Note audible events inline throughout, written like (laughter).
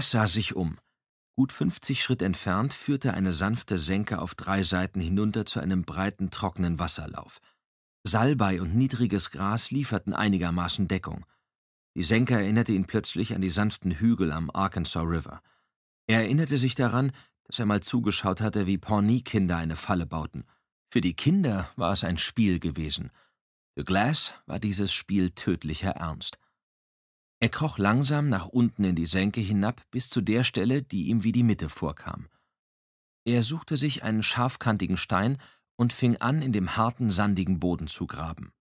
Bess sah sich um. Gut 50 Schritt entfernt führte eine sanfte Senke auf drei Seiten hinunter zu einem breiten, trockenen Wasserlauf. Salbei und niedriges Gras lieferten einigermaßen Deckung. Die Senke erinnerte ihn plötzlich an die sanften Hügel am Arkansas River. Er erinnerte sich daran, dass er mal zugeschaut hatte, wie Pawnee-Kinder eine Falle bauten. Für die Kinder war es ein Spiel gewesen. Für Glass war dieses Spiel tödlicher Ernst. Er kroch langsam nach unten in die Senke hinab bis zu der Stelle, die ihm wie die Mitte vorkam. Er suchte sich einen scharfkantigen Stein und fing an, in dem harten, sandigen Boden zu graben.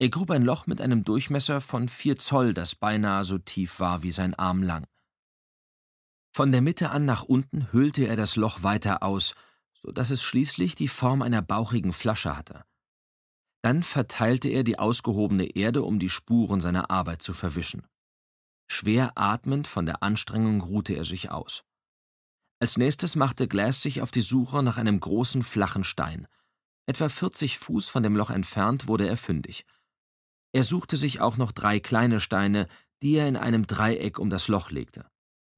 Er grub ein Loch mit einem Durchmesser von vier Zoll, das beinahe so tief war wie sein Arm lang. Von der Mitte an nach unten hüllte er das Loch weiter aus, so dass es schließlich die Form einer bauchigen Flasche hatte. Dann verteilte er die ausgehobene Erde, um die Spuren seiner Arbeit zu verwischen. Schwer atmend von der Anstrengung ruhte er sich aus. Als nächstes machte Glass sich auf die Suche nach einem großen flachen Stein. Etwa 40 Fuß von dem Loch entfernt wurde er fündig. Er suchte sich auch noch drei kleine Steine, die er in einem Dreieck um das Loch legte.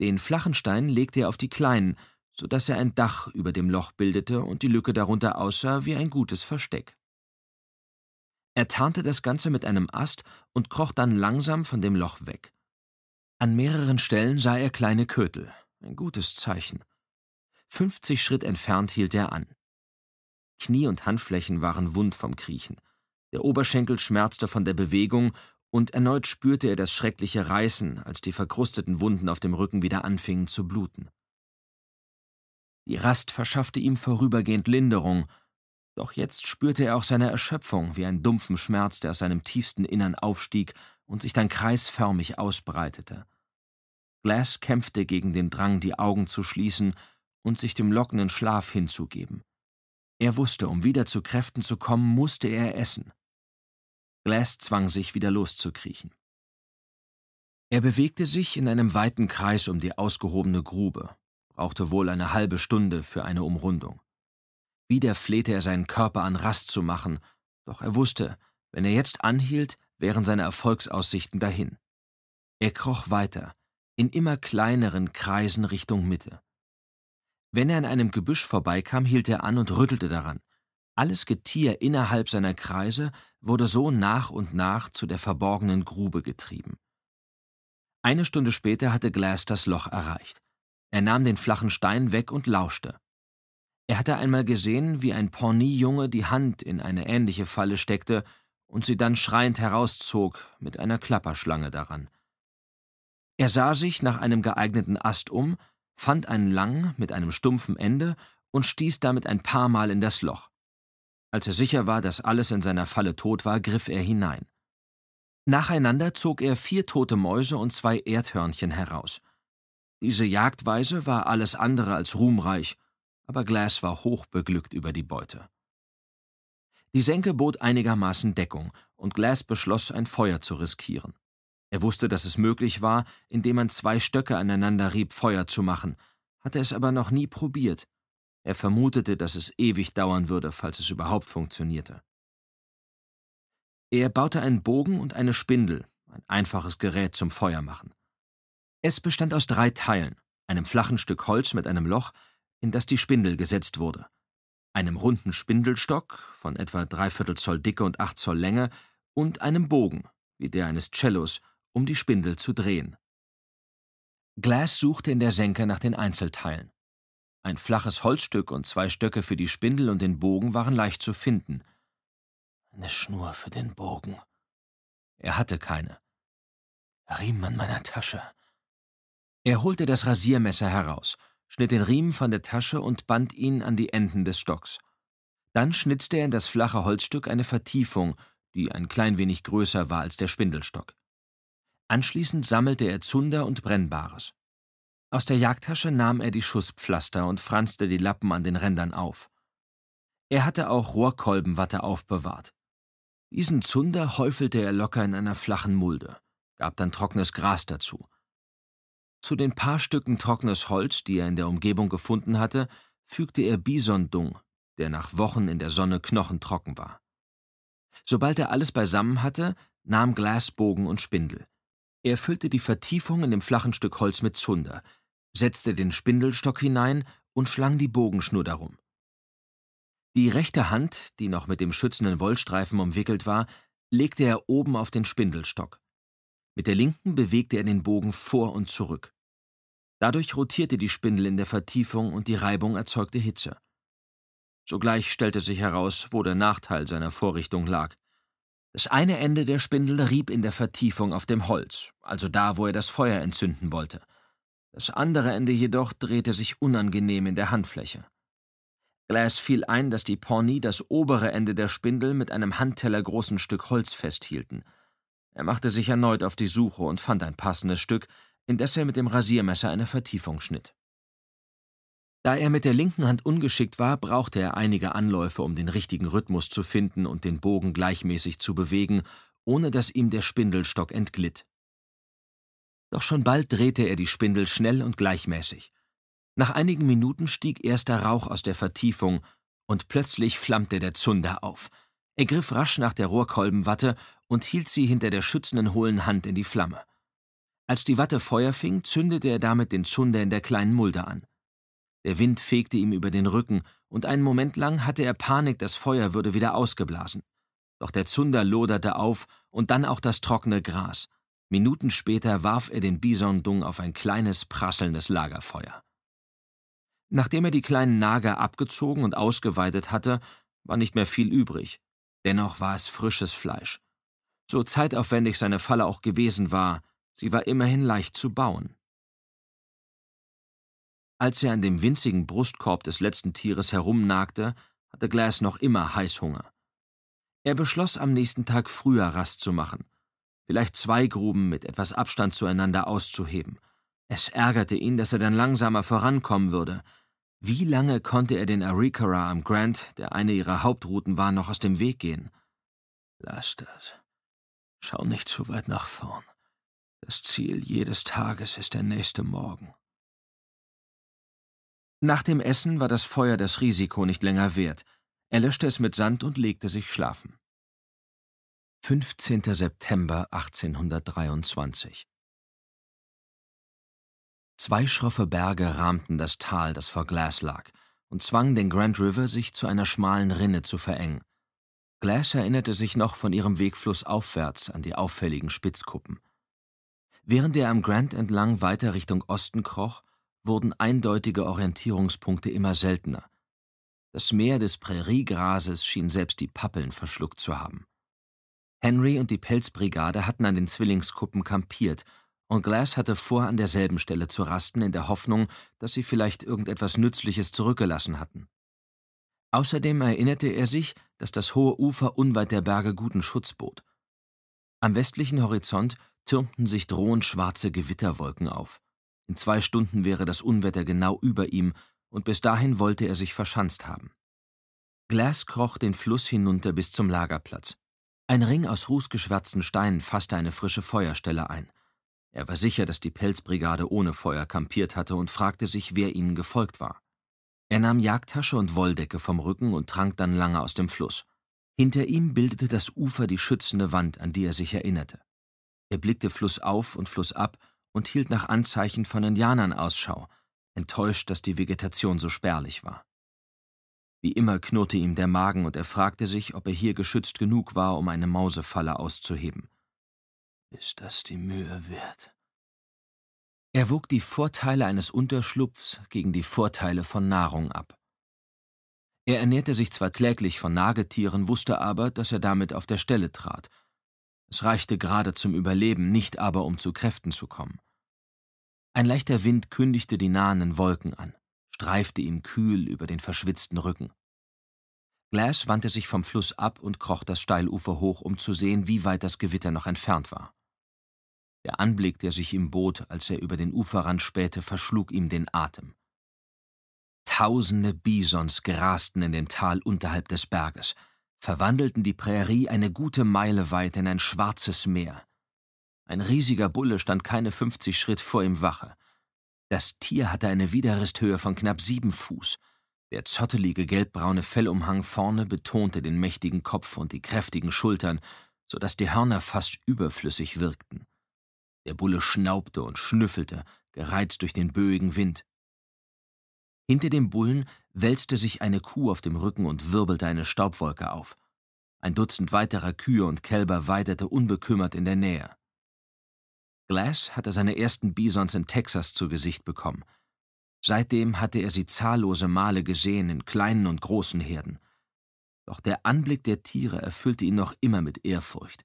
Den flachen Stein legte er auf die kleinen, so dass er ein Dach über dem Loch bildete und die Lücke darunter aussah wie ein gutes Versteck. Er tarnte das Ganze mit einem Ast und kroch dann langsam von dem Loch weg. An mehreren Stellen sah er kleine Kötel. ein gutes Zeichen. 50 Schritt entfernt hielt er an. Knie und Handflächen waren wund vom Kriechen. Der Oberschenkel schmerzte von der Bewegung und erneut spürte er das schreckliche Reißen, als die verkrusteten Wunden auf dem Rücken wieder anfingen zu bluten. Die Rast verschaffte ihm vorübergehend Linderung, doch jetzt spürte er auch seine Erschöpfung wie einen dumpfen Schmerz, der aus seinem tiefsten Innern aufstieg und sich dann kreisförmig ausbreitete. Glass kämpfte gegen den Drang, die Augen zu schließen und sich dem lockenden Schlaf hinzugeben. Er wusste, um wieder zu Kräften zu kommen, musste er essen. Glass zwang sich, wieder loszukriechen. Er bewegte sich in einem weiten Kreis um die ausgehobene Grube, brauchte wohl eine halbe Stunde für eine Umrundung. Wieder flehte er seinen Körper an, Rast zu machen, doch er wusste, wenn er jetzt anhielt, wären seine Erfolgsaussichten dahin. Er kroch weiter, in immer kleineren Kreisen Richtung Mitte. Wenn er an einem Gebüsch vorbeikam, hielt er an und rüttelte daran. Alles Getier innerhalb seiner Kreise wurde so nach und nach zu der verborgenen Grube getrieben. Eine Stunde später hatte Glass das Loch erreicht. Er nahm den flachen Stein weg und lauschte. Er hatte einmal gesehen, wie ein Pornijunge die Hand in eine ähnliche Falle steckte und sie dann schreiend herauszog, mit einer Klapperschlange daran. Er sah sich nach einem geeigneten Ast um, fand einen langen mit einem stumpfen Ende und stieß damit ein paar Mal in das Loch. Als er sicher war, dass alles in seiner Falle tot war, griff er hinein. Nacheinander zog er vier tote Mäuse und zwei Erdhörnchen heraus. Diese Jagdweise war alles andere als ruhmreich, aber Glass war hochbeglückt über die Beute. Die Senke bot einigermaßen Deckung, und Glass beschloss, ein Feuer zu riskieren. Er wusste, dass es möglich war, indem man zwei Stöcke aneinander rieb, Feuer zu machen, hatte es aber noch nie probiert. Er vermutete, dass es ewig dauern würde, falls es überhaupt funktionierte. Er baute einen Bogen und eine Spindel, ein einfaches Gerät zum Feuermachen. Es bestand aus drei Teilen, einem flachen Stück Holz mit einem Loch, in das die Spindel gesetzt wurde, einem runden Spindelstock von etwa dreiviertel Zoll Dicke und acht Zoll Länge und einem Bogen, wie der eines Cellos, um die Spindel zu drehen. Glass suchte in der Senke nach den Einzelteilen. Ein flaches Holzstück und zwei Stöcke für die Spindel und den Bogen waren leicht zu finden. Eine Schnur für den Bogen. Er hatte keine. Riemen an meiner Tasche. Er holte das Rasiermesser heraus schnitt den Riemen von der Tasche und band ihn an die Enden des Stocks. Dann schnitzte er in das flache Holzstück eine Vertiefung, die ein klein wenig größer war als der Spindelstock. Anschließend sammelte er Zunder und Brennbares. Aus der Jagdtasche nahm er die Schusspflaster und franzte die Lappen an den Rändern auf. Er hatte auch Rohrkolbenwatte aufbewahrt. Diesen Zunder häufelte er locker in einer flachen Mulde, gab dann trockenes Gras dazu. Zu den paar Stücken trockenes Holz, die er in der Umgebung gefunden hatte, fügte er Bisondung, der nach Wochen in der Sonne knochentrocken war. Sobald er alles beisammen hatte, nahm Glasbogen und Spindel. Er füllte die Vertiefung in dem flachen Stück Holz mit Zunder, setzte den Spindelstock hinein und schlang die Bogenschnur darum. Die rechte Hand, die noch mit dem schützenden Wollstreifen umwickelt war, legte er oben auf den Spindelstock. Mit der linken bewegte er den Bogen vor und zurück. Dadurch rotierte die Spindel in der Vertiefung und die Reibung erzeugte Hitze. Sogleich stellte sich heraus, wo der Nachteil seiner Vorrichtung lag. Das eine Ende der Spindel rieb in der Vertiefung auf dem Holz, also da, wo er das Feuer entzünden wollte. Das andere Ende jedoch drehte sich unangenehm in der Handfläche. Glass fiel ein, dass die Pawnee das obere Ende der Spindel mit einem handtellergroßen Stück Holz festhielten. Er machte sich erneut auf die Suche und fand ein passendes Stück, indes er mit dem Rasiermesser eine Vertiefung schnitt. Da er mit der linken Hand ungeschickt war, brauchte er einige Anläufe, um den richtigen Rhythmus zu finden und den Bogen gleichmäßig zu bewegen, ohne dass ihm der Spindelstock entglitt. Doch schon bald drehte er die Spindel schnell und gleichmäßig. Nach einigen Minuten stieg erster Rauch aus der Vertiefung und plötzlich flammte der Zunder auf. Er griff rasch nach der Rohrkolbenwatte und hielt sie hinter der schützenden hohlen Hand in die Flamme. Als die Watte Feuer fing, zündete er damit den Zunder in der kleinen Mulde an. Der Wind fegte ihm über den Rücken, und einen Moment lang hatte er Panik, das Feuer würde wieder ausgeblasen. Doch der Zunder loderte auf und dann auch das trockene Gras. Minuten später warf er den Bisondung auf ein kleines, prasselndes Lagerfeuer. Nachdem er die kleinen Nager abgezogen und ausgeweidet hatte, war nicht mehr viel übrig. Dennoch war es frisches Fleisch. So zeitaufwendig seine Falle auch gewesen war, Sie war immerhin leicht zu bauen. Als er an dem winzigen Brustkorb des letzten Tieres herumnagte, hatte Glass noch immer Heißhunger. Er beschloss, am nächsten Tag früher Rast zu machen, vielleicht zwei Gruben mit etwas Abstand zueinander auszuheben. Es ärgerte ihn, dass er dann langsamer vorankommen würde. Wie lange konnte er den Arikara am Grant, der eine ihrer Hauptrouten war, noch aus dem Weg gehen? Lass das. Schau nicht zu weit nach vorn. Das Ziel jedes Tages ist der nächste Morgen. Nach dem Essen war das Feuer das Risiko nicht länger wert. Er löschte es mit Sand und legte sich schlafen. 15. September 1823 Zwei schroffe Berge rahmten das Tal, das vor Glass lag, und zwangen den Grand River, sich zu einer schmalen Rinne zu verengen. Glass erinnerte sich noch von ihrem Wegfluss aufwärts an die auffälligen Spitzkuppen. Während er am Grand entlang weiter Richtung Osten kroch, wurden eindeutige Orientierungspunkte immer seltener. Das Meer des Präriegrases schien selbst die Pappeln verschluckt zu haben. Henry und die Pelzbrigade hatten an den Zwillingskuppen kampiert, und Glass hatte vor, an derselben Stelle zu rasten, in der Hoffnung, dass sie vielleicht irgendetwas Nützliches zurückgelassen hatten. Außerdem erinnerte er sich, dass das hohe Ufer unweit der Berge guten Schutz bot. Am westlichen Horizont türmten sich drohend schwarze Gewitterwolken auf. In zwei Stunden wäre das Unwetter genau über ihm, und bis dahin wollte er sich verschanzt haben. Glass kroch den Fluss hinunter bis zum Lagerplatz. Ein Ring aus rußgeschwärzten Steinen fasste eine frische Feuerstelle ein. Er war sicher, dass die Pelzbrigade ohne Feuer kampiert hatte und fragte sich, wer ihnen gefolgt war. Er nahm Jagdtasche und Wolldecke vom Rücken und trank dann lange aus dem Fluss. Hinter ihm bildete das Ufer die schützende Wand, an die er sich erinnerte. Er blickte flussauf und flussab und hielt nach Anzeichen von Indianern Ausschau, enttäuscht, dass die Vegetation so spärlich war. Wie immer knurrte ihm der Magen und er fragte sich, ob er hier geschützt genug war, um eine Mausefalle auszuheben. Ist das die Mühe wert? Er wog die Vorteile eines Unterschlupfs gegen die Vorteile von Nahrung ab. Er ernährte sich zwar kläglich von Nagetieren, wusste aber, dass er damit auf der Stelle trat es reichte gerade zum Überleben, nicht aber um zu Kräften zu kommen. Ein leichter Wind kündigte die nahenden Wolken an, streifte ihm kühl über den verschwitzten Rücken. Glass wandte sich vom Fluss ab und kroch das Steilufer hoch, um zu sehen, wie weit das Gewitter noch entfernt war. Der Anblick, der sich im Boot, als er über den Uferrand spähte, verschlug ihm den Atem. Tausende Bisons grasten in dem Tal unterhalb des Berges, verwandelten die Prärie eine gute Meile weit in ein schwarzes Meer. Ein riesiger Bulle stand keine 50 Schritt vor ihm Wache. Das Tier hatte eine Widerristhöhe von knapp sieben Fuß. Der zottelige gelbbraune Fellumhang vorne betonte den mächtigen Kopf und die kräftigen Schultern, so dass die Hörner fast überflüssig wirkten. Der Bulle schnaubte und schnüffelte, gereizt durch den böigen Wind, hinter dem Bullen wälzte sich eine Kuh auf dem Rücken und wirbelte eine Staubwolke auf. Ein Dutzend weiterer Kühe und Kälber weidete unbekümmert in der Nähe. Glass hatte seine ersten Bisons in Texas zu Gesicht bekommen. Seitdem hatte er sie zahllose Male gesehen in kleinen und großen Herden. Doch der Anblick der Tiere erfüllte ihn noch immer mit Ehrfurcht.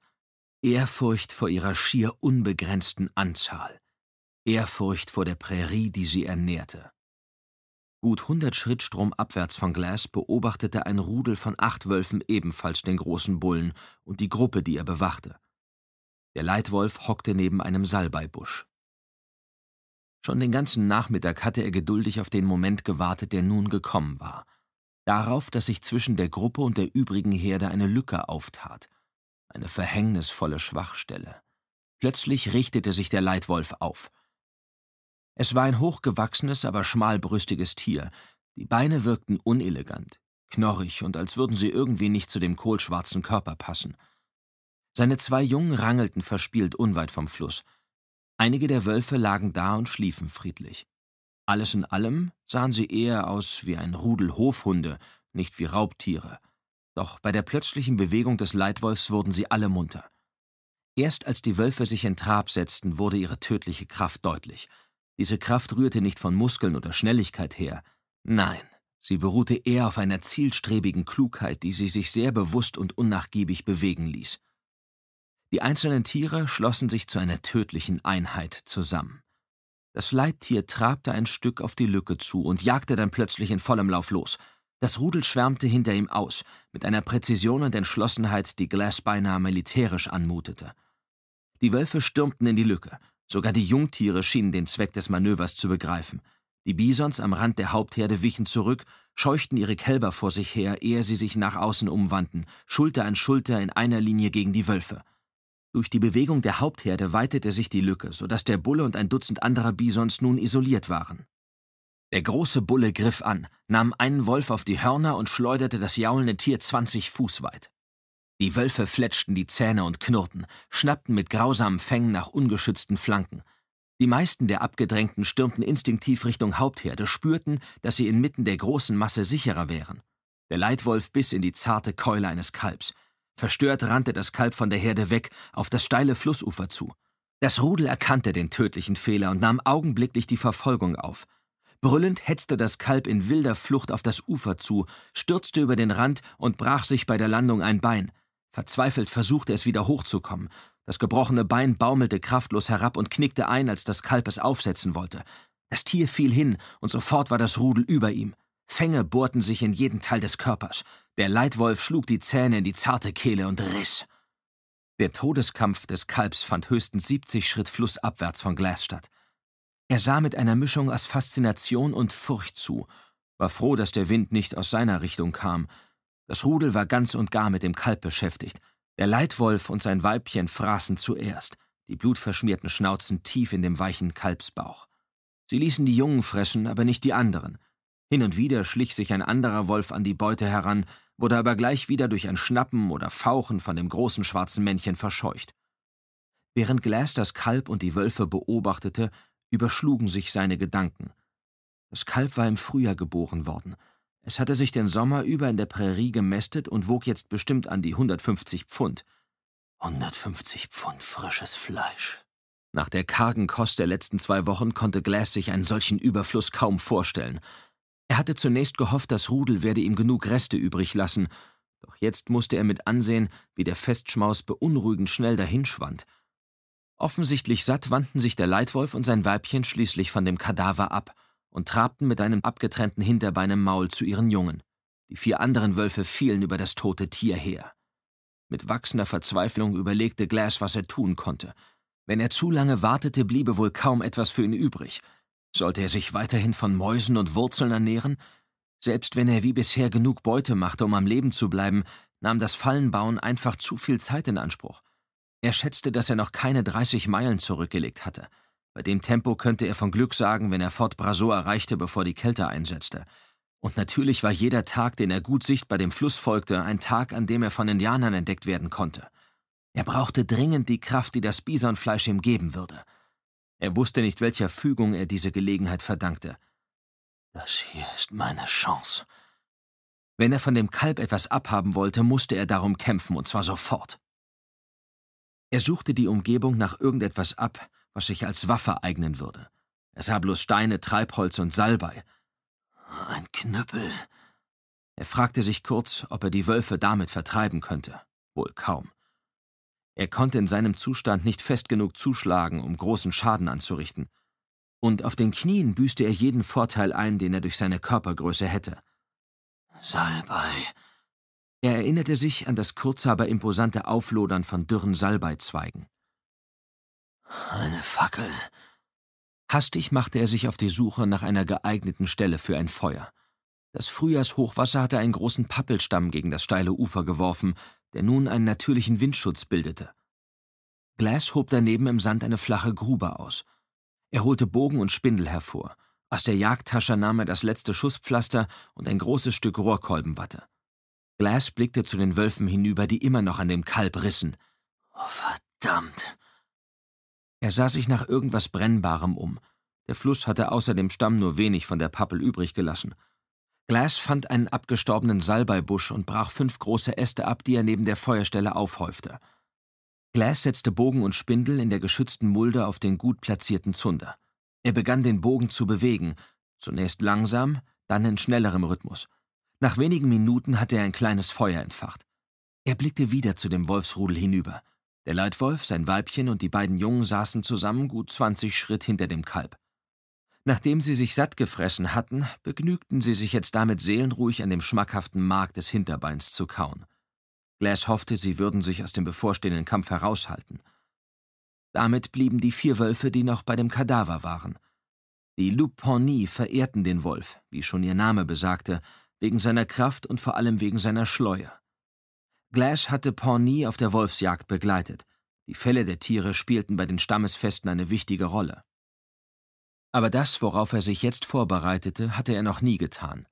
Ehrfurcht vor ihrer schier unbegrenzten Anzahl. Ehrfurcht vor der Prärie, die sie ernährte. Gut 100 Schritt stromabwärts von Glass beobachtete ein Rudel von acht Wölfen ebenfalls den großen Bullen und die Gruppe, die er bewachte. Der Leitwolf hockte neben einem Salbeibusch. Schon den ganzen Nachmittag hatte er geduldig auf den Moment gewartet, der nun gekommen war. Darauf, dass sich zwischen der Gruppe und der übrigen Herde eine Lücke auftat. Eine verhängnisvolle Schwachstelle. Plötzlich richtete sich der Leitwolf auf. Es war ein hochgewachsenes, aber schmalbrüstiges Tier. Die Beine wirkten unelegant, knorrig und als würden sie irgendwie nicht zu dem kohlschwarzen Körper passen. Seine zwei Jungen rangelten verspielt unweit vom Fluss. Einige der Wölfe lagen da und schliefen friedlich. Alles in allem sahen sie eher aus wie ein Rudel Hofhunde, nicht wie Raubtiere. Doch bei der plötzlichen Bewegung des Leitwolfs wurden sie alle munter. Erst als die Wölfe sich in Trab setzten, wurde ihre tödliche Kraft deutlich. Diese Kraft rührte nicht von Muskeln oder Schnelligkeit her. Nein, sie beruhte eher auf einer zielstrebigen Klugheit, die sie sich sehr bewusst und unnachgiebig bewegen ließ. Die einzelnen Tiere schlossen sich zu einer tödlichen Einheit zusammen. Das Leittier trabte ein Stück auf die Lücke zu und jagte dann plötzlich in vollem Lauf los. Das Rudel schwärmte hinter ihm aus, mit einer Präzision und Entschlossenheit, die Glass beinahe militärisch anmutete. Die Wölfe stürmten in die Lücke, Sogar die Jungtiere schienen den Zweck des Manövers zu begreifen. Die Bisons am Rand der Hauptherde wichen zurück, scheuchten ihre Kälber vor sich her, ehe sie sich nach außen umwandten, Schulter an Schulter in einer Linie gegen die Wölfe. Durch die Bewegung der Hauptherde weitete sich die Lücke, sodass der Bulle und ein Dutzend anderer Bisons nun isoliert waren. Der große Bulle griff an, nahm einen Wolf auf die Hörner und schleuderte das jaulende Tier 20 Fuß weit. Die Wölfe fletschten die Zähne und knurrten, schnappten mit grausamen Fängen nach ungeschützten Flanken. Die meisten der Abgedrängten stürmten instinktiv Richtung Hauptherde, spürten, dass sie inmitten der großen Masse sicherer wären. Der Leitwolf biss in die zarte Keule eines Kalbs. Verstört rannte das Kalb von der Herde weg, auf das steile Flussufer zu. Das Rudel erkannte den tödlichen Fehler und nahm augenblicklich die Verfolgung auf. Brüllend hetzte das Kalb in wilder Flucht auf das Ufer zu, stürzte über den Rand und brach sich bei der Landung ein Bein. Verzweifelt versuchte es wieder hochzukommen. Das gebrochene Bein baumelte kraftlos herab und knickte ein, als das Kalb es aufsetzen wollte. Das Tier fiel hin und sofort war das Rudel über ihm. Fänge bohrten sich in jeden Teil des Körpers. Der Leitwolf schlug die Zähne in die zarte Kehle und riss. Der Todeskampf des Kalbs fand höchstens 70 Schritt flussabwärts von Glass statt. Er sah mit einer Mischung aus Faszination und Furcht zu, war froh, dass der Wind nicht aus seiner Richtung kam, das Rudel war ganz und gar mit dem Kalb beschäftigt. Der Leitwolf und sein Weibchen fraßen zuerst, die blutverschmierten Schnauzen tief in dem weichen Kalbsbauch. Sie ließen die Jungen fressen, aber nicht die anderen. Hin und wieder schlich sich ein anderer Wolf an die Beute heran, wurde aber gleich wieder durch ein Schnappen oder Fauchen von dem großen schwarzen Männchen verscheucht. Während Glass das Kalb und die Wölfe beobachtete, überschlugen sich seine Gedanken. Das Kalb war im Frühjahr geboren worden – es hatte sich den Sommer über in der Prärie gemästet und wog jetzt bestimmt an die 150 Pfund. 150 Pfund frisches Fleisch. Nach der kargen Kost der letzten zwei Wochen konnte Glass sich einen solchen Überfluss kaum vorstellen. Er hatte zunächst gehofft, das Rudel werde ihm genug Reste übrig lassen, doch jetzt musste er mit ansehen, wie der Festschmaus beunruhigend schnell dahinschwand. Offensichtlich satt wandten sich der Leitwolf und sein Weibchen schließlich von dem Kadaver ab – und trabten mit einem abgetrennten Hinterbein im Maul zu ihren Jungen. Die vier anderen Wölfe fielen über das tote Tier her. Mit wachsender Verzweiflung überlegte Glass, was er tun konnte. Wenn er zu lange wartete, bliebe wohl kaum etwas für ihn übrig. Sollte er sich weiterhin von Mäusen und Wurzeln ernähren? Selbst wenn er wie bisher genug Beute machte, um am Leben zu bleiben, nahm das Fallenbauen einfach zu viel Zeit in Anspruch. Er schätzte, dass er noch keine 30 Meilen zurückgelegt hatte. Bei dem Tempo könnte er von Glück sagen, wenn er Fort Brazo erreichte, bevor die Kälte einsetzte. Und natürlich war jeder Tag, den er gut sichtbar dem Fluss folgte, ein Tag, an dem er von Indianern entdeckt werden konnte. Er brauchte dringend die Kraft, die das Bisonfleisch ihm geben würde. Er wusste nicht, welcher Fügung er diese Gelegenheit verdankte. Das hier ist meine Chance. Wenn er von dem Kalb etwas abhaben wollte, musste er darum kämpfen, und zwar sofort. Er suchte die Umgebung nach irgendetwas ab, was sich als Waffe eignen würde. Es sah bloß Steine, Treibholz und Salbei. Ein Knüppel. Er fragte sich kurz, ob er die Wölfe damit vertreiben könnte. Wohl kaum. Er konnte in seinem Zustand nicht fest genug zuschlagen, um großen Schaden anzurichten. Und auf den Knien büßte er jeden Vorteil ein, den er durch seine Körpergröße hätte. Salbei. Er erinnerte sich an das kurze, aber imposante Auflodern von dürren Salbeizweigen. Eine Fackel. Hastig machte er sich auf die Suche nach einer geeigneten Stelle für ein Feuer. Das Frühjahrshochwasser hatte einen großen Pappelstamm gegen das steile Ufer geworfen, der nun einen natürlichen Windschutz bildete. Glass hob daneben im Sand eine flache Grube aus. Er holte Bogen und Spindel hervor. Aus der Jagdtasche nahm er das letzte Schusspflaster und ein großes Stück Rohrkolbenwatte. Glass blickte zu den Wölfen hinüber, die immer noch an dem Kalb rissen. Oh, verdammt! Er sah sich nach irgendwas Brennbarem um. Der Fluss hatte außer dem Stamm nur wenig von der Pappel übrig gelassen. Glass fand einen abgestorbenen Salbeibusch und brach fünf große Äste ab, die er neben der Feuerstelle aufhäufte. Glass setzte Bogen und Spindel in der geschützten Mulde auf den gut platzierten Zunder. Er begann den Bogen zu bewegen, zunächst langsam, dann in schnellerem Rhythmus. Nach wenigen Minuten hatte er ein kleines Feuer entfacht. Er blickte wieder zu dem Wolfsrudel hinüber. Der Leitwolf, sein Weibchen und die beiden Jungen saßen zusammen gut zwanzig Schritt hinter dem Kalb. Nachdem sie sich satt gefressen hatten, begnügten sie sich jetzt damit seelenruhig an dem schmackhaften Mark des Hinterbeins zu kauen. Glass hoffte, sie würden sich aus dem bevorstehenden Kampf heraushalten. Damit blieben die vier Wölfe, die noch bei dem Kadaver waren. Die Lupornie verehrten den Wolf, wie schon ihr Name besagte, wegen seiner Kraft und vor allem wegen seiner Schleue. Glash hatte Pawnee auf der Wolfsjagd begleitet. Die Fälle der Tiere spielten bei den Stammesfesten eine wichtige Rolle. Aber das, worauf er sich jetzt vorbereitete, hatte er noch nie getan.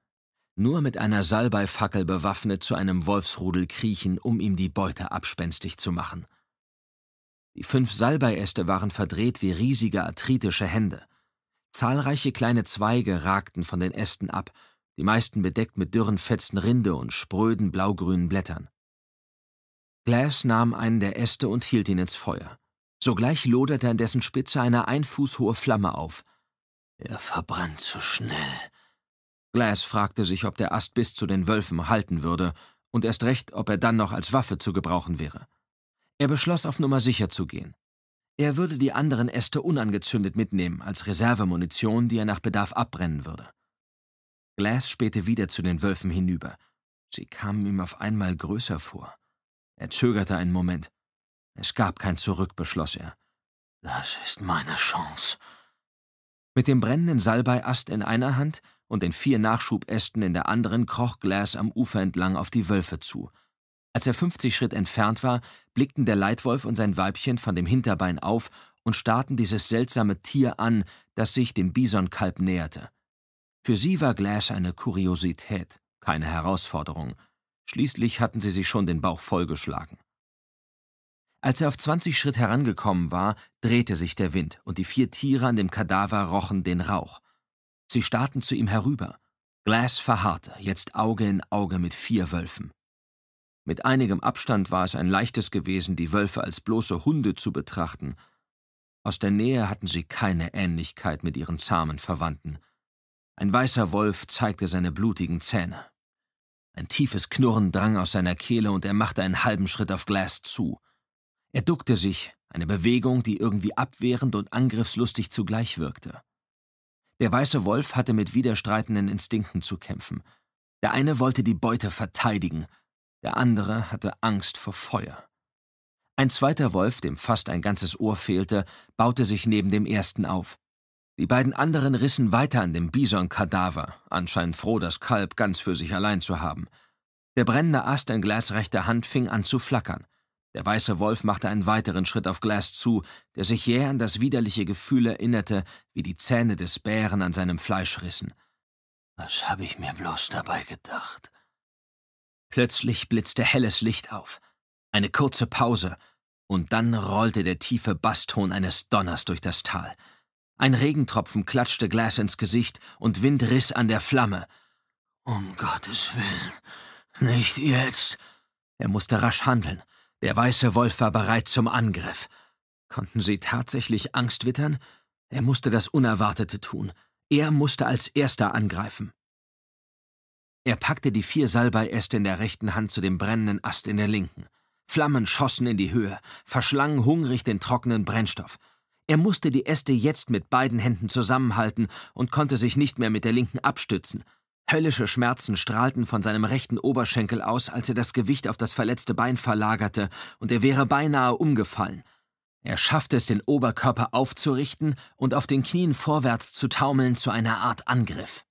Nur mit einer Salbeifackel bewaffnet zu einem Wolfsrudel kriechen, um ihm die Beute abspenstig zu machen. Die fünf Salbeiäste waren verdreht wie riesige arthritische Hände. Zahlreiche kleine Zweige ragten von den Ästen ab, die meisten bedeckt mit dürren Fetzen Rinde und spröden blaugrünen Blättern. Glass nahm einen der Äste und hielt ihn ins Feuer. Sogleich loderte an dessen Spitze eine ein Fuß hohe Flamme auf. Er verbrannt zu so schnell. Glass fragte sich, ob der Ast bis zu den Wölfen halten würde und erst recht, ob er dann noch als Waffe zu gebrauchen wäre. Er beschloss, auf Nummer sicher zu gehen. Er würde die anderen Äste unangezündet mitnehmen, als Reservemunition, die er nach Bedarf abbrennen würde. Glass spähte wieder zu den Wölfen hinüber. Sie kamen ihm auf einmal größer vor. Er zögerte einen Moment. Es gab kein Zurück, beschloss er. Das ist meine Chance. Mit dem brennenden Salbeiast in einer Hand und den vier Nachschubästen in der anderen kroch Glass am Ufer entlang auf die Wölfe zu. Als er 50 Schritt entfernt war, blickten der Leitwolf und sein Weibchen von dem Hinterbein auf und starrten dieses seltsame Tier an, das sich dem Bisonkalb näherte. Für sie war Glass eine Kuriosität, keine Herausforderung. Schließlich hatten sie sich schon den Bauch vollgeschlagen. Als er auf 20 Schritt herangekommen war, drehte sich der Wind und die vier Tiere an dem Kadaver rochen den Rauch. Sie starrten zu ihm herüber. Glass verharrte, jetzt Auge in Auge mit vier Wölfen. Mit einigem Abstand war es ein leichtes gewesen, die Wölfe als bloße Hunde zu betrachten. Aus der Nähe hatten sie keine Ähnlichkeit mit ihren zahmen Verwandten. Ein weißer Wolf zeigte seine blutigen Zähne. Ein tiefes Knurren drang aus seiner Kehle und er machte einen halben Schritt auf Glass zu. Er duckte sich, eine Bewegung, die irgendwie abwehrend und angriffslustig zugleich wirkte. Der weiße Wolf hatte mit widerstreitenden Instinkten zu kämpfen. Der eine wollte die Beute verteidigen, der andere hatte Angst vor Feuer. Ein zweiter Wolf, dem fast ein ganzes Ohr fehlte, baute sich neben dem ersten auf. Die beiden anderen rissen weiter an dem Bison-Kadaver, anscheinend froh, das Kalb ganz für sich allein zu haben. Der brennende Ast in Glass rechter Hand fing an zu flackern. Der weiße Wolf machte einen weiteren Schritt auf Glass zu, der sich jäh an das widerliche Gefühl erinnerte, wie die Zähne des Bären an seinem Fleisch rissen. Was habe ich mir bloß dabei gedacht? Plötzlich blitzte helles Licht auf. Eine kurze Pause, und dann rollte der tiefe Basston eines Donners durch das Tal. Ein Regentropfen klatschte Glass ins Gesicht und Wind riss an der Flamme. Um Gottes Willen, nicht jetzt. Er musste rasch handeln. Der weiße Wolf war bereit zum Angriff. Konnten sie tatsächlich Angst wittern? Er musste das Unerwartete tun. Er musste als Erster angreifen. Er packte die vier Salbeiäste in der rechten Hand zu dem brennenden Ast in der linken. Flammen schossen in die Höhe, verschlangen hungrig den trockenen Brennstoff. Er musste die Äste jetzt mit beiden Händen zusammenhalten und konnte sich nicht mehr mit der linken abstützen. Höllische Schmerzen strahlten von seinem rechten Oberschenkel aus, als er das Gewicht auf das verletzte Bein verlagerte, und er wäre beinahe umgefallen. Er schaffte es, den Oberkörper aufzurichten und auf den Knien vorwärts zu taumeln zu einer Art Angriff.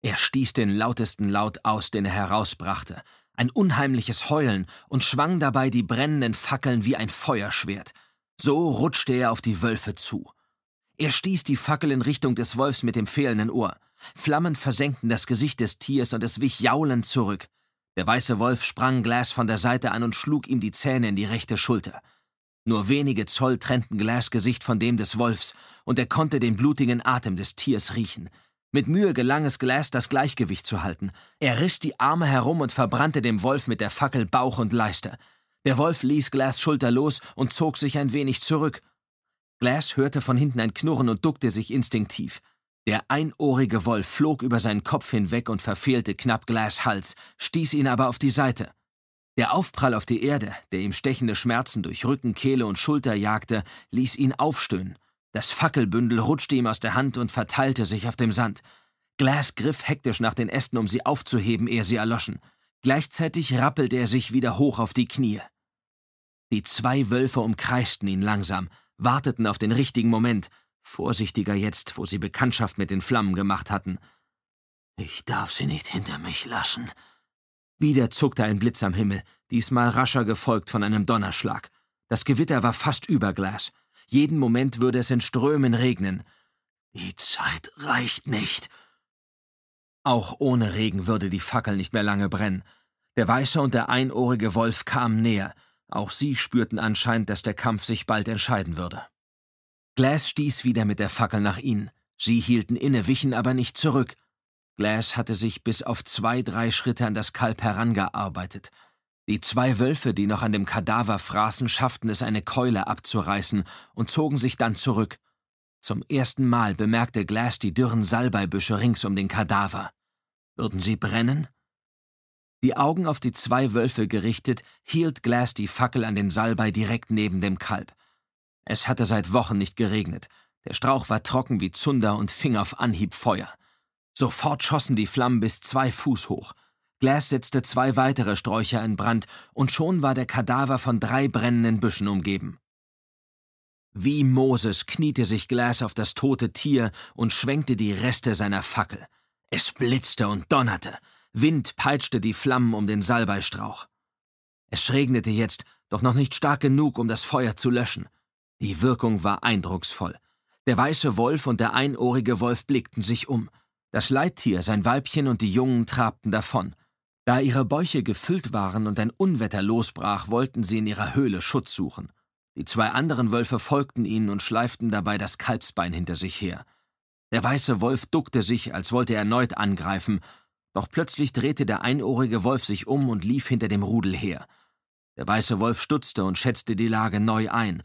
Er stieß den lautesten Laut aus, den er herausbrachte, ein unheimliches Heulen, und schwang dabei die brennenden Fackeln wie ein Feuerschwert – so rutschte er auf die Wölfe zu. Er stieß die Fackel in Richtung des Wolfs mit dem fehlenden Ohr. Flammen versenkten das Gesicht des Tiers und es wich jaulend zurück. Der weiße Wolf sprang Glass von der Seite an und schlug ihm die Zähne in die rechte Schulter. Nur wenige Zoll trennten Glass Gesicht von dem des Wolfs, und er konnte den blutigen Atem des Tiers riechen. Mit Mühe gelang es Glass, das Gleichgewicht zu halten. Er riss die Arme herum und verbrannte dem Wolf mit der Fackel Bauch und Leiste. Der Wolf ließ Glass Schulter los und zog sich ein wenig zurück. Glass hörte von hinten ein Knurren und duckte sich instinktiv. Der einohrige Wolf flog über seinen Kopf hinweg und verfehlte knapp Glass Hals, stieß ihn aber auf die Seite. Der Aufprall auf die Erde, der ihm stechende Schmerzen durch Rücken, Kehle und Schulter jagte, ließ ihn aufstöhnen. Das Fackelbündel rutschte ihm aus der Hand und verteilte sich auf dem Sand. Glass griff hektisch nach den Ästen, um sie aufzuheben, ehe sie erloschen. Gleichzeitig rappelte er sich wieder hoch auf die Knie. Die zwei Wölfe umkreisten ihn langsam, warteten auf den richtigen Moment, vorsichtiger jetzt, wo sie Bekanntschaft mit den Flammen gemacht hatten. Ich darf sie nicht hinter mich lassen. Wieder zuckte ein Blitz am Himmel, diesmal rascher gefolgt von einem Donnerschlag. Das Gewitter war fast über Glas. Jeden Moment würde es in Strömen regnen. Die Zeit reicht nicht, auch ohne Regen würde die Fackel nicht mehr lange brennen. Der weiße und der einohrige Wolf kamen näher. Auch sie spürten anscheinend, dass der Kampf sich bald entscheiden würde. Glass stieß wieder mit der Fackel nach ihnen. Sie hielten inne, wichen aber nicht zurück. Glass hatte sich bis auf zwei, drei Schritte an das Kalb herangearbeitet. Die zwei Wölfe, die noch an dem Kadaver fraßen, schafften es, eine Keule abzureißen und zogen sich dann zurück. Zum ersten Mal bemerkte Glass die dürren Salbeibüsche rings um den Kadaver. Würden sie brennen? Die Augen auf die zwei Wölfe gerichtet, hielt Glass die Fackel an den Salbei direkt neben dem Kalb. Es hatte seit Wochen nicht geregnet. Der Strauch war trocken wie Zunder und fing auf Anhieb Feuer. Sofort schossen die Flammen bis zwei Fuß hoch. Glass setzte zwei weitere Sträucher in Brand, und schon war der Kadaver von drei brennenden Büschen umgeben. Wie Moses kniete sich Glass auf das tote Tier und schwenkte die Reste seiner Fackel. Es blitzte und donnerte, Wind peitschte die Flammen um den Salbeistrauch. Es regnete jetzt, doch noch nicht stark genug, um das Feuer zu löschen. Die Wirkung war eindrucksvoll. Der weiße Wolf und der einohrige Wolf blickten sich um. Das Leittier, sein Weibchen und die Jungen trabten davon. Da ihre Bäuche gefüllt waren und ein Unwetter losbrach, wollten sie in ihrer Höhle Schutz suchen. Die zwei anderen Wölfe folgten ihnen und schleiften dabei das Kalbsbein hinter sich her. Der weiße Wolf duckte sich, als wollte er erneut angreifen, doch plötzlich drehte der einohrige Wolf sich um und lief hinter dem Rudel her. Der weiße Wolf stutzte und schätzte die Lage neu ein.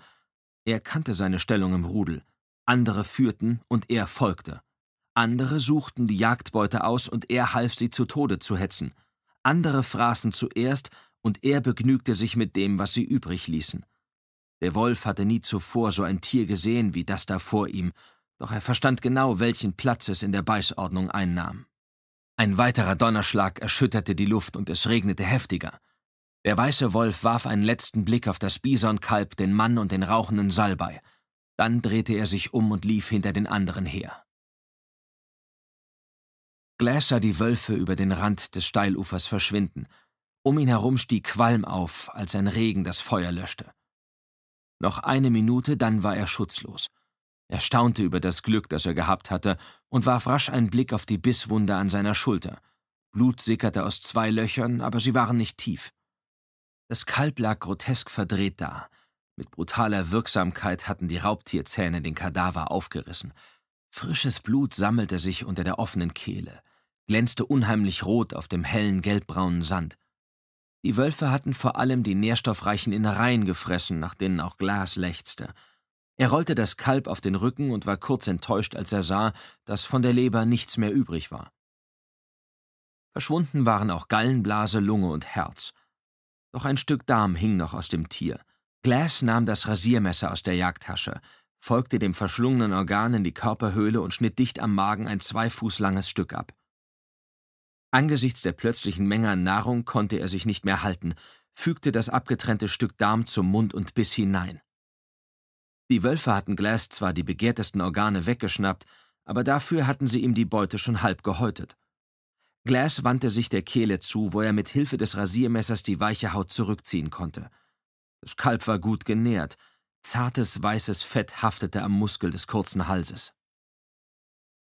Er kannte seine Stellung im Rudel. Andere führten und er folgte. Andere suchten die Jagdbeute aus und er half sie zu Tode zu hetzen. Andere fraßen zuerst und er begnügte sich mit dem, was sie übrig ließen. Der Wolf hatte nie zuvor so ein Tier gesehen wie das da vor ihm, doch er verstand genau, welchen Platz es in der Beißordnung einnahm. Ein weiterer Donnerschlag erschütterte die Luft und es regnete heftiger. Der weiße Wolf warf einen letzten Blick auf das Bisonkalb, den Mann und den rauchenden Salbei. Dann drehte er sich um und lief hinter den anderen her. Glass sah die Wölfe über den Rand des Steilufers verschwinden. Um ihn herum stieg Qualm auf, als ein Regen das Feuer löschte. Noch eine Minute, dann war er schutzlos. Er staunte über das Glück, das er gehabt hatte, und warf rasch einen Blick auf die Bisswunde an seiner Schulter. Blut sickerte aus zwei Löchern, aber sie waren nicht tief. Das Kalb lag grotesk verdreht da. Mit brutaler Wirksamkeit hatten die Raubtierzähne den Kadaver aufgerissen. Frisches Blut sammelte sich unter der offenen Kehle, glänzte unheimlich rot auf dem hellen gelbbraunen Sand. Die Wölfe hatten vor allem die nährstoffreichen Innereien gefressen, nach denen auch Glas lechzte. Er rollte das Kalb auf den Rücken und war kurz enttäuscht, als er sah, dass von der Leber nichts mehr übrig war. Verschwunden waren auch Gallenblase, Lunge und Herz. Doch ein Stück Darm hing noch aus dem Tier. Glass nahm das Rasiermesser aus der Jagdtasche, folgte dem verschlungenen Organ in die Körperhöhle und schnitt dicht am Magen ein zwei Fuß langes Stück ab. Angesichts der plötzlichen Menge an Nahrung konnte er sich nicht mehr halten, fügte das abgetrennte Stück Darm zum Mund und biss hinein. Die Wölfe hatten Glass zwar die begehrtesten Organe weggeschnappt, aber dafür hatten sie ihm die Beute schon halb gehäutet. Glass wandte sich der Kehle zu, wo er mit Hilfe des Rasiermessers die weiche Haut zurückziehen konnte. Das Kalb war gut genährt, zartes weißes Fett haftete am Muskel des kurzen Halses.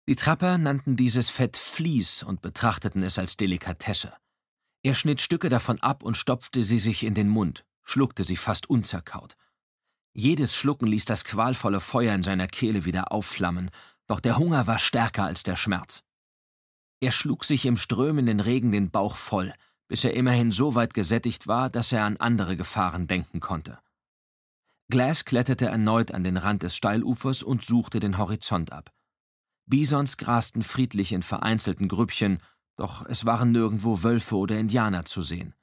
Die Trapper nannten dieses Fett Vlies und betrachteten es als Delikatesse. Er schnitt Stücke davon ab und stopfte sie sich in den Mund, schluckte sie fast unzerkaut. Jedes Schlucken ließ das qualvolle Feuer in seiner Kehle wieder aufflammen, doch der Hunger war stärker als der Schmerz. Er schlug sich im strömenden Regen den Bauch voll, bis er immerhin so weit gesättigt war, dass er an andere Gefahren denken konnte. Glass kletterte erneut an den Rand des Steilufers und suchte den Horizont ab. Bisons grasten friedlich in vereinzelten Grüppchen, doch es waren nirgendwo Wölfe oder Indianer zu sehen.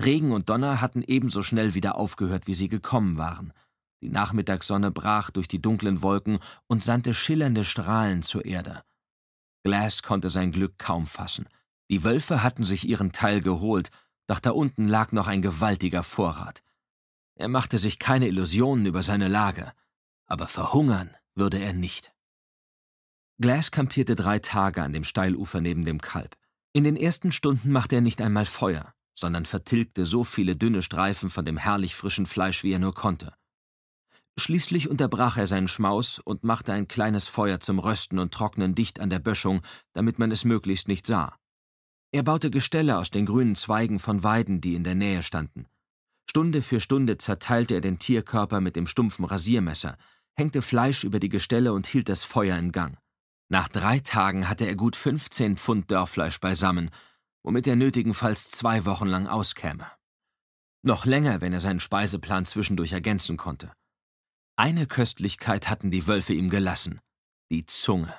Regen und Donner hatten ebenso schnell wieder aufgehört, wie sie gekommen waren – die Nachmittagssonne brach durch die dunklen Wolken und sandte schillernde Strahlen zur Erde. Glass konnte sein Glück kaum fassen. Die Wölfe hatten sich ihren Teil geholt, doch da unten lag noch ein gewaltiger Vorrat. Er machte sich keine Illusionen über seine Lage, aber verhungern würde er nicht. Glass kampierte drei Tage an dem Steilufer neben dem Kalb. In den ersten Stunden machte er nicht einmal Feuer, sondern vertilgte so viele dünne Streifen von dem herrlich frischen Fleisch, wie er nur konnte. Schließlich unterbrach er seinen Schmaus und machte ein kleines Feuer zum Rösten und Trocknen dicht an der Böschung, damit man es möglichst nicht sah. Er baute Gestelle aus den grünen Zweigen von Weiden, die in der Nähe standen. Stunde für Stunde zerteilte er den Tierkörper mit dem stumpfen Rasiermesser, hängte Fleisch über die Gestelle und hielt das Feuer in Gang. Nach drei Tagen hatte er gut 15 Pfund Dörrfleisch beisammen, womit er nötigenfalls zwei Wochen lang auskäme. Noch länger, wenn er seinen Speiseplan zwischendurch ergänzen konnte. Eine Köstlichkeit hatten die Wölfe ihm gelassen, die Zunge.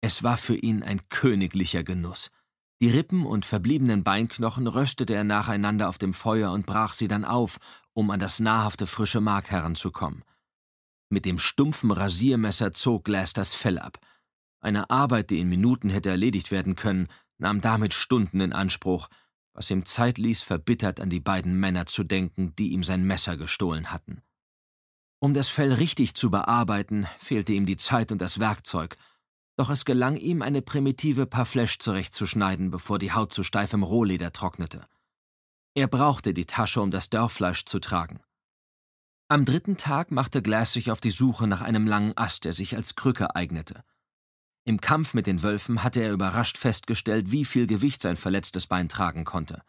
Es war für ihn ein königlicher Genuss. Die Rippen und verbliebenen Beinknochen röstete er nacheinander auf dem Feuer und brach sie dann auf, um an das nahrhafte frische Mark heranzukommen. Mit dem stumpfen Rasiermesser zog Glass das Fell ab. Eine Arbeit, die in Minuten hätte erledigt werden können, nahm damit Stunden in Anspruch, was ihm Zeit ließ, verbittert an die beiden Männer zu denken, die ihm sein Messer gestohlen hatten. Um das Fell richtig zu bearbeiten, fehlte ihm die Zeit und das Werkzeug, doch es gelang ihm, eine primitive Parfleche zurechtzuschneiden, bevor die Haut zu steifem Rohleder trocknete. Er brauchte die Tasche, um das Dörrfleisch zu tragen. Am dritten Tag machte Glass sich auf die Suche nach einem langen Ast, der sich als Krücke eignete. Im Kampf mit den Wölfen hatte er überrascht festgestellt, wie viel Gewicht sein verletztes Bein tragen konnte.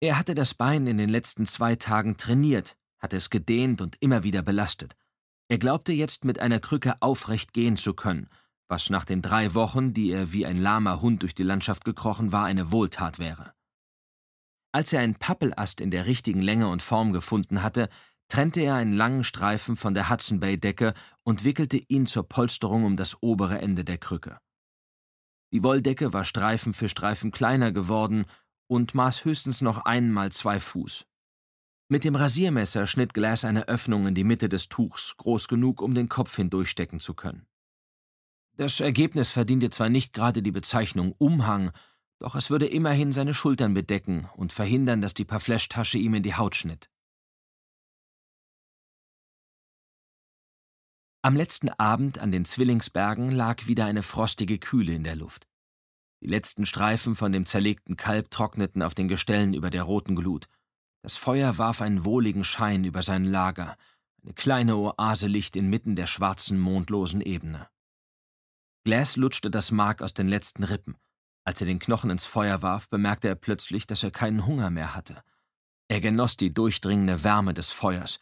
Er hatte das Bein in den letzten zwei Tagen trainiert, hatte es gedehnt und immer wieder belastet. Er glaubte jetzt mit einer Krücke aufrecht gehen zu können, was nach den drei Wochen, die er wie ein lahmer Hund durch die Landschaft gekrochen war, eine Wohltat wäre. Als er einen Pappelast in der richtigen Länge und Form gefunden hatte, trennte er einen langen Streifen von der Hudson Bay Decke und wickelte ihn zur Polsterung um das obere Ende der Krücke. Die Wolldecke war Streifen für Streifen kleiner geworden und maß höchstens noch einmal zwei Fuß. Mit dem Rasiermesser schnitt Glass eine Öffnung in die Mitte des Tuchs, groß genug, um den Kopf hindurchstecken zu können. Das Ergebnis verdiente zwar nicht gerade die Bezeichnung Umhang, doch es würde immerhin seine Schultern bedecken und verhindern, dass die Parflesch-Tasche ihm in die Haut schnitt. Am letzten Abend an den Zwillingsbergen lag wieder eine frostige Kühle in der Luft. Die letzten Streifen von dem zerlegten Kalb trockneten auf den Gestellen über der roten Glut. Das Feuer warf einen wohligen Schein über sein Lager, eine kleine Oase Licht inmitten der schwarzen, mondlosen Ebene. Glass lutschte das Mark aus den letzten Rippen. Als er den Knochen ins Feuer warf, bemerkte er plötzlich, dass er keinen Hunger mehr hatte. Er genoss die durchdringende Wärme des Feuers,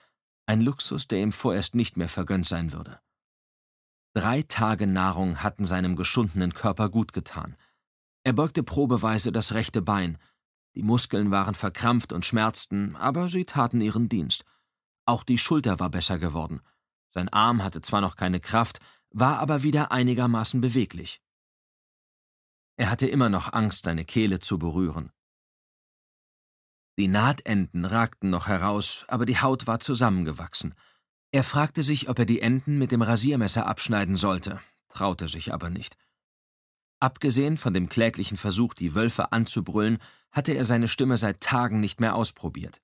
ein Luxus, der ihm vorerst nicht mehr vergönnt sein würde. Drei Tage Nahrung hatten seinem geschundenen Körper gut getan. Er beugte probeweise das rechte Bein, die Muskeln waren verkrampft und schmerzten, aber sie taten ihren Dienst. Auch die Schulter war besser geworden. Sein Arm hatte zwar noch keine Kraft, war aber wieder einigermaßen beweglich. Er hatte immer noch Angst, seine Kehle zu berühren. Die Nahtenden ragten noch heraus, aber die Haut war zusammengewachsen. Er fragte sich, ob er die Enden mit dem Rasiermesser abschneiden sollte, traute sich aber nicht. Abgesehen von dem kläglichen Versuch, die Wölfe anzubrüllen, hatte er seine Stimme seit Tagen nicht mehr ausprobiert.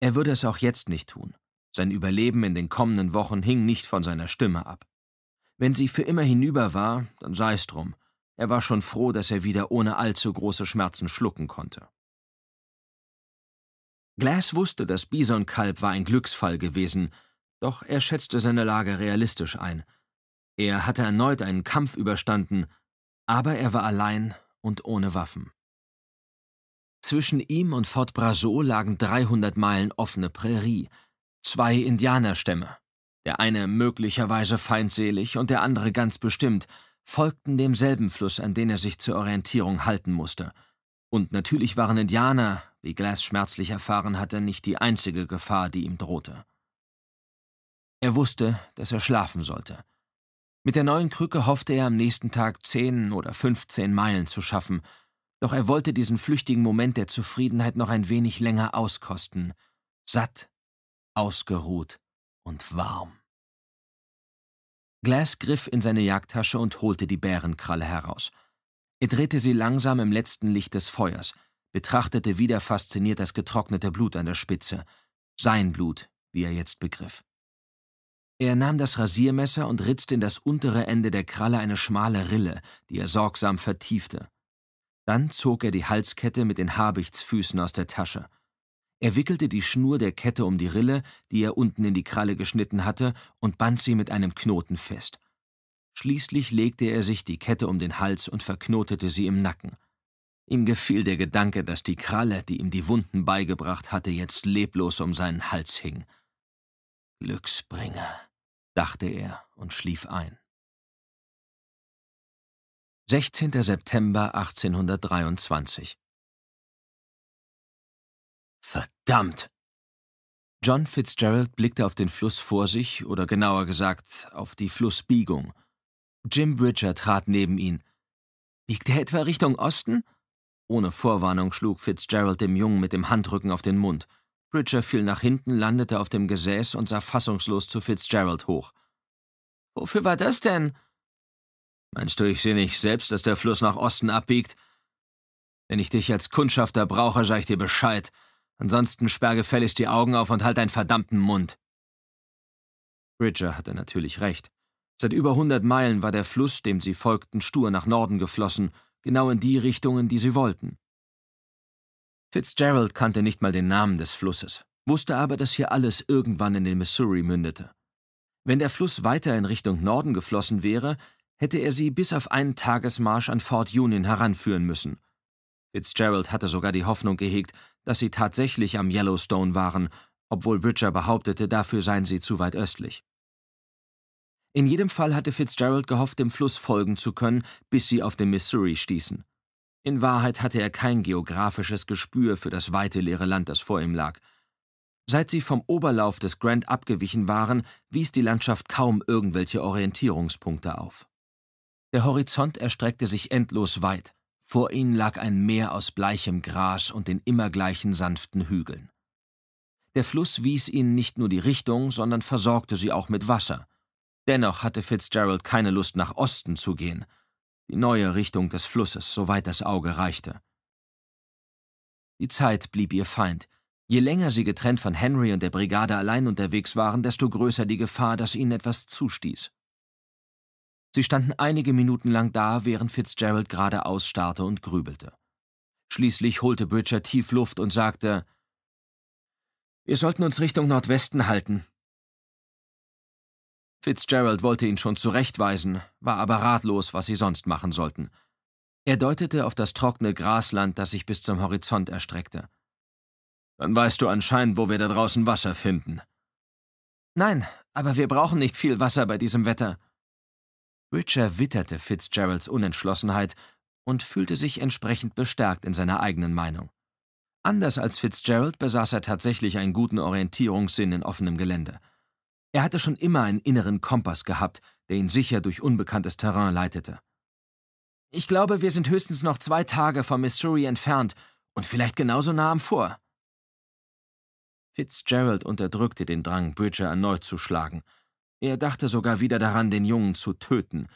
Er würde es auch jetzt nicht tun. Sein Überleben in den kommenden Wochen hing nicht von seiner Stimme ab. Wenn sie für immer hinüber war, dann sei es drum. Er war schon froh, dass er wieder ohne allzu große Schmerzen schlucken konnte. Glass wusste, das Bisonkalb war ein Glücksfall gewesen, doch er schätzte seine Lage realistisch ein. Er hatte erneut einen Kampf überstanden, aber er war allein und ohne Waffen. Zwischen ihm und Fort Brazo lagen 300 Meilen offene Prärie, zwei Indianerstämme, der eine möglicherweise feindselig und der andere ganz bestimmt, folgten demselben Fluss, an den er sich zur Orientierung halten musste. Und natürlich waren Indianer, wie Glass schmerzlich erfahren hatte, nicht die einzige Gefahr, die ihm drohte. Er wusste, dass er schlafen sollte. Mit der neuen Krücke hoffte er am nächsten Tag 10 oder 15 Meilen zu schaffen, doch er wollte diesen flüchtigen Moment der Zufriedenheit noch ein wenig länger auskosten, satt, ausgeruht und warm. Glass griff in seine Jagdtasche und holte die Bärenkralle heraus. Er drehte sie langsam im letzten Licht des Feuers, betrachtete wieder fasziniert das getrocknete Blut an der Spitze, sein Blut, wie er jetzt begriff. Er nahm das Rasiermesser und ritzte in das untere Ende der Kralle eine schmale Rille, die er sorgsam vertiefte. Dann zog er die Halskette mit den Habichtsfüßen aus der Tasche. Er wickelte die Schnur der Kette um die Rille, die er unten in die Kralle geschnitten hatte, und band sie mit einem Knoten fest. Schließlich legte er sich die Kette um den Hals und verknotete sie im Nacken. Ihm gefiel der Gedanke, dass die Kralle, die ihm die Wunden beigebracht hatte, jetzt leblos um seinen Hals hing. Glücksbringer dachte er und schlief ein. 16. September 1823 Verdammt! John Fitzgerald blickte auf den Fluss vor sich, oder genauer gesagt, auf die Flussbiegung. Jim Bridger trat neben ihn. Biegt er etwa Richtung Osten? Ohne Vorwarnung schlug Fitzgerald dem Jungen mit dem Handrücken auf den Mund. Bridger fiel nach hinten, landete auf dem Gesäß und sah fassungslos zu Fitzgerald hoch. Wofür war das denn? Meinst du, ich sehe nicht selbst, dass der Fluss nach Osten abbiegt? Wenn ich dich als Kundschafter brauche, sage ich dir Bescheid. Ansonsten sperr gefälligst die Augen auf und halt deinen verdammten Mund. Bridger hatte natürlich recht. Seit über hundert Meilen war der Fluss, dem sie folgten, stur nach Norden geflossen, genau in die Richtungen, die sie wollten. Fitzgerald kannte nicht mal den Namen des Flusses, wusste aber, dass hier alles irgendwann in den Missouri mündete. Wenn der Fluss weiter in Richtung Norden geflossen wäre, hätte er sie bis auf einen Tagesmarsch an Fort Union heranführen müssen. Fitzgerald hatte sogar die Hoffnung gehegt, dass sie tatsächlich am Yellowstone waren, obwohl Bridger behauptete, dafür seien sie zu weit östlich. In jedem Fall hatte Fitzgerald gehofft, dem Fluss folgen zu können, bis sie auf den Missouri stießen. In Wahrheit hatte er kein geografisches Gespür für das weite leere Land, das vor ihm lag. Seit sie vom Oberlauf des Grand abgewichen waren, wies die Landschaft kaum irgendwelche Orientierungspunkte auf. Der Horizont erstreckte sich endlos weit. Vor ihnen lag ein Meer aus bleichem Gras und den immer gleichen sanften Hügeln. Der Fluss wies ihnen nicht nur die Richtung, sondern versorgte sie auch mit Wasser. Dennoch hatte Fitzgerald keine Lust, nach Osten zu gehen – die neue Richtung des Flusses, soweit das Auge reichte. Die Zeit blieb ihr Feind. Je länger sie getrennt von Henry und der Brigade allein unterwegs waren, desto größer die Gefahr, dass ihnen etwas zustieß. Sie standen einige Minuten lang da, während Fitzgerald geradeaus starrte und grübelte. Schließlich holte Bridger tief Luft und sagte, wir sollten uns Richtung Nordwesten halten. Fitzgerald wollte ihn schon zurechtweisen, war aber ratlos, was sie sonst machen sollten. Er deutete auf das trockene Grasland, das sich bis zum Horizont erstreckte. Dann weißt du anscheinend, wo wir da draußen Wasser finden. Nein, aber wir brauchen nicht viel Wasser bei diesem Wetter. Richard witterte Fitzgeralds Unentschlossenheit und fühlte sich entsprechend bestärkt in seiner eigenen Meinung. Anders als Fitzgerald besaß er tatsächlich einen guten Orientierungssinn in offenem Gelände. Er hatte schon immer einen inneren Kompass gehabt, der ihn sicher durch unbekanntes Terrain leitete. Ich glaube, wir sind höchstens noch zwei Tage von Missouri entfernt und vielleicht genauso nah am Vor. Fitzgerald unterdrückte den Drang, Bridger erneut zu schlagen. Er dachte sogar wieder daran, den Jungen zu töten.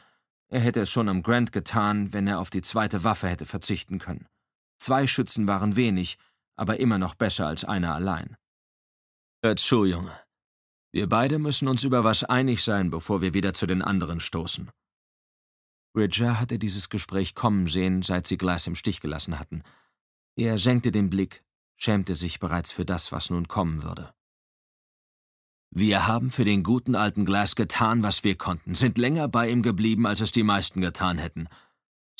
Er hätte es schon am Grant getan, wenn er auf die zweite Waffe hätte verzichten können. Zwei Schützen waren wenig, aber immer noch besser als einer allein. Hört zu, Junge. Wir beide müssen uns über was einig sein, bevor wir wieder zu den anderen stoßen. Bridger hatte dieses Gespräch kommen sehen, seit sie Glass im Stich gelassen hatten. Er senkte den Blick, schämte sich bereits für das, was nun kommen würde. Wir haben für den guten alten Glass getan, was wir konnten, sind länger bei ihm geblieben, als es die meisten getan hätten.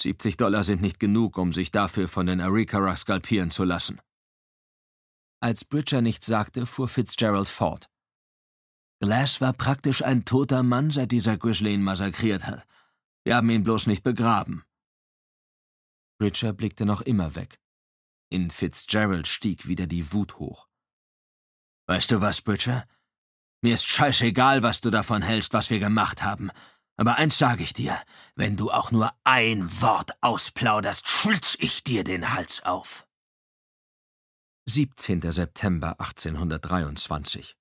70 Dollar sind nicht genug, um sich dafür von den Arikara skalpieren zu lassen. Als Bridger nichts sagte, fuhr Fitzgerald fort. Glass war praktisch ein toter Mann, seit dieser Grizzly ihn massakriert hat. Wir haben ihn bloß nicht begraben. Bridger blickte noch immer weg. In Fitzgerald stieg wieder die Wut hoch. Weißt du was, Bridger? Mir ist scheißegal, was du davon hältst, was wir gemacht haben. Aber eins sage ich dir, wenn du auch nur ein Wort ausplauderst, schlitz ich dir den Hals auf. 17. September 1823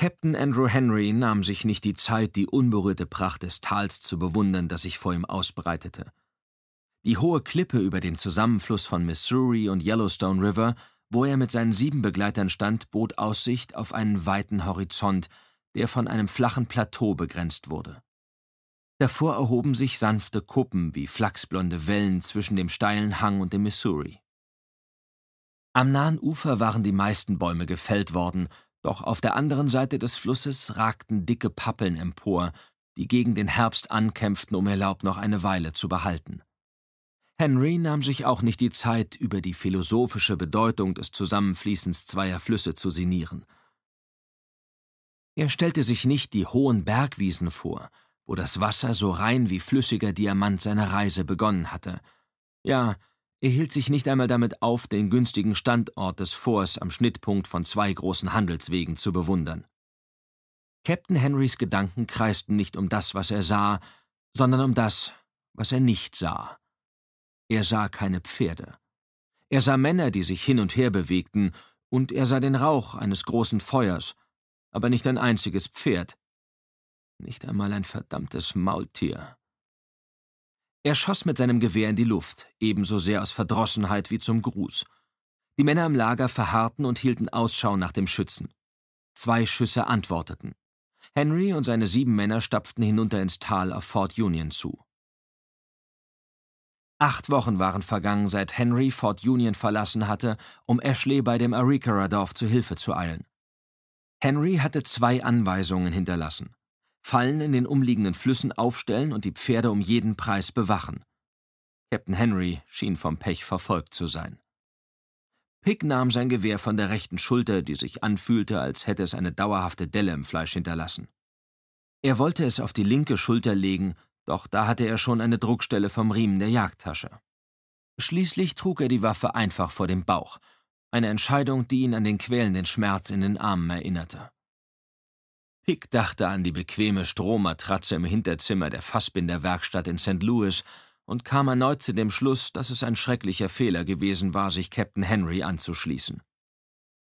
Captain Andrew Henry nahm sich nicht die Zeit, die unberührte Pracht des Tals zu bewundern, das sich vor ihm ausbreitete. Die hohe Klippe über dem Zusammenfluss von Missouri und Yellowstone River, wo er mit seinen sieben Begleitern stand, bot Aussicht auf einen weiten Horizont, der von einem flachen Plateau begrenzt wurde. Davor erhoben sich sanfte Kuppen wie flachsblonde Wellen zwischen dem steilen Hang und dem Missouri. Am nahen Ufer waren die meisten Bäume gefällt worden doch auf der anderen Seite des Flusses ragten dicke Pappeln empor, die gegen den Herbst ankämpften, um Erlaub noch eine Weile zu behalten. Henry nahm sich auch nicht die Zeit, über die philosophische Bedeutung des Zusammenfließens zweier Flüsse zu sinnieren. Er stellte sich nicht die hohen Bergwiesen vor, wo das Wasser so rein wie flüssiger Diamant seine Reise begonnen hatte. Ja, er hielt sich nicht einmal damit auf, den günstigen Standort des Forts am Schnittpunkt von zwei großen Handelswegen zu bewundern. Captain Henrys Gedanken kreisten nicht um das, was er sah, sondern um das, was er nicht sah. Er sah keine Pferde. Er sah Männer, die sich hin und her bewegten, und er sah den Rauch eines großen Feuers, aber nicht ein einziges Pferd. Nicht einmal ein verdammtes Maultier. Er schoss mit seinem Gewehr in die Luft, ebenso sehr aus Verdrossenheit wie zum Gruß. Die Männer im Lager verharrten und hielten Ausschau nach dem Schützen. Zwei Schüsse antworteten. Henry und seine sieben Männer stapften hinunter ins Tal auf Fort Union zu. Acht Wochen waren vergangen, seit Henry Fort Union verlassen hatte, um Ashley bei dem Arikara-Dorf zu Hilfe zu eilen. Henry hatte zwei Anweisungen hinterlassen. Fallen in den umliegenden Flüssen aufstellen und die Pferde um jeden Preis bewachen. Captain Henry schien vom Pech verfolgt zu sein. Pick nahm sein Gewehr von der rechten Schulter, die sich anfühlte, als hätte es eine dauerhafte Delle im Fleisch hinterlassen. Er wollte es auf die linke Schulter legen, doch da hatte er schon eine Druckstelle vom Riemen der Jagdtasche. Schließlich trug er die Waffe einfach vor dem Bauch, eine Entscheidung, die ihn an den quälenden Schmerz in den Armen erinnerte. Hick dachte an die bequeme Strohmatratze im Hinterzimmer der Fassbinderwerkstatt in St. Louis und kam erneut zu dem Schluss, dass es ein schrecklicher Fehler gewesen war, sich Captain Henry anzuschließen.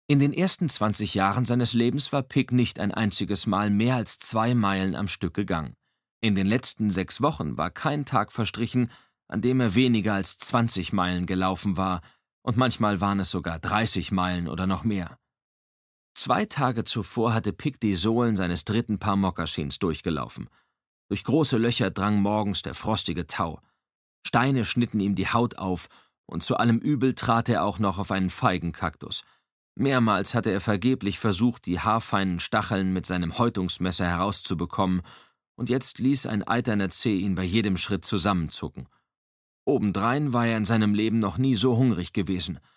In den ersten 20 Jahren seines Lebens war Pick nicht ein einziges Mal mehr als zwei Meilen am Stück gegangen. In den letzten sechs Wochen war kein Tag verstrichen, an dem er weniger als 20 Meilen gelaufen war, und manchmal waren es sogar 30 Meilen oder noch mehr. Zwei Tage zuvor hatte Pick die Sohlen seines dritten Paar Mokassins durchgelaufen. Durch große Löcher drang morgens der frostige Tau. Steine schnitten ihm die Haut auf, und zu allem Übel trat er auch noch auf einen Feigenkaktus. Mehrmals hatte er vergeblich versucht, die haarfeinen Stacheln mit seinem Häutungsmesser herauszubekommen, und jetzt ließ ein eiterner Zeh ihn bei jedem Schritt zusammenzucken. Obendrein war er in seinem Leben noch nie so hungrig gewesen –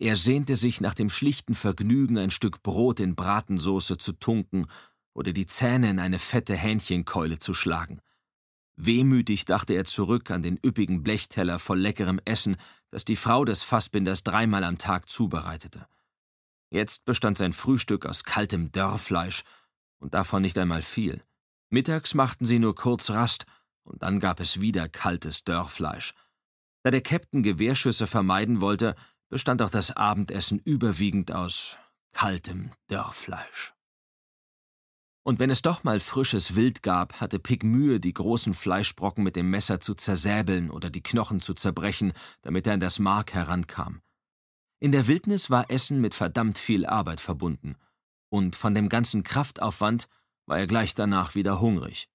er sehnte sich nach dem schlichten Vergnügen, ein Stück Brot in Bratensoße zu tunken oder die Zähne in eine fette Hähnchenkeule zu schlagen. Wehmütig dachte er zurück an den üppigen Blechteller voll leckerem Essen, das die Frau des Fassbinders dreimal am Tag zubereitete. Jetzt bestand sein Frühstück aus kaltem Dörrfleisch und davon nicht einmal viel. Mittags machten sie nur kurz Rast und dann gab es wieder kaltes Dörrfleisch. Da der Käpt'n Gewehrschüsse vermeiden wollte, bestand auch das Abendessen überwiegend aus kaltem Dörrfleisch. Und wenn es doch mal frisches Wild gab, hatte Pick Mühe, die großen Fleischbrocken mit dem Messer zu zersäbeln oder die Knochen zu zerbrechen, damit er an das Mark herankam. In der Wildnis war Essen mit verdammt viel Arbeit verbunden, und von dem ganzen Kraftaufwand war er gleich danach wieder hungrig.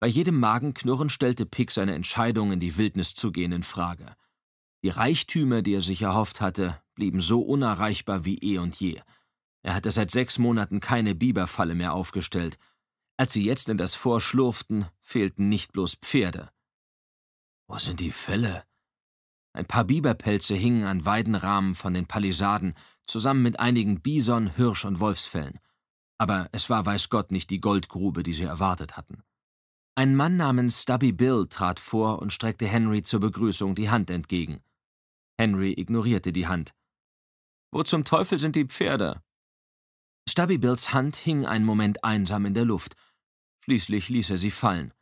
Bei jedem Magenknurren stellte Pick seine Entscheidung, in die Wildnis zu gehen, in Frage. Die Reichtümer, die er sich erhofft hatte, blieben so unerreichbar wie eh und je. Er hatte seit sechs Monaten keine Biberfalle mehr aufgestellt. Als sie jetzt in das Vor schlurften, fehlten nicht bloß Pferde. Wo sind die Felle? Ein paar Biberpelze hingen an Weidenrahmen von den Palisaden, zusammen mit einigen Bison, Hirsch und Wolfsfellen. Aber es war weiß Gott nicht die Goldgrube, die sie erwartet hatten. Ein Mann namens Stubby Bill trat vor und streckte Henry zur Begrüßung die Hand entgegen. Henry ignorierte die Hand. Wo zum Teufel sind die Pferde? Stubby Bills Hand hing einen Moment einsam in der Luft. Schließlich ließ er sie fallen.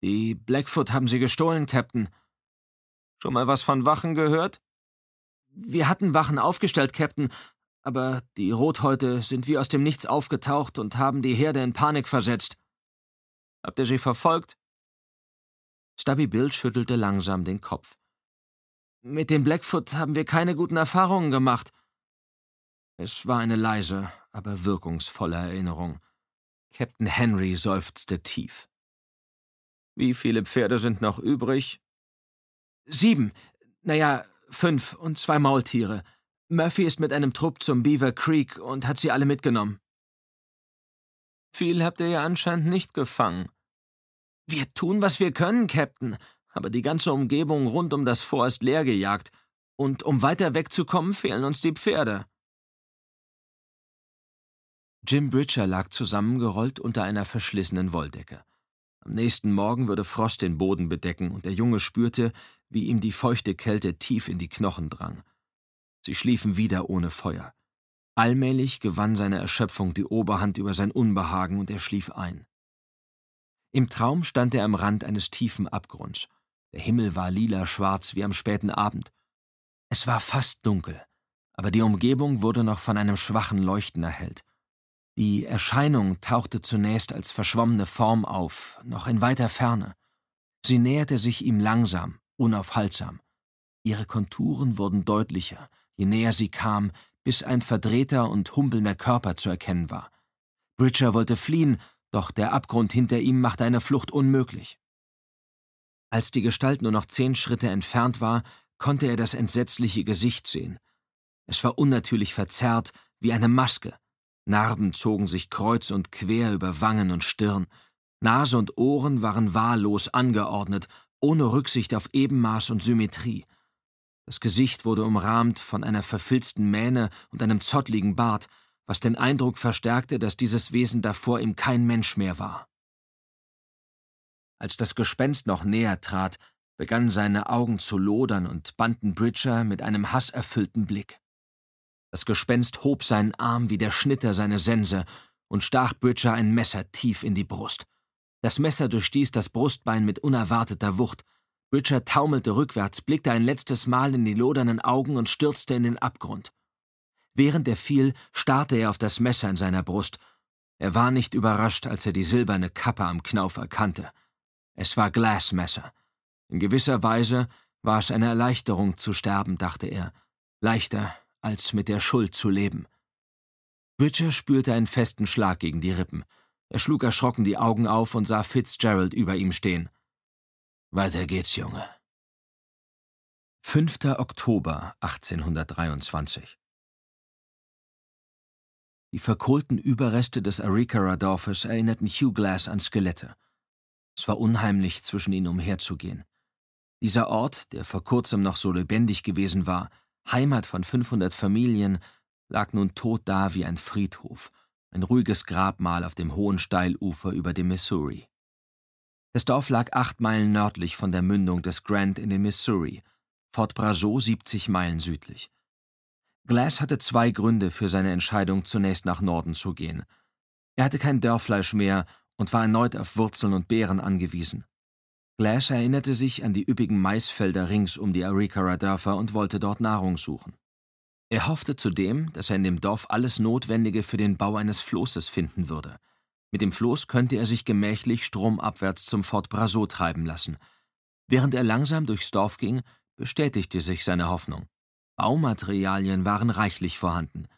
Die Blackfoot haben sie gestohlen, Captain. Schon mal was von Wachen gehört? Wir hatten Wachen aufgestellt, Captain, aber die Rothäute sind wie aus dem Nichts aufgetaucht und haben die Herde in Panik versetzt. Habt ihr sie verfolgt? Stubby Bill schüttelte langsam den Kopf. Mit den Blackfoot haben wir keine guten Erfahrungen gemacht. Es war eine leise, aber wirkungsvolle Erinnerung. Captain Henry seufzte tief. Wie viele Pferde sind noch übrig? Sieben. Naja, fünf und zwei Maultiere. Murphy ist mit einem Trupp zum Beaver Creek und hat sie alle mitgenommen. Viel habt ihr ja anscheinend nicht gefangen. Wir tun, was wir können, Captain, aber die ganze Umgebung rund um das Fort ist leer gejagt, und um weiter wegzukommen, fehlen uns die Pferde. Jim Bridger lag zusammengerollt unter einer verschlissenen Wolldecke. Am nächsten Morgen würde Frost den Boden bedecken, und der Junge spürte, wie ihm die feuchte Kälte tief in die Knochen drang. Sie schliefen wieder ohne Feuer. Allmählich gewann seine Erschöpfung die Oberhand über sein Unbehagen und er schlief ein. Im Traum stand er am Rand eines tiefen Abgrunds. Der Himmel war lila-schwarz wie am späten Abend. Es war fast dunkel, aber die Umgebung wurde noch von einem schwachen Leuchten erhellt. Die Erscheinung tauchte zunächst als verschwommene Form auf, noch in weiter Ferne. Sie näherte sich ihm langsam, unaufhaltsam. Ihre Konturen wurden deutlicher, je näher sie kam, bis ein verdrehter und humpelnder Körper zu erkennen war. Bridger wollte fliehen, doch der Abgrund hinter ihm machte eine Flucht unmöglich. Als die Gestalt nur noch zehn Schritte entfernt war, konnte er das entsetzliche Gesicht sehen. Es war unnatürlich verzerrt, wie eine Maske. Narben zogen sich kreuz und quer über Wangen und Stirn. Nase und Ohren waren wahllos angeordnet, ohne Rücksicht auf Ebenmaß und Symmetrie. Das Gesicht wurde umrahmt von einer verfilzten Mähne und einem zottligen Bart, was den Eindruck verstärkte, dass dieses Wesen davor ihm kein Mensch mehr war. Als das Gespenst noch näher trat, begannen seine Augen zu lodern und banden Bridger mit einem hasserfüllten Blick. Das Gespenst hob seinen Arm wie der Schnitter seine Sense und stach Bridger ein Messer tief in die Brust. Das Messer durchstieß das Brustbein mit unerwarteter Wucht. Bridger taumelte rückwärts, blickte ein letztes Mal in die lodernden Augen und stürzte in den Abgrund. Während er fiel, starrte er auf das Messer in seiner Brust. Er war nicht überrascht, als er die silberne Kappe am Knauf erkannte. Es war Glasmesser. In gewisser Weise war es eine Erleichterung zu sterben, dachte er, leichter als mit der Schuld zu leben. Bridger spürte einen festen Schlag gegen die Rippen. Er schlug erschrocken die Augen auf und sah Fitzgerald über ihm stehen. Weiter geht's, Junge. 5. Oktober 1823 Die verkohlten Überreste des Arikara-Dorfes erinnerten Hugh Glass an Skelette. Es war unheimlich, zwischen ihnen umherzugehen. Dieser Ort, der vor kurzem noch so lebendig gewesen war, Heimat von 500 Familien, lag nun tot da wie ein Friedhof, ein ruhiges Grabmal auf dem hohen Steilufer über dem Missouri. Das Dorf lag acht Meilen nördlich von der Mündung des Grand in den Missouri, Fort Brassot 70 Meilen südlich. Glass hatte zwei Gründe für seine Entscheidung, zunächst nach Norden zu gehen. Er hatte kein Dörfleisch mehr und war erneut auf Wurzeln und Beeren angewiesen. Glass erinnerte sich an die üppigen Maisfelder rings um die Arikara-Dörfer und wollte dort Nahrung suchen. Er hoffte zudem, dass er in dem Dorf alles Notwendige für den Bau eines Floßes finden würde. Mit dem Floß könnte er sich gemächlich stromabwärts zum Fort Braseau treiben lassen. Während er langsam durchs Dorf ging, bestätigte sich seine Hoffnung. Baumaterialien waren reichlich vorhanden.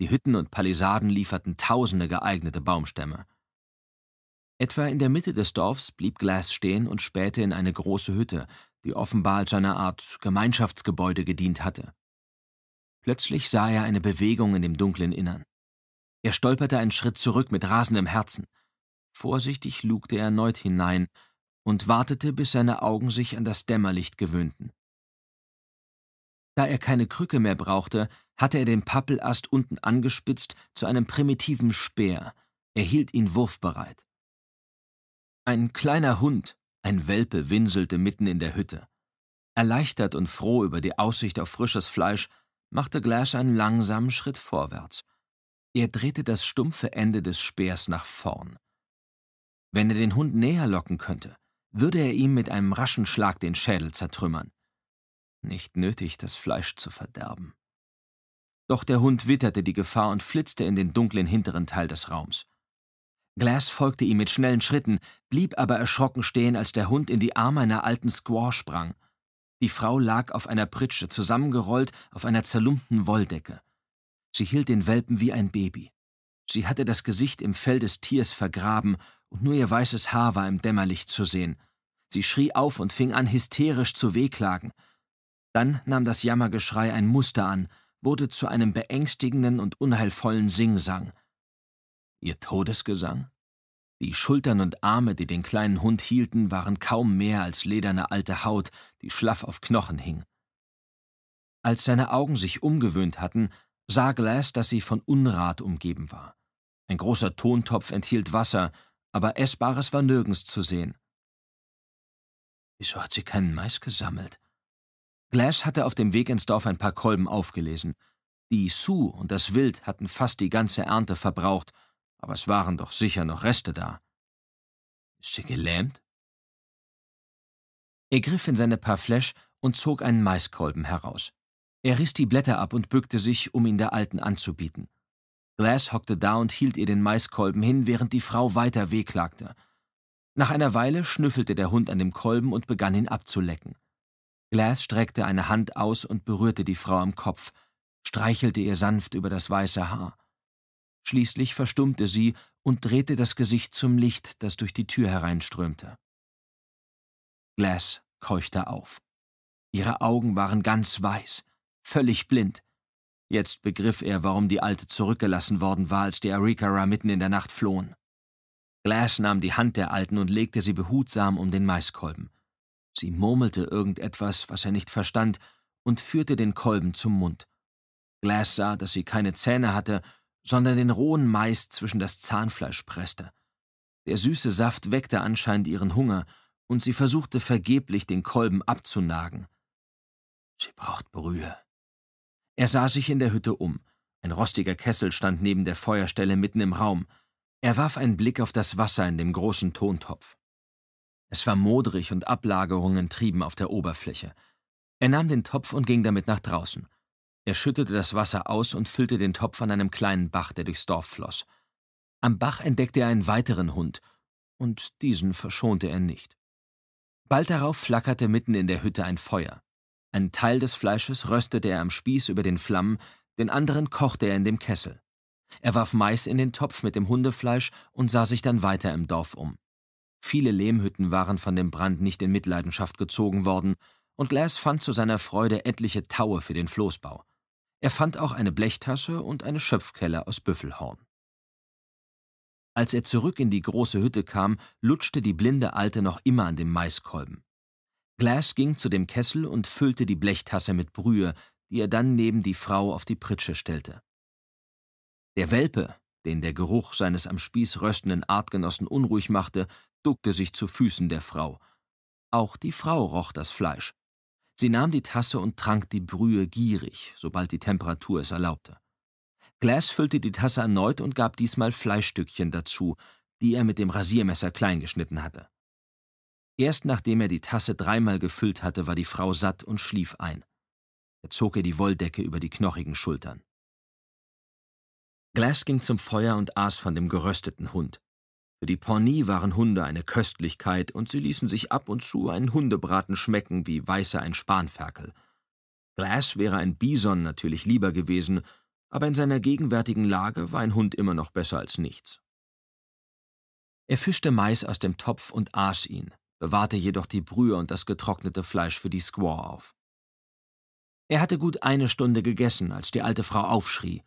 Die Hütten und Palisaden lieferten tausende geeignete Baumstämme. Etwa in der Mitte des Dorfs blieb Glass stehen und spähte in eine große Hütte, die offenbar als eine Art Gemeinschaftsgebäude gedient hatte. Plötzlich sah er eine Bewegung in dem dunklen Innern. Er stolperte einen Schritt zurück mit rasendem Herzen. Vorsichtig lugte er erneut hinein und wartete, bis seine Augen sich an das Dämmerlicht gewöhnten. Da er keine Krücke mehr brauchte, hatte er den Pappelast unten angespitzt zu einem primitiven Speer. Er hielt ihn wurfbereit. Ein kleiner Hund, ein Welpe, winselte mitten in der Hütte. Erleichtert und froh über die Aussicht auf frisches Fleisch, machte Glass einen langsamen Schritt vorwärts. Er drehte das stumpfe Ende des Speers nach vorn. Wenn er den Hund näher locken könnte, würde er ihm mit einem raschen Schlag den Schädel zertrümmern. Nicht nötig, das Fleisch zu verderben. Doch der Hund witterte die Gefahr und flitzte in den dunklen hinteren Teil des Raums. Glass folgte ihm mit schnellen Schritten, blieb aber erschrocken stehen, als der Hund in die Arme einer alten Squaw sprang. Die Frau lag auf einer Pritsche, zusammengerollt auf einer zerlumpten Wolldecke. Sie hielt den Welpen wie ein Baby. Sie hatte das Gesicht im Fell des Tiers vergraben und nur ihr weißes Haar war im Dämmerlicht zu sehen. Sie schrie auf und fing an, hysterisch zu wehklagen. Dann nahm das Jammergeschrei ein Muster an, wurde zu einem beängstigenden und unheilvollen Singsang. Ihr Todesgesang? Die Schultern und Arme, die den kleinen Hund hielten, waren kaum mehr als lederne alte Haut, die schlaff auf Knochen hing. Als seine Augen sich umgewöhnt hatten, sah Glass, dass sie von Unrat umgeben war. Ein großer Tontopf enthielt Wasser, aber Essbares war nirgends zu sehen. Wieso hat sie keinen Mais gesammelt? Glass hatte auf dem Weg ins Dorf ein paar Kolben aufgelesen. Die Sue und das Wild hatten fast die ganze Ernte verbraucht aber es waren doch sicher noch Reste da. Ist sie gelähmt? Er griff in seine Parfleche und zog einen Maiskolben heraus. Er riss die Blätter ab und bückte sich, um ihn der Alten anzubieten. Glass hockte da und hielt ihr den Maiskolben hin, während die Frau weiter wehklagte. Nach einer Weile schnüffelte der Hund an dem Kolben und begann ihn abzulecken. Glass streckte eine Hand aus und berührte die Frau am Kopf, streichelte ihr sanft über das weiße Haar. Schließlich verstummte sie und drehte das Gesicht zum Licht, das durch die Tür hereinströmte. Glass keuchte auf. Ihre Augen waren ganz weiß, völlig blind. Jetzt begriff er, warum die Alte zurückgelassen worden war, als die Arikara mitten in der Nacht flohen. Glass nahm die Hand der Alten und legte sie behutsam um den Maiskolben. Sie murmelte irgendetwas, was er nicht verstand, und führte den Kolben zum Mund. Glass sah, dass sie keine Zähne hatte sondern den rohen Mais zwischen das Zahnfleisch presste. Der süße Saft weckte anscheinend ihren Hunger, und sie versuchte vergeblich, den Kolben abzunagen. Sie braucht Brühe. Er sah sich in der Hütte um. Ein rostiger Kessel stand neben der Feuerstelle mitten im Raum. Er warf einen Blick auf das Wasser in dem großen Tontopf. Es war modrig und Ablagerungen trieben auf der Oberfläche. Er nahm den Topf und ging damit nach draußen. Er schüttete das Wasser aus und füllte den Topf an einem kleinen Bach, der durchs Dorf floss. Am Bach entdeckte er einen weiteren Hund, und diesen verschonte er nicht. Bald darauf flackerte mitten in der Hütte ein Feuer. Einen Teil des Fleisches röstete er am Spieß über den Flammen, den anderen kochte er in dem Kessel. Er warf Mais in den Topf mit dem Hundefleisch und sah sich dann weiter im Dorf um. Viele Lehmhütten waren von dem Brand nicht in Mitleidenschaft gezogen worden, und Glass fand zu seiner Freude etliche Taue für den Floßbau. Er fand auch eine Blechtasche und eine Schöpfkelle aus Büffelhorn. Als er zurück in die große Hütte kam, lutschte die blinde Alte noch immer an dem Maiskolben. Glass ging zu dem Kessel und füllte die Blechtasse mit Brühe, die er dann neben die Frau auf die Pritsche stellte. Der Welpe, den der Geruch seines am Spieß röstenden Artgenossen unruhig machte, duckte sich zu Füßen der Frau. Auch die Frau roch das Fleisch. Sie nahm die Tasse und trank die Brühe gierig, sobald die Temperatur es erlaubte. Glass füllte die Tasse erneut und gab diesmal Fleischstückchen dazu, die er mit dem Rasiermesser kleingeschnitten hatte. Erst nachdem er die Tasse dreimal gefüllt hatte, war die Frau satt und schlief ein. Er zog ihr die Wolldecke über die knochigen Schultern. Glass ging zum Feuer und aß von dem gerösteten Hund. Für die Pornie waren Hunde eine Köstlichkeit und sie ließen sich ab und zu einen Hundebraten schmecken, wie Weiße ein Spanferkel. Glass wäre ein Bison natürlich lieber gewesen, aber in seiner gegenwärtigen Lage war ein Hund immer noch besser als nichts. Er fischte Mais aus dem Topf und aß ihn, bewahrte jedoch die Brühe und das getrocknete Fleisch für die Squaw auf. Er hatte gut eine Stunde gegessen, als die alte Frau aufschrie.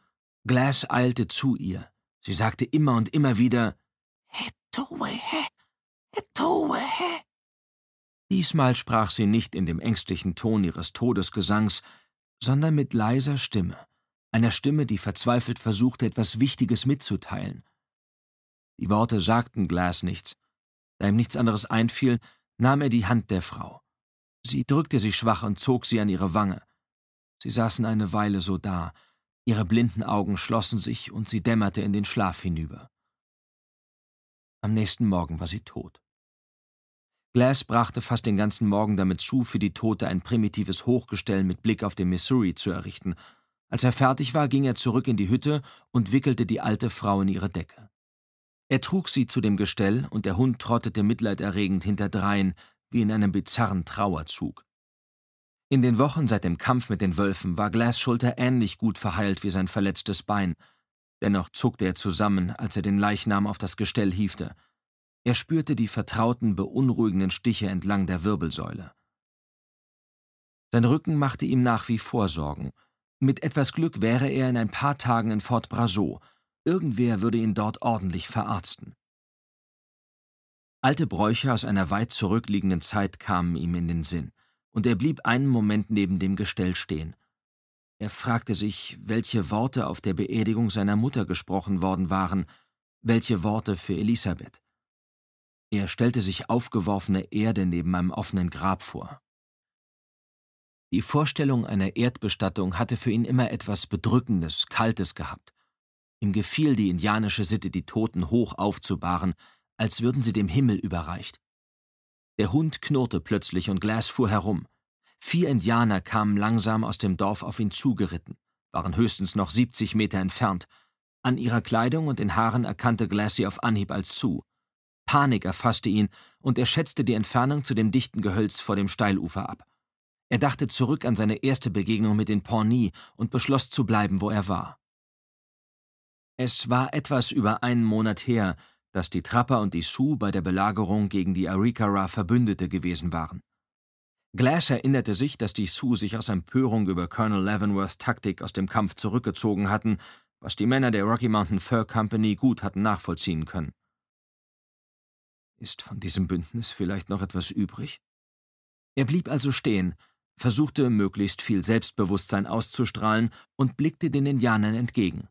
Glass eilte zu ihr. Sie sagte immer und immer wieder, Hetowehe, Hetowehe. Diesmal sprach sie nicht in dem ängstlichen Ton ihres Todesgesangs, sondern mit leiser Stimme, einer Stimme, die verzweifelt versuchte, etwas Wichtiges mitzuteilen. Die Worte sagten Glass nichts. Da ihm nichts anderes einfiel, nahm er die Hand der Frau. Sie drückte sie schwach und zog sie an ihre Wange. Sie saßen eine Weile so da, ihre blinden Augen schlossen sich und sie dämmerte in den Schlaf hinüber. Am nächsten Morgen war sie tot. Glass brachte fast den ganzen Morgen damit zu, für die Tote ein primitives Hochgestell mit Blick auf den Missouri zu errichten. Als er fertig war, ging er zurück in die Hütte und wickelte die alte Frau in ihre Decke. Er trug sie zu dem Gestell und der Hund trottete mitleiderregend hinterdrein, wie in einem bizarren Trauerzug. In den Wochen seit dem Kampf mit den Wölfen war Glass Schulter ähnlich gut verheilt wie sein verletztes Bein – Dennoch zuckte er zusammen, als er den Leichnam auf das Gestell hiefte. Er spürte die vertrauten, beunruhigenden Stiche entlang der Wirbelsäule. Sein Rücken machte ihm nach wie vor Sorgen. Mit etwas Glück wäre er in ein paar Tagen in Fort Braseau. Irgendwer würde ihn dort ordentlich verarzten. Alte Bräuche aus einer weit zurückliegenden Zeit kamen ihm in den Sinn, und er blieb einen Moment neben dem Gestell stehen – er fragte sich, welche Worte auf der Beerdigung seiner Mutter gesprochen worden waren, welche Worte für Elisabeth. Er stellte sich aufgeworfene Erde neben einem offenen Grab vor. Die Vorstellung einer Erdbestattung hatte für ihn immer etwas Bedrückendes, Kaltes gehabt. Ihm gefiel die indianische Sitte, die Toten hoch aufzubahren, als würden sie dem Himmel überreicht. Der Hund knurrte plötzlich und Glass fuhr herum. Vier Indianer kamen langsam aus dem Dorf auf ihn zugeritten, waren höchstens noch 70 Meter entfernt. An ihrer Kleidung und den Haaren erkannte Glassy auf Anhieb als zu. Panik erfasste ihn und er schätzte die Entfernung zu dem dichten Gehölz vor dem Steilufer ab. Er dachte zurück an seine erste Begegnung mit den Pawnee und beschloss zu bleiben, wo er war. Es war etwas über einen Monat her, dass die Trapper und die Sioux bei der Belagerung gegen die Arikara Verbündete gewesen waren. Glass erinnerte sich, dass die Sioux sich aus Empörung über Colonel Leavenworths Taktik aus dem Kampf zurückgezogen hatten, was die Männer der Rocky Mountain Fur Company gut hatten nachvollziehen können. Ist von diesem Bündnis vielleicht noch etwas übrig? Er blieb also stehen, versuchte möglichst viel Selbstbewusstsein auszustrahlen und blickte den Indianern entgegen.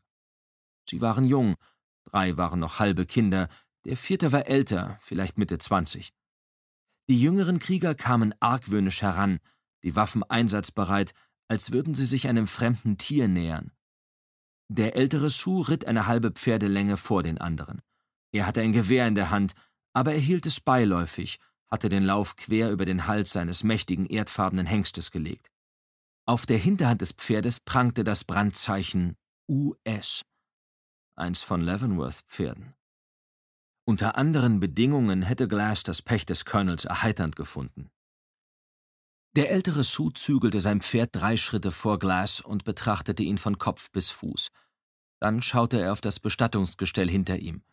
Sie waren jung, drei waren noch halbe Kinder, der vierte war älter, vielleicht Mitte zwanzig. Die jüngeren Krieger kamen argwöhnisch heran, die Waffen einsatzbereit, als würden sie sich einem fremden Tier nähern. Der ältere Su ritt eine halbe Pferdelänge vor den anderen. Er hatte ein Gewehr in der Hand, aber er hielt es beiläufig, hatte den Lauf quer über den Hals seines mächtigen erdfarbenen Hengstes gelegt. Auf der Hinterhand des Pferdes prangte das Brandzeichen US, eins von Leavenworth Pferden. Unter anderen Bedingungen hätte Glass das Pech des Colonels erheiternd gefunden. Der ältere Sue zügelte sein Pferd drei Schritte vor Glass und betrachtete ihn von Kopf bis Fuß. Dann schaute er auf das Bestattungsgestell hinter ihm.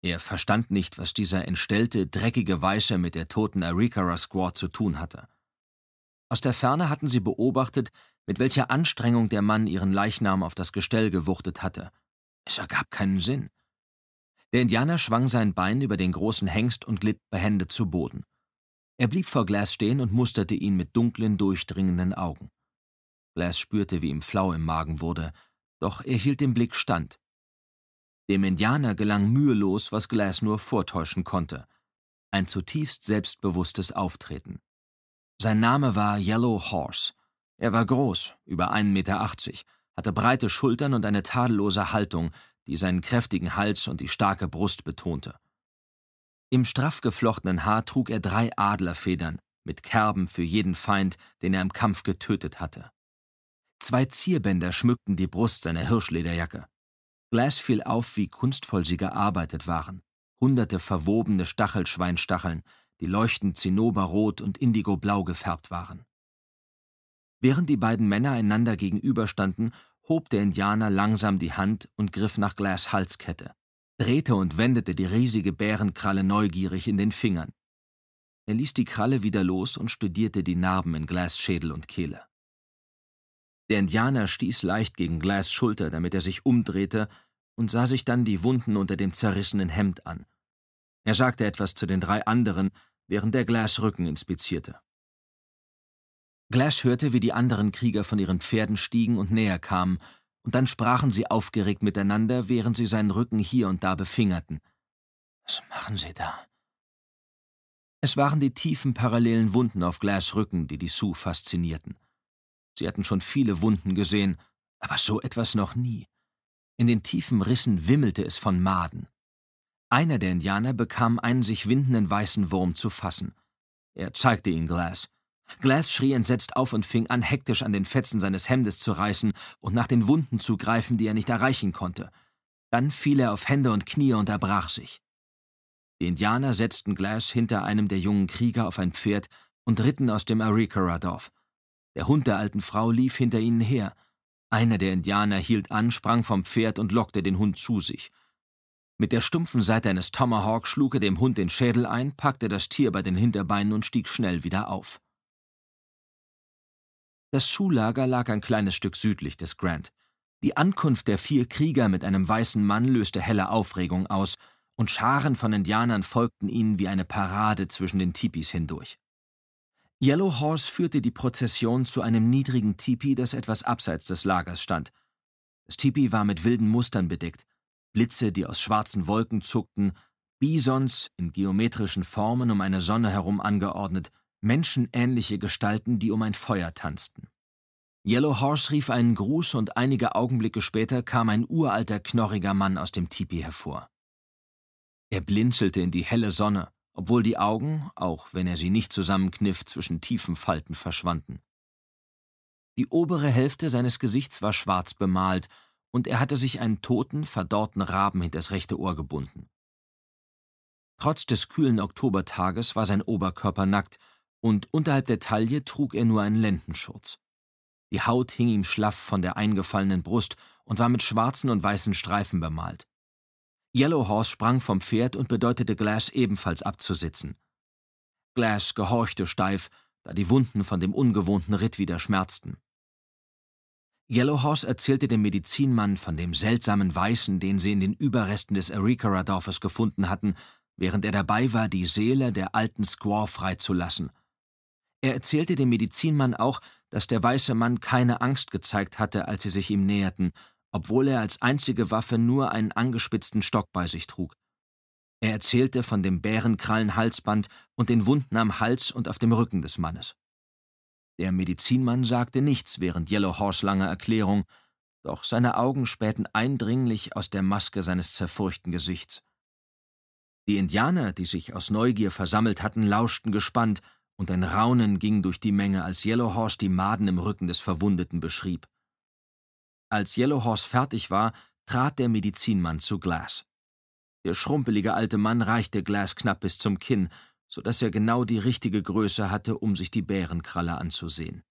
Er verstand nicht, was dieser entstellte, dreckige Weiße mit der toten Arikara Squad zu tun hatte. Aus der Ferne hatten sie beobachtet, mit welcher Anstrengung der Mann ihren Leichnam auf das Gestell gewuchtet hatte. Es ergab keinen Sinn. Der Indianer schwang sein Bein über den großen Hengst und glitt behende zu Boden. Er blieb vor Glass stehen und musterte ihn mit dunklen, durchdringenden Augen. Glass spürte, wie ihm flau im Magen wurde, doch er hielt den Blick stand. Dem Indianer gelang mühelos, was Glass nur vortäuschen konnte. Ein zutiefst selbstbewusstes Auftreten. Sein Name war Yellow Horse. Er war groß, über 1,80 Meter, hatte breite Schultern und eine tadellose Haltung, die seinen kräftigen Hals und die starke Brust betonte. Im straff geflochtenen Haar trug er drei Adlerfedern mit Kerben für jeden Feind, den er im Kampf getötet hatte. Zwei Zierbänder schmückten die Brust seiner Hirschlederjacke. Glass fiel auf, wie kunstvoll sie gearbeitet waren. Hunderte verwobene Stachelschweinstacheln, die leuchtend zinnoberrot und indigoblau gefärbt waren. Während die beiden Männer einander gegenüberstanden, hob der Indianer langsam die Hand und griff nach Glass Halskette, drehte und wendete die riesige Bärenkralle neugierig in den Fingern. Er ließ die Kralle wieder los und studierte die Narben in Glass Schädel und Kehle. Der Indianer stieß leicht gegen Glass Schulter, damit er sich umdrehte, und sah sich dann die Wunden unter dem zerrissenen Hemd an. Er sagte etwas zu den drei anderen, während der Glass Rücken inspizierte. Glash hörte, wie die anderen Krieger von ihren Pferden stiegen und näher kamen, und dann sprachen sie aufgeregt miteinander, während sie seinen Rücken hier und da befingerten. Was machen sie da? Es waren die tiefen parallelen Wunden auf Glass Rücken, die die Sioux faszinierten. Sie hatten schon viele Wunden gesehen, aber so etwas noch nie. In den tiefen Rissen wimmelte es von Maden. Einer der Indianer bekam einen sich windenden weißen Wurm zu fassen. Er zeigte ihn Glass. Glass schrie entsetzt auf und fing an, hektisch an den Fetzen seines Hemdes zu reißen und nach den Wunden zu greifen, die er nicht erreichen konnte. Dann fiel er auf Hände und Knie und erbrach sich. Die Indianer setzten Glass hinter einem der jungen Krieger auf ein Pferd und ritten aus dem Arikara-Dorf. Der Hund der alten Frau lief hinter ihnen her. Einer der Indianer hielt an, sprang vom Pferd und lockte den Hund zu sich. Mit der stumpfen Seite eines Tomahawk schlug er dem Hund den Schädel ein, packte das Tier bei den Hinterbeinen und stieg schnell wieder auf. Das Schuhlager lag ein kleines Stück südlich des Grant. Die Ankunft der vier Krieger mit einem weißen Mann löste helle Aufregung aus, und Scharen von Indianern folgten ihnen wie eine Parade zwischen den Tipis hindurch. Yellow Horse führte die Prozession zu einem niedrigen Tipi, das etwas abseits des Lagers stand. Das Tipi war mit wilden Mustern bedeckt, Blitze, die aus schwarzen Wolken zuckten, Bisons in geometrischen Formen um eine Sonne herum angeordnet menschenähnliche Gestalten, die um ein Feuer tanzten. Yellow Horse rief einen Gruß und einige Augenblicke später kam ein uralter, knorriger Mann aus dem Tipi hervor. Er blinzelte in die helle Sonne, obwohl die Augen, auch wenn er sie nicht zusammenkniff, zwischen tiefen Falten verschwanden. Die obere Hälfte seines Gesichts war schwarz bemalt und er hatte sich einen toten, verdorrten Raben hinters rechte Ohr gebunden. Trotz des kühlen Oktobertages war sein Oberkörper nackt und unterhalb der Taille trug er nur einen Lendenschurz. Die Haut hing ihm schlaff von der eingefallenen Brust und war mit schwarzen und weißen Streifen bemalt. Yellow Horse sprang vom Pferd und bedeutete Glass ebenfalls abzusitzen. Glass gehorchte steif, da die Wunden von dem ungewohnten Ritt wieder schmerzten. Yellow Horse erzählte dem Medizinmann von dem seltsamen Weißen, den sie in den Überresten des Arikara-Dorfes gefunden hatten, während er dabei war, die Seele der alten Squaw freizulassen – er erzählte dem Medizinmann auch, dass der weiße Mann keine Angst gezeigt hatte, als sie sich ihm näherten, obwohl er als einzige Waffe nur einen angespitzten Stock bei sich trug. Er erzählte von dem Bärenkrallen-Halsband und den Wunden am Hals und auf dem Rücken des Mannes. Der Medizinmann sagte nichts während Yellow Horse langer Erklärung, doch seine Augen spähten eindringlich aus der Maske seines zerfurchten Gesichts. Die Indianer, die sich aus Neugier versammelt hatten, lauschten gespannt, und ein Raunen ging durch die Menge, als Yellow Horse die Maden im Rücken des Verwundeten beschrieb. Als Yellow Horse fertig war, trat der Medizinmann zu Glass. Der schrumpelige alte Mann reichte Glass knapp bis zum Kinn, so dass er genau die richtige Größe hatte, um sich die Bärenkralle anzusehen.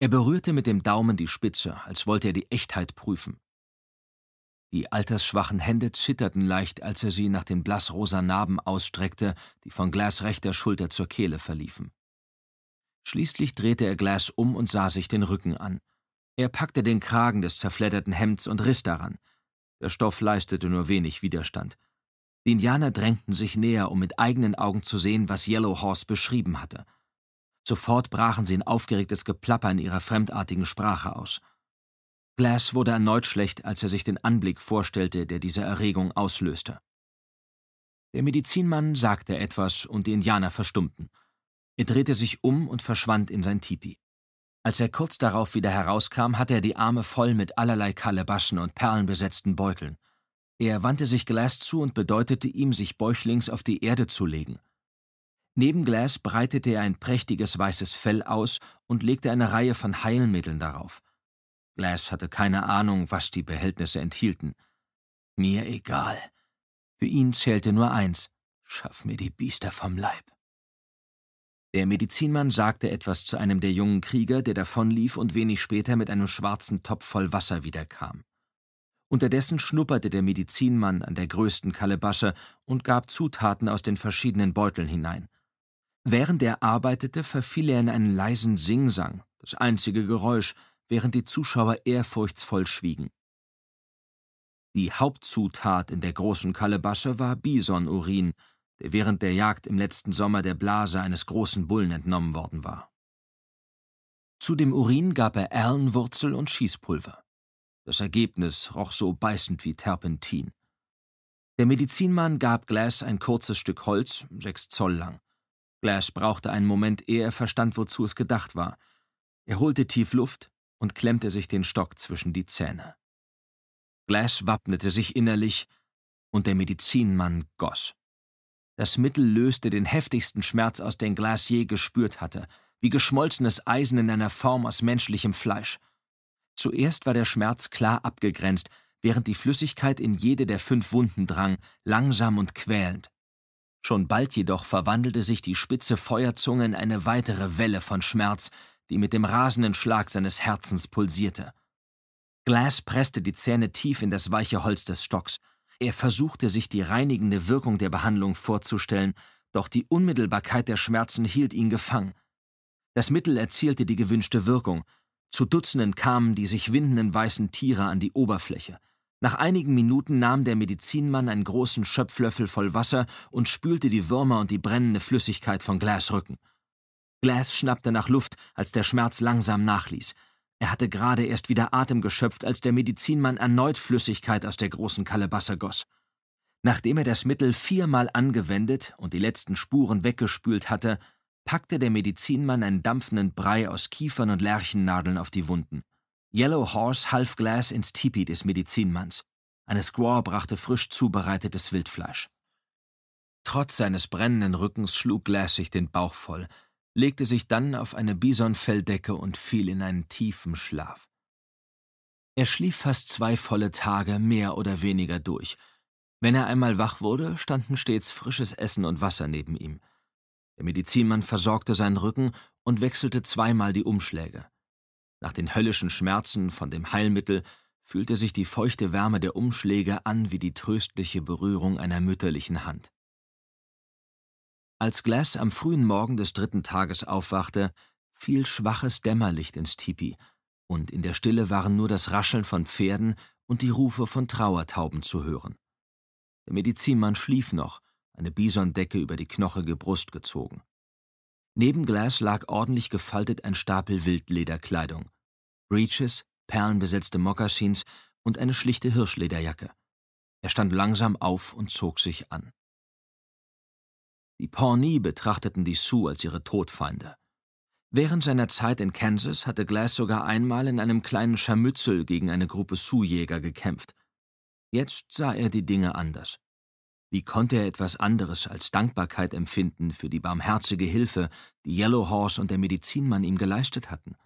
Er berührte mit dem Daumen die Spitze, als wollte er die Echtheit prüfen. Die altersschwachen Hände zitterten leicht, als er sie nach den blassrosa Narben ausstreckte, die von Glass rechter Schulter zur Kehle verliefen. Schließlich drehte er Glass um und sah sich den Rücken an. Er packte den Kragen des zerfledderten Hemds und riss daran. Der Stoff leistete nur wenig Widerstand. Die Indianer drängten sich näher, um mit eigenen Augen zu sehen, was Yellow Horse beschrieben hatte. Sofort brachen sie in aufgeregtes Geplapper in ihrer fremdartigen Sprache aus. Glass wurde erneut schlecht, als er sich den Anblick vorstellte, der diese Erregung auslöste. Der Medizinmann sagte etwas und die Indianer verstummten. Er drehte sich um und verschwand in sein Tipi. Als er kurz darauf wieder herauskam, hatte er die Arme voll mit allerlei Kalebassen und perlenbesetzten Beuteln. Er wandte sich Glass zu und bedeutete ihm, sich bäuchlings auf die Erde zu legen. Neben Glass breitete er ein prächtiges weißes Fell aus und legte eine Reihe von Heilmitteln darauf. Glass hatte keine Ahnung, was die Behältnisse enthielten. Mir egal. Für ihn zählte nur eins: Schaff mir die Biester vom Leib. Der Medizinmann sagte etwas zu einem der jungen Krieger, der davonlief und wenig später mit einem schwarzen Topf voll Wasser wiederkam. Unterdessen schnupperte der Medizinmann an der größten Kalebasche und gab Zutaten aus den verschiedenen Beuteln hinein. Während er arbeitete, verfiel er in einen leisen Singsang, das einzige Geräusch, während die Zuschauer ehrfurchtsvoll schwiegen. Die Hauptzutat in der großen Kalebasche war Bisonurin, der während der Jagd im letzten Sommer der Blase eines großen Bullen entnommen worden war. Zu dem Urin gab er Erlenwurzel und Schießpulver. Das Ergebnis roch so beißend wie Terpentin. Der Medizinmann gab Glass ein kurzes Stück Holz, sechs Zoll lang. Glass brauchte einen Moment, ehe er verstand, wozu es gedacht war. Er holte tief Luft, und klemmte sich den Stock zwischen die Zähne. Glass wappnete sich innerlich und der Medizinmann goss. Das Mittel löste den heftigsten Schmerz aus, den Glass je gespürt hatte, wie geschmolzenes Eisen in einer Form aus menschlichem Fleisch. Zuerst war der Schmerz klar abgegrenzt, während die Flüssigkeit in jede der fünf Wunden drang, langsam und quälend. Schon bald jedoch verwandelte sich die spitze Feuerzunge in eine weitere Welle von Schmerz, die mit dem rasenden Schlag seines Herzens pulsierte. Glass presste die Zähne tief in das weiche Holz des Stocks. Er versuchte sich die reinigende Wirkung der Behandlung vorzustellen, doch die Unmittelbarkeit der Schmerzen hielt ihn gefangen. Das Mittel erzielte die gewünschte Wirkung. Zu Dutzenden kamen die sich windenden weißen Tiere an die Oberfläche. Nach einigen Minuten nahm der Medizinmann einen großen Schöpflöffel voll Wasser und spülte die Würmer und die brennende Flüssigkeit von Glass Rücken. Glass schnappte nach Luft, als der Schmerz langsam nachließ. Er hatte gerade erst wieder Atem geschöpft, als der Medizinmann erneut Flüssigkeit aus der großen Kalebasse goss. Nachdem er das Mittel viermal angewendet und die letzten Spuren weggespült hatte, packte der Medizinmann einen dampfenden Brei aus Kiefern und Lerchennadeln auf die Wunden. Yellow Horse half Glass ins Tipi des Medizinmanns. Eine Squaw brachte frisch zubereitetes Wildfleisch. Trotz seines brennenden Rückens schlug Glass sich den Bauch voll, legte sich dann auf eine Bisonfelldecke und fiel in einen tiefen Schlaf. Er schlief fast zwei volle Tage mehr oder weniger durch. Wenn er einmal wach wurde, standen stets frisches Essen und Wasser neben ihm. Der Medizinmann versorgte seinen Rücken und wechselte zweimal die Umschläge. Nach den höllischen Schmerzen von dem Heilmittel fühlte sich die feuchte Wärme der Umschläge an wie die tröstliche Berührung einer mütterlichen Hand. Als Glass am frühen Morgen des dritten Tages aufwachte, fiel schwaches Dämmerlicht ins Tipi, und in der Stille waren nur das Rascheln von Pferden und die Rufe von Trauertauben zu hören. Der Medizinmann schlief noch, eine Bisondecke über die knochige Brust gezogen. Neben Glass lag ordentlich gefaltet ein Stapel Wildlederkleidung, Breeches, perlenbesetzte Mokassins und eine schlichte Hirschlederjacke. Er stand langsam auf und zog sich an. Die Pawnee betrachteten die Sioux als ihre Todfeinde. Während seiner Zeit in Kansas hatte Glass sogar einmal in einem kleinen Scharmützel gegen eine Gruppe Sioux-Jäger gekämpft. Jetzt sah er die Dinge anders. Wie konnte er etwas anderes als Dankbarkeit empfinden für die barmherzige Hilfe, die Yellow Horse und der Medizinmann ihm geleistet hatten?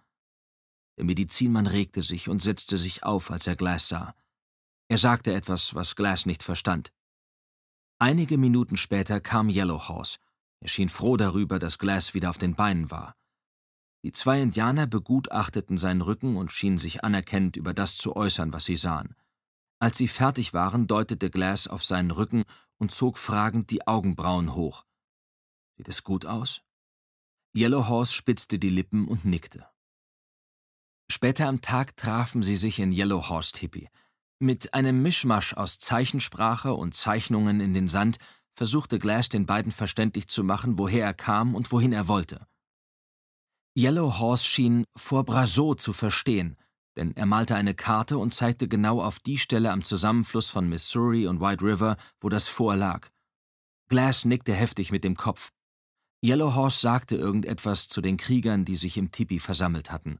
Der Medizinmann regte sich und setzte sich auf, als er Glass sah. Er sagte etwas, was Glass nicht verstand. Einige Minuten später kam Yellow Horse. Er schien froh darüber, dass Glass wieder auf den Beinen war. Die zwei Indianer begutachteten seinen Rücken und schienen sich anerkennend über das zu äußern, was sie sahen. Als sie fertig waren, deutete Glass auf seinen Rücken und zog fragend die Augenbrauen hoch. Sieht es gut aus? Yellow Horse spitzte die Lippen und nickte. Später am Tag trafen sie sich in Yellow Horse Tipi. Mit einem Mischmasch aus Zeichensprache und Zeichnungen in den Sand versuchte Glass den beiden verständlich zu machen, woher er kam und wohin er wollte. Yellow Horse schien vor Brasso zu verstehen, denn er malte eine Karte und zeigte genau auf die Stelle am Zusammenfluss von Missouri und White River, wo das Fort lag. Glass nickte heftig mit dem Kopf. Yellow Horse sagte irgendetwas zu den Kriegern, die sich im Tipi versammelt hatten.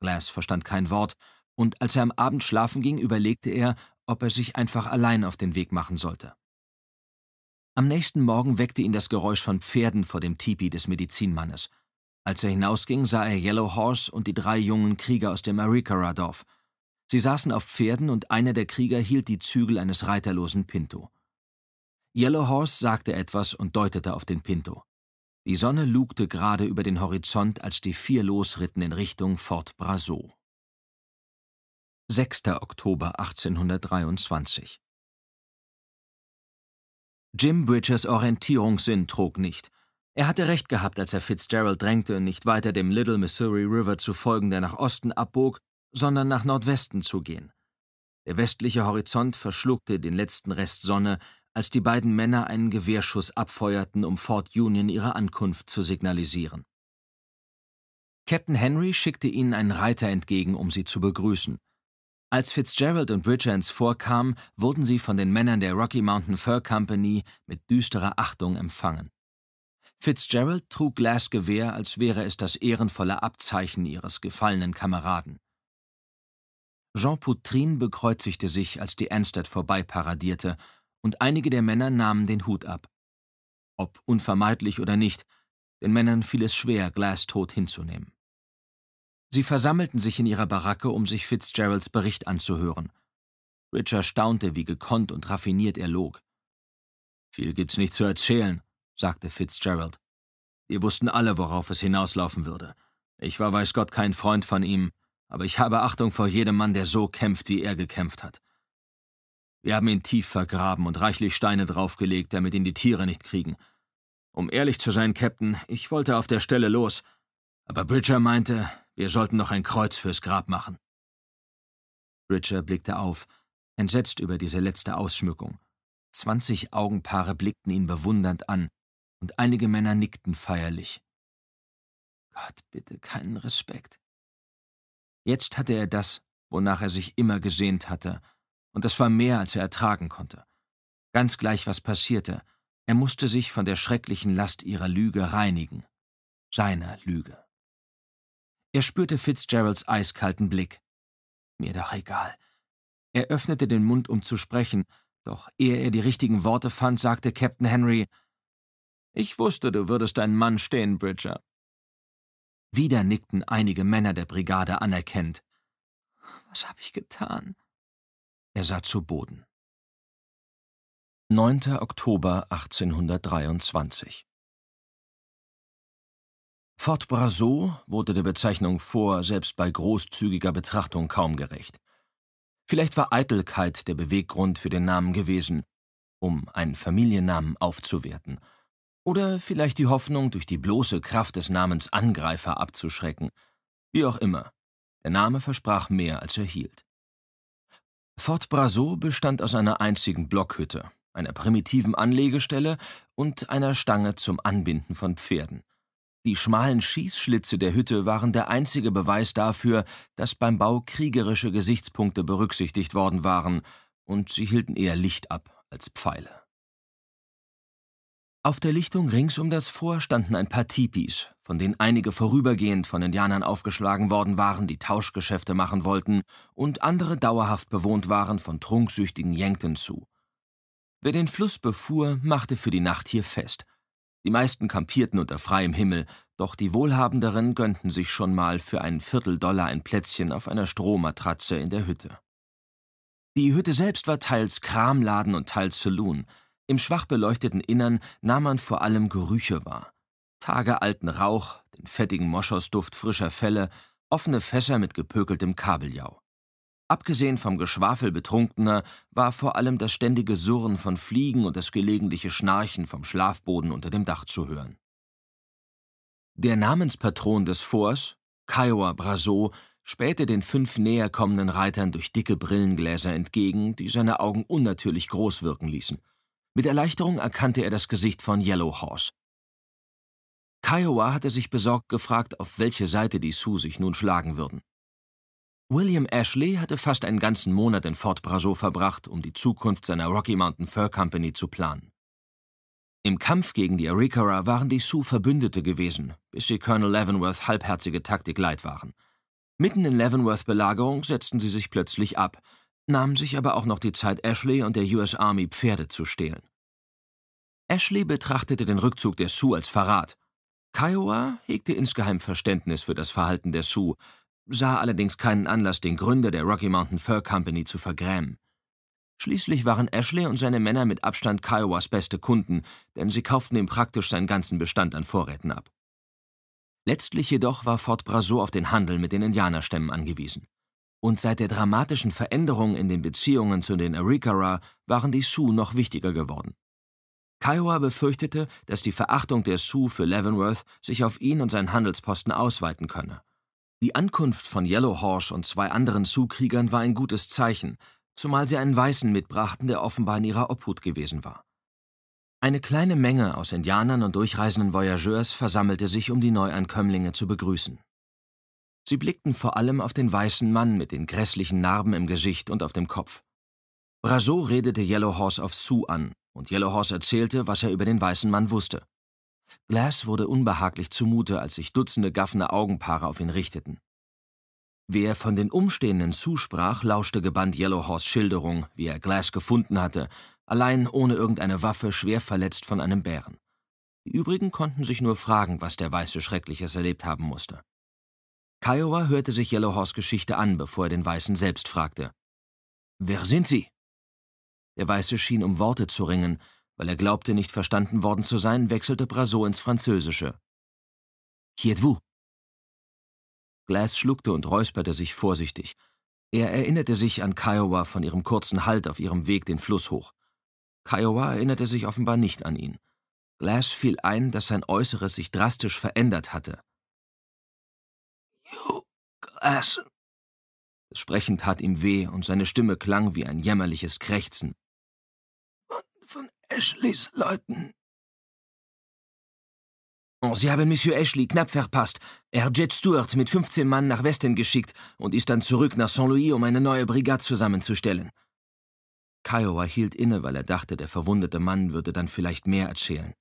Glass verstand kein Wort, und als er am Abend schlafen ging, überlegte er, ob er sich einfach allein auf den Weg machen sollte. Am nächsten Morgen weckte ihn das Geräusch von Pferden vor dem Tipi des Medizinmannes. Als er hinausging, sah er Yellow Horse und die drei jungen Krieger aus dem Arikara-Dorf. Sie saßen auf Pferden und einer der Krieger hielt die Zügel eines reiterlosen Pinto. Yellow Horse sagte etwas und deutete auf den Pinto. Die Sonne lugte gerade über den Horizont, als die vier losritten in Richtung Fort Braseau. 6. Oktober 1823 Jim Bridgers Orientierungssinn trug nicht. Er hatte recht gehabt, als er Fitzgerald drängte, nicht weiter dem Little Missouri River zu folgen, der nach Osten abbog, sondern nach Nordwesten zu gehen. Der westliche Horizont verschluckte den letzten Rest Sonne, als die beiden Männer einen Gewehrschuss abfeuerten, um Fort Union ihre Ankunft zu signalisieren. Captain Henry schickte ihnen einen Reiter entgegen, um sie zu begrüßen. Als Fitzgerald und Bridger vorkamen, wurden sie von den Männern der Rocky Mountain Fur Company mit düsterer Achtung empfangen. Fitzgerald trug Glass Gewehr, als wäre es das ehrenvolle Abzeichen ihres gefallenen Kameraden. Jean Poutrin bekreuzigte sich, als die Anstad vorbeiparadierte, und einige der Männer nahmen den Hut ab. Ob unvermeidlich oder nicht, den Männern fiel es schwer, Glass tot hinzunehmen. Sie versammelten sich in ihrer Baracke, um sich Fitzgeralds Bericht anzuhören. Richard staunte, wie gekonnt und raffiniert er log. Viel gibt's nicht zu erzählen, sagte Fitzgerald. Wir wussten alle, worauf es hinauslaufen würde. Ich war weiß Gott kein Freund von ihm, aber ich habe Achtung vor jedem Mann, der so kämpft, wie er gekämpft hat. Wir haben ihn tief vergraben und reichlich Steine draufgelegt, damit ihn die Tiere nicht kriegen. Um ehrlich zu sein, Captain, ich wollte auf der Stelle los, aber Bridger meinte, wir sollten noch ein Kreuz fürs Grab machen. Richard blickte auf, entsetzt über diese letzte Ausschmückung. Zwanzig Augenpaare blickten ihn bewundernd an, und einige Männer nickten feierlich. Gott, bitte keinen Respekt. Jetzt hatte er das, wonach er sich immer gesehnt hatte, und das war mehr, als er ertragen konnte. Ganz gleich, was passierte, er musste sich von der schrecklichen Last ihrer Lüge reinigen, seiner Lüge. Er spürte Fitzgeralds eiskalten Blick. Mir doch egal. Er öffnete den Mund, um zu sprechen, doch ehe er die richtigen Worte fand, sagte Captain Henry, ich wusste, du würdest deinen Mann stehen, Bridger. Wieder nickten einige Männer der Brigade anerkennend. Was habe ich getan? Er sah zu Boden. 9. Oktober 1823 Fort Brassot wurde der Bezeichnung vor selbst bei großzügiger Betrachtung kaum gerecht. Vielleicht war Eitelkeit der Beweggrund für den Namen gewesen, um einen Familiennamen aufzuwerten, oder vielleicht die Hoffnung, durch die bloße Kraft des Namens Angreifer abzuschrecken. Wie auch immer, der Name versprach mehr, als er hielt. Fort Brassot bestand aus einer einzigen Blockhütte, einer primitiven Anlegestelle und einer Stange zum Anbinden von Pferden. Die schmalen Schießschlitze der Hütte waren der einzige Beweis dafür, dass beim Bau kriegerische Gesichtspunkte berücksichtigt worden waren, und sie hielten eher Licht ab als Pfeile. Auf der Lichtung rings um das Vor standen ein paar Tipis, von denen einige vorübergehend von Indianern aufgeschlagen worden waren, die Tauschgeschäfte machen wollten, und andere dauerhaft bewohnt waren von trunksüchtigen Yankton zu. Wer den Fluss befuhr, machte für die Nacht hier fest – die meisten kampierten unter freiem Himmel, doch die Wohlhabenderen gönnten sich schon mal für einen Vierteldollar ein Plätzchen auf einer Strohmatratze in der Hütte. Die Hütte selbst war teils Kramladen und teils Saloon. Im schwach beleuchteten Innern nahm man vor allem Gerüche wahr. Tagealten Rauch, den fettigen Moschusduft frischer Felle, offene Fässer mit gepökeltem Kabeljau. Abgesehen vom Geschwafel Betrunkener war vor allem das ständige Surren von Fliegen und das gelegentliche Schnarchen vom Schlafboden unter dem Dach zu hören. Der Namenspatron des Forts, Kiowa Brazo, spähte den fünf näher kommenden Reitern durch dicke Brillengläser entgegen, die seine Augen unnatürlich groß wirken ließen. Mit Erleichterung erkannte er das Gesicht von Yellow Horse. Kiowa hatte sich besorgt gefragt, auf welche Seite die Sioux sich nun schlagen würden. William Ashley hatte fast einen ganzen Monat in Fort Brasso verbracht, um die Zukunft seiner Rocky Mountain Fur Company zu planen. Im Kampf gegen die Arikara waren die Sioux Verbündete gewesen, bis sie Colonel Leavenworth halbherzige Taktik leid waren. Mitten in Leavenworth Belagerung setzten sie sich plötzlich ab, nahmen sich aber auch noch die Zeit, Ashley und der US Army Pferde zu stehlen. Ashley betrachtete den Rückzug der Sioux als Verrat. Kiowa hegte insgeheim Verständnis für das Verhalten der Sioux, sah allerdings keinen Anlass, den Gründer der Rocky Mountain Fur Company zu vergrämen. Schließlich waren Ashley und seine Männer mit Abstand Kiowas beste Kunden, denn sie kauften ihm praktisch seinen ganzen Bestand an Vorräten ab. Letztlich jedoch war Fort Brasseur auf den Handel mit den Indianerstämmen angewiesen. Und seit der dramatischen Veränderung in den Beziehungen zu den Arikara waren die Sioux noch wichtiger geworden. Kiowa befürchtete, dass die Verachtung der Sioux für Leavenworth sich auf ihn und seinen Handelsposten ausweiten könne. Die Ankunft von Yellow Horse und zwei anderen Sioux-Kriegern war ein gutes Zeichen, zumal sie einen Weißen mitbrachten, der offenbar in ihrer Obhut gewesen war. Eine kleine Menge aus Indianern und durchreisenden Voyageurs versammelte sich, um die Neuankömmlinge zu begrüßen. Sie blickten vor allem auf den weißen Mann mit den grässlichen Narben im Gesicht und auf dem Kopf. Brazo redete Yellow Horse auf Sioux an, und Yellow Horse erzählte, was er über den weißen Mann wusste. Glass wurde unbehaglich zumute, als sich dutzende gaffene Augenpaare auf ihn richteten. Wer von den Umstehenden zusprach, lauschte gebannt Yellowhorse Schilderung, wie er Glass gefunden hatte, allein ohne irgendeine Waffe, schwer verletzt von einem Bären. Die übrigen konnten sich nur fragen, was der Weiße Schreckliches erlebt haben musste. Kiowa hörte sich Yellowhorse Geschichte an, bevor er den Weißen selbst fragte. Wer sind Sie? Der Weiße schien um Worte zu ringen, weil er glaubte, nicht verstanden worden zu sein, wechselte Brassot ins Französische. Qui êtes-vous? Glass schluckte und räusperte sich vorsichtig. Er erinnerte sich an Kiowa von ihrem kurzen Halt auf ihrem Weg den Fluss hoch. Kiowa erinnerte sich offenbar nicht an ihn. Glass fiel ein, dass sein Äußeres sich drastisch verändert hatte. You, Glass. Das Sprechen tat ihm weh und seine Stimme klang wie ein jämmerliches Krächzen. Ashleys Leuten. Oh, sie haben Monsieur Ashley knapp verpasst. Er hat Jet Stewart mit 15 Mann nach Westen geschickt und ist dann zurück nach Saint-Louis, um eine neue Brigade zusammenzustellen. Kiowa hielt inne, weil er dachte, der verwundete Mann würde dann vielleicht mehr erzählen.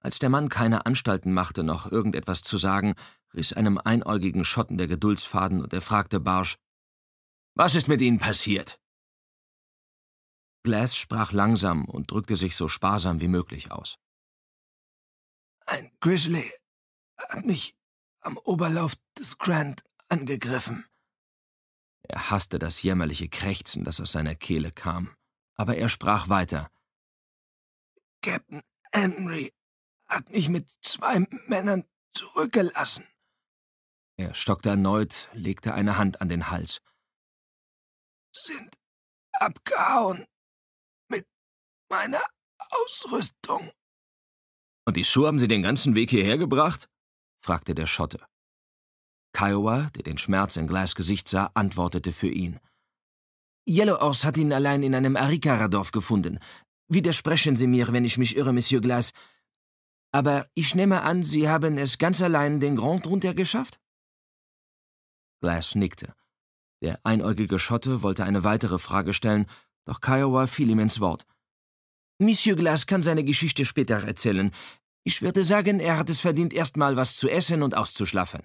Als der Mann keine Anstalten machte, noch irgendetwas zu sagen, riss einem einäugigen Schotten der Geduldsfaden und er fragte barsch: Was ist mit Ihnen passiert? Glass sprach langsam und drückte sich so sparsam wie möglich aus. Ein Grizzly hat mich am Oberlauf des Grand angegriffen. Er hasste das jämmerliche Krächzen, das aus seiner Kehle kam, aber er sprach weiter. Captain Henry hat mich mit zwei Männern zurückgelassen. Er stockte erneut, legte eine Hand an den Hals. Sind abgehauen meine Ausrüstung. Und die Schuhe haben Sie den ganzen Weg hierher gebracht? fragte der Schotte. Kiowa, der den Schmerz in Glass Gesicht sah, antwortete für ihn. Yellow Horse hat ihn allein in einem Arikara-Dorf gefunden. Widersprechen Sie mir, wenn ich mich irre, Monsieur Glass. Aber ich nehme an, Sie haben es ganz allein den Grand runter geschafft? Glass nickte. Der einäugige Schotte wollte eine weitere Frage stellen, doch Kiowa fiel ihm ins Wort. Monsieur Glass kann seine Geschichte später erzählen. Ich würde sagen, er hat es verdient, erst mal was zu essen und auszuschlafen.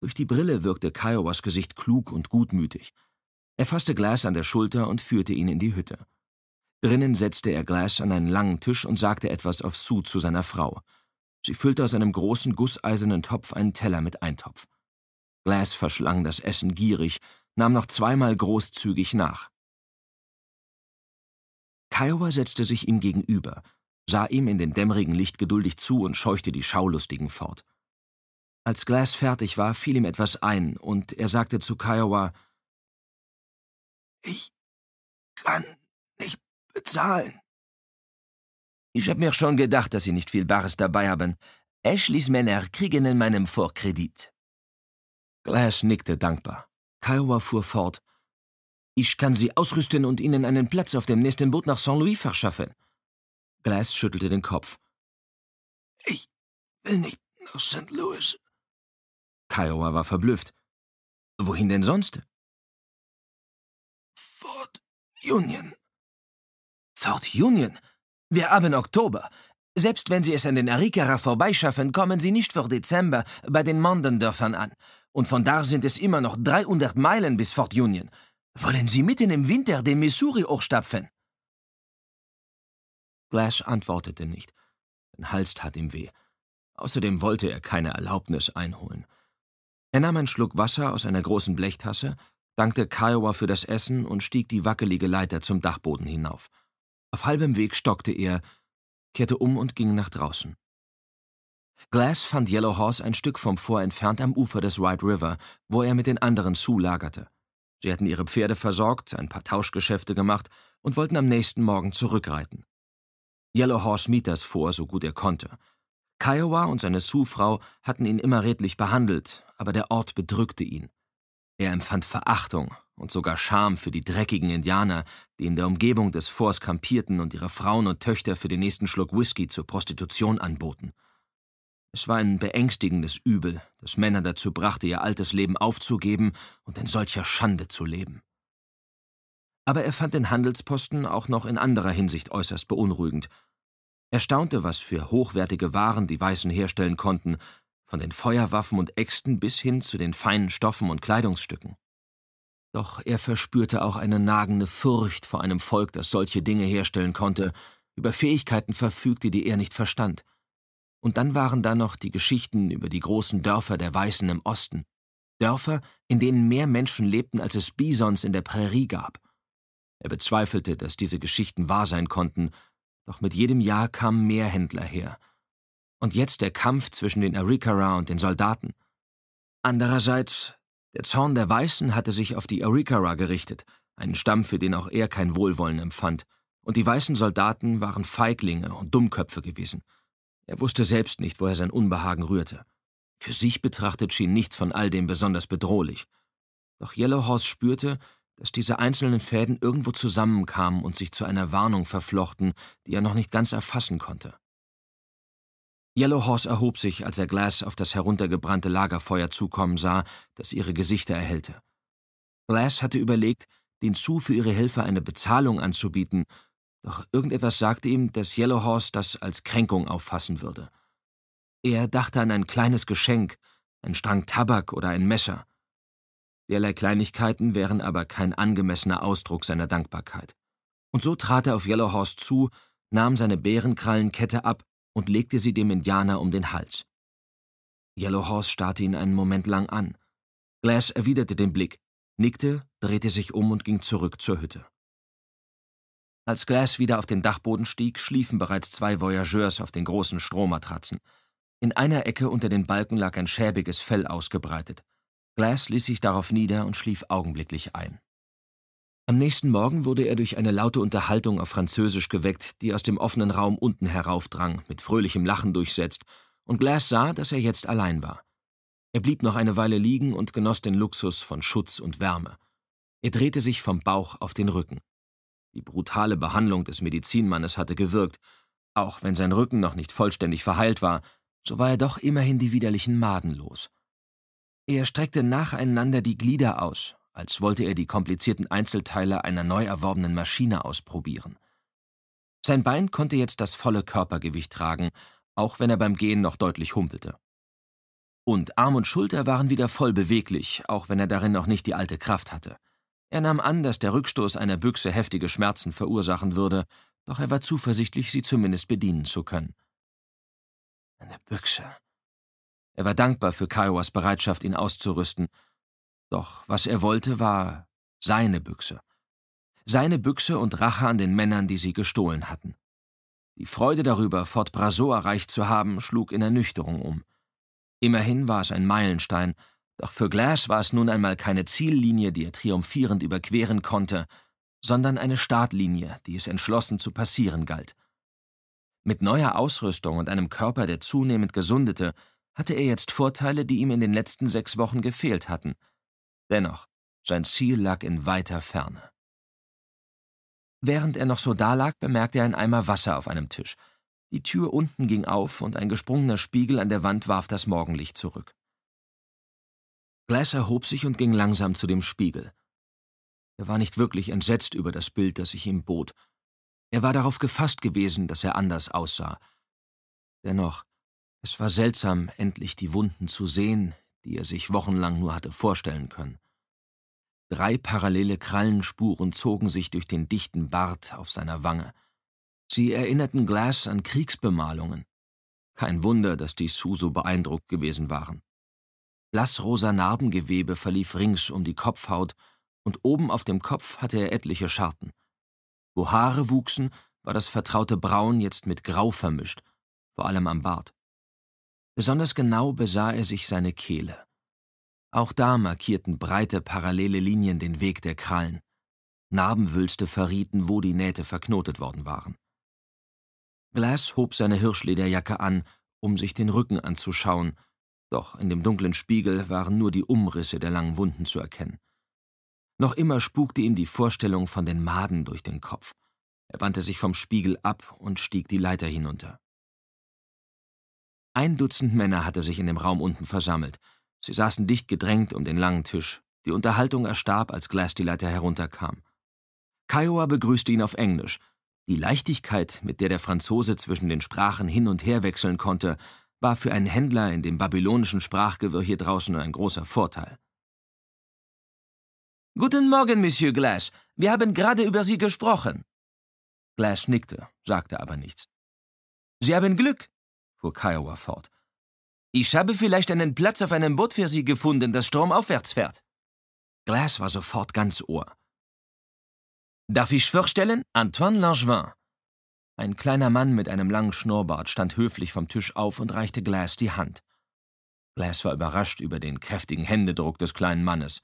Durch die Brille wirkte Kiowas Gesicht klug und gutmütig. Er fasste Glass an der Schulter und führte ihn in die Hütte. Drinnen setzte er Glass an einen langen Tisch und sagte etwas auf Sue zu seiner Frau. Sie füllte aus einem großen gusseisernen Topf einen Teller mit Eintopf. Glass verschlang das Essen gierig, nahm noch zweimal großzügig nach. Kiowa setzte sich ihm gegenüber, sah ihm in dem dämmerigen Licht geduldig zu und scheuchte die Schaulustigen fort. Als Glass fertig war, fiel ihm etwas ein, und er sagte zu Kiowa, »Ich kann nicht bezahlen.« »Ich hab mir schon gedacht, dass Sie nicht viel Bares dabei haben. Ashleys Männer kriegen in meinem Vorkredit.« Glass nickte dankbar. Kiowa fuhr fort, ich kann Sie ausrüsten und Ihnen einen Platz auf dem nächsten Boot nach Saint-Louis verschaffen. Glass schüttelte den Kopf. Ich will nicht nach St. Louis. Kiowa war verblüfft. Wohin denn sonst? Fort Union. Fort Union? Wir haben Oktober. Selbst wenn Sie es an den Arikara vorbeischaffen, kommen Sie nicht vor Dezember bei den Mondendörfern an. Und von da sind es immer noch 300 Meilen bis Fort Union. Wollen Sie mitten im Winter den Missouri hochstapfen? Blash antwortete nicht. Sein Hals tat ihm weh. Außerdem wollte er keine Erlaubnis einholen. Er nahm einen Schluck Wasser aus einer großen Blechtasse, dankte Kiowa für das Essen und stieg die wackelige Leiter zum Dachboden hinauf. Auf halbem Weg stockte er, kehrte um und ging nach draußen. Glass fand Yellow Horse ein Stück vom Fort entfernt am Ufer des White River, wo er mit den anderen zulagerte. Sie hatten ihre Pferde versorgt, ein paar Tauschgeschäfte gemacht und wollten am nächsten Morgen zurückreiten. Yellow Horse mied das vor, so gut er konnte. Kiowa und seine Sioux-Frau hatten ihn immer redlich behandelt, aber der Ort bedrückte ihn. Er empfand Verachtung und sogar Scham für die dreckigen Indianer, die in der Umgebung des Forts kampierten und ihre Frauen und Töchter für den nächsten Schluck Whisky zur Prostitution anboten. Es war ein beängstigendes Übel, das Männer dazu brachte, ihr altes Leben aufzugeben und in solcher Schande zu leben. Aber er fand den Handelsposten auch noch in anderer Hinsicht äußerst beunruhigend. Er staunte, was für hochwertige Waren die Weißen herstellen konnten, von den Feuerwaffen und Äxten bis hin zu den feinen Stoffen und Kleidungsstücken. Doch er verspürte auch eine nagende Furcht vor einem Volk, das solche Dinge herstellen konnte, über Fähigkeiten verfügte, die er nicht verstand. Und dann waren da noch die Geschichten über die großen Dörfer der Weißen im Osten. Dörfer, in denen mehr Menschen lebten, als es Bisons in der Prärie gab. Er bezweifelte, dass diese Geschichten wahr sein konnten, doch mit jedem Jahr kamen mehr Händler her. Und jetzt der Kampf zwischen den Arikara und den Soldaten. Andererseits, der Zorn der Weißen hatte sich auf die Arikara gerichtet, einen Stamm, für den auch er kein Wohlwollen empfand, und die weißen Soldaten waren Feiglinge und Dummköpfe gewesen – er wusste selbst nicht, wo er sein Unbehagen rührte. Für sich betrachtet schien nichts von all dem besonders bedrohlich. Doch Yellowhorse spürte, dass diese einzelnen Fäden irgendwo zusammenkamen und sich zu einer Warnung verflochten, die er noch nicht ganz erfassen konnte. Yellowhorse erhob sich, als er Glass auf das heruntergebrannte Lagerfeuer zukommen sah, das ihre Gesichter erhellte. Glass hatte überlegt, den Zu für ihre Hilfe eine Bezahlung anzubieten, doch irgendetwas sagte ihm, dass Yellow Horse das als Kränkung auffassen würde. Er dachte an ein kleines Geschenk, ein Strang Tabak oder ein Messer. Derlei Kleinigkeiten wären aber kein angemessener Ausdruck seiner Dankbarkeit. Und so trat er auf Yellow Horse zu, nahm seine Bärenkrallenkette ab und legte sie dem Indianer um den Hals. Yellow Horse starrte ihn einen Moment lang an. Glass erwiderte den Blick, nickte, drehte sich um und ging zurück zur Hütte. Als Glass wieder auf den Dachboden stieg, schliefen bereits zwei Voyageurs auf den großen Strohmatratzen. In einer Ecke unter den Balken lag ein schäbiges Fell ausgebreitet. Glass ließ sich darauf nieder und schlief augenblicklich ein. Am nächsten Morgen wurde er durch eine laute Unterhaltung auf Französisch geweckt, die aus dem offenen Raum unten heraufdrang, mit fröhlichem Lachen durchsetzt, und Glass sah, dass er jetzt allein war. Er blieb noch eine Weile liegen und genoss den Luxus von Schutz und Wärme. Er drehte sich vom Bauch auf den Rücken. Die brutale Behandlung des Medizinmannes hatte gewirkt. Auch wenn sein Rücken noch nicht vollständig verheilt war, so war er doch immerhin die widerlichen Maden los. Er streckte nacheinander die Glieder aus, als wollte er die komplizierten Einzelteile einer neu erworbenen Maschine ausprobieren. Sein Bein konnte jetzt das volle Körpergewicht tragen, auch wenn er beim Gehen noch deutlich humpelte. Und Arm und Schulter waren wieder voll beweglich, auch wenn er darin noch nicht die alte Kraft hatte. Er nahm an, dass der Rückstoß einer Büchse heftige Schmerzen verursachen würde, doch er war zuversichtlich, sie zumindest bedienen zu können. Eine Büchse. Er war dankbar für Kiowas Bereitschaft, ihn auszurüsten. Doch was er wollte, war seine Büchse. Seine Büchse und Rache an den Männern, die sie gestohlen hatten. Die Freude darüber, Fort Brasso erreicht zu haben, schlug in Ernüchterung um. Immerhin war es ein Meilenstein, doch für Glass war es nun einmal keine Ziellinie, die er triumphierend überqueren konnte, sondern eine Startlinie, die es entschlossen zu passieren galt. Mit neuer Ausrüstung und einem Körper, der zunehmend gesundete, hatte er jetzt Vorteile, die ihm in den letzten sechs Wochen gefehlt hatten. Dennoch, sein Ziel lag in weiter Ferne. Während er noch so dalag, bemerkte er einen Eimer Wasser auf einem Tisch. Die Tür unten ging auf und ein gesprungener Spiegel an der Wand warf das Morgenlicht zurück. Glass erhob sich und ging langsam zu dem Spiegel. Er war nicht wirklich entsetzt über das Bild, das sich ihm bot. Er war darauf gefasst gewesen, dass er anders aussah. Dennoch, es war seltsam, endlich die Wunden zu sehen, die er sich wochenlang nur hatte vorstellen können. Drei parallele Krallenspuren zogen sich durch den dichten Bart auf seiner Wange. Sie erinnerten Glass an Kriegsbemalungen. Kein Wunder, dass die Sue so beeindruckt gewesen waren. Blassrosa Narbengewebe verlief rings um die Kopfhaut, und oben auf dem Kopf hatte er etliche Scharten. Wo Haare wuchsen, war das vertraute Braun jetzt mit Grau vermischt, vor allem am Bart. Besonders genau besah er sich seine Kehle. Auch da markierten breite, parallele Linien den Weg der Krallen. Narbenwülste verrieten, wo die Nähte verknotet worden waren. Glass hob seine Hirschlederjacke an, um sich den Rücken anzuschauen – doch in dem dunklen Spiegel waren nur die Umrisse der langen Wunden zu erkennen. Noch immer spukte ihm die Vorstellung von den Maden durch den Kopf. Er wandte sich vom Spiegel ab und stieg die Leiter hinunter. Ein Dutzend Männer hatte sich in dem Raum unten versammelt. Sie saßen dicht gedrängt um den langen Tisch. Die Unterhaltung erstarb, als Glass die Leiter herunterkam. Kiowa begrüßte ihn auf Englisch. Die Leichtigkeit, mit der der Franzose zwischen den Sprachen hin und her wechseln konnte, war für einen Händler in dem babylonischen Sprachgewirr hier draußen ein großer Vorteil. Guten Morgen, Monsieur Glass. Wir haben gerade über Sie gesprochen. Glass nickte, sagte aber nichts. Sie haben Glück, fuhr Kiowa fort. Ich habe vielleicht einen Platz auf einem Boot für Sie gefunden, das stromaufwärts fährt. Glass war sofort ganz Ohr. Darf ich vorstellen? Antoine Langevin, ein kleiner Mann mit einem langen Schnurrbart stand höflich vom Tisch auf und reichte Glass die Hand. Glass war überrascht über den kräftigen Händedruck des kleinen Mannes.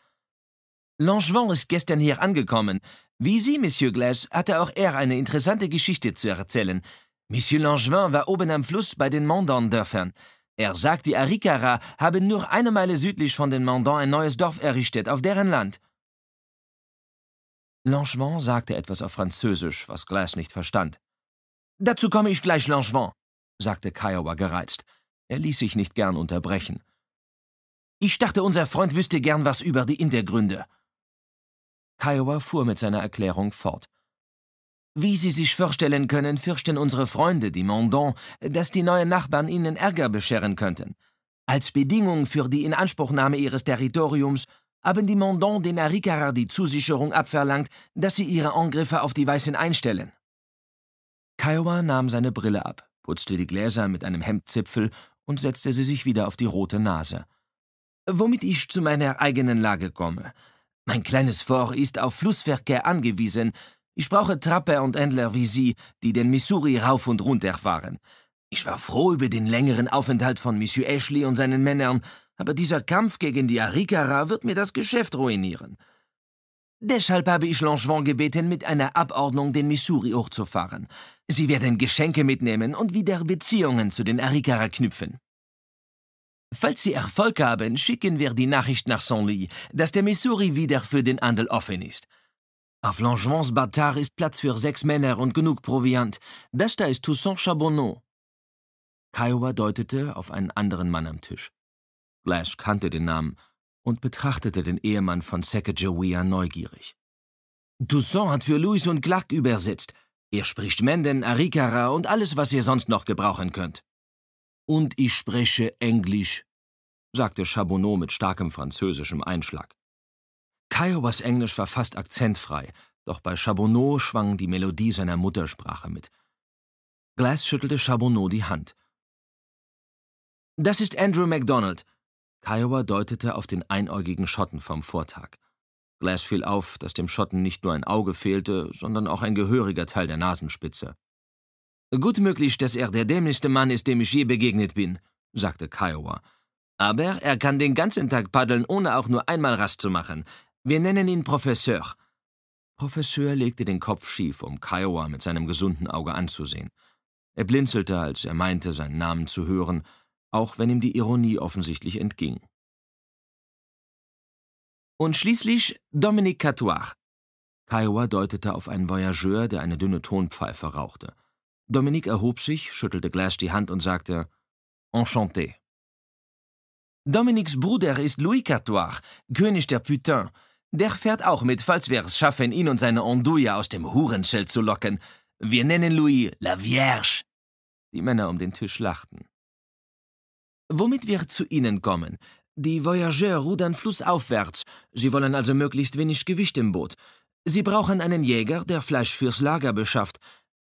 Langevin ist gestern hier angekommen. Wie Sie, Monsieur Glass, hatte auch er eine interessante Geschichte zu erzählen. Monsieur Langevin war oben am Fluss bei den Mandan-Dörfern. Er sagt, die Arikara haben nur eine Meile südlich von den Mandan ein neues Dorf errichtet, auf deren Land. Langevin sagte etwas auf Französisch, was Glass nicht verstand. Dazu komme ich gleich, Langevin, sagte Kiowa gereizt. Er ließ sich nicht gern unterbrechen. Ich dachte, unser Freund wüsste gern was über die Hintergründe. Kiowa fuhr mit seiner Erklärung fort. Wie Sie sich vorstellen können, fürchten unsere Freunde, die Mondon, dass die neuen Nachbarn ihnen Ärger bescheren könnten. Als Bedingung für die Inanspruchnahme ihres Territoriums haben die Mondon den Arikarer die Zusicherung abverlangt, dass sie ihre Angriffe auf die Weißen einstellen. Kiowa nahm seine Brille ab, putzte die Gläser mit einem Hemdzipfel und setzte sie sich wieder auf die rote Nase. Womit ich zu meiner eigenen Lage komme. Mein kleines Fort ist auf Flussverkehr angewiesen. Ich brauche Trapper und Händler wie Sie, die den Missouri rauf und runter fahren. Ich war froh über den längeren Aufenthalt von Monsieur Ashley und seinen Männern, aber dieser Kampf gegen die Arikara wird mir das Geschäft ruinieren. Deshalb habe ich Langevin gebeten, mit einer Abordnung den Missouri hochzufahren. Sie werden Geschenke mitnehmen und wieder Beziehungen zu den Arikara knüpfen. Falls Sie Erfolg haben, schicken wir die Nachricht nach Saint-Louis, dass der Missouri wieder für den Handel offen ist. Auf Langevins Batar ist Platz für sechs Männer und genug Proviant. Das da ist Toussaint Chabonneau. Kiowa deutete auf einen anderen Mann am Tisch. Glash kannte den Namen und betrachtete den Ehemann von Sacagawea neugierig. Toussaint hat für Louis und Clark übersetzt. Er spricht Menden, Arikara und alles, was ihr sonst noch gebrauchen könnt. Und ich spreche Englisch, sagte Chabonneau mit starkem französischem Einschlag. Kiowas Englisch war fast akzentfrei, doch bei Chabonneau schwang die Melodie seiner Muttersprache mit. Glass schüttelte Chabonneau die Hand. Das ist Andrew MacDonald, Kiowa deutete auf den einäugigen Schotten vom Vortag. Glass fiel auf, dass dem Schotten nicht nur ein Auge fehlte, sondern auch ein gehöriger Teil der Nasenspitze. Gut möglich, dass er der dämlichste Mann ist, dem ich je begegnet bin, sagte Kiowa. Aber er kann den ganzen Tag paddeln, ohne auch nur einmal Rast zu machen. Wir nennen ihn Professeur. Professeur legte den Kopf schief, um Kiowa mit seinem gesunden Auge anzusehen. Er blinzelte, als er meinte, seinen Namen zu hören, auch wenn ihm die Ironie offensichtlich entging. Und schließlich Dominique Catoir. Kiowa deutete auf einen Voyageur, der eine dünne Tonpfeife rauchte. Dominique erhob sich, schüttelte Glass die Hand und sagte Enchanté. Dominiques Bruder ist Louis Catoir, König der Putain. Der fährt auch mit, falls wir es schaffen, ihn und seine Andouille aus dem Hurenschell zu locken. Wir nennen Louis La Vierge. Die Männer um den Tisch lachten. Womit wir zu Ihnen kommen. Die Voyageur rudern flussaufwärts. Sie wollen also möglichst wenig Gewicht im Boot. Sie brauchen einen Jäger, der Fleisch fürs Lager beschafft.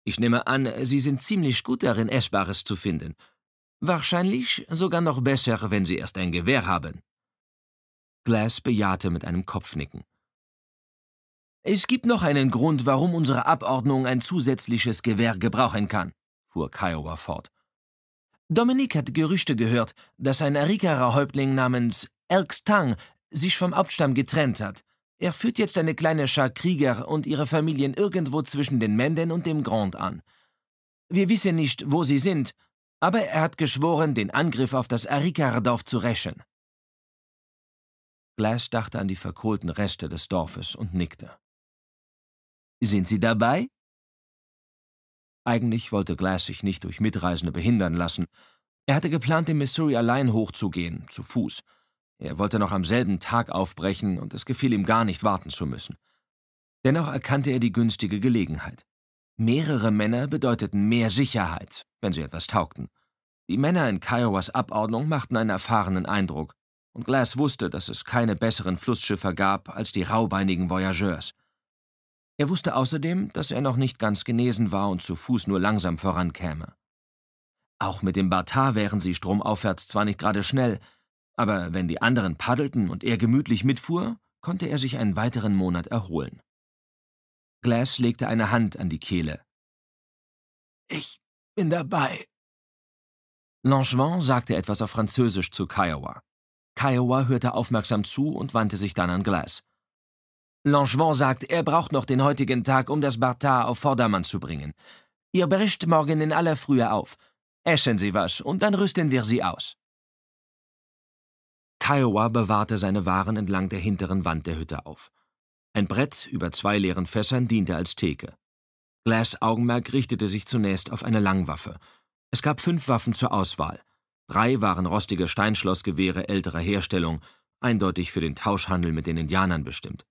Ich nehme an, Sie sind ziemlich gut darin, Essbares zu finden. Wahrscheinlich sogar noch besser, wenn Sie erst ein Gewehr haben. Glass bejahte mit einem Kopfnicken. Es gibt noch einen Grund, warum unsere Abordnung ein zusätzliches Gewehr gebrauchen kann, fuhr Kiowa fort. Dominik hat Gerüchte gehört, dass ein Arikarer Häuptling namens Elks Tang sich vom Abstamm getrennt hat. Er führt jetzt eine kleine Schar Krieger und ihre Familien irgendwo zwischen den Menden und dem Grand an. Wir wissen nicht, wo sie sind, aber er hat geschworen, den Angriff auf das Arikara-Dorf zu rächen. Glass dachte an die verkohlten Reste des Dorfes und nickte. Sind Sie dabei? Eigentlich wollte Glass sich nicht durch Mitreisende behindern lassen. Er hatte geplant, den Missouri allein hochzugehen, zu Fuß. Er wollte noch am selben Tag aufbrechen und es gefiel ihm gar nicht warten zu müssen. Dennoch erkannte er die günstige Gelegenheit. Mehrere Männer bedeuteten mehr Sicherheit, wenn sie etwas taugten. Die Männer in Kiowas Abordnung machten einen erfahrenen Eindruck, und Glass wusste, dass es keine besseren Flussschiffer gab als die raubeinigen Voyageurs. Er wusste außerdem, dass er noch nicht ganz genesen war und zu Fuß nur langsam vorankäme. Auch mit dem Bartar wären sie stromaufwärts zwar nicht gerade schnell, aber wenn die anderen paddelten und er gemütlich mitfuhr, konnte er sich einen weiteren Monat erholen. Glass legte eine Hand an die Kehle. Ich bin dabei. Langevin sagte etwas auf Französisch zu Kiowa. Kiowa hörte aufmerksam zu und wandte sich dann an Glass. Langevin sagt, er braucht noch den heutigen Tag, um das Bartard auf Vordermann zu bringen. Ihr brischt morgen in aller Frühe auf. Essen Sie was, und dann rüsten wir Sie aus. Kiowa bewahrte seine Waren entlang der hinteren Wand der Hütte auf. Ein Brett über zwei leeren Fässern diente als Theke. Glass Augenmerk richtete sich zunächst auf eine Langwaffe. Es gab fünf Waffen zur Auswahl. Drei waren rostige Steinschlossgewehre älterer Herstellung, eindeutig für den Tauschhandel mit den Indianern bestimmt.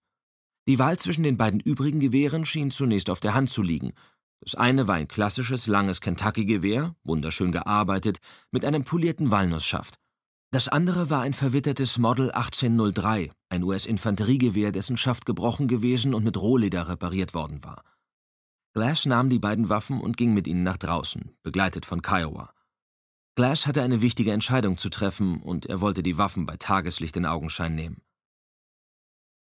Die Wahl zwischen den beiden übrigen Gewehren schien zunächst auf der Hand zu liegen. Das eine war ein klassisches langes Kentucky-Gewehr, wunderschön gearbeitet, mit einem polierten Walnussschaft. Das andere war ein verwittertes Model 1803, ein US-Infanteriegewehr, dessen Schaft gebrochen gewesen und mit Rohleder repariert worden war. Glass nahm die beiden Waffen und ging mit ihnen nach draußen, begleitet von Kiowa. Glass hatte eine wichtige Entscheidung zu treffen und er wollte die Waffen bei Tageslicht in Augenschein nehmen.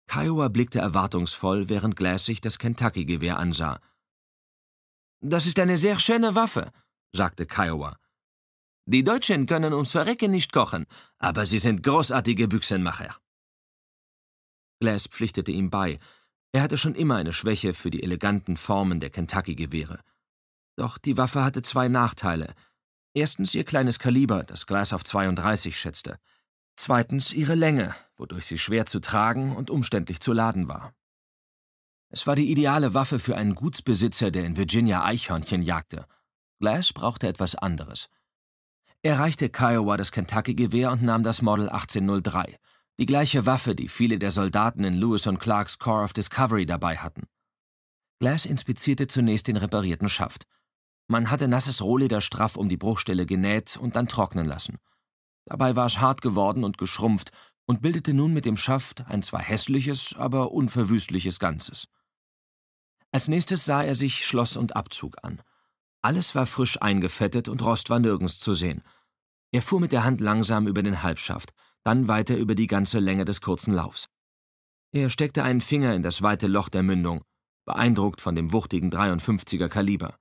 Kiowa blickte erwartungsvoll, während Glass sich das Kentucky-Gewehr ansah. Das ist eine sehr schöne Waffe, sagte Kiowa. Die Deutschen können uns Verrecken nicht kochen, aber sie sind großartige Büchsenmacher. Glass pflichtete ihm bei. Er hatte schon immer eine Schwäche für die eleganten Formen der Kentucky-Gewehre. Doch die Waffe hatte zwei Nachteile. Erstens ihr kleines Kaliber, das Glass auf 32 schätzte zweitens ihre Länge, wodurch sie schwer zu tragen und umständlich zu laden war. Es war die ideale Waffe für einen Gutsbesitzer, der in Virginia Eichhörnchen jagte. Glass brauchte etwas anderes. Er reichte Kiowa das Kentucky-Gewehr und nahm das Model 1803, die gleiche Waffe, die viele der Soldaten in Lewis und Clarks Corps of Discovery dabei hatten. Glass inspizierte zunächst den reparierten Schaft. Man hatte nasses Rohleder straff um die Bruchstelle genäht und dann trocknen lassen – Dabei war es hart geworden und geschrumpft und bildete nun mit dem Schaft ein zwar hässliches, aber unverwüstliches Ganzes. Als nächstes sah er sich Schloss und Abzug an. Alles war frisch eingefettet und Rost war nirgends zu sehen. Er fuhr mit der Hand langsam über den Halbschaft, dann weiter über die ganze Länge des kurzen Laufs. Er steckte einen Finger in das weite Loch der Mündung, beeindruckt von dem wuchtigen 53er Kaliber.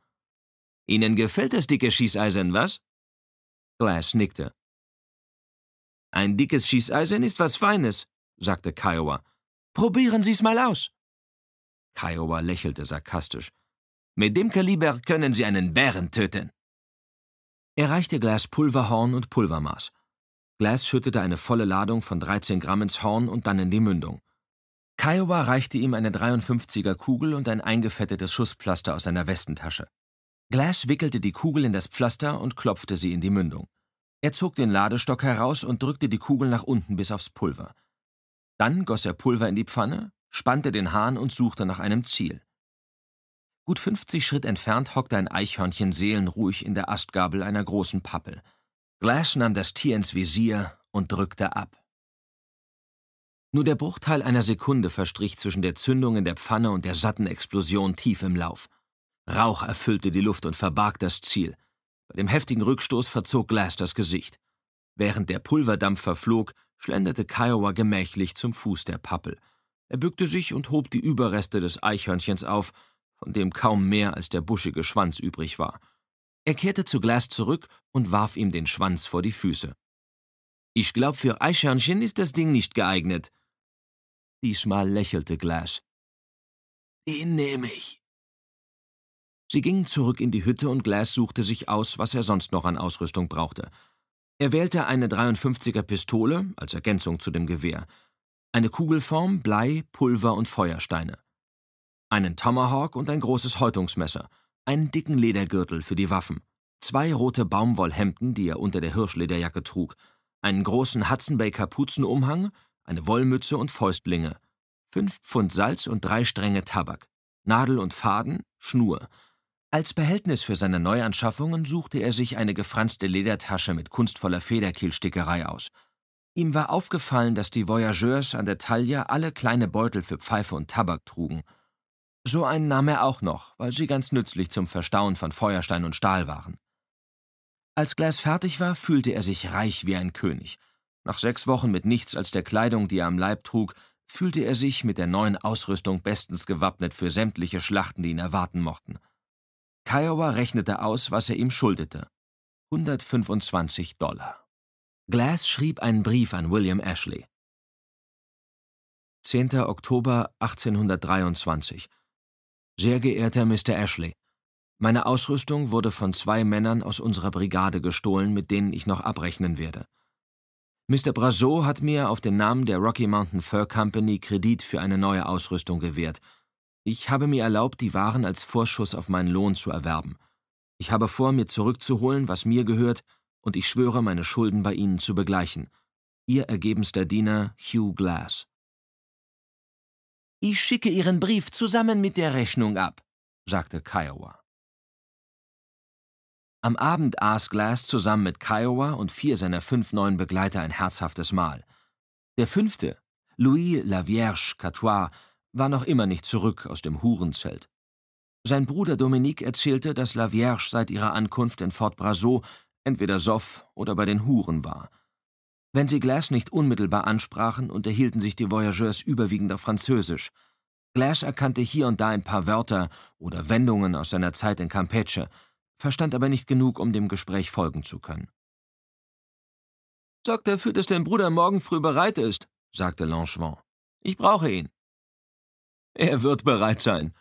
Ihnen gefällt das dicke Schießeisen, was? Glass nickte. Ein dickes Schießeisen ist was Feines, sagte Kiowa. Probieren Sie's mal aus. Kiowa lächelte sarkastisch. Mit dem Kaliber können Sie einen Bären töten. Er reichte Glass Pulverhorn und Pulvermaß. Glass schüttete eine volle Ladung von 13 Gramm ins Horn und dann in die Mündung. Kiowa reichte ihm eine 53er Kugel und ein eingefettetes Schusspflaster aus seiner Westentasche. Glass wickelte die Kugel in das Pflaster und klopfte sie in die Mündung. Er zog den Ladestock heraus und drückte die Kugel nach unten bis aufs Pulver. Dann goss er Pulver in die Pfanne, spannte den Hahn und suchte nach einem Ziel. Gut 50 Schritt entfernt hockte ein Eichhörnchen seelenruhig in der Astgabel einer großen Pappel. Glass nahm das Tier ins Visier und drückte ab. Nur der Bruchteil einer Sekunde verstrich zwischen der Zündung in der Pfanne und der satten Explosion tief im Lauf. Rauch erfüllte die Luft und verbarg das Ziel – bei dem heftigen Rückstoß verzog Glass das Gesicht. Während der Pulverdampf verflog, schlenderte Kiowa gemächlich zum Fuß der Pappel. Er bückte sich und hob die Überreste des Eichhörnchens auf, von dem kaum mehr als der buschige Schwanz übrig war. Er kehrte zu Glass zurück und warf ihm den Schwanz vor die Füße. Ich glaub, für Eichhörnchen ist das Ding nicht geeignet. Diesmal lächelte Glass. Den nehme ich, Sie gingen zurück in die Hütte und Glass suchte sich aus, was er sonst noch an Ausrüstung brauchte. Er wählte eine 53er Pistole als Ergänzung zu dem Gewehr, eine Kugelform, Blei, Pulver und Feuersteine, einen Tomahawk und ein großes Häutungsmesser, einen dicken Ledergürtel für die Waffen, zwei rote Baumwollhemden, die er unter der Hirschlederjacke trug, einen großen Hudson Bay Kapuzenumhang, eine Wollmütze und Fäustlinge, fünf Pfund Salz und drei Stränge Tabak, Nadel und Faden, Schnur – als Behältnis für seine Neuanschaffungen suchte er sich eine gefranste Ledertasche mit kunstvoller Federkehlstickerei aus. Ihm war aufgefallen, dass die Voyageurs an der Taille alle kleine Beutel für Pfeife und Tabak trugen. So einen nahm er auch noch, weil sie ganz nützlich zum Verstauen von Feuerstein und Stahl waren. Als Glass fertig war, fühlte er sich reich wie ein König. Nach sechs Wochen mit nichts als der Kleidung, die er am Leib trug, fühlte er sich mit der neuen Ausrüstung bestens gewappnet für sämtliche Schlachten, die ihn erwarten mochten. Kiowa rechnete aus, was er ihm schuldete. 125 Dollar. Glass schrieb einen Brief an William Ashley. 10. Oktober 1823. Sehr geehrter Mr. Ashley, meine Ausrüstung wurde von zwei Männern aus unserer Brigade gestohlen, mit denen ich noch abrechnen werde. Mr. Brazeau hat mir auf den Namen der Rocky Mountain Fur Company Kredit für eine neue Ausrüstung gewährt – ich habe mir erlaubt, die Waren als Vorschuss auf meinen Lohn zu erwerben. Ich habe vor, mir zurückzuholen, was mir gehört, und ich schwöre, meine Schulden bei Ihnen zu begleichen. Ihr ergebenster Diener Hugh Glass. Ich schicke Ihren Brief zusammen mit der Rechnung ab, sagte Kiowa. Am Abend aß Glass zusammen mit Kiowa und vier seiner fünf neuen Begleiter ein herzhaftes Mahl. Der fünfte, Louis Lavierge Catois, war noch immer nicht zurück aus dem Hurenzelt. Sein Bruder Dominique erzählte, dass La Vierge seit ihrer Ankunft in Fort Brazo entweder soff oder bei den Huren war. Wenn sie Glass nicht unmittelbar ansprachen, unterhielten sich die Voyageurs überwiegend auf Französisch. Glass erkannte hier und da ein paar Wörter oder Wendungen aus seiner Zeit in Campeche, verstand aber nicht genug, um dem Gespräch folgen zu können. Sorg dafür, dass dein Bruder morgen früh bereit ist, sagte Langevin. Ich brauche ihn. Er wird bereit sein.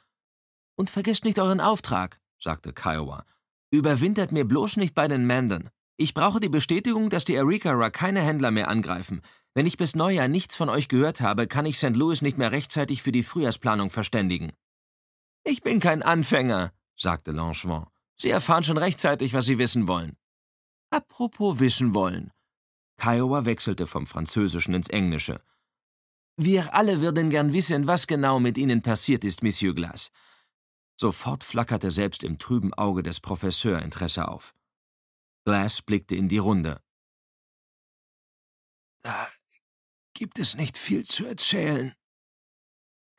Und vergesst nicht euren Auftrag, sagte Kiowa. Überwintert mir bloß nicht bei den Mandan. Ich brauche die Bestätigung, dass die Erikarer keine Händler mehr angreifen. Wenn ich bis Neujahr nichts von euch gehört habe, kann ich St. Louis nicht mehr rechtzeitig für die Frühjahrsplanung verständigen. Ich bin kein Anfänger, sagte Langevin. Sie erfahren schon rechtzeitig, was Sie wissen wollen. Apropos wissen wollen. Kiowa wechselte vom Französischen ins Englische. Wir alle würden gern wissen, was genau mit Ihnen passiert ist, Monsieur Glass. Sofort flackerte selbst im trüben Auge des Professeur Interesse auf. Glass blickte in die Runde. Da gibt es nicht viel zu erzählen.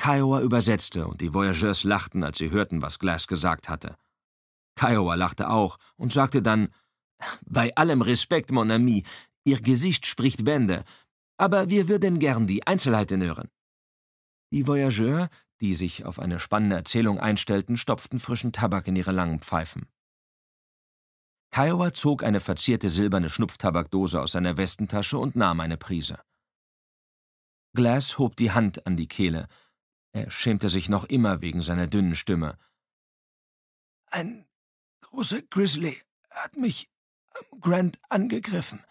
Kiowa übersetzte und die Voyageurs lachten, als sie hörten, was Glass gesagt hatte. Kiowa lachte auch und sagte dann, »Bei allem Respekt, mon ami, Ihr Gesicht spricht Bände aber wir würden gern die Einzelheiten hören. Die Voyageur, die sich auf eine spannende Erzählung einstellten, stopften frischen Tabak in ihre langen Pfeifen. Kiowa zog eine verzierte silberne Schnupftabakdose aus seiner Westentasche und nahm eine Prise. Glass hob die Hand an die Kehle. Er schämte sich noch immer wegen seiner dünnen Stimme. Ein großer Grizzly hat mich am Grand angegriffen.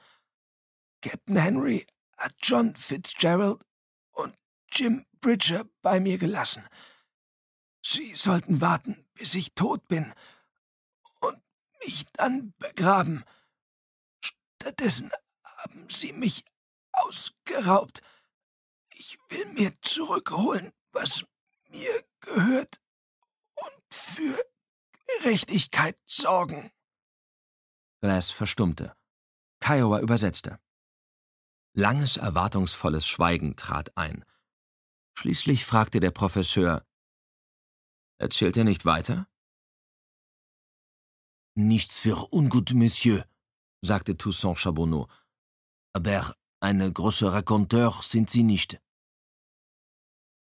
Captain Henry hat John Fitzgerald und Jim Bridger bei mir gelassen. Sie sollten warten, bis ich tot bin und mich dann begraben. Stattdessen haben sie mich ausgeraubt. Ich will mir zurückholen, was mir gehört und für Gerechtigkeit sorgen. Glass verstummte. Kiowa übersetzte. Langes, erwartungsvolles Schweigen trat ein. Schließlich fragte der Professor, Erzählt er nicht weiter? Nichts für ungut, Monsieur, sagte Toussaint Chabonneau. Aber eine große Raconteur sind Sie nicht.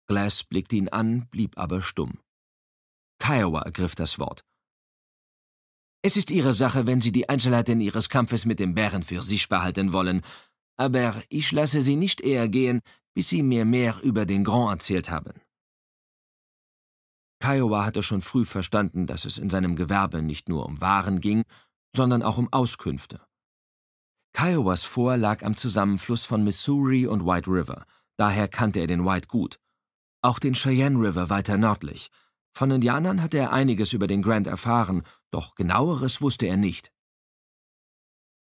Glass blickte ihn an, blieb aber stumm. Kiowa ergriff das Wort. Es ist Ihre Sache, wenn Sie die Einzelheiten Ihres Kampfes mit dem Bären für sich behalten wollen aber ich lasse Sie nicht eher gehen, bis Sie mir mehr über den Grand erzählt haben. Kiowa hatte schon früh verstanden, dass es in seinem Gewerbe nicht nur um Waren ging, sondern auch um Auskünfte. Kiowas Vor lag am Zusammenfluss von Missouri und White River, daher kannte er den White gut. Auch den Cheyenne River weiter nördlich. Von Indianern hatte er einiges über den Grand erfahren, doch genaueres wusste er nicht.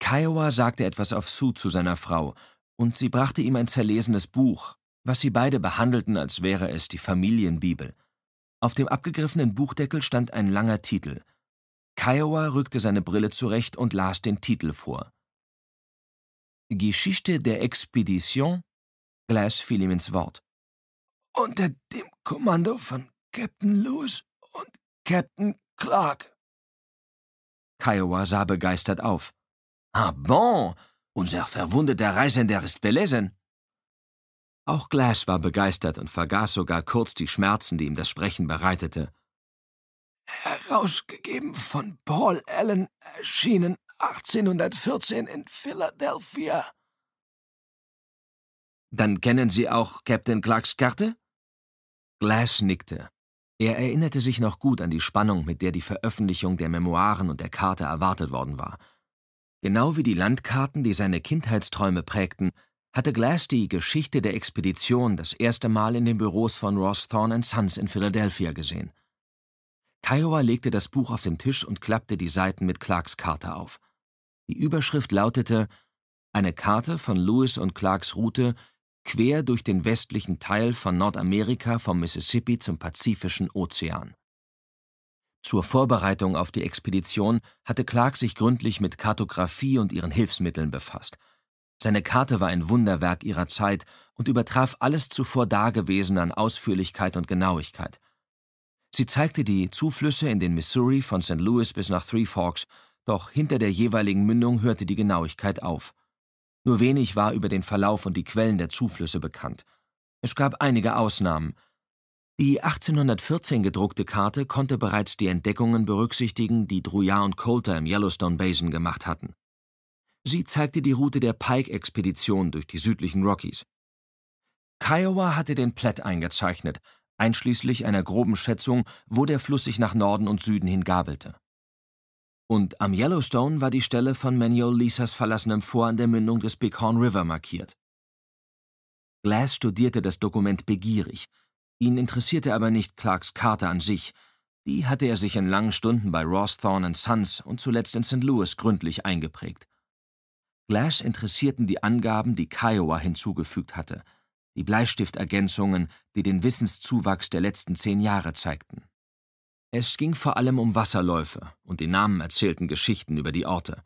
Kiowa sagte etwas auf Sue zu seiner Frau, und sie brachte ihm ein zerlesenes Buch, was sie beide behandelten, als wäre es die Familienbibel. Auf dem abgegriffenen Buchdeckel stand ein langer Titel. Kiowa rückte seine Brille zurecht und las den Titel vor. Geschichte der Expedition? Glass fiel ihm ins Wort. Unter dem Kommando von Captain Lewis und Captain Clark. Kiowa sah begeistert auf. Ah bon, unser verwundeter Reisender ist belesen. Auch Glass war begeistert und vergaß sogar kurz die Schmerzen, die ihm das Sprechen bereitete. Herausgegeben von Paul Allen, erschienen 1814 in Philadelphia. Dann kennen Sie auch Captain Clarks Karte? Glass nickte. Er erinnerte sich noch gut an die Spannung, mit der die Veröffentlichung der Memoiren und der Karte erwartet worden war – Genau wie die Landkarten, die seine Kindheitsträume prägten, hatte Glass die Geschichte der Expedition das erste Mal in den Büros von Ross Thorne Sons in Philadelphia gesehen. Kiowa legte das Buch auf den Tisch und klappte die Seiten mit Clarks Karte auf. Die Überschrift lautete Eine Karte von Lewis und Clarks Route quer durch den westlichen Teil von Nordamerika vom Mississippi zum Pazifischen Ozean. Zur Vorbereitung auf die Expedition hatte Clark sich gründlich mit Kartographie und ihren Hilfsmitteln befasst. Seine Karte war ein Wunderwerk ihrer Zeit und übertraf alles zuvor Dagewesene an Ausführlichkeit und Genauigkeit. Sie zeigte die Zuflüsse in den Missouri von St. Louis bis nach Three Forks, doch hinter der jeweiligen Mündung hörte die Genauigkeit auf. Nur wenig war über den Verlauf und die Quellen der Zuflüsse bekannt. Es gab einige Ausnahmen, die 1814 gedruckte Karte konnte bereits die Entdeckungen berücksichtigen, die Drouillard und Coulter im Yellowstone Basin gemacht hatten. Sie zeigte die Route der Pike-Expedition durch die südlichen Rockies. Kiowa hatte den Platt eingezeichnet, einschließlich einer groben Schätzung, wo der Fluss sich nach Norden und Süden hin gabelte. Und am Yellowstone war die Stelle von Manuel Lisas verlassenem Vor an der Mündung des Bighorn River markiert. Glass studierte das Dokument begierig – Ihn interessierte aber nicht Clarks Karte an sich. Die hatte er sich in langen Stunden bei Rawsthorne Sons und zuletzt in St. Louis gründlich eingeprägt. Glass interessierten die Angaben, die Kiowa hinzugefügt hatte, die Bleistiftergänzungen, die den Wissenszuwachs der letzten zehn Jahre zeigten. Es ging vor allem um Wasserläufe und die Namen erzählten Geschichten über die Orte.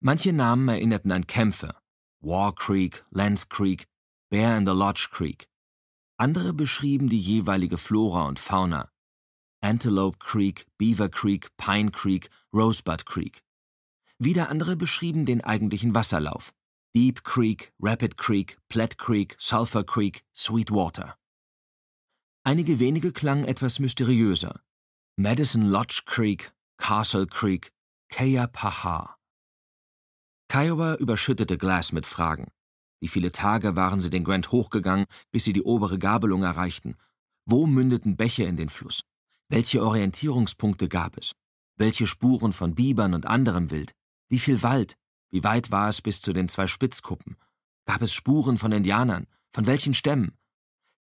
Manche Namen erinnerten an Kämpfe. War Creek, Lance Creek, Bear in the Lodge Creek. Andere beschrieben die jeweilige Flora und Fauna. Antelope Creek, Beaver Creek, Pine Creek, Rosebud Creek. Wieder andere beschrieben den eigentlichen Wasserlauf. Deep Creek, Rapid Creek, Platte Creek, Sulphur Creek, Sweetwater. Einige wenige klangen etwas mysteriöser. Madison Lodge Creek, Castle Creek, Kea Paha. Kiowa überschüttete Glass mit Fragen. Wie viele Tage waren sie den Grand hochgegangen, bis sie die obere Gabelung erreichten? Wo mündeten Bäche in den Fluss? Welche Orientierungspunkte gab es? Welche Spuren von Bibern und anderem Wild? Wie viel Wald? Wie weit war es bis zu den zwei Spitzkuppen? Gab es Spuren von Indianern? Von welchen Stämmen?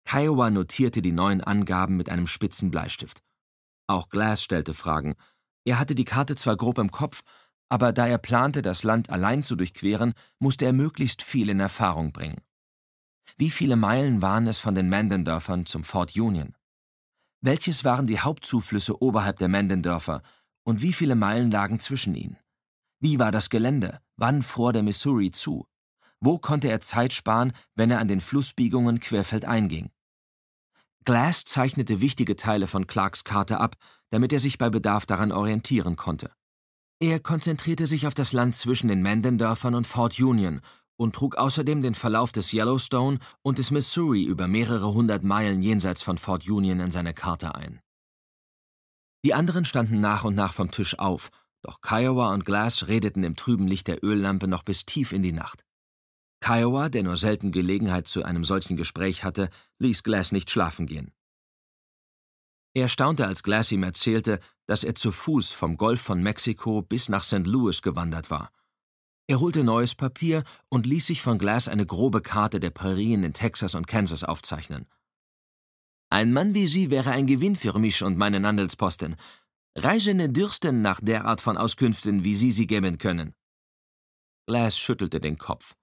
Kiowa notierte die neuen Angaben mit einem spitzen Bleistift. Auch Glass stellte Fragen. Er hatte die Karte zwar grob im Kopf, aber da er plante, das Land allein zu durchqueren, musste er möglichst viel in Erfahrung bringen. Wie viele Meilen waren es von den Mendendörfern zum Fort Union? Welches waren die Hauptzuflüsse oberhalb der Mendendörfer und wie viele Meilen lagen zwischen ihnen? Wie war das Gelände? Wann fror der Missouri zu? Wo konnte er Zeit sparen, wenn er an den Flussbiegungen querfeldein ging? Glass zeichnete wichtige Teile von Clarks Karte ab, damit er sich bei Bedarf daran orientieren konnte. Er konzentrierte sich auf das Land zwischen den mandan und Fort Union und trug außerdem den Verlauf des Yellowstone und des Missouri über mehrere hundert Meilen jenseits von Fort Union in seine Karte ein. Die anderen standen nach und nach vom Tisch auf, doch Kiowa und Glass redeten im trüben Licht der Öllampe noch bis tief in die Nacht. Kiowa, der nur selten Gelegenheit zu einem solchen Gespräch hatte, ließ Glass nicht schlafen gehen. Er staunte, als Glass ihm erzählte, dass er zu Fuß vom Golf von Mexiko bis nach St. Louis gewandert war. Er holte neues Papier und ließ sich von Glass eine grobe Karte der Prärien in Texas und Kansas aufzeichnen. Ein Mann wie Sie wäre ein Gewinn für mich und meinen Handelsposten. Reisende dürsten nach der von Auskünften, wie Sie sie geben können. Glass schüttelte den Kopf.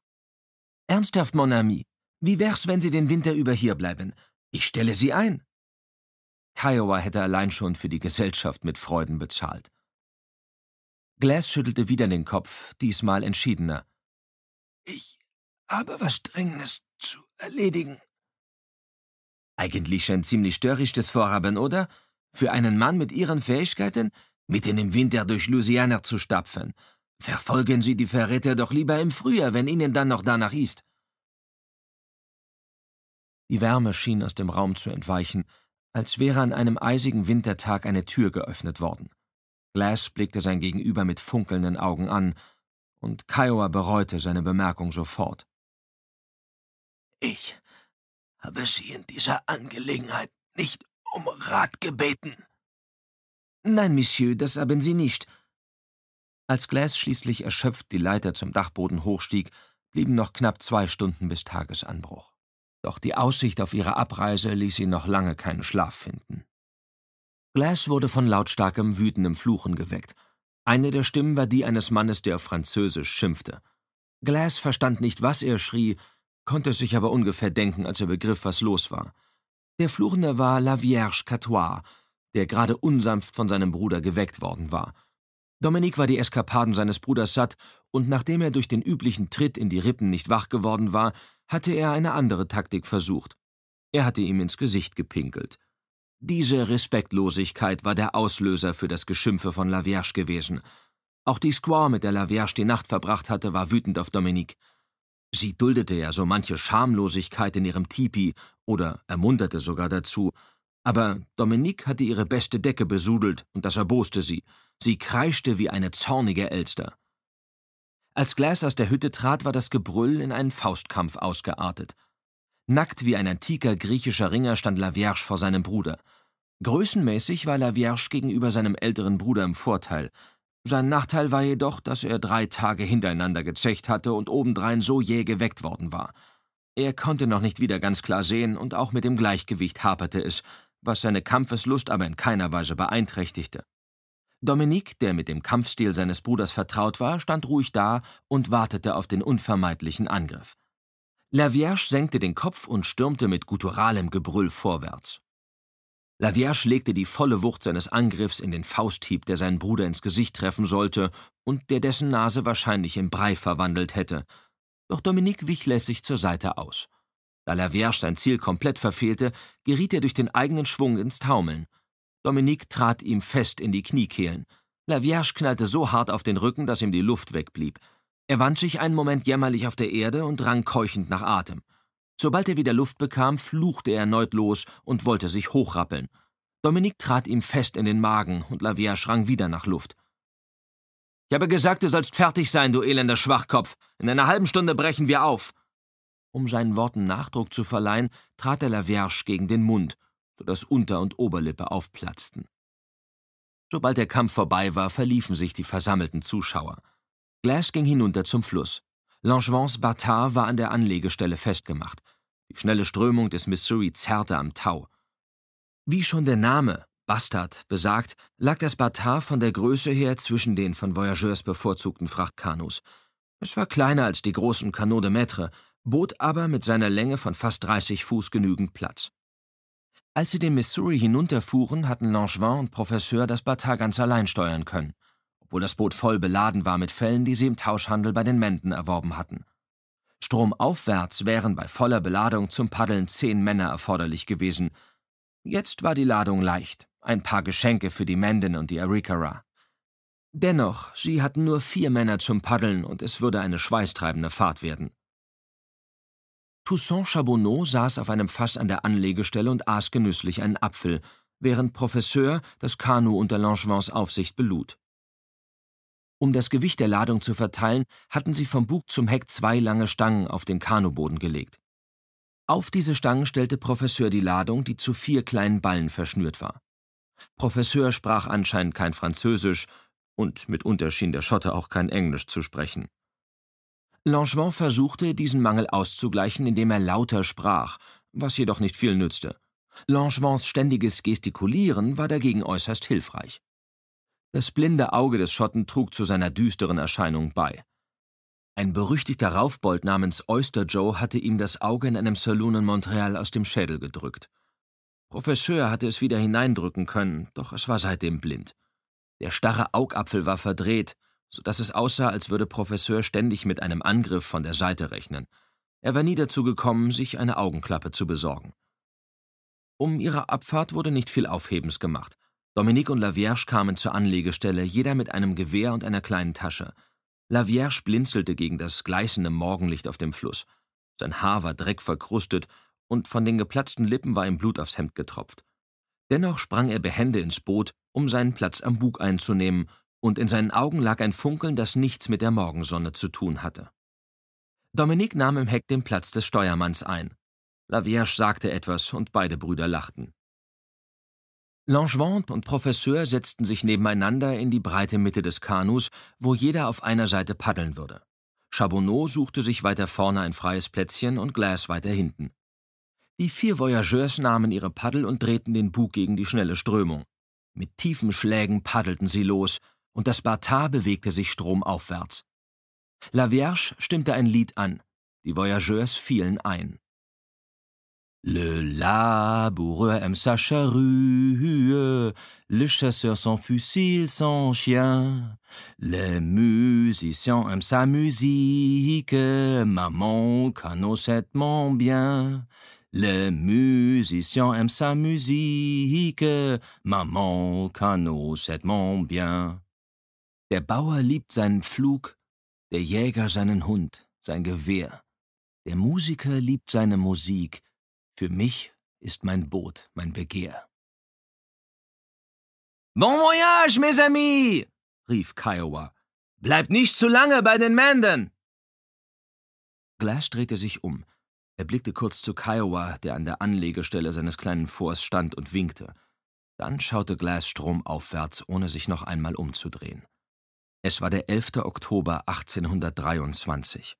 Ernsthaft, mon ami, wie wär's, wenn Sie den Winter über hier bleiben? Ich stelle Sie ein. Kiowa hätte allein schon für die Gesellschaft mit Freuden bezahlt. Glass schüttelte wieder den Kopf, diesmal entschiedener. Ich habe was Dringendes zu erledigen. Eigentlich ein ziemlich störrisches Vorhaben, oder? Für einen Mann mit Ihren Fähigkeiten, mitten im Winter durch Louisiana zu stapfen. Verfolgen Sie die Verräter doch lieber im Frühjahr, wenn Ihnen dann noch danach ist. Die Wärme schien aus dem Raum zu entweichen, als wäre an einem eisigen Wintertag eine Tür geöffnet worden. Glass blickte sein Gegenüber mit funkelnden Augen an, und Kiowa bereute seine Bemerkung sofort. Ich habe Sie in dieser Angelegenheit nicht um Rat gebeten. Nein, Monsieur, das haben Sie nicht. Als Glass schließlich erschöpft die Leiter zum Dachboden hochstieg, blieben noch knapp zwei Stunden bis Tagesanbruch. Doch die Aussicht auf ihre Abreise ließ sie noch lange keinen Schlaf finden. Glass wurde von lautstarkem, wütendem Fluchen geweckt. Eine der Stimmen war die eines Mannes, der auf Französisch schimpfte. Glass verstand nicht, was er schrie, konnte es sich aber ungefähr denken, als er begriff, was los war. Der Fluchende war La Vierge Catois, der gerade unsanft von seinem Bruder geweckt worden war. Dominique war die Eskapaden seines Bruders satt, und nachdem er durch den üblichen Tritt in die Rippen nicht wach geworden war, hatte er eine andere Taktik versucht. Er hatte ihm ins Gesicht gepinkelt. Diese Respektlosigkeit war der Auslöser für das Geschimpfe von La Vierge gewesen. Auch die Squaw, mit der La Vierge die Nacht verbracht hatte, war wütend auf Dominique. Sie duldete ja so manche Schamlosigkeit in ihrem Tipi oder ermunterte sogar dazu, aber Dominique hatte ihre beste Decke besudelt und das erboste sie. Sie kreischte wie eine zornige Elster. Als Glass aus der Hütte trat, war das Gebrüll in einen Faustkampf ausgeartet. Nackt wie ein antiker griechischer Ringer stand Lavierge vor seinem Bruder. Größenmäßig war Lavierge gegenüber seinem älteren Bruder im Vorteil. Sein Nachteil war jedoch, dass er drei Tage hintereinander gezecht hatte und obendrein so jäh geweckt worden war. Er konnte noch nicht wieder ganz klar sehen und auch mit dem Gleichgewicht haperte es, was seine Kampfeslust aber in keiner Weise beeinträchtigte. Dominique, der mit dem Kampfstil seines Bruders vertraut war, stand ruhig da und wartete auf den unvermeidlichen Angriff. La Vierge senkte den Kopf und stürmte mit gutturalem Gebrüll vorwärts. La Vierge legte die volle Wucht seines Angriffs in den Fausthieb, der seinen Bruder ins Gesicht treffen sollte und der dessen Nase wahrscheinlich in Brei verwandelt hätte. Doch Dominique wich lässig zur Seite aus. Da La Vierge sein Ziel komplett verfehlte, geriet er durch den eigenen Schwung ins Taumeln. Dominique trat ihm fest in die Kniekehlen. La Vierge knallte so hart auf den Rücken, dass ihm die Luft wegblieb. Er wand sich einen Moment jämmerlich auf der Erde und rang keuchend nach Atem. Sobald er wieder Luft bekam, fluchte er erneut los und wollte sich hochrappeln. Dominique trat ihm fest in den Magen und La Vierge rang wieder nach Luft. Ich habe gesagt, du sollst fertig sein, du elender Schwachkopf. In einer halben Stunde brechen wir auf. Um seinen Worten Nachdruck zu verleihen, trat er Vierge gegen den Mund sodass Unter- und Oberlippe aufplatzten. Sobald der Kampf vorbei war, verliefen sich die versammelten Zuschauer. Glass ging hinunter zum Fluss. Langevins Bâtard war an der Anlegestelle festgemacht. Die schnelle Strömung des Missouri zerrte am Tau. Wie schon der Name, Bastard, besagt, lag das Bâtard von der Größe her zwischen den von Voyageurs bevorzugten Frachtkanus. Es war kleiner als die großen Canot de Maître, bot aber mit seiner Länge von fast 30 Fuß genügend Platz. Als sie den Missouri hinunterfuhren, hatten Langevin und Professeur das Bata ganz allein steuern können, obwohl das Boot voll beladen war mit Fällen, die sie im Tauschhandel bei den Menden erworben hatten. Stromaufwärts wären bei voller Beladung zum Paddeln zehn Männer erforderlich gewesen. Jetzt war die Ladung leicht, ein paar Geschenke für die Menden und die Arikara. Dennoch, sie hatten nur vier Männer zum Paddeln und es würde eine schweißtreibende Fahrt werden. Toussaint Chabonneau saß auf einem Fass an der Anlegestelle und aß genüsslich einen Apfel, während Professeur das Kanu unter Langevins Aufsicht belud. Um das Gewicht der Ladung zu verteilen, hatten sie vom Bug zum Heck zwei lange Stangen auf den Kanuboden gelegt. Auf diese Stangen stellte Professeur die Ladung, die zu vier kleinen Ballen verschnürt war. Professeur sprach anscheinend kein Französisch und mitunter schien der Schotte auch kein Englisch zu sprechen. Langevin versuchte, diesen Mangel auszugleichen, indem er lauter sprach, was jedoch nicht viel nützte. Langevins ständiges Gestikulieren war dagegen äußerst hilfreich. Das blinde Auge des Schotten trug zu seiner düsteren Erscheinung bei. Ein berüchtigter Raufbold namens Oyster Joe hatte ihm das Auge in einem Saloon in Montreal aus dem Schädel gedrückt. Professeur hatte es wieder hineindrücken können, doch es war seitdem blind. Der starre Augapfel war verdreht, so dass es aussah, als würde Professor ständig mit einem Angriff von der Seite rechnen. Er war nie dazu gekommen, sich eine Augenklappe zu besorgen. Um ihre Abfahrt wurde nicht viel Aufhebens gemacht. Dominique und Lavierge kamen zur Anlegestelle, jeder mit einem Gewehr und einer kleinen Tasche. Lavierge blinzelte gegen das gleißende Morgenlicht auf dem Fluss. Sein Haar war dreckverkrustet und von den geplatzten Lippen war ihm Blut aufs Hemd getropft. Dennoch sprang er behende ins Boot, um seinen Platz am Bug einzunehmen und in seinen Augen lag ein Funkeln, das nichts mit der Morgensonne zu tun hatte. Dominique nahm im Heck den Platz des Steuermanns ein. La Vierge sagte etwas und beide Brüder lachten. Langevin und Professeur setzten sich nebeneinander in die breite Mitte des Kanus, wo jeder auf einer Seite paddeln würde. Chabonneau suchte sich weiter vorne ein freies Plätzchen und Glass weiter hinten. Die vier Voyageurs nahmen ihre Paddel und drehten den Bug gegen die schnelle Strömung. Mit tiefen Schlägen paddelten sie los, und das Bartard bewegte sich stromaufwärts. La Vierge stimmte ein Lied an, die Voyageurs fielen ein. Le laboureur aime sa charrue, le chasseur sans fusil, sans chien. le musicien aiment sa musique, maman canot c'est mon bien. Le musicien aiment sa musique, maman canot c'est mon bien. Der Bauer liebt seinen Pflug, der Jäger seinen Hund, sein Gewehr. Der Musiker liebt seine Musik, für mich ist mein Boot mein Begehr. Bon voyage, mes amis! rief Kiowa. Bleibt nicht zu lange bei den Menden! Glass drehte sich um. Er blickte kurz zu Kiowa, der an der Anlegestelle seines kleinen Forts stand und winkte. Dann schaute Glass stromaufwärts, ohne sich noch einmal umzudrehen. Es war der 11. Oktober 1823.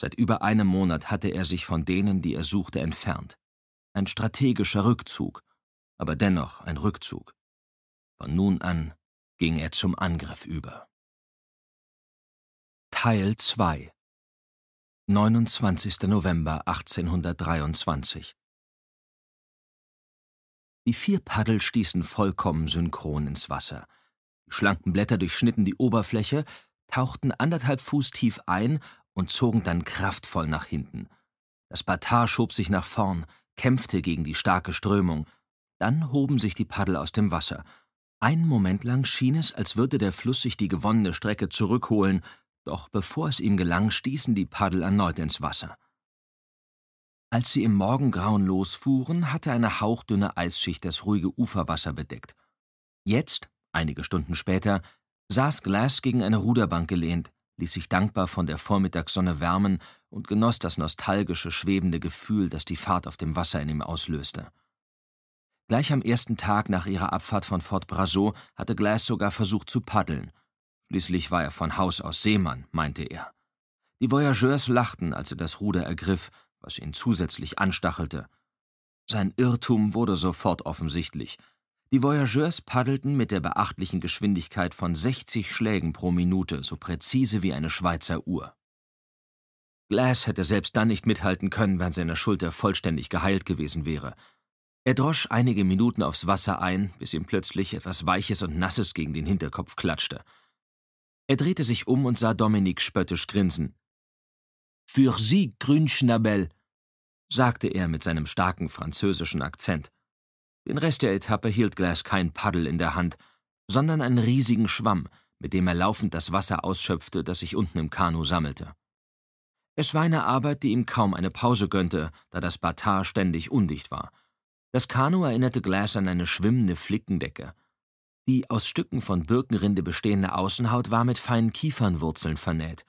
Seit über einem Monat hatte er sich von denen, die er suchte, entfernt. Ein strategischer Rückzug, aber dennoch ein Rückzug. Von nun an ging er zum Angriff über. Teil 2 29. November 1823 Die vier Paddel stießen vollkommen synchron ins Wasser – schlanken Blätter durchschnitten die Oberfläche, tauchten anderthalb Fuß tief ein und zogen dann kraftvoll nach hinten. Das Batar schob sich nach vorn, kämpfte gegen die starke Strömung. Dann hoben sich die Paddel aus dem Wasser. Einen Moment lang schien es, als würde der Fluss sich die gewonnene Strecke zurückholen, doch bevor es ihm gelang, stießen die Paddel erneut ins Wasser. Als sie im Morgengrauen losfuhren, hatte eine hauchdünne Eisschicht das ruhige Uferwasser bedeckt. Jetzt Einige Stunden später saß Glass gegen eine Ruderbank gelehnt, ließ sich dankbar von der Vormittagssonne wärmen und genoss das nostalgische, schwebende Gefühl, das die Fahrt auf dem Wasser in ihm auslöste. Gleich am ersten Tag nach ihrer Abfahrt von Fort Brazo hatte Glass sogar versucht zu paddeln. Schließlich war er von Haus aus Seemann, meinte er. Die Voyageurs lachten, als er das Ruder ergriff, was ihn zusätzlich anstachelte. Sein Irrtum wurde sofort offensichtlich – die Voyageurs paddelten mit der beachtlichen Geschwindigkeit von 60 Schlägen pro Minute, so präzise wie eine Schweizer Uhr. Glass hätte selbst dann nicht mithalten können, wenn seine Schulter vollständig geheilt gewesen wäre. Er drosch einige Minuten aufs Wasser ein, bis ihm plötzlich etwas Weiches und Nasses gegen den Hinterkopf klatschte. Er drehte sich um und sah Dominik spöttisch grinsen. Für Sie, Grünschnabel, sagte er mit seinem starken französischen Akzent. Den Rest der Etappe hielt Glass kein Paddel in der Hand, sondern einen riesigen Schwamm, mit dem er laufend das Wasser ausschöpfte, das sich unten im Kanu sammelte. Es war eine Arbeit, die ihm kaum eine Pause gönnte, da das Batar ständig undicht war. Das Kanu erinnerte Glass an eine schwimmende Flickendecke. Die aus Stücken von Birkenrinde bestehende Außenhaut war mit feinen Kiefernwurzeln vernäht.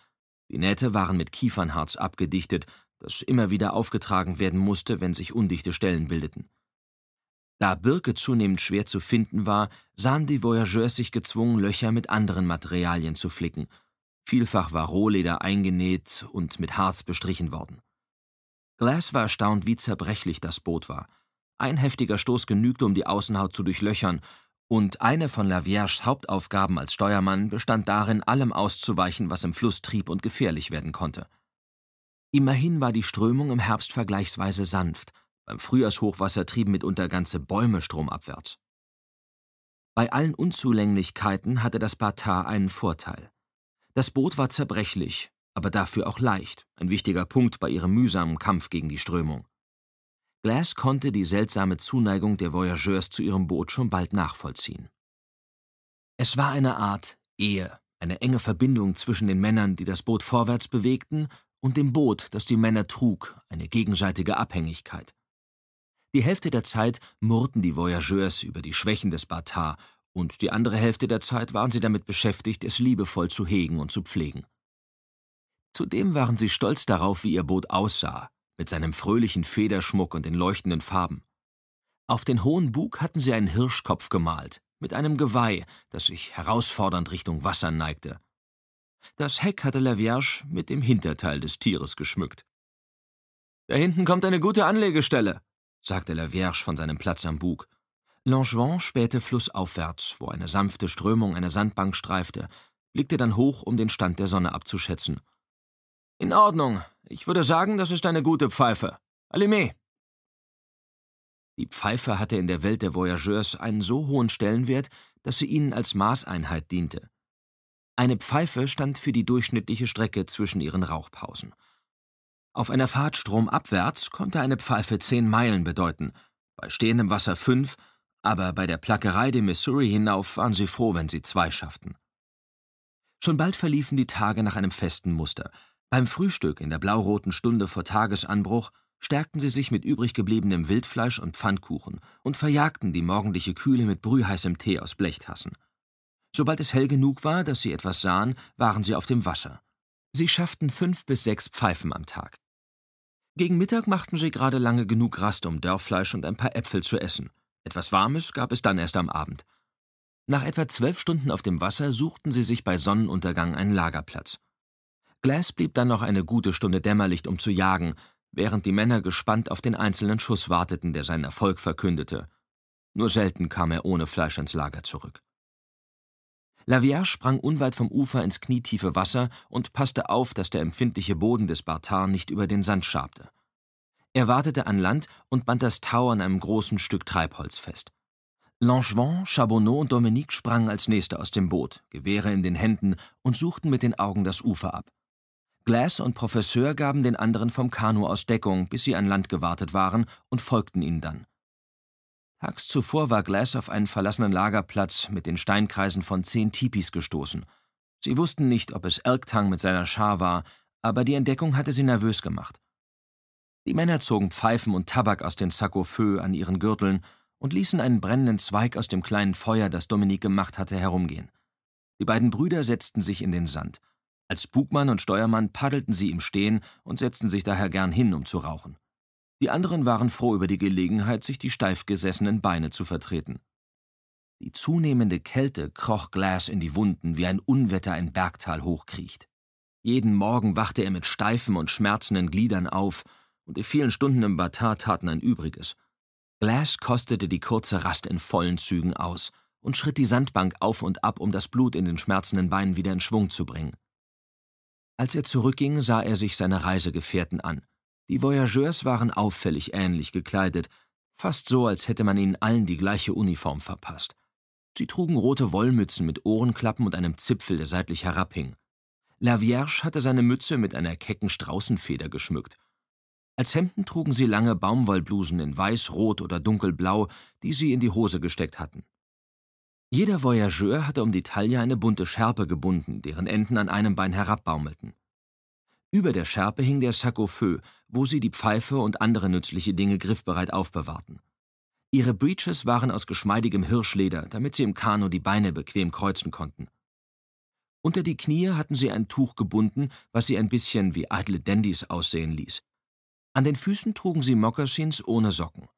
Die Nähte waren mit Kiefernharz abgedichtet, das immer wieder aufgetragen werden musste, wenn sich undichte Stellen bildeten. Da Birke zunehmend schwer zu finden war, sahen die Voyageurs sich gezwungen, Löcher mit anderen Materialien zu flicken. Vielfach war Rohleder eingenäht und mit Harz bestrichen worden. Glass war erstaunt, wie zerbrechlich das Boot war. Ein heftiger Stoß genügte, um die Außenhaut zu durchlöchern, und eine von Lavierges Hauptaufgaben als Steuermann bestand darin, allem auszuweichen, was im Fluss trieb und gefährlich werden konnte. Immerhin war die Strömung im Herbst vergleichsweise sanft – beim Frühjahrshochwasser trieben mitunter ganze Bäume stromabwärts. Bei allen Unzulänglichkeiten hatte das Batar einen Vorteil. Das Boot war zerbrechlich, aber dafür auch leicht, ein wichtiger Punkt bei ihrem mühsamen Kampf gegen die Strömung. Glass konnte die seltsame Zuneigung der Voyageurs zu ihrem Boot schon bald nachvollziehen. Es war eine Art Ehe, eine enge Verbindung zwischen den Männern, die das Boot vorwärts bewegten, und dem Boot, das die Männer trug, eine gegenseitige Abhängigkeit. Die Hälfte der Zeit murrten die Voyageurs über die Schwächen des Batar und die andere Hälfte der Zeit waren sie damit beschäftigt, es liebevoll zu hegen und zu pflegen. Zudem waren sie stolz darauf, wie ihr Boot aussah, mit seinem fröhlichen Federschmuck und den leuchtenden Farben. Auf den hohen Bug hatten sie einen Hirschkopf gemalt, mit einem Geweih, das sich herausfordernd Richtung Wasser neigte. Das Heck hatte La Vierge mit dem Hinterteil des Tieres geschmückt. Da hinten kommt eine gute Anlegestelle, sagte Laverge von seinem Platz am Bug. Langevin spähte flussaufwärts, wo eine sanfte Strömung eine Sandbank streifte, blickte dann hoch, um den Stand der Sonne abzuschätzen. In Ordnung, ich würde sagen, das ist eine gute Pfeife. Allumé! Die Pfeife hatte in der Welt der Voyageurs einen so hohen Stellenwert, dass sie ihnen als Maßeinheit diente. Eine Pfeife stand für die durchschnittliche Strecke zwischen ihren Rauchpausen. Auf einer Fahrt stromabwärts konnte eine Pfeife zehn Meilen bedeuten, bei stehendem Wasser fünf, aber bei der Plackerei dem Missouri hinauf waren sie froh, wenn sie zwei schafften. Schon bald verliefen die Tage nach einem festen Muster. Beim Frühstück in der blauroten Stunde vor Tagesanbruch stärkten sie sich mit übrig gebliebenem Wildfleisch und Pfannkuchen und verjagten die morgendliche Kühle mit brühheißem Tee aus Blechtassen. Sobald es hell genug war, dass sie etwas sahen, waren sie auf dem Wasser. Sie schafften fünf bis sechs Pfeifen am Tag. Gegen Mittag machten sie gerade lange genug Rast, um Dörrfleisch und ein paar Äpfel zu essen. Etwas Warmes gab es dann erst am Abend. Nach etwa zwölf Stunden auf dem Wasser suchten sie sich bei Sonnenuntergang einen Lagerplatz. Glass blieb dann noch eine gute Stunde Dämmerlicht, um zu jagen, während die Männer gespannt auf den einzelnen Schuss warteten, der seinen Erfolg verkündete. Nur selten kam er ohne Fleisch ins Lager zurück. Lavillard sprang unweit vom Ufer ins knietiefe Wasser und passte auf, dass der empfindliche Boden des Bartar nicht über den Sand schabte. Er wartete an Land und band das Tau an einem großen Stück Treibholz fest. Langevin, Chabonneau und Dominique sprangen als Nächste aus dem Boot, Gewehre in den Händen, und suchten mit den Augen das Ufer ab. Glass und Professeur gaben den anderen vom Kanu aus Deckung, bis sie an Land gewartet waren, und folgten ihnen dann. Tags zuvor war Glass auf einen verlassenen Lagerplatz mit den Steinkreisen von zehn Tipis gestoßen. Sie wussten nicht, ob es Elktang mit seiner Schar war, aber die Entdeckung hatte sie nervös gemacht. Die Männer zogen Pfeifen und Tabak aus den Sakofö an ihren Gürteln und ließen einen brennenden Zweig aus dem kleinen Feuer, das Dominik gemacht hatte, herumgehen. Die beiden Brüder setzten sich in den Sand. Als Bugmann und Steuermann paddelten sie im Stehen und setzten sich daher gern hin, um zu rauchen. Die anderen waren froh über die Gelegenheit, sich die steif gesessenen Beine zu vertreten. Die zunehmende Kälte kroch Glass in die Wunden, wie ein Unwetter ein Bergtal hochkriecht. Jeden Morgen wachte er mit steifen und schmerzenden Gliedern auf, und die vielen Stunden im Batar taten ein Übriges. Glass kostete die kurze Rast in vollen Zügen aus und schritt die Sandbank auf und ab, um das Blut in den schmerzenden Beinen wieder in Schwung zu bringen. Als er zurückging, sah er sich seine Reisegefährten an – die Voyageurs waren auffällig ähnlich gekleidet, fast so, als hätte man ihnen allen die gleiche Uniform verpasst. Sie trugen rote Wollmützen mit Ohrenklappen und einem Zipfel, der seitlich herabhing. La Vierge hatte seine Mütze mit einer kecken Straußenfeder geschmückt. Als Hemden trugen sie lange Baumwollblusen in weiß, rot oder dunkelblau, die sie in die Hose gesteckt hatten. Jeder Voyageur hatte um die Taille eine bunte Schärpe gebunden, deren Enden an einem Bein herabbaumelten. Über der Schärpe hing der Sakko-Feu, wo sie die Pfeife und andere nützliche Dinge griffbereit aufbewahrten. Ihre Breeches waren aus geschmeidigem Hirschleder, damit sie im Kanu die Beine bequem kreuzen konnten. Unter die Knie hatten sie ein Tuch gebunden, was sie ein bisschen wie eitle Dandys aussehen ließ. An den Füßen trugen sie Mokassins ohne Socken.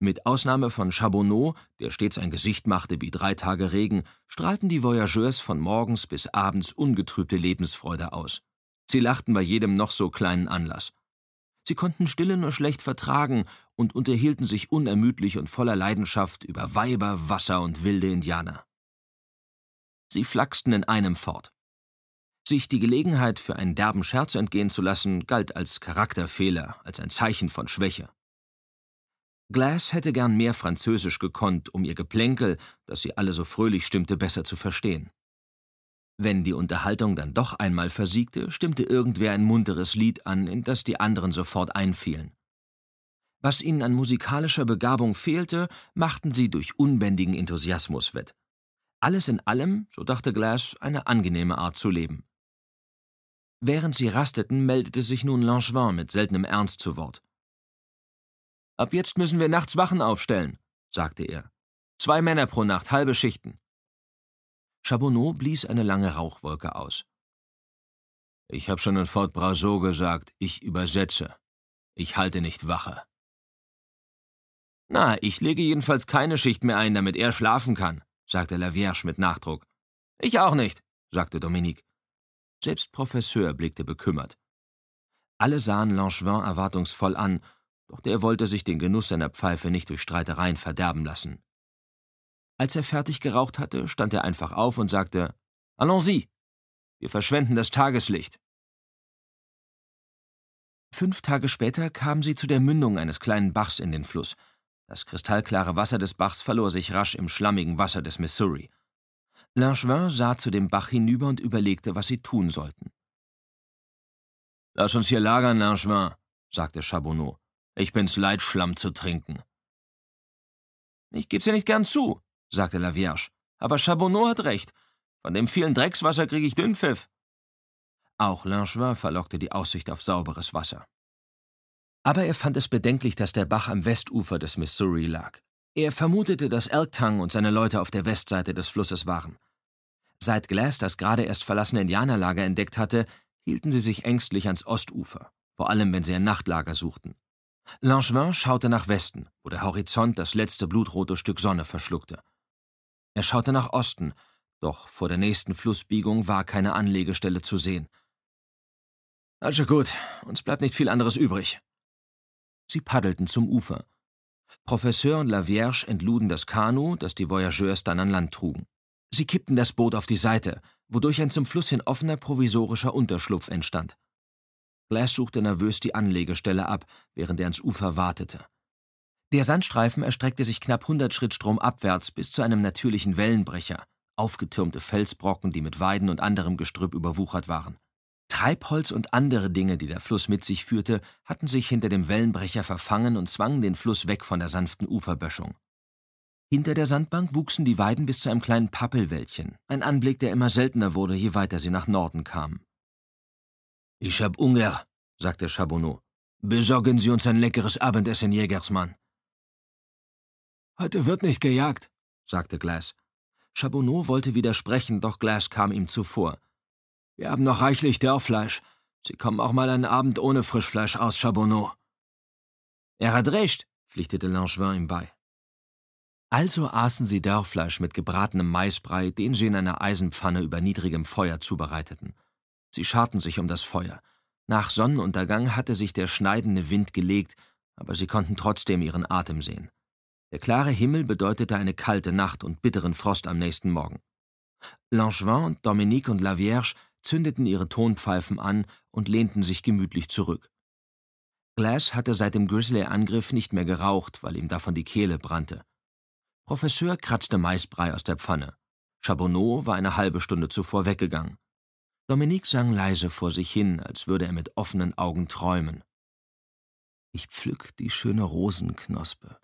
Mit Ausnahme von Chabonneau, der stets ein Gesicht machte wie drei Tage Regen, strahlten die Voyageurs von morgens bis abends ungetrübte Lebensfreude aus. Sie lachten bei jedem noch so kleinen Anlass. Sie konnten Stille nur schlecht vertragen und unterhielten sich unermüdlich und voller Leidenschaft über Weiber, Wasser und wilde Indianer. Sie flachsten in einem fort. Sich die Gelegenheit für einen derben Scherz entgehen zu lassen, galt als Charakterfehler, als ein Zeichen von Schwäche. Glass hätte gern mehr Französisch gekonnt, um ihr Geplänkel, das sie alle so fröhlich stimmte, besser zu verstehen. Wenn die Unterhaltung dann doch einmal versiegte, stimmte irgendwer ein munteres Lied an, in das die anderen sofort einfielen. Was ihnen an musikalischer Begabung fehlte, machten sie durch unbändigen Enthusiasmus wett. Alles in allem, so dachte Glass, eine angenehme Art zu leben. Während sie rasteten, meldete sich nun Langevin mit seltenem Ernst zu Wort. Ab jetzt müssen wir nachts Wachen aufstellen, sagte er. Zwei Männer pro Nacht, halbe Schichten. Chabonneau blies eine lange Rauchwolke aus. Ich habe schon in Fort Brazo gesagt, ich übersetze. Ich halte nicht Wache. Na, ich lege jedenfalls keine Schicht mehr ein, damit er schlafen kann, sagte La Vierge mit Nachdruck. Ich auch nicht, sagte Dominique. Selbst Professeur blickte bekümmert. Alle sahen Langevin erwartungsvoll an, doch der wollte sich den Genuss seiner Pfeife nicht durch Streitereien verderben lassen. Als er fertig geraucht hatte, stand er einfach auf und sagte, Allons-y, wir verschwenden das Tageslicht. Fünf Tage später kamen sie zu der Mündung eines kleinen Bachs in den Fluss. Das kristallklare Wasser des Bachs verlor sich rasch im schlammigen Wasser des Missouri. Langevin sah zu dem Bach hinüber und überlegte, was sie tun sollten. Lass uns hier lagern, Langevin, sagte Chabonneau. Ich bin's leid, Schlamm zu trinken. Ich geb's ja nicht gern zu, sagte Vierge. Aber Chabonneau hat recht. Von dem vielen Dreckswasser kriege ich Dünnpfiff. Auch Langevin verlockte die Aussicht auf sauberes Wasser. Aber er fand es bedenklich, dass der Bach am Westufer des Missouri lag. Er vermutete, dass Elktang und seine Leute auf der Westseite des Flusses waren. Seit Glass das gerade erst verlassene Indianerlager entdeckt hatte, hielten sie sich ängstlich ans Ostufer, vor allem wenn sie ein Nachtlager suchten. Langevin schaute nach Westen, wo der Horizont das letzte blutrote Stück Sonne verschluckte. Er schaute nach Osten, doch vor der nächsten Flussbiegung war keine Anlegestelle zu sehen. Also gut, uns bleibt nicht viel anderes übrig. Sie paddelten zum Ufer. Professeur und Lavierge entluden das Kanu, das die Voyageurs dann an Land trugen. Sie kippten das Boot auf die Seite, wodurch ein zum Fluss hin offener provisorischer Unterschlupf entstand. Glass suchte nervös die Anlegestelle ab, während er ans Ufer wartete. Der Sandstreifen erstreckte sich knapp 100 Schritt stromabwärts bis zu einem natürlichen Wellenbrecher, aufgetürmte Felsbrocken, die mit Weiden und anderem Gestrüpp überwuchert waren. Treibholz und andere Dinge, die der Fluss mit sich führte, hatten sich hinter dem Wellenbrecher verfangen und zwangen den Fluss weg von der sanften Uferböschung. Hinter der Sandbank wuchsen die Weiden bis zu einem kleinen Pappelwäldchen, ein Anblick, der immer seltener wurde, je weiter sie nach Norden kamen. Ich hab Hunger, sagte Chabonneau. Besorgen Sie uns ein leckeres Abendessen, Jägersmann. Heute wird nicht gejagt, sagte Glass. Chabonneau wollte widersprechen, doch Glass kam ihm zuvor. Wir haben noch reichlich Dörrfleisch. Sie kommen auch mal einen Abend ohne Frischfleisch aus, Chabonneau. Er hat recht, pflichtete Langevin ihm bei. Also aßen sie Dörrfleisch mit gebratenem Maisbrei, den sie in einer Eisenpfanne über niedrigem Feuer zubereiteten. Sie scharten sich um das Feuer. Nach Sonnenuntergang hatte sich der schneidende Wind gelegt, aber sie konnten trotzdem ihren Atem sehen. Der klare Himmel bedeutete eine kalte Nacht und bitteren Frost am nächsten Morgen. Langevin, Dominique und La Vierge zündeten ihre Tonpfeifen an und lehnten sich gemütlich zurück. Glass hatte seit dem Grizzly-Angriff nicht mehr geraucht, weil ihm davon die Kehle brannte. Professeur kratzte Maisbrei aus der Pfanne. Chabonneau war eine halbe Stunde zuvor weggegangen. Dominique sang leise vor sich hin, als würde er mit offenen Augen träumen. Ich pflück die schöne Rosenknospe,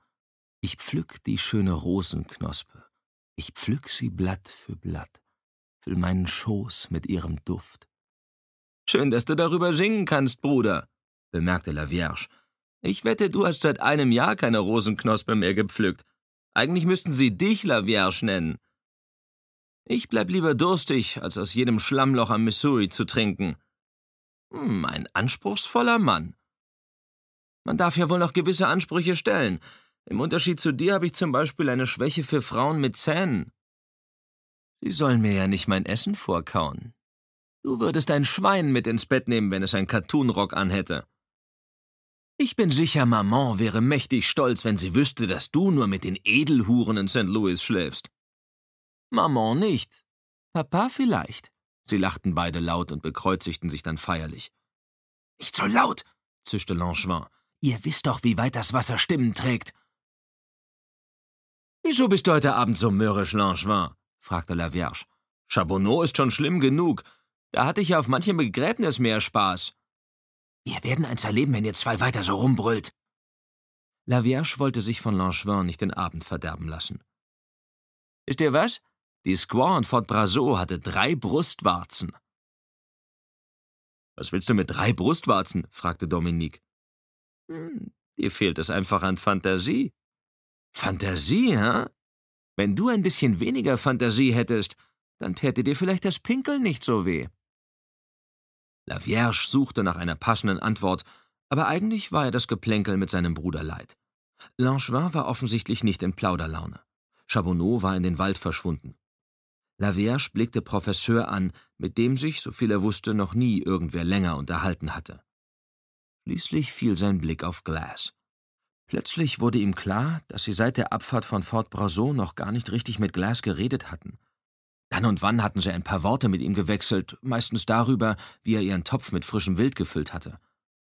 ich pflück die schöne Rosenknospe, ich pflück sie Blatt für Blatt, füll meinen Schoß mit ihrem Duft. Schön, dass du darüber singen kannst, Bruder, bemerkte La Vierge. Ich wette, du hast seit einem Jahr keine Rosenknospe mehr gepflückt. Eigentlich müssten sie dich La Vierge nennen. Ich bleib lieber durstig, als aus jedem Schlammloch am Missouri zu trinken. Hm, ein anspruchsvoller Mann. Man darf ja wohl noch gewisse Ansprüche stellen. Im Unterschied zu dir habe ich zum Beispiel eine Schwäche für Frauen mit Zähnen. Sie sollen mir ja nicht mein Essen vorkauen. Du würdest ein Schwein mit ins Bett nehmen, wenn es einen Kattunrock anhätte. Ich bin sicher, Maman wäre mächtig stolz, wenn sie wüsste, dass du nur mit den Edelhuren in St. Louis schläfst. Maman nicht. Papa vielleicht. Sie lachten beide laut und bekreuzigten sich dann feierlich. Nicht so laut, zischte Langevin. Ihr wisst doch, wie weit das Wasser Stimmen trägt. Wieso bist du heute Abend so mürrisch, Langevin? fragte La Vierge. Chabonneau ist schon schlimm genug. Da hatte ich ja auf manchem Begräbnis mehr Spaß. Wir werden eins erleben, wenn ihr zwei weiter so rumbrüllt. La Vierge wollte sich von Langevin nicht den Abend verderben lassen. Ist ihr was? Die Squaw in Fort Brazo hatte drei Brustwarzen. Was willst du mit drei Brustwarzen? fragte Dominique. Hm, dir fehlt es einfach an Fantasie, Fantasie, hä? Wenn du ein bisschen weniger Fantasie hättest, dann täte dir vielleicht das Pinkeln nicht so weh. La Vierge suchte nach einer passenden Antwort, aber eigentlich war er das Geplänkel mit seinem Bruder leid. Langevin war offensichtlich nicht in Plauderlaune. Chabonneau war in den Wald verschwunden. La Vierge blickte Professeur an, mit dem sich, soviel er wusste, noch nie irgendwer länger unterhalten hatte. Schließlich fiel sein Blick auf Glass. Plötzlich wurde ihm klar, dass sie seit der Abfahrt von Fort Brasso noch gar nicht richtig mit Glass geredet hatten. Dann und wann hatten sie ein paar Worte mit ihm gewechselt, meistens darüber, wie er ihren Topf mit frischem Wild gefüllt hatte.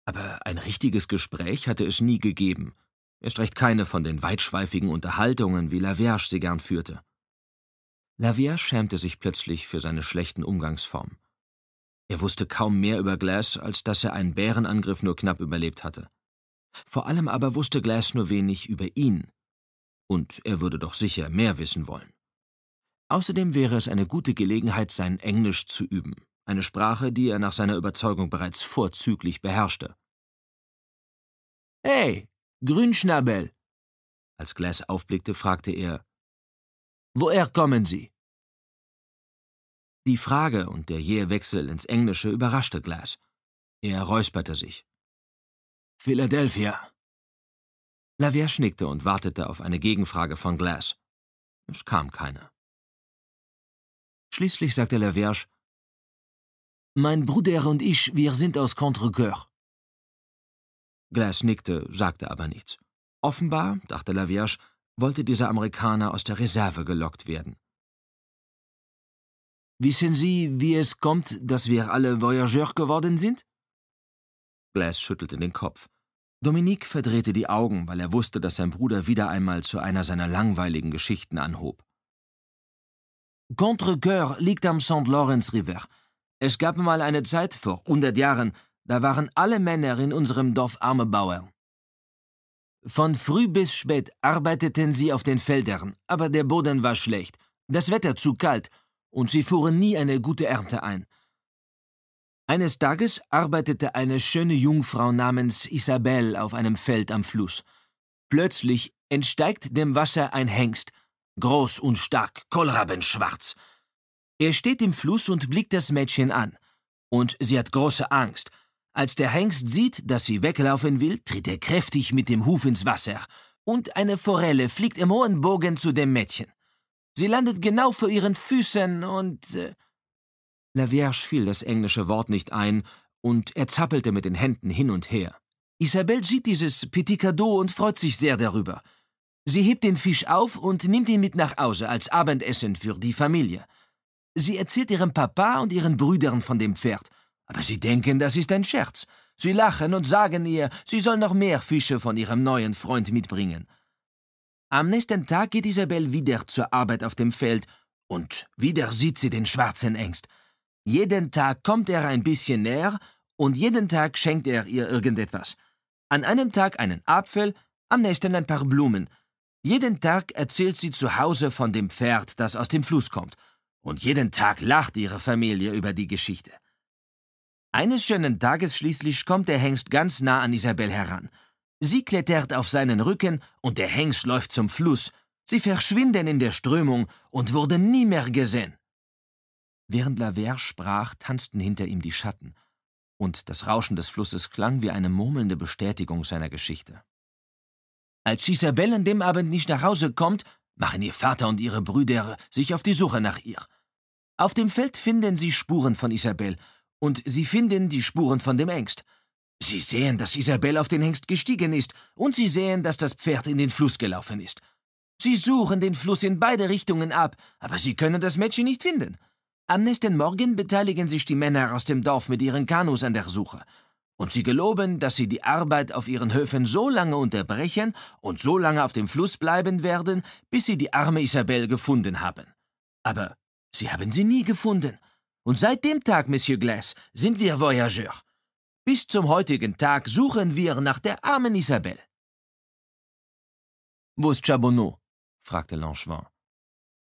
Aber ein richtiges Gespräch hatte es nie gegeben, erst recht keine von den weitschweifigen Unterhaltungen, wie Laverge sie gern führte. Laverge schämte sich plötzlich für seine schlechten Umgangsformen. Er wusste kaum mehr über Glass, als dass er einen Bärenangriff nur knapp überlebt hatte. Vor allem aber wusste Glass nur wenig über ihn. Und er würde doch sicher mehr wissen wollen. Außerdem wäre es eine gute Gelegenheit, sein Englisch zu üben, eine Sprache, die er nach seiner Überzeugung bereits vorzüglich beherrschte. Hey, Grünschnabel! Als Glass aufblickte, fragte er, Woher kommen Sie? Die Frage und der jähe Wechsel ins Englische überraschte Glass. Er räusperte sich. Philadelphia. Lavier schnickte und wartete auf eine Gegenfrage von Glass. Es kam keine. Schließlich sagte Laverge, »Mein Bruder und ich, wir sind aus Contrecoeur.« Glass nickte, sagte aber nichts. Offenbar, dachte Laverge, wollte dieser Amerikaner aus der Reserve gelockt werden. »Wissen Sie, wie es kommt, dass wir alle Voyageur geworden sind?« Glass schüttelte den Kopf. Dominique verdrehte die Augen, weil er wusste, dass sein Bruder wieder einmal zu einer seiner langweiligen Geschichten anhob. Contrecoeur liegt am St. Lawrence River. Es gab mal eine Zeit vor hundert Jahren, da waren alle Männer in unserem Dorf arme Bauern. Von früh bis spät arbeiteten sie auf den Feldern, aber der Boden war schlecht, das Wetter zu kalt und sie fuhren nie eine gute Ernte ein. Eines Tages arbeitete eine schöne Jungfrau namens Isabelle auf einem Feld am Fluss. Plötzlich entsteigt dem Wasser ein Hengst, groß und stark, kohlrabenschwarz. Er steht im Fluss und blickt das Mädchen an. Und sie hat große Angst. Als der Hengst sieht, dass sie weglaufen will, tritt er kräftig mit dem Huf ins Wasser. Und eine Forelle fliegt im hohen Bogen zu dem Mädchen. Sie landet genau vor ihren Füßen und. Äh, Laverge fiel das englische Wort nicht ein, und er zappelte mit den Händen hin und her. Isabelle sieht dieses Petit Cadeau und freut sich sehr darüber. Sie hebt den Fisch auf und nimmt ihn mit nach Hause als Abendessen für die Familie. Sie erzählt ihrem Papa und ihren Brüdern von dem Pferd, aber sie denken, das ist ein Scherz. Sie lachen und sagen ihr, sie soll noch mehr Fische von ihrem neuen Freund mitbringen. Am nächsten Tag geht Isabelle wieder zur Arbeit auf dem Feld und wieder sieht sie den schwarzen Ängst. Jeden Tag kommt er ein bisschen näher und jeden Tag schenkt er ihr irgendetwas. An einem Tag einen Apfel, am nächsten ein paar Blumen. Jeden Tag erzählt sie zu Hause von dem Pferd, das aus dem Fluss kommt. Und jeden Tag lacht ihre Familie über die Geschichte. Eines schönen Tages schließlich kommt der Hengst ganz nah an Isabel heran. Sie klettert auf seinen Rücken und der Hengst läuft zum Fluss. Sie verschwinden in der Strömung und wurden nie mehr gesehen. Während Laver sprach, tanzten hinter ihm die Schatten, und das Rauschen des Flusses klang wie eine murmelnde Bestätigung seiner Geschichte. Als Isabelle an dem Abend nicht nach Hause kommt, machen ihr Vater und ihre Brüder sich auf die Suche nach ihr. Auf dem Feld finden sie Spuren von Isabelle, und sie finden die Spuren von dem Hengst. Sie sehen, dass Isabelle auf den Hengst gestiegen ist, und sie sehen, dass das Pferd in den Fluss gelaufen ist. Sie suchen den Fluss in beide Richtungen ab, aber sie können das Mädchen nicht finden. Am nächsten Morgen beteiligen sich die Männer aus dem Dorf mit ihren Kanus an der Suche. Und sie geloben, dass sie die Arbeit auf ihren Höfen so lange unterbrechen und so lange auf dem Fluss bleiben werden, bis sie die arme Isabel gefunden haben. Aber sie haben sie nie gefunden. Und seit dem Tag, Monsieur Glass, sind wir Voyageurs. Bis zum heutigen Tag suchen wir nach der armen Isabel. Wo ist Chabonneau? fragte Langevin.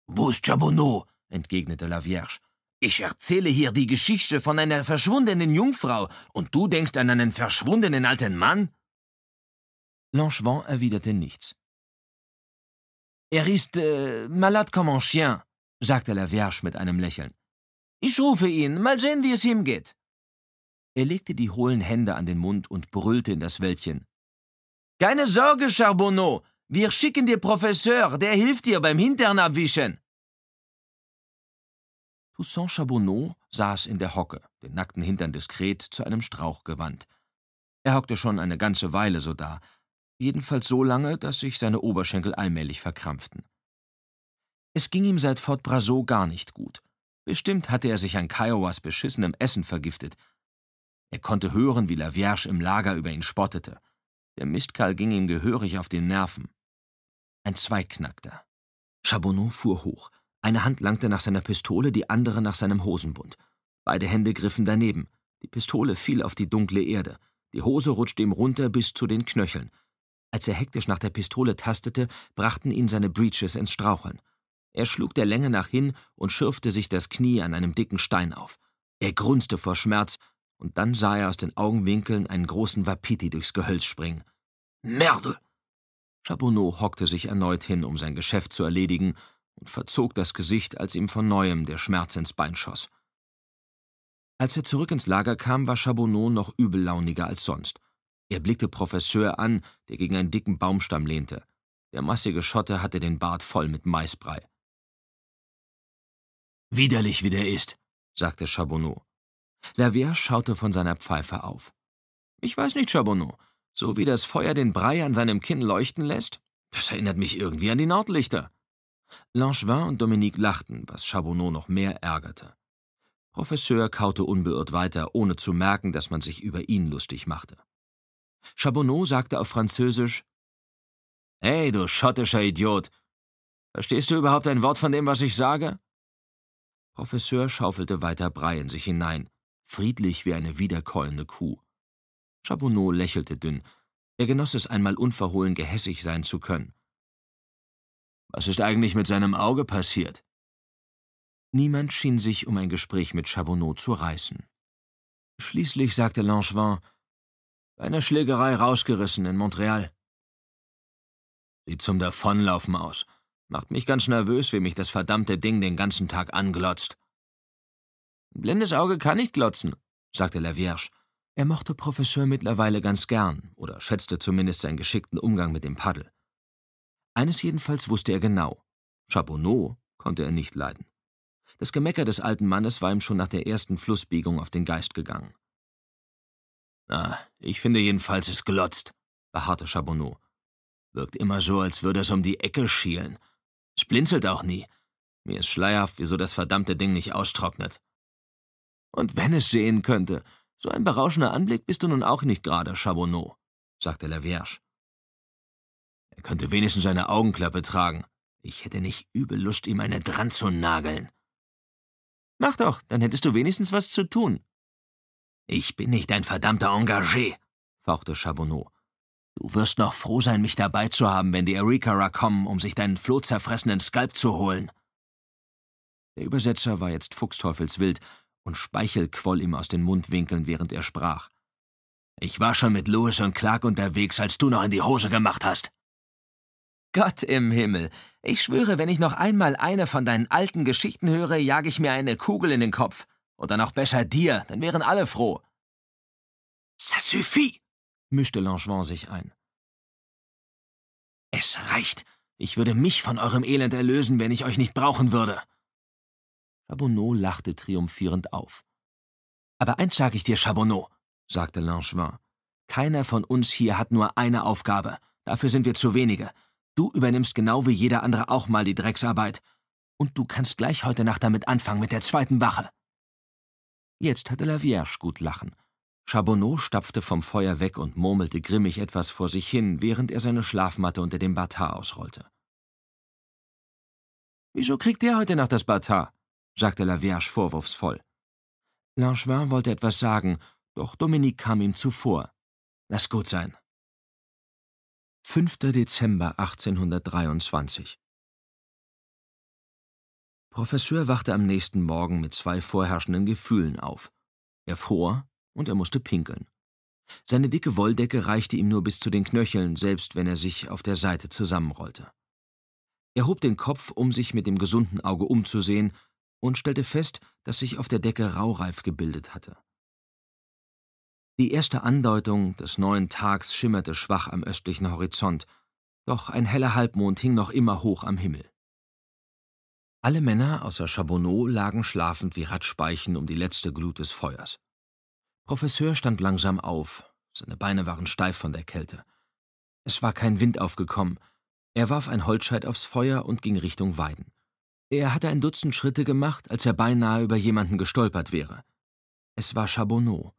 Wo ist Chabonneau? entgegnete La Vierge. Ich erzähle hier die Geschichte von einer verschwundenen Jungfrau und du denkst an einen verschwundenen alten Mann? Langevin erwiderte nichts. Er ist äh, malade comme un chien, sagte La Vierge mit einem Lächeln. Ich rufe ihn, mal sehen, wie es ihm geht. Er legte die hohlen Hände an den Mund und brüllte in das Wäldchen. Keine Sorge, Charbonneau, wir schicken dir Professeur, der hilft dir beim Hintern abwischen. Poussin Chabonneau saß in der Hocke, den nackten Hintern diskret zu einem Strauch gewandt. Er hockte schon eine ganze Weile so da, jedenfalls so lange, dass sich seine Oberschenkel allmählich verkrampften. Es ging ihm seit Fort Braseau gar nicht gut. Bestimmt hatte er sich an Kiowas beschissenem Essen vergiftet. Er konnte hören, wie La Vierge im Lager über ihn spottete. Der Mistkerl ging ihm gehörig auf den Nerven. Ein Zweig knackte. Chabonneau fuhr hoch. Eine Hand langte nach seiner Pistole, die andere nach seinem Hosenbund. Beide Hände griffen daneben. Die Pistole fiel auf die dunkle Erde. Die Hose rutschte ihm runter bis zu den Knöcheln. Als er hektisch nach der Pistole tastete, brachten ihn seine Breeches ins Straucheln. Er schlug der Länge nach hin und schürfte sich das Knie an einem dicken Stein auf. Er grunzte vor Schmerz, und dann sah er aus den Augenwinkeln einen großen Wapiti durchs Gehölz springen. Merde! Chabonneau hockte sich erneut hin, um sein Geschäft zu erledigen, und verzog das Gesicht, als ihm von neuem der Schmerz ins Bein schoss. Als er zurück ins Lager kam, war Chabonneau noch übellauniger als sonst. Er blickte Professeur an, der gegen einen dicken Baumstamm lehnte. Der massige Schotte hatte den Bart voll mit Maisbrei. Widerlich wie der ist, sagte Chabonneau. Lavier schaute von seiner Pfeife auf. Ich weiß nicht, Chabonneau. So wie das Feuer den Brei an seinem Kinn leuchten lässt, das erinnert mich irgendwie an die Nordlichter. Langevin und Dominique lachten, was Charbonneau noch mehr ärgerte. Professeur kaute unbeirrt weiter, ohne zu merken, dass man sich über ihn lustig machte. Charbonneau sagte auf Französisch, »Hey, du schottischer Idiot! Verstehst du überhaupt ein Wort von dem, was ich sage?« Professeur schaufelte weiter Brei in sich hinein, friedlich wie eine wiederkäuende Kuh. Charbonneau lächelte dünn. Er genoss es einmal unverhohlen gehässig sein zu können. Was ist eigentlich mit seinem Auge passiert? Niemand schien sich um ein Gespräch mit Chabonneau zu reißen. Schließlich sagte Langevin, bei einer Schlägerei rausgerissen in Montreal. Sieht zum Davonlaufen aus. Macht mich ganz nervös, wie mich das verdammte Ding den ganzen Tag anglotzt. Ein blindes Auge kann nicht glotzen, sagte La Vierge. Er mochte Professeur mittlerweile ganz gern oder schätzte zumindest seinen geschickten Umgang mit dem Paddel. Eines jedenfalls wusste er genau. Charbonneau konnte er nicht leiden. Das Gemecker des alten Mannes war ihm schon nach der ersten Flussbiegung auf den Geist gegangen. Na, ich finde jedenfalls es glotzt, beharrte Charbonneau. Wirkt immer so, als würde es um die Ecke schielen. Es blinzelt auch nie. Mir ist schleierhaft, wieso das verdammte Ding nicht austrocknet. Und wenn es sehen könnte, so ein berauschender Anblick bist du nun auch nicht gerade, Charbonneau, sagte Laverge. Er könnte wenigstens eine Augenklappe tragen. Ich hätte nicht übel Lust, ihm eine dran zu nageln. Mach doch, dann hättest du wenigstens was zu tun. Ich bin nicht ein verdammter Engagé, fauchte Chabonneau. Du wirst noch froh sein, mich dabei zu haben, wenn die Erikara kommen, um sich deinen flohzerfressenen Skalp zu holen. Der Übersetzer war jetzt fuchsteufelswild, und Speichel quoll ihm aus den Mundwinkeln, während er sprach. Ich war schon mit Lewis und Clark unterwegs, als du noch in die Hose gemacht hast. Gott im Himmel. Ich schwöre, wenn ich noch einmal eine von deinen alten Geschichten höre, jage ich mir eine Kugel in den Kopf. Oder noch besser dir, dann wären alle froh. Ça suffit, mischte Langevin sich ein. Es reicht. Ich würde mich von eurem Elend erlösen, wenn ich euch nicht brauchen würde. Chabonneau lachte triumphierend auf. Aber eins sage ich dir, Chabonneau, sagte Langevin. Keiner von uns hier hat nur eine Aufgabe. Dafür sind wir zu wenige. Du übernimmst genau wie jeder andere auch mal die Drecksarbeit. Und du kannst gleich heute Nacht damit anfangen, mit der zweiten Wache. Jetzt hatte La Vierge gut lachen. Charbonneau stapfte vom Feuer weg und murmelte grimmig etwas vor sich hin, während er seine Schlafmatte unter dem Batard ausrollte. Wieso kriegt der heute Nacht das Batard? sagte La Vierge vorwurfsvoll. Langevin wollte etwas sagen, doch Dominique kam ihm zuvor. Lass gut sein, 5. Dezember 1823 Professor wachte am nächsten Morgen mit zwei vorherrschenden Gefühlen auf. Er fror und er musste pinkeln. Seine dicke Wolldecke reichte ihm nur bis zu den Knöcheln, selbst wenn er sich auf der Seite zusammenrollte. Er hob den Kopf, um sich mit dem gesunden Auge umzusehen, und stellte fest, dass sich auf der Decke Raureif gebildet hatte. Die erste Andeutung des neuen Tags schimmerte schwach am östlichen Horizont, doch ein heller Halbmond hing noch immer hoch am Himmel. Alle Männer außer Chabonneau lagen schlafend wie Radspeichen um die letzte Glut des Feuers. Professeur stand langsam auf, seine Beine waren steif von der Kälte. Es war kein Wind aufgekommen. Er warf ein Holzscheit aufs Feuer und ging Richtung Weiden. Er hatte ein Dutzend Schritte gemacht, als er beinahe über jemanden gestolpert wäre. Es war Chabonneau.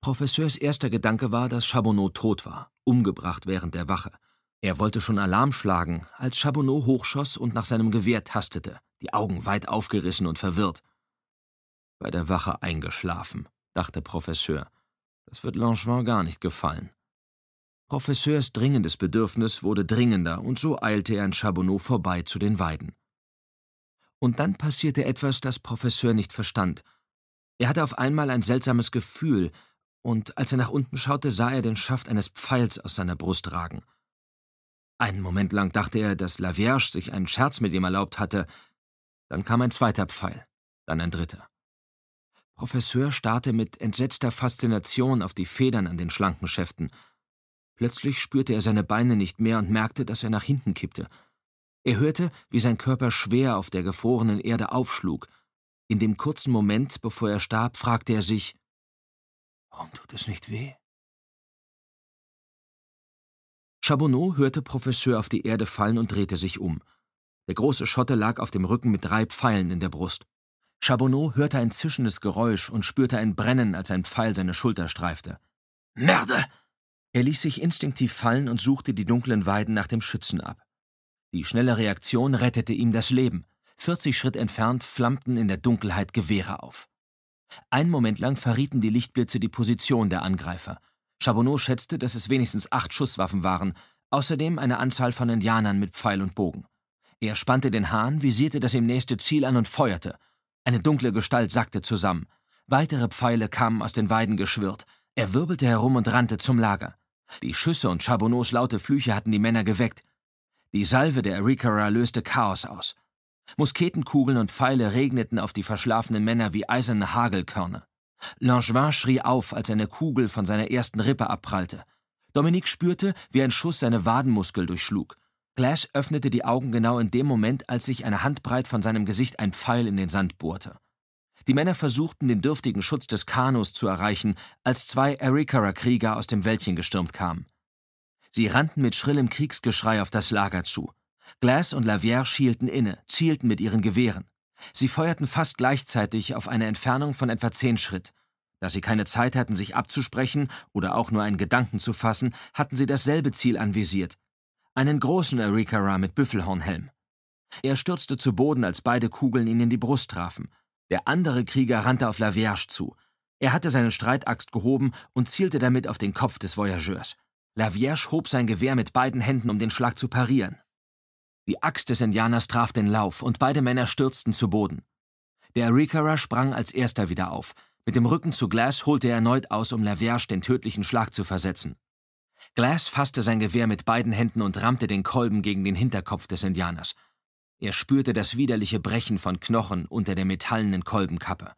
Professeurs erster Gedanke war, dass Chabonneau tot war, umgebracht während der Wache. Er wollte schon Alarm schlagen, als Chabonneau hochschoss und nach seinem Gewehr tastete, die Augen weit aufgerissen und verwirrt. Bei der Wache eingeschlafen, dachte Professeur. Das wird Langevin gar nicht gefallen. Professeurs dringendes Bedürfnis wurde dringender, und so eilte er an Chabonneau vorbei zu den Weiden. Und dann passierte etwas, das Professeur nicht verstand. Er hatte auf einmal ein seltsames Gefühl, und als er nach unten schaute, sah er den Schaft eines Pfeils aus seiner Brust ragen. Einen Moment lang dachte er, dass Laverge sich einen Scherz mit ihm erlaubt hatte. Dann kam ein zweiter Pfeil, dann ein dritter. Professor starrte mit entsetzter Faszination auf die Federn an den schlanken Schäften. Plötzlich spürte er seine Beine nicht mehr und merkte, dass er nach hinten kippte. Er hörte, wie sein Körper schwer auf der gefrorenen Erde aufschlug. In dem kurzen Moment, bevor er starb, fragte er sich, Warum tut es nicht weh? Chabonneau hörte Professeur auf die Erde fallen und drehte sich um. Der große Schotte lag auf dem Rücken mit drei Pfeilen in der Brust. Chabonneau hörte ein zischendes Geräusch und spürte ein Brennen, als ein Pfeil seine Schulter streifte. Merde! Er ließ sich instinktiv fallen und suchte die dunklen Weiden nach dem Schützen ab. Die schnelle Reaktion rettete ihm das Leben. 40 Schritt entfernt flammten in der Dunkelheit Gewehre auf. Ein Moment lang verrieten die Lichtblitze die Position der Angreifer. Chabonneau schätzte, dass es wenigstens acht Schusswaffen waren, außerdem eine Anzahl von Indianern mit Pfeil und Bogen. Er spannte den Hahn, visierte das ihm nächste Ziel an und feuerte. Eine dunkle Gestalt sackte zusammen. Weitere Pfeile kamen aus den Weiden geschwirrt. Er wirbelte herum und rannte zum Lager. Die Schüsse und Chabonneaus laute Flüche hatten die Männer geweckt. Die Salve der Erikara löste Chaos aus. Musketenkugeln und Pfeile regneten auf die verschlafenen Männer wie eiserne Hagelkörner. Langevin schrie auf, als eine Kugel von seiner ersten Rippe abprallte. Dominique spürte, wie ein Schuss seine Wadenmuskel durchschlug. Glass öffnete die Augen genau in dem Moment, als sich eine Handbreit von seinem Gesicht ein Pfeil in den Sand bohrte. Die Männer versuchten, den dürftigen Schutz des Kanus zu erreichen, als zwei Arikara-Krieger aus dem Wäldchen gestürmt kamen. Sie rannten mit schrillem Kriegsgeschrei auf das Lager zu. Glass und Lavier schielten inne, zielten mit ihren Gewehren. Sie feuerten fast gleichzeitig auf eine Entfernung von etwa zehn Schritt. Da sie keine Zeit hatten, sich abzusprechen oder auch nur einen Gedanken zu fassen, hatten sie dasselbe Ziel anvisiert. Einen großen Arikara mit Büffelhornhelm. Er stürzte zu Boden, als beide Kugeln ihn in die Brust trafen. Der andere Krieger rannte auf Laverge zu. Er hatte seine Streitaxt gehoben und zielte damit auf den Kopf des Voyageurs. Laverge hob sein Gewehr mit beiden Händen, um den Schlag zu parieren. Die Axt des Indianers traf den Lauf und beide Männer stürzten zu Boden. Der Rickerer sprang als erster wieder auf. Mit dem Rücken zu Glass holte er erneut aus, um Laverge den tödlichen Schlag zu versetzen. Glass fasste sein Gewehr mit beiden Händen und rammte den Kolben gegen den Hinterkopf des Indianers. Er spürte das widerliche Brechen von Knochen unter der metallenen Kolbenkappe.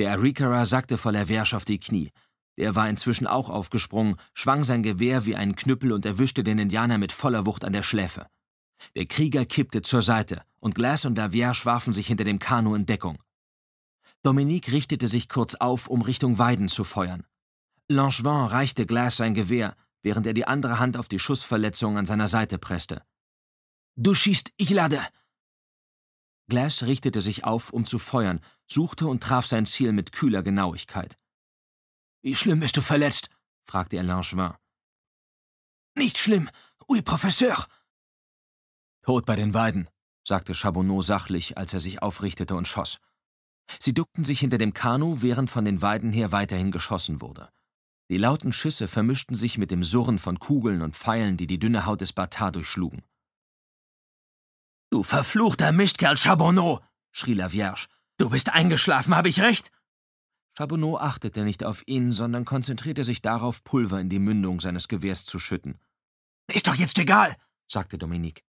Der Arikara sackte vor Laverge auf die Knie. Er war inzwischen auch aufgesprungen, schwang sein Gewehr wie einen Knüppel und erwischte den Indianer mit voller Wucht an der Schläfe. Der Krieger kippte zur Seite und Glass und Davierge warfen sich hinter dem Kanu in Deckung. Dominique richtete sich kurz auf, um Richtung Weiden zu feuern. Langevin reichte Glass sein Gewehr, während er die andere Hand auf die Schussverletzung an seiner Seite presste. Du schießt, ich lade! Glass richtete sich auf, um zu feuern, suchte und traf sein Ziel mit kühler Genauigkeit. Wie schlimm bist du verletzt? fragte er Langevin. Nicht schlimm, oui, Professeur, Tod bei den Weiden, sagte Chabonneau sachlich, als er sich aufrichtete und schoss. Sie duckten sich hinter dem Kanu, während von den Weiden her weiterhin geschossen wurde. Die lauten Schüsse vermischten sich mit dem Surren von Kugeln und Pfeilen, die die dünne Haut des Bâtard durchschlugen. Du verfluchter Mistkerl, Chabonneau! schrie Lavierge. Du bist eingeschlafen, habe ich recht? Chabonneau achtete nicht auf ihn, sondern konzentrierte sich darauf, Pulver in die Mündung seines Gewehrs zu schütten. Ist doch jetzt egal, sagte Dominique.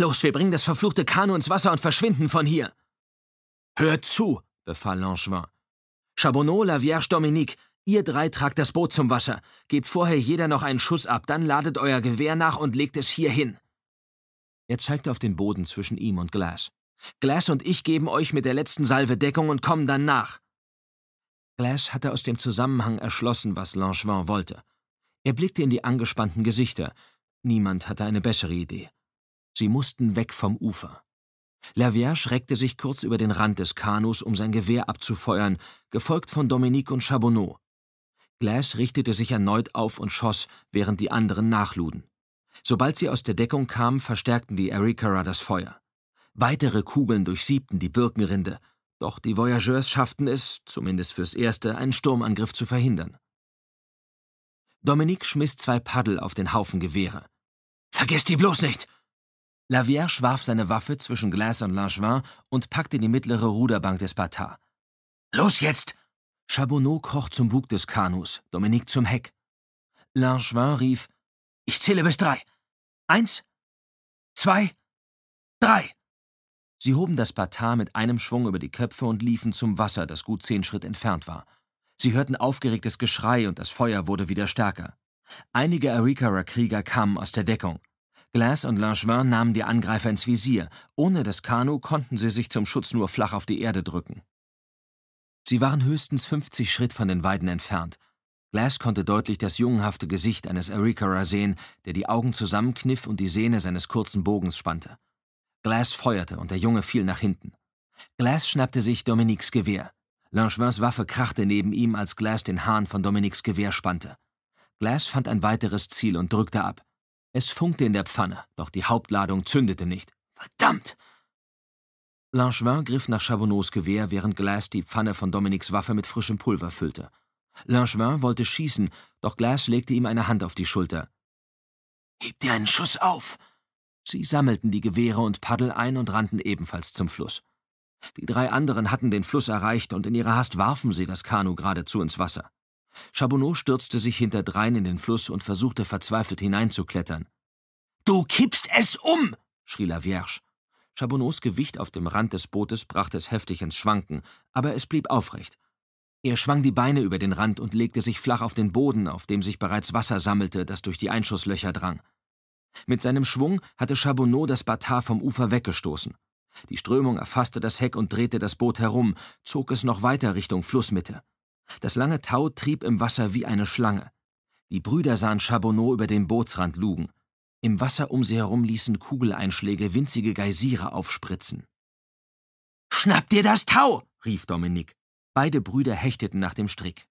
Los, wir bringen das verfluchte Kanu ins Wasser und verschwinden von hier. Hört zu, befahl Langevin. Chabonneau, La Vierge, Dominique, ihr drei tragt das Boot zum Wasser. Gebt vorher jeder noch einen Schuss ab, dann ladet euer Gewehr nach und legt es hier hin. Er zeigte auf den Boden zwischen ihm und Glass. Glass und ich geben euch mit der letzten Salve Deckung und kommen dann nach. Glass hatte aus dem Zusammenhang erschlossen, was Langevin wollte. Er blickte in die angespannten Gesichter. Niemand hatte eine bessere Idee. Sie mussten weg vom Ufer. Laverge schreckte sich kurz über den Rand des Kanus, um sein Gewehr abzufeuern, gefolgt von Dominique und Chabonneau. Glass richtete sich erneut auf und schoss, während die anderen nachluden. Sobald sie aus der Deckung kamen, verstärkten die Arikara das Feuer. Weitere Kugeln durchsiebten die Birkenrinde, doch die Voyageurs schafften es, zumindest fürs Erste, einen Sturmangriff zu verhindern. Dominique schmiss zwei Paddel auf den Haufen Gewehre. Vergiss die bloß nicht! Lavierge warf seine Waffe zwischen Glass und Langevin und packte die mittlere Ruderbank des Bâtard. Los jetzt! Chabonneau kroch zum Bug des Kanus, Dominique zum Heck. Langevin rief, ich zähle bis drei. Eins, zwei, drei. Sie hoben das Bâtard mit einem Schwung über die Köpfe und liefen zum Wasser, das gut zehn Schritt entfernt war. Sie hörten aufgeregtes Geschrei und das Feuer wurde wieder stärker. Einige Arikara-Krieger kamen aus der Deckung. Glass und Langevin nahmen die Angreifer ins Visier. Ohne das Kanu konnten sie sich zum Schutz nur flach auf die Erde drücken. Sie waren höchstens 50 Schritt von den Weiden entfernt. Glass konnte deutlich das jungenhafte Gesicht eines Erikara sehen, der die Augen zusammenkniff und die Sehne seines kurzen Bogens spannte. Glass feuerte und der Junge fiel nach hinten. Glass schnappte sich Dominiques Gewehr. Langevins Waffe krachte neben ihm, als Glass den Hahn von Dominiques Gewehr spannte. Glass fand ein weiteres Ziel und drückte ab. Es funkte in der Pfanne, doch die Hauptladung zündete nicht. Verdammt! Langevin griff nach Chabonneaus Gewehr, während Glass die Pfanne von Dominiks Waffe mit frischem Pulver füllte. Langevin wollte schießen, doch Glass legte ihm eine Hand auf die Schulter. Heb dir einen Schuss auf! Sie sammelten die Gewehre und Paddel ein und rannten ebenfalls zum Fluss. Die drei anderen hatten den Fluss erreicht und in ihrer Hast warfen sie das Kanu geradezu ins Wasser. Chabonneau stürzte sich hinterdrein in den Fluss und versuchte verzweifelt hineinzuklettern. Du kippst es um! schrie La Vierge. Chabonneaus Gewicht auf dem Rand des Bootes brachte es heftig ins Schwanken, aber es blieb aufrecht. Er schwang die Beine über den Rand und legte sich flach auf den Boden, auf dem sich bereits Wasser sammelte, das durch die Einschusslöcher drang. Mit seinem Schwung hatte Chabonneau das Batar vom Ufer weggestoßen. Die Strömung erfasste das Heck und drehte das Boot herum, zog es noch weiter Richtung Flussmitte. Das lange Tau trieb im Wasser wie eine Schlange. Die Brüder sahen Chabonneau über den Bootsrand lugen. Im Wasser um sie herum ließen Kugeleinschläge winzige Geysire aufspritzen. Schnapp dir das Tau! rief Dominique. Beide Brüder hechteten nach dem Strick.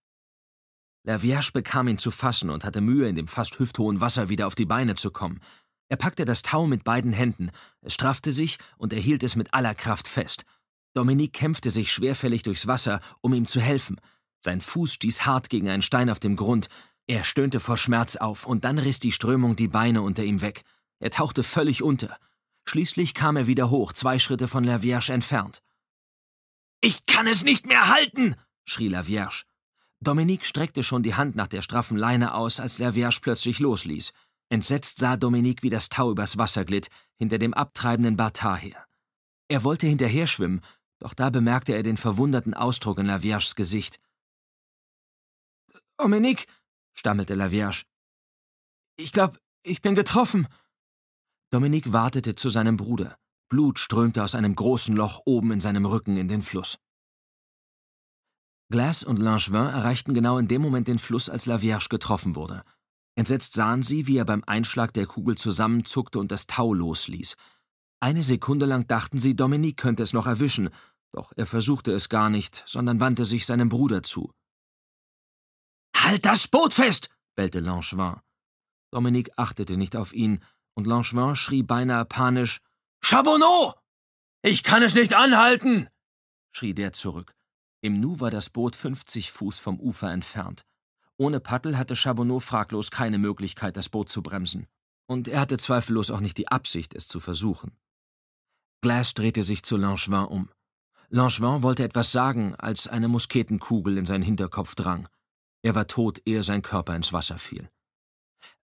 Lavierge bekam ihn zu fassen und hatte Mühe, in dem fast hüfthohen Wasser wieder auf die Beine zu kommen. Er packte das Tau mit beiden Händen, es straffte sich und er hielt es mit aller Kraft fest. Dominique kämpfte sich schwerfällig durchs Wasser, um ihm zu helfen. Sein Fuß stieß hart gegen einen Stein auf dem Grund. Er stöhnte vor Schmerz auf und dann riss die Strömung die Beine unter ihm weg. Er tauchte völlig unter. Schließlich kam er wieder hoch, zwei Schritte von La Vierge entfernt. Ich kann es nicht mehr halten! schrie La Vierge. Dominique streckte schon die Hand nach der straffen Leine aus, als La Vierge plötzlich losließ. Entsetzt sah Dominique, wie das Tau übers Wasser glitt, hinter dem abtreibenden Bâtard her. Er wollte hinterher schwimmen, doch da bemerkte er den verwunderten Ausdruck in La Vierges Gesicht. Dominique, stammelte La Vierge. Ich glaube, ich bin getroffen. Dominique wartete zu seinem Bruder. Blut strömte aus einem großen Loch oben in seinem Rücken in den Fluss. Glass und Langevin erreichten genau in dem Moment den Fluss, als La Vierge getroffen wurde. Entsetzt sahen sie, wie er beim Einschlag der Kugel zusammenzuckte und das Tau losließ. Eine Sekunde lang dachten sie, Dominique könnte es noch erwischen, doch er versuchte es gar nicht, sondern wandte sich seinem Bruder zu. Halt das Boot fest! bellte Langevin. Dominique achtete nicht auf ihn, und Langevin schrie beinahe panisch Chabonneau! Ich kann es nicht anhalten! schrie der zurück. Im Nu war das Boot 50 Fuß vom Ufer entfernt. Ohne Paddel hatte Chabonneau fraglos keine Möglichkeit, das Boot zu bremsen. Und er hatte zweifellos auch nicht die Absicht, es zu versuchen. Glass drehte sich zu Langevin um. Langevin wollte etwas sagen, als eine Musketenkugel in seinen Hinterkopf drang. Er war tot, ehe sein Körper ins Wasser fiel.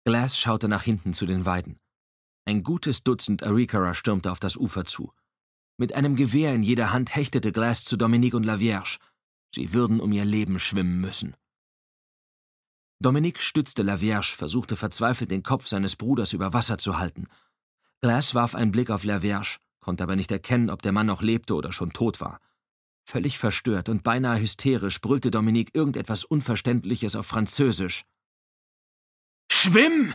Glass schaute nach hinten zu den Weiden. Ein gutes Dutzend Arikara stürmte auf das Ufer zu. Mit einem Gewehr in jeder Hand hechtete Glass zu Dominique und Lavierge. Sie würden um ihr Leben schwimmen müssen. Dominique stützte Lavierge, versuchte verzweifelt den Kopf seines Bruders über Wasser zu halten. Glass warf einen Blick auf Lavierge, konnte aber nicht erkennen, ob der Mann noch lebte oder schon tot war. Völlig verstört und beinahe hysterisch brüllte Dominique irgendetwas Unverständliches auf Französisch. Schwimm!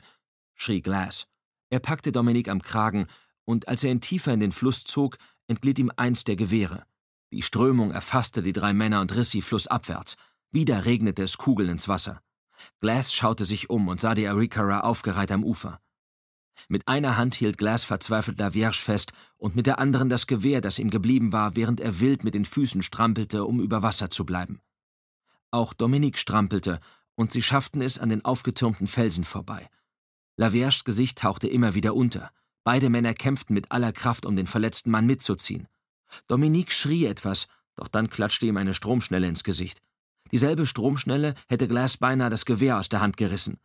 schrie Glass. Er packte Dominique am Kragen, und als er ihn tiefer in den Fluss zog, entglitt ihm eins der Gewehre. Die Strömung erfasste die drei Männer und riss sie flussabwärts. Wieder regnete es Kugeln ins Wasser. Glass schaute sich um und sah die Arikara aufgereiht am Ufer. Mit einer Hand hielt Glass verzweifelt La Vierge fest und mit der anderen das Gewehr, das ihm geblieben war, während er wild mit den Füßen strampelte, um über Wasser zu bleiben. Auch Dominique strampelte, und sie schafften es an den aufgetürmten Felsen vorbei. La Vierges Gesicht tauchte immer wieder unter. Beide Männer kämpften mit aller Kraft, um den verletzten Mann mitzuziehen. Dominique schrie etwas, doch dann klatschte ihm eine Stromschnelle ins Gesicht. Dieselbe Stromschnelle hätte Glass beinahe das Gewehr aus der Hand gerissen.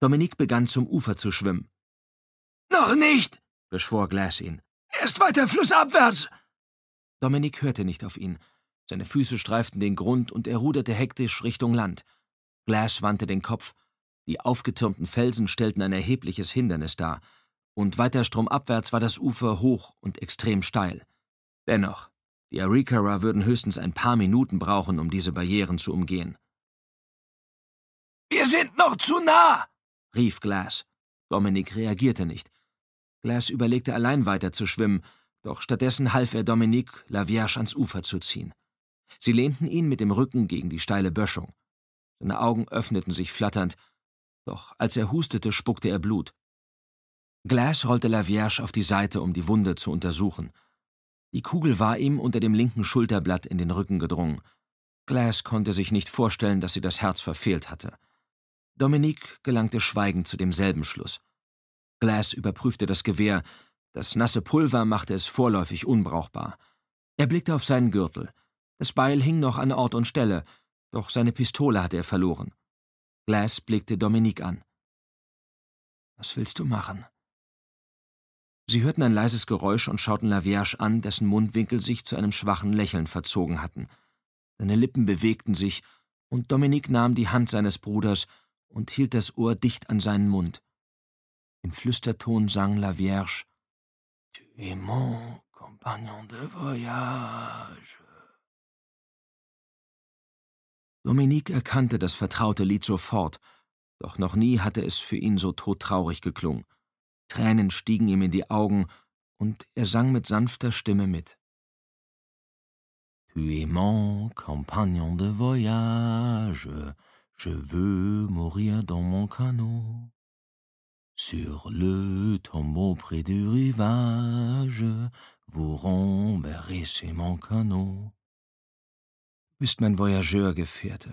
Dominique begann zum Ufer zu schwimmen. Noch nicht, beschwor Glass ihn. Erst weiter flussabwärts. Dominik hörte nicht auf ihn. Seine Füße streiften den Grund und er ruderte hektisch Richtung Land. Glass wandte den Kopf. Die aufgetürmten Felsen stellten ein erhebliches Hindernis dar, und weiter stromabwärts war das Ufer hoch und extrem steil. Dennoch, die Arikara würden höchstens ein paar Minuten brauchen, um diese Barrieren zu umgehen. Wir sind noch zu nah, rief Glass. Dominik reagierte nicht. Glass überlegte allein weiter zu schwimmen, doch stattdessen half er Dominik, La Vierge ans Ufer zu ziehen. Sie lehnten ihn mit dem Rücken gegen die steile Böschung. Seine Augen öffneten sich flatternd, doch als er hustete, spuckte er Blut. Glass rollte La Vierge auf die Seite, um die Wunde zu untersuchen. Die Kugel war ihm unter dem linken Schulterblatt in den Rücken gedrungen. Glass konnte sich nicht vorstellen, dass sie das Herz verfehlt hatte. Dominique gelangte schweigend zu demselben Schluss. Glass überprüfte das Gewehr, das nasse Pulver machte es vorläufig unbrauchbar. Er blickte auf seinen Gürtel. Das Beil hing noch an Ort und Stelle, doch seine Pistole hatte er verloren. Glass blickte Dominique an. Was willst du machen? Sie hörten ein leises Geräusch und schauten Laviage an, dessen Mundwinkel sich zu einem schwachen Lächeln verzogen hatten. Seine Lippen bewegten sich, und Dominique nahm die Hand seines Bruders und hielt das Ohr dicht an seinen Mund. Im Flüsterton sang La Vierge Tu es mon compagnon de voyage. Dominique erkannte das vertraute Lied sofort, doch noch nie hatte es für ihn so todtraurig geklungen. Tränen stiegen ihm in die Augen, und er sang mit sanfter Stimme mit. Tu es mon compagnon de voyage, Je veux mourir dans mon canot, sur le tombeau près du rivage, vous rembarrassez mon canot. Bist mein Voyageur, Gefährte,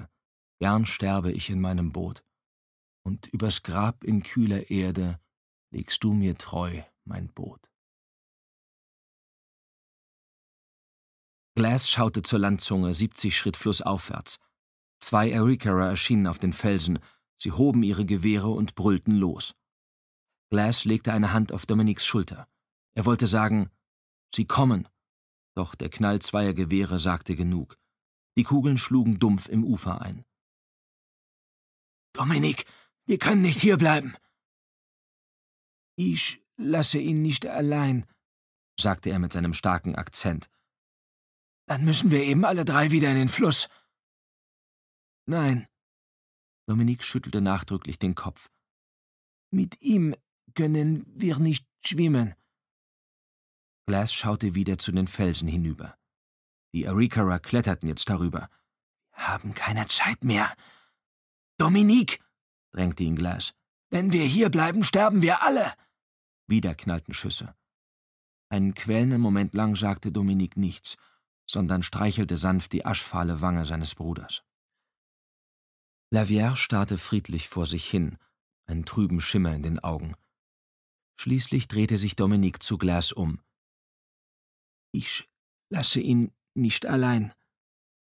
gern sterbe ich in meinem Boot, und übers Grab in kühler Erde legst du mir treu mein Boot. Glass schaute zur Landzunge, 70 Schritt flussaufwärts. Zwei Arikarer erschienen auf den Felsen, sie hoben ihre Gewehre und brüllten los. Glass legte eine Hand auf Dominiks Schulter. Er wollte sagen, sie kommen. Doch der Knall zweier Gewehre sagte genug. Die Kugeln schlugen dumpf im Ufer ein. Dominik, wir können nicht hierbleiben. Ich lasse ihn nicht allein, sagte er mit seinem starken Akzent. Dann müssen wir eben alle drei wieder in den Fluss. Nein. Dominique schüttelte nachdrücklich den Kopf. Mit ihm können wir nicht schwimmen. Glass schaute wieder zu den Felsen hinüber. Die Arikara kletterten jetzt darüber. haben keine Zeit mehr. Dominique, drängte ihn Glass. Wenn wir hier bleiben, sterben wir alle. Wieder knallten Schüsse. Einen quälenden Moment lang sagte Dominique nichts, sondern streichelte sanft die aschfahle Wange seines Bruders. Lavière starrte friedlich vor sich hin, einen trüben Schimmer in den Augen. Schließlich drehte sich Dominique zu Glas um. Ich lasse ihn nicht allein.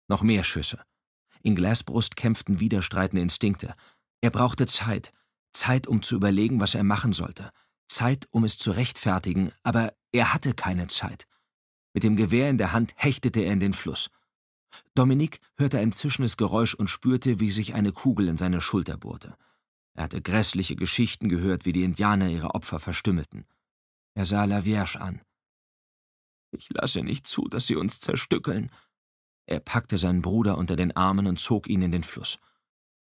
Noch mehr Schüsse. In Glas Brust kämpften widerstreitende Instinkte. Er brauchte Zeit. Zeit, um zu überlegen, was er machen sollte. Zeit, um es zu rechtfertigen, aber er hatte keine Zeit. Mit dem Gewehr in der Hand hechtete er in den Fluss. Dominique hörte ein zischendes Geräusch und spürte, wie sich eine Kugel in seine Schulter bohrte. Er hatte grässliche Geschichten gehört, wie die Indianer ihre Opfer verstümmelten. Er sah La Vierge an. Ich lasse nicht zu, dass sie uns zerstückeln. Er packte seinen Bruder unter den Armen und zog ihn in den Fluss.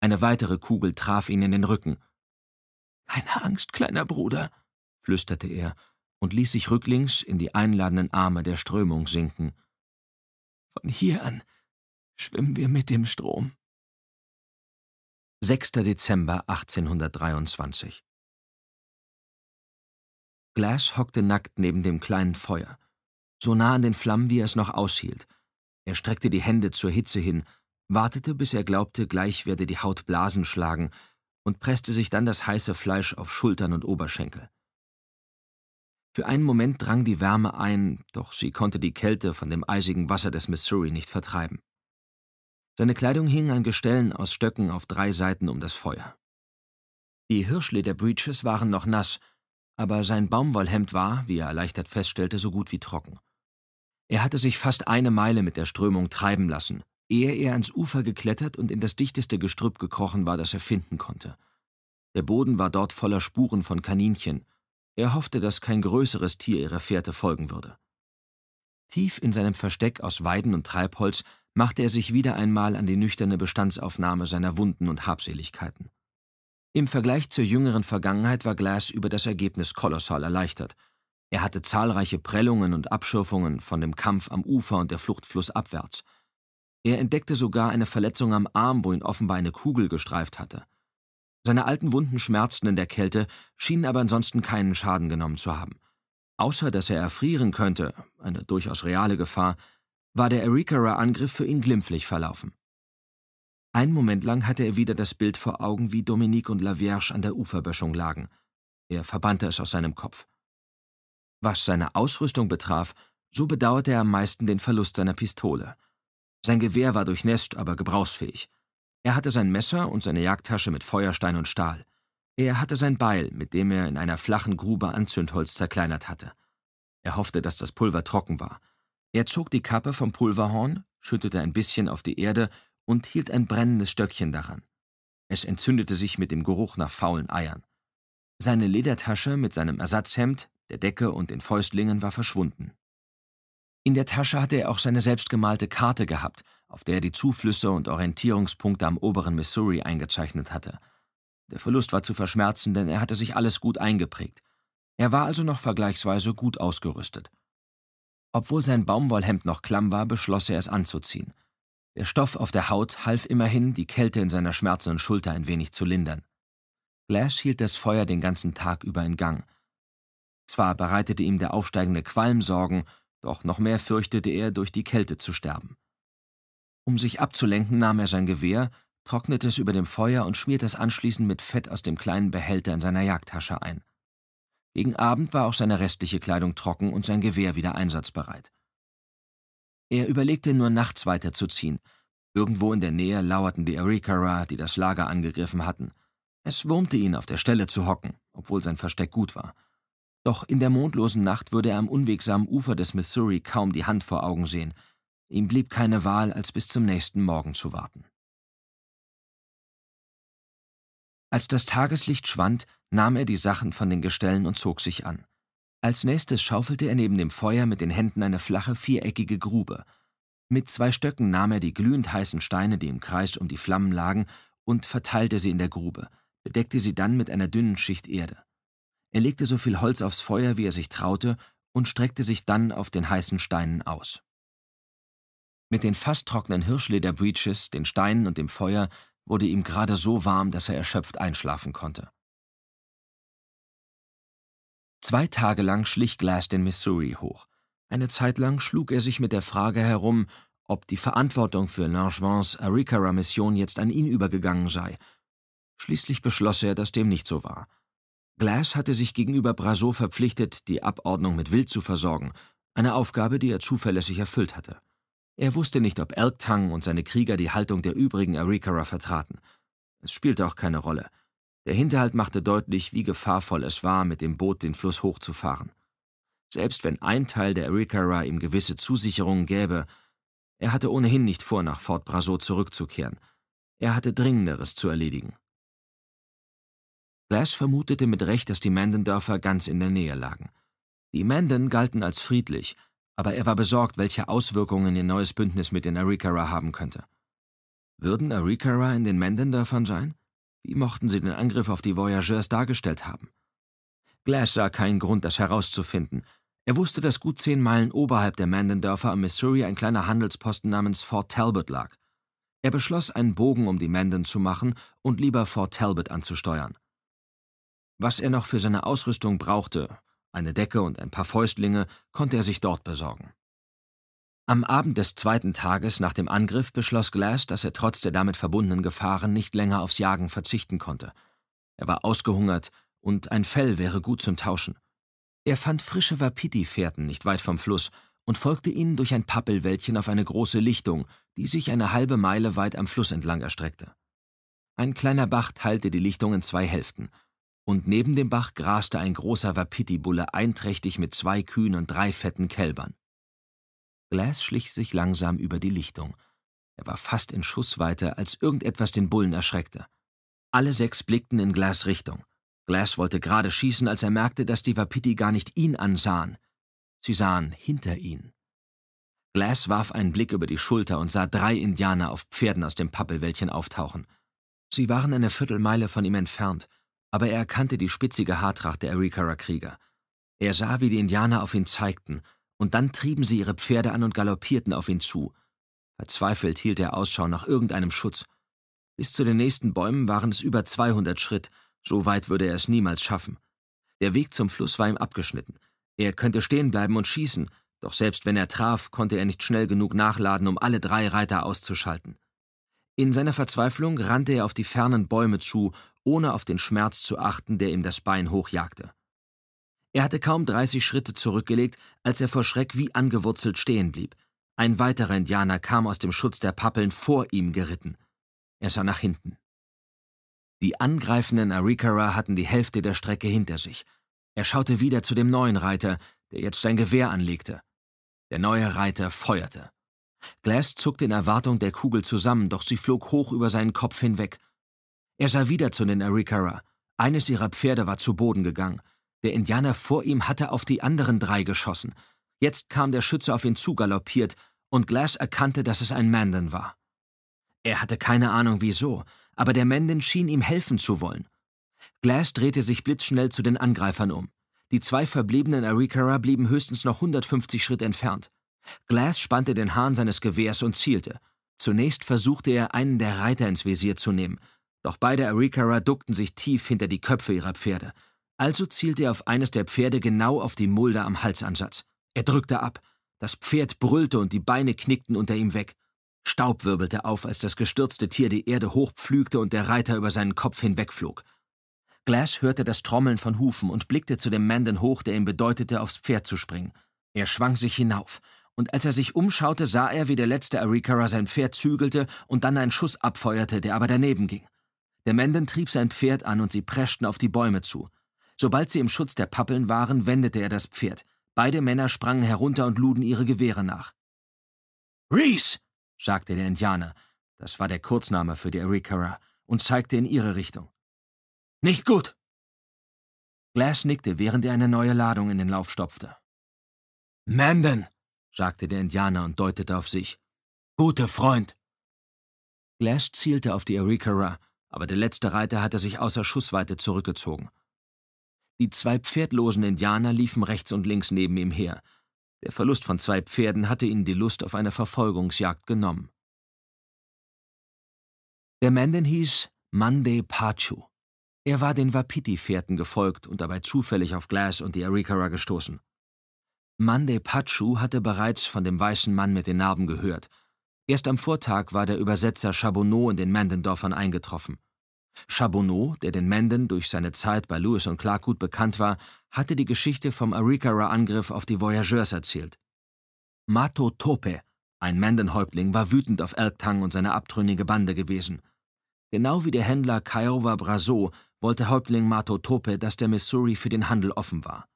Eine weitere Kugel traf ihn in den Rücken. Keine Angst, kleiner Bruder, flüsterte er und ließ sich rücklings in die einladenden Arme der Strömung sinken. Von hier an schwimmen wir mit dem Strom. 6. Dezember 1823 Glass hockte nackt neben dem kleinen Feuer, so nah an den Flammen, wie er es noch aushielt. Er streckte die Hände zur Hitze hin, wartete, bis er glaubte, gleich werde die Haut Blasen schlagen, und presste sich dann das heiße Fleisch auf Schultern und Oberschenkel. Für einen Moment drang die Wärme ein, doch sie konnte die Kälte von dem eisigen Wasser des Missouri nicht vertreiben. Seine Kleidung hing an Gestellen aus Stöcken auf drei Seiten um das Feuer. Die Hirschlederbreeches waren noch nass, aber sein Baumwollhemd war, wie er erleichtert feststellte, so gut wie trocken. Er hatte sich fast eine Meile mit der Strömung treiben lassen, ehe er ans Ufer geklettert und in das dichteste Gestrüpp gekrochen war, das er finden konnte. Der Boden war dort voller Spuren von Kaninchen. Er hoffte, dass kein größeres Tier ihrer Fährte folgen würde. Tief in seinem Versteck aus Weiden und Treibholz machte er sich wieder einmal an die nüchterne Bestandsaufnahme seiner Wunden und Habseligkeiten. Im Vergleich zur jüngeren Vergangenheit war Glass über das Ergebnis kolossal erleichtert. Er hatte zahlreiche Prellungen und Abschürfungen von dem Kampf am Ufer und der Flucht flussabwärts. Er entdeckte sogar eine Verletzung am Arm, wo ihn offenbar eine Kugel gestreift hatte. Seine alten Wunden schmerzten in der Kälte, schienen aber ansonsten keinen Schaden genommen zu haben. Außer dass er erfrieren könnte, eine durchaus reale Gefahr, war der Arikara-Angriff für ihn glimpflich verlaufen. Einen Moment lang hatte er wieder das Bild vor Augen, wie Dominique und La Vierge an der Uferböschung lagen. Er verbannte es aus seinem Kopf. Was seine Ausrüstung betraf, so bedauerte er am meisten den Verlust seiner Pistole. Sein Gewehr war durchnässt, aber gebrauchsfähig. Er hatte sein Messer und seine Jagdtasche mit Feuerstein und Stahl. Er hatte sein Beil, mit dem er in einer flachen Grube Anzündholz zerkleinert hatte. Er hoffte, dass das Pulver trocken war – er zog die Kappe vom Pulverhorn, schüttete ein bisschen auf die Erde und hielt ein brennendes Stöckchen daran. Es entzündete sich mit dem Geruch nach faulen Eiern. Seine Ledertasche mit seinem Ersatzhemd, der Decke und den Fäustlingen war verschwunden. In der Tasche hatte er auch seine selbstgemalte Karte gehabt, auf der er die Zuflüsse und Orientierungspunkte am oberen Missouri eingezeichnet hatte. Der Verlust war zu verschmerzen, denn er hatte sich alles gut eingeprägt. Er war also noch vergleichsweise gut ausgerüstet. Obwohl sein Baumwollhemd noch klamm war, beschloss er es anzuziehen. Der Stoff auf der Haut half immerhin, die Kälte in seiner schmerzenden Schulter ein wenig zu lindern. Glass hielt das Feuer den ganzen Tag über in Gang. Zwar bereitete ihm der aufsteigende Qualm Sorgen, doch noch mehr fürchtete er, durch die Kälte zu sterben. Um sich abzulenken, nahm er sein Gewehr, trocknete es über dem Feuer und schmierte es anschließend mit Fett aus dem kleinen Behälter in seiner Jagdtasche ein. Gegen Abend war auch seine restliche Kleidung trocken und sein Gewehr wieder einsatzbereit. Er überlegte nur nachts weiterzuziehen. Irgendwo in der Nähe lauerten die Arikara, die das Lager angegriffen hatten. Es wurmte ihn, auf der Stelle zu hocken, obwohl sein Versteck gut war. Doch in der mondlosen Nacht würde er am unwegsamen Ufer des Missouri kaum die Hand vor Augen sehen. Ihm blieb keine Wahl, als bis zum nächsten Morgen zu warten. Als das Tageslicht schwand, nahm er die Sachen von den Gestellen und zog sich an. Als nächstes schaufelte er neben dem Feuer mit den Händen eine flache, viereckige Grube. Mit zwei Stöcken nahm er die glühend heißen Steine, die im Kreis um die Flammen lagen, und verteilte sie in der Grube, bedeckte sie dann mit einer dünnen Schicht Erde. Er legte so viel Holz aufs Feuer, wie er sich traute, und streckte sich dann auf den heißen Steinen aus. Mit den fast trockenen Hirschlederbreeches, den Steinen und dem Feuer wurde ihm gerade so warm, dass er erschöpft einschlafen konnte. Zwei Tage lang schlich Glass den Missouri hoch. Eine Zeit lang schlug er sich mit der Frage herum, ob die Verantwortung für Langevins Arikara-Mission jetzt an ihn übergegangen sei. Schließlich beschloss er, dass dem nicht so war. Glass hatte sich gegenüber Brassot verpflichtet, die Abordnung mit Wild zu versorgen, eine Aufgabe, die er zuverlässig erfüllt hatte. Er wusste nicht, ob Elktang und seine Krieger die Haltung der übrigen Arikara vertraten. Es spielte auch keine Rolle. Der Hinterhalt machte deutlich, wie gefahrvoll es war, mit dem Boot den Fluss hochzufahren. Selbst wenn ein Teil der Arikara ihm gewisse Zusicherungen gäbe, er hatte ohnehin nicht vor, nach Fort Brazo zurückzukehren. Er hatte Dringenderes zu erledigen. Glass vermutete mit Recht, dass die Mandendörfer ganz in der Nähe lagen. Die Manden galten als friedlich – aber er war besorgt, welche Auswirkungen ihr neues Bündnis mit den Arikara haben könnte. Würden Arikara in den Mendendörfern sein? Wie mochten sie den Angriff auf die Voyageurs dargestellt haben? Glass sah keinen Grund, das herauszufinden. Er wusste, dass gut zehn Meilen oberhalb der Mendendörfer am Missouri ein kleiner Handelsposten namens Fort Talbot lag. Er beschloss, einen Bogen um die Menden zu machen und lieber Fort Talbot anzusteuern. Was er noch für seine Ausrüstung brauchte, eine Decke und ein paar Fäustlinge konnte er sich dort besorgen. Am Abend des zweiten Tages nach dem Angriff beschloss Glass, dass er trotz der damit verbundenen Gefahren nicht länger aufs Jagen verzichten konnte. Er war ausgehungert und ein Fell wäre gut zum Tauschen. Er fand frische Wapiti-Fährten nicht weit vom Fluss und folgte ihnen durch ein Pappelwäldchen auf eine große Lichtung, die sich eine halbe Meile weit am Fluss entlang erstreckte. Ein kleiner Bach teilte die Lichtung in zwei Hälften, und neben dem Bach graste ein großer Wapitibulle einträchtig mit zwei Kühen und drei fetten Kälbern. Glass schlich sich langsam über die Lichtung. Er war fast in Schussweite, als irgendetwas den Bullen erschreckte. Alle sechs blickten in Glass Richtung. Glass wollte gerade schießen, als er merkte, dass die Wapiti gar nicht ihn ansahen. Sie sahen hinter ihn. Glass warf einen Blick über die Schulter und sah drei Indianer auf Pferden aus dem Pappelwäldchen auftauchen. Sie waren eine Viertelmeile von ihm entfernt, aber er erkannte die spitzige Haartracht der Arikara Krieger. Er sah, wie die Indianer auf ihn zeigten, und dann trieben sie ihre Pferde an und galoppierten auf ihn zu. Verzweifelt hielt er Ausschau nach irgendeinem Schutz. Bis zu den nächsten Bäumen waren es über 200 Schritt, so weit würde er es niemals schaffen. Der Weg zum Fluss war ihm abgeschnitten. Er könnte stehen bleiben und schießen, doch selbst wenn er traf, konnte er nicht schnell genug nachladen, um alle drei Reiter auszuschalten. In seiner Verzweiflung rannte er auf die fernen Bäume zu, ohne auf den Schmerz zu achten, der ihm das Bein hochjagte. Er hatte kaum 30 Schritte zurückgelegt, als er vor Schreck wie angewurzelt stehen blieb. Ein weiterer Indianer kam aus dem Schutz der Pappeln vor ihm geritten. Er sah nach hinten. Die angreifenden Arikara hatten die Hälfte der Strecke hinter sich. Er schaute wieder zu dem neuen Reiter, der jetzt sein Gewehr anlegte. Der neue Reiter feuerte. Glass zuckte in Erwartung der Kugel zusammen, doch sie flog hoch über seinen Kopf hinweg. Er sah wieder zu den Arikara. Eines ihrer Pferde war zu Boden gegangen. Der Indianer vor ihm hatte auf die anderen drei geschossen. Jetzt kam der Schütze auf ihn zugaloppiert und Glass erkannte, dass es ein Mandan war. Er hatte keine Ahnung wieso, aber der Mandan schien ihm helfen zu wollen. Glass drehte sich blitzschnell zu den Angreifern um. Die zwei verbliebenen Arikara blieben höchstens noch 150 Schritt entfernt. Glass spannte den Hahn seines Gewehrs und zielte. Zunächst versuchte er, einen der Reiter ins Visier zu nehmen, doch beide Arikara duckten sich tief hinter die Köpfe ihrer Pferde. Also zielte er auf eines der Pferde genau auf die Mulde am Halsansatz. Er drückte ab. Das Pferd brüllte und die Beine knickten unter ihm weg. Staub wirbelte auf, als das gestürzte Tier die Erde hochpflügte und der Reiter über seinen Kopf hinwegflog. Glass hörte das Trommeln von Hufen und blickte zu dem Mandan hoch, der ihm bedeutete, aufs Pferd zu springen. Er schwang sich hinauf und als er sich umschaute, sah er, wie der letzte Arikara sein Pferd zügelte und dann einen Schuss abfeuerte, der aber daneben ging. Der Menden trieb sein Pferd an und sie preschten auf die Bäume zu. Sobald sie im Schutz der Pappeln waren, wendete er das Pferd. Beide Männer sprangen herunter und luden ihre Gewehre nach. Reese, sagte der Indianer, das war der Kurzname für die Arikara, und zeigte in ihre Richtung. Nicht gut! Glass nickte, während er eine neue Ladung in den Lauf stopfte. Menden, sagte der Indianer und deutete auf sich. Gute Freund! Glass zielte auf die Arikara, aber der letzte Reiter hatte sich außer Schussweite zurückgezogen. Die zwei pferdlosen Indianer liefen rechts und links neben ihm her. Der Verlust von zwei Pferden hatte ihnen die Lust auf eine Verfolgungsjagd genommen. Der Mann hieß Mande Pachu. Er war den Wapiti-Fährten gefolgt und dabei zufällig auf Glass und die Arikara gestoßen. Mande Pachu hatte bereits von dem weißen Mann mit den Narben gehört. Erst am Vortag war der Übersetzer Chabonneau in den Mendendorfern eingetroffen. Chabonneau, der den Menden durch seine Zeit bei Lewis und Clark gut bekannt war, hatte die Geschichte vom Arikara-Angriff auf die Voyageurs erzählt. Mato Tope, ein Mendenhäuptling, war wütend auf Elktang und seine abtrünnige Bande gewesen. Genau wie der Händler Kiowa Brazo wollte Häuptling Mato Tope, dass der Missouri für den Handel offen war.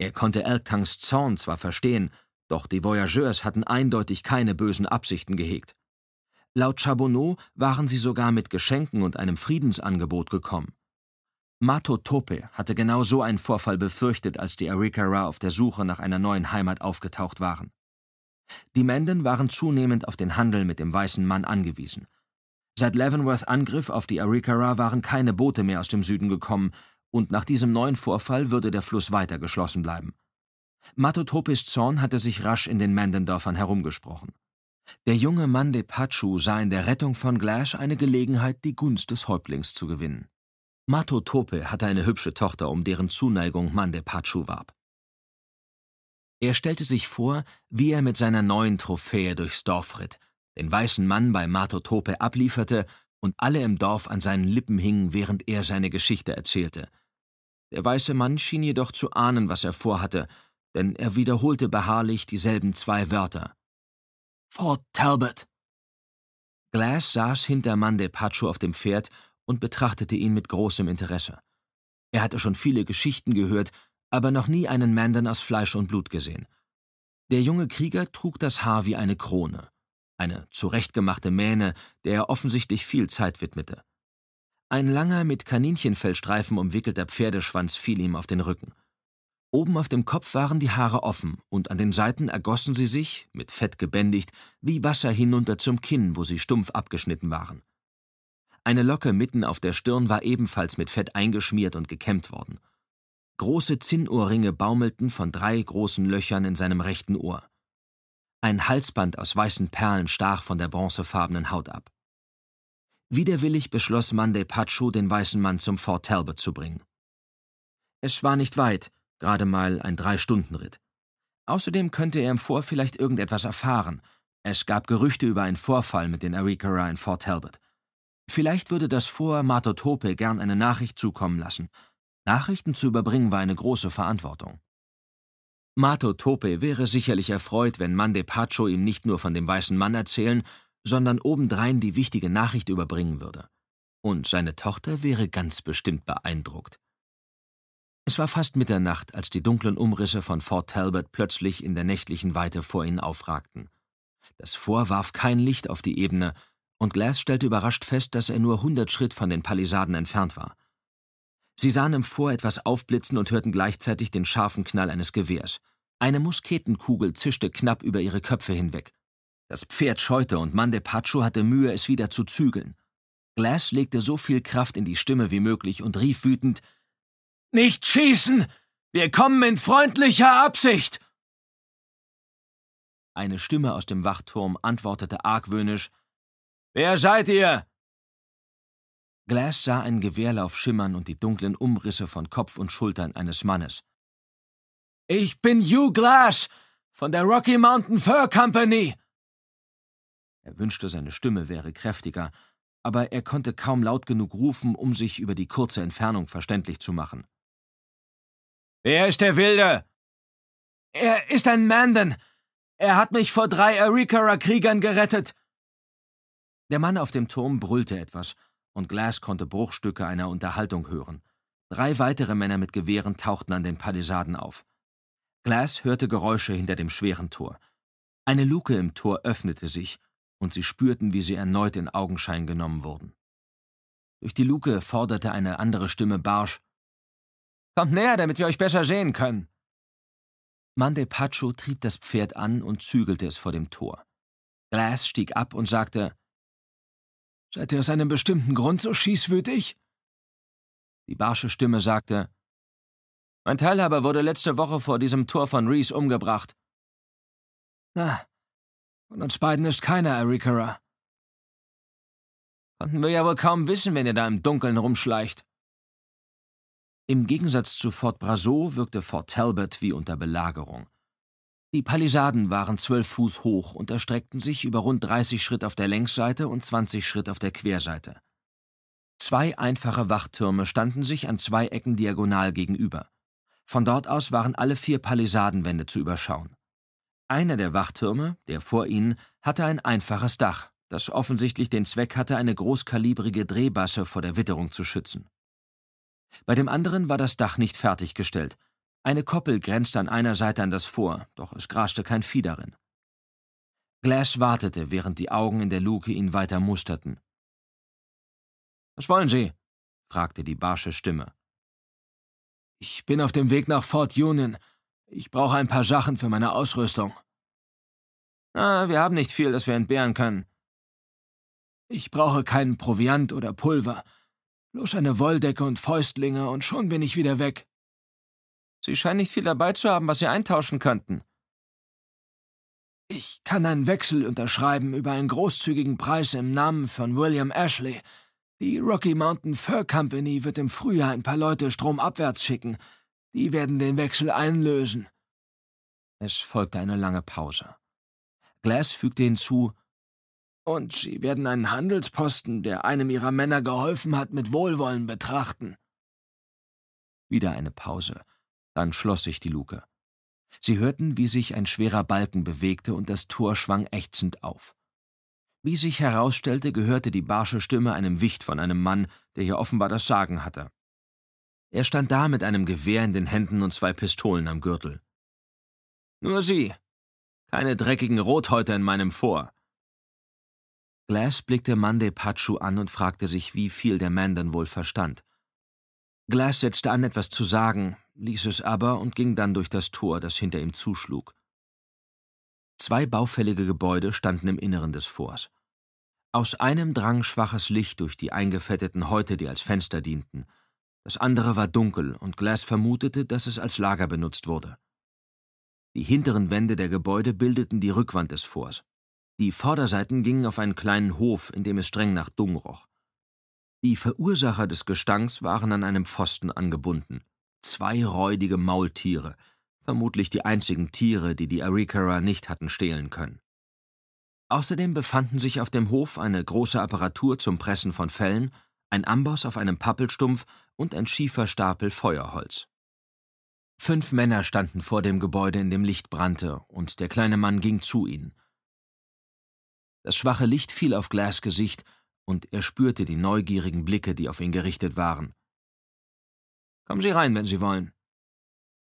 Er konnte Elktangs Zorn zwar verstehen, doch die Voyageurs hatten eindeutig keine bösen Absichten gehegt. Laut Chabonneau waren sie sogar mit Geschenken und einem Friedensangebot gekommen. Mato Tope hatte genau so einen Vorfall befürchtet, als die Arikara auf der Suche nach einer neuen Heimat aufgetaucht waren. Die Menden waren zunehmend auf den Handel mit dem weißen Mann angewiesen. Seit Leavenworth Angriff auf die Arikara waren keine Boote mehr aus dem Süden gekommen, und nach diesem neuen Vorfall würde der Fluss weiter geschlossen bleiben. Matotopis Zorn hatte sich rasch in den Mendendorfern herumgesprochen. Der junge Mann de Pachu sah in der Rettung von Glash eine Gelegenheit, die Gunst des Häuptlings zu gewinnen. Matotope hatte eine hübsche Tochter, um deren Zuneigung Mann de Pachu warb. Er stellte sich vor, wie er mit seiner neuen Trophäe durchs Dorf ritt, den weißen Mann bei Matotope ablieferte und alle im Dorf an seinen Lippen hingen, während er seine Geschichte erzählte – der weiße Mann schien jedoch zu ahnen, was er vorhatte, denn er wiederholte beharrlich dieselben zwei Wörter. Fort Talbot! Glass saß hinter Mandepacho auf dem Pferd und betrachtete ihn mit großem Interesse. Er hatte schon viele Geschichten gehört, aber noch nie einen Mandan aus Fleisch und Blut gesehen. Der junge Krieger trug das Haar wie eine Krone, eine zurechtgemachte Mähne, der er offensichtlich viel Zeit widmete. Ein langer, mit Kaninchenfellstreifen umwickelter Pferdeschwanz fiel ihm auf den Rücken. Oben auf dem Kopf waren die Haare offen, und an den Seiten ergossen sie sich, mit Fett gebändigt, wie Wasser hinunter zum Kinn, wo sie stumpf abgeschnitten waren. Eine Locke mitten auf der Stirn war ebenfalls mit Fett eingeschmiert und gekämmt worden. Große Zinnohrringe baumelten von drei großen Löchern in seinem rechten Ohr. Ein Halsband aus weißen Perlen stach von der bronzefarbenen Haut ab. Widerwillig beschloss Mande Pacho, den weißen Mann zum Fort Talbot zu bringen. Es war nicht weit, gerade mal ein Drei-Stunden-Ritt. Außerdem könnte er im Vor vielleicht irgendetwas erfahren. Es gab Gerüchte über einen Vorfall mit den Arikara in Fort Talbot. Vielleicht würde das Vor Matotope gern eine Nachricht zukommen lassen. Nachrichten zu überbringen war eine große Verantwortung. Mato Tope wäre sicherlich erfreut, wenn Mande Pacho ihm nicht nur von dem weißen Mann erzählen, sondern obendrein die wichtige Nachricht überbringen würde. Und seine Tochter wäre ganz bestimmt beeindruckt. Es war fast Mitternacht, als die dunklen Umrisse von Fort Talbot plötzlich in der nächtlichen Weite vor ihnen aufragten. Das Vor warf kein Licht auf die Ebene, und Glass stellte überrascht fest, dass er nur hundert Schritt von den Palisaden entfernt war. Sie sahen im Vor etwas aufblitzen und hörten gleichzeitig den scharfen Knall eines Gewehrs. Eine Musketenkugel zischte knapp über ihre Köpfe hinweg. Das Pferd scheute und Mandepacho hatte Mühe, es wieder zu zügeln. Glass legte so viel Kraft in die Stimme wie möglich und rief wütend Nicht schießen! Wir kommen in freundlicher Absicht! Eine Stimme aus dem Wachturm antwortete argwöhnisch Wer seid ihr? Glass sah einen Gewehrlauf schimmern und die dunklen Umrisse von Kopf und Schultern eines Mannes. Ich bin Hugh Glass von der Rocky Mountain Fur Company, er wünschte, seine Stimme wäre kräftiger, aber er konnte kaum laut genug rufen, um sich über die kurze Entfernung verständlich zu machen. Wer ist der Wilde? Er ist ein Mandan. Er hat mich vor drei Arikara-Kriegern gerettet. Der Mann auf dem Turm brüllte etwas, und Glass konnte Bruchstücke einer Unterhaltung hören. Drei weitere Männer mit Gewehren tauchten an den Palisaden auf. Glass hörte Geräusche hinter dem schweren Tor. Eine Luke im Tor öffnete sich, und sie spürten, wie sie erneut in Augenschein genommen wurden. Durch die Luke forderte eine andere Stimme barsch, Kommt näher, damit wir euch besser sehen können. Pacho trieb das Pferd an und zügelte es vor dem Tor. Glass stieg ab und sagte, Seid ihr aus einem bestimmten Grund so schießwütig? Die barsche Stimme sagte, Mein Teilhaber wurde letzte Woche vor diesem Tor von Reese umgebracht. Na, und uns beiden ist keiner Erikara. Konnten wir ja wohl kaum wissen, wenn ihr da im Dunkeln rumschleicht. Im Gegensatz zu Fort Brazo wirkte Fort Talbot wie unter Belagerung. Die Palisaden waren zwölf Fuß hoch und erstreckten sich über rund 30 Schritt auf der Längsseite und 20 Schritt auf der Querseite. Zwei einfache Wachtürme standen sich an zwei Ecken diagonal gegenüber. Von dort aus waren alle vier Palisadenwände zu überschauen. Einer der Wachtürme, der vor ihnen, hatte ein einfaches Dach, das offensichtlich den Zweck hatte, eine großkalibrige Drehbasse vor der Witterung zu schützen. Bei dem anderen war das Dach nicht fertiggestellt. Eine Koppel grenzte an einer Seite an das Vor, doch es graste kein Vieh darin. Glass wartete, während die Augen in der Luke ihn weiter musterten. Was wollen Sie? fragte die barsche Stimme. Ich bin auf dem Weg nach Fort Union ich brauche ein paar Sachen für meine Ausrüstung. Ah, wir haben nicht viel, das wir entbehren können. Ich brauche keinen Proviant oder Pulver. Bloß eine Wolldecke und Fäustlinge und schon bin ich wieder weg. Sie scheinen nicht viel dabei zu haben, was Sie eintauschen könnten. Ich kann einen Wechsel unterschreiben über einen großzügigen Preis im Namen von William Ashley. Die Rocky Mountain Fur Company wird im Frühjahr ein paar Leute stromabwärts schicken – die werden den Wechsel einlösen. Es folgte eine lange Pause. Glass fügte hinzu, und sie werden einen Handelsposten, der einem ihrer Männer geholfen hat, mit Wohlwollen betrachten. Wieder eine Pause. Dann schloss sich die Luke. Sie hörten, wie sich ein schwerer Balken bewegte und das Tor schwang ächzend auf. Wie sich herausstellte, gehörte die barsche Stimme einem Wicht von einem Mann, der hier offenbar das Sagen hatte. Er stand da mit einem Gewehr in den Händen und zwei Pistolen am Gürtel. Nur sie. Keine dreckigen Rothäute in meinem Vor. Glass blickte Mande Pachu an und fragte sich, wie viel der Mann denn wohl verstand. Glass setzte an, etwas zu sagen, ließ es aber und ging dann durch das Tor, das hinter ihm zuschlug. Zwei baufällige Gebäude standen im Inneren des Forts. Aus einem drang schwaches Licht durch die eingefetteten Häute, die als Fenster dienten – das andere war dunkel und Glass vermutete, dass es als Lager benutzt wurde. Die hinteren Wände der Gebäude bildeten die Rückwand des Forts. Die Vorderseiten gingen auf einen kleinen Hof, in dem es streng nach Dung roch. Die Verursacher des Gestanks waren an einem Pfosten angebunden. Zwei räudige Maultiere, vermutlich die einzigen Tiere, die die Arikara nicht hatten stehlen können. Außerdem befanden sich auf dem Hof eine große Apparatur zum Pressen von Fellen ein Amboss auf einem Pappelstumpf und ein schiefer Stapel Feuerholz. Fünf Männer standen vor dem Gebäude, in dem Licht brannte, und der kleine Mann ging zu ihnen. Das schwache Licht fiel auf Glass Gesicht, und er spürte die neugierigen Blicke, die auf ihn gerichtet waren. Kommen Sie rein, wenn Sie wollen.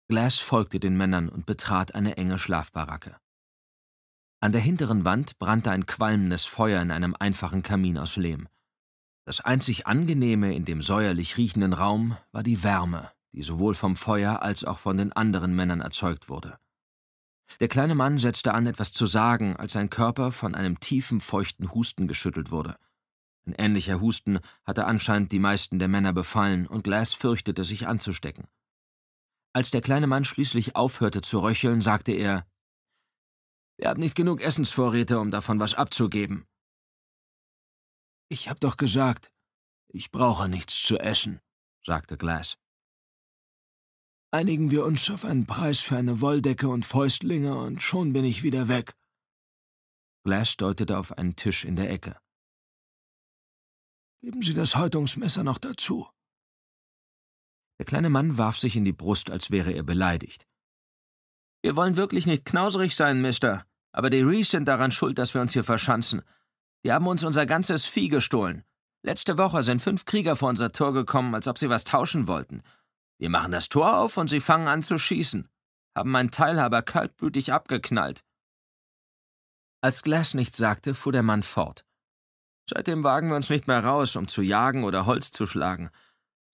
Glass folgte den Männern und betrat eine enge Schlafbaracke. An der hinteren Wand brannte ein qualmendes Feuer in einem einfachen Kamin aus Lehm. Das einzig Angenehme in dem säuerlich riechenden Raum war die Wärme, die sowohl vom Feuer als auch von den anderen Männern erzeugt wurde. Der kleine Mann setzte an, etwas zu sagen, als sein Körper von einem tiefen, feuchten Husten geschüttelt wurde. Ein ähnlicher Husten hatte anscheinend die meisten der Männer befallen, und Glass fürchtete, sich anzustecken. Als der kleine Mann schließlich aufhörte zu röcheln, sagte er Wir haben nicht genug Essensvorräte, um davon was abzugeben. Ich hab doch gesagt, ich brauche nichts zu essen, sagte Glass. Einigen wir uns auf einen Preis für eine Wolldecke und Fäustlinge und schon bin ich wieder weg. Glass deutete auf einen Tisch in der Ecke. Geben Sie das Häutungsmesser noch dazu. Der kleine Mann warf sich in die Brust, als wäre er beleidigt. Wir wollen wirklich nicht knauserig sein, Mister, aber die Rees sind daran schuld, dass wir uns hier verschanzen. Die haben uns unser ganzes Vieh gestohlen. Letzte Woche sind fünf Krieger vor unser Tor gekommen, als ob sie was tauschen wollten. Wir machen das Tor auf und sie fangen an zu schießen. Haben meinen Teilhaber kaltblütig abgeknallt. Als Glass nichts sagte, fuhr der Mann fort. Seitdem wagen wir uns nicht mehr raus, um zu jagen oder Holz zu schlagen.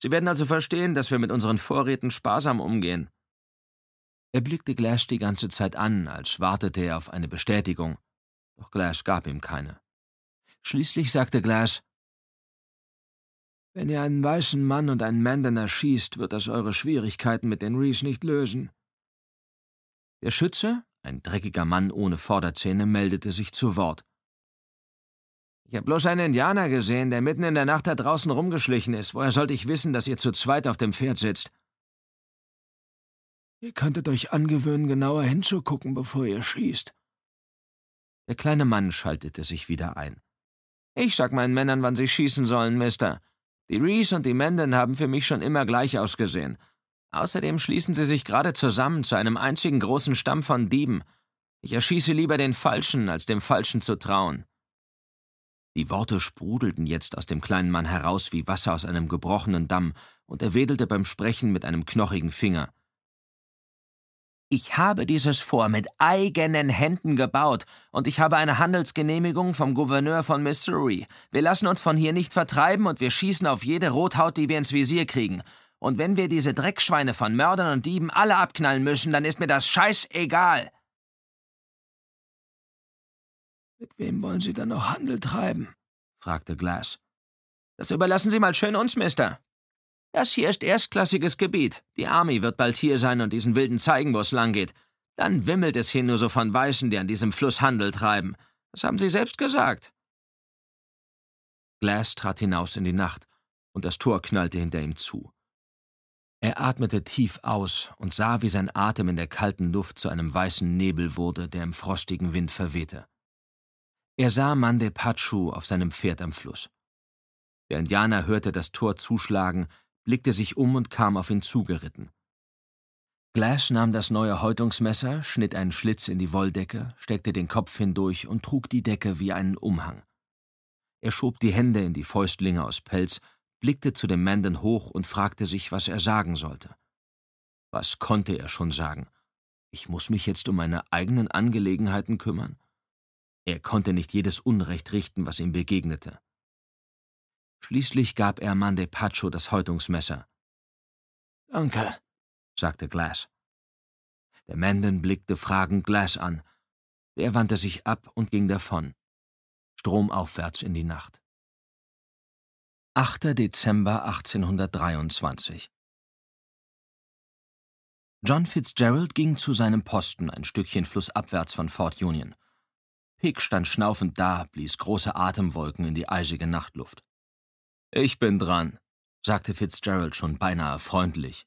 Sie werden also verstehen, dass wir mit unseren Vorräten sparsam umgehen. Er blickte Glass die ganze Zeit an, als wartete er auf eine Bestätigung, doch Glass gab ihm keine. Schließlich sagte Glass, wenn ihr einen weißen Mann und einen Mandaner schießt, wird das eure Schwierigkeiten mit den Rees nicht lösen. Der Schütze, ein dreckiger Mann ohne Vorderzähne, meldete sich zu Wort. Ich habe bloß einen Indianer gesehen, der mitten in der Nacht da draußen rumgeschlichen ist. Woher sollte ich wissen, dass ihr zu zweit auf dem Pferd sitzt? Ihr könntet euch angewöhnen, genauer hinzugucken, bevor ihr schießt. Der kleine Mann schaltete sich wieder ein. Ich sag meinen Männern, wann sie schießen sollen, Mister. Die Reese und die Menden haben für mich schon immer gleich ausgesehen. Außerdem schließen sie sich gerade zusammen zu einem einzigen großen Stamm von Dieben. Ich erschieße lieber den Falschen, als dem Falschen zu trauen. Die Worte sprudelten jetzt aus dem kleinen Mann heraus wie Wasser aus einem gebrochenen Damm, und er wedelte beim Sprechen mit einem knochigen Finger. Ich habe dieses Fort mit eigenen Händen gebaut und ich habe eine Handelsgenehmigung vom Gouverneur von Missouri. Wir lassen uns von hier nicht vertreiben und wir schießen auf jede Rothaut, die wir ins Visier kriegen. Und wenn wir diese Dreckschweine von Mördern und Dieben alle abknallen müssen, dann ist mir das scheißegal. Mit wem wollen Sie dann noch Handel treiben? fragte Glass. Das überlassen Sie mal schön uns, Mister. Das hier ist erstklassiges Gebiet. Die Army wird bald hier sein und diesen Wilden zeigen, wo es langgeht. Dann wimmelt es hier nur so von Weißen, die an diesem Fluss Handel treiben. Das haben sie selbst gesagt. Glass trat hinaus in die Nacht, und das Tor knallte hinter ihm zu. Er atmete tief aus und sah, wie sein Atem in der kalten Luft zu einem weißen Nebel wurde, der im frostigen Wind verwehte. Er sah Mande Pachu auf seinem Pferd am Fluss. Der Indianer hörte das Tor zuschlagen, blickte sich um und kam auf ihn zugeritten. Glass nahm das neue Häutungsmesser, schnitt einen Schlitz in die Wolldecke, steckte den Kopf hindurch und trug die Decke wie einen Umhang. Er schob die Hände in die Fäustlinge aus Pelz, blickte zu dem Mandan hoch und fragte sich, was er sagen sollte. Was konnte er schon sagen? Ich muss mich jetzt um meine eigenen Angelegenheiten kümmern? Er konnte nicht jedes Unrecht richten, was ihm begegnete. Schließlich gab er Mandepacho das Häutungsmesser. Danke, sagte Glass. Der Menden blickte fragend Glass an. Der wandte sich ab und ging davon. Stromaufwärts in die Nacht. 8. Dezember 1823 John Fitzgerald ging zu seinem Posten ein Stückchen flussabwärts von Fort Union. Pick stand schnaufend da, blies große Atemwolken in die eisige Nachtluft. Ich bin dran, sagte Fitzgerald schon beinahe freundlich.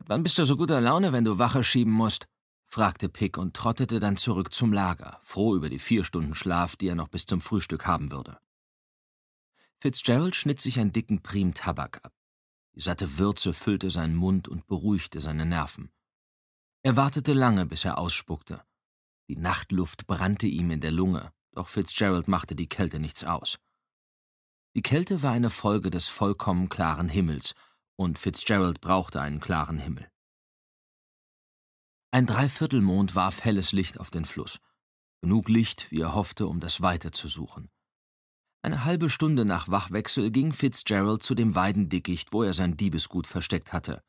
Wann bist du so guter Laune, wenn du Wache schieben musst? fragte Pick und trottete dann zurück zum Lager, froh über die vier Stunden Schlaf, die er noch bis zum Frühstück haben würde. Fitzgerald schnitt sich einen dicken Prim Tabak ab. Die satte Würze füllte seinen Mund und beruhigte seine Nerven. Er wartete lange, bis er ausspuckte. Die Nachtluft brannte ihm in der Lunge, doch Fitzgerald machte die Kälte nichts aus. Die Kälte war eine Folge des vollkommen klaren Himmels, und Fitzgerald brauchte einen klaren Himmel. Ein Dreiviertelmond warf helles Licht auf den Fluss. Genug Licht, wie er hoffte, um das Weite zu suchen. Eine halbe Stunde nach Wachwechsel ging Fitzgerald zu dem Weidendickicht, wo er sein Diebesgut versteckt hatte.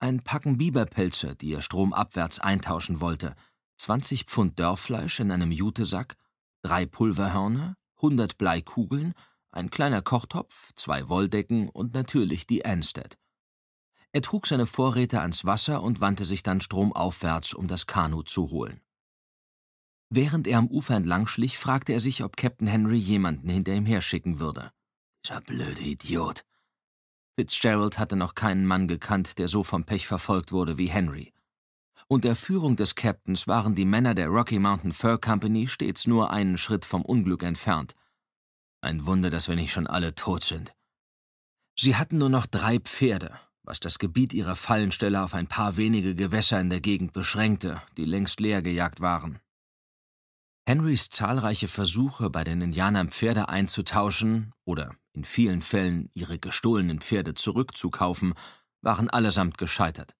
Ein Packen Biberpelze, die er stromabwärts eintauschen wollte, 20 Pfund Dörrfleisch in einem Jutesack, drei Pulverhörner, 100 Bleikugeln ein kleiner Kochtopf, zwei Wolldecken und natürlich die Anstead. Er trug seine Vorräte ans Wasser und wandte sich dann stromaufwärts, um das Kanu zu holen. Während er am Ufer entlang schlich, fragte er sich, ob Captain Henry jemanden hinter ihm herschicken würde. Dieser blöde Idiot. Fitzgerald hatte noch keinen Mann gekannt, der so vom Pech verfolgt wurde wie Henry. Unter Führung des Captains waren die Männer der Rocky Mountain Fur Company stets nur einen Schritt vom Unglück entfernt, ein Wunder, dass wir nicht schon alle tot sind. Sie hatten nur noch drei Pferde, was das Gebiet ihrer Fallenstelle auf ein paar wenige Gewässer in der Gegend beschränkte, die längst leer gejagt waren. Henrys zahlreiche Versuche, bei den Indianern Pferde einzutauschen oder in vielen Fällen ihre gestohlenen Pferde zurückzukaufen, waren allesamt gescheitert.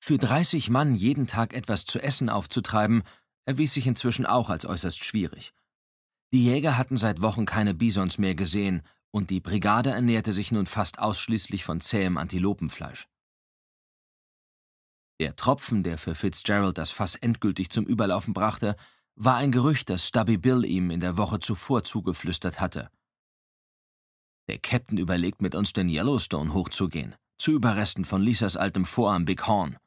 Für 30 Mann jeden Tag etwas zu essen aufzutreiben, erwies sich inzwischen auch als äußerst schwierig. Die Jäger hatten seit Wochen keine Bisons mehr gesehen, und die Brigade ernährte sich nun fast ausschließlich von zähem Antilopenfleisch. Der Tropfen, der für Fitzgerald das Fass endgültig zum Überlaufen brachte, war ein Gerücht, das Stubby Bill ihm in der Woche zuvor zugeflüstert hatte. Der Captain überlegt, mit uns den Yellowstone hochzugehen, zu Überresten von Lisas altem Vorarm Big Horn.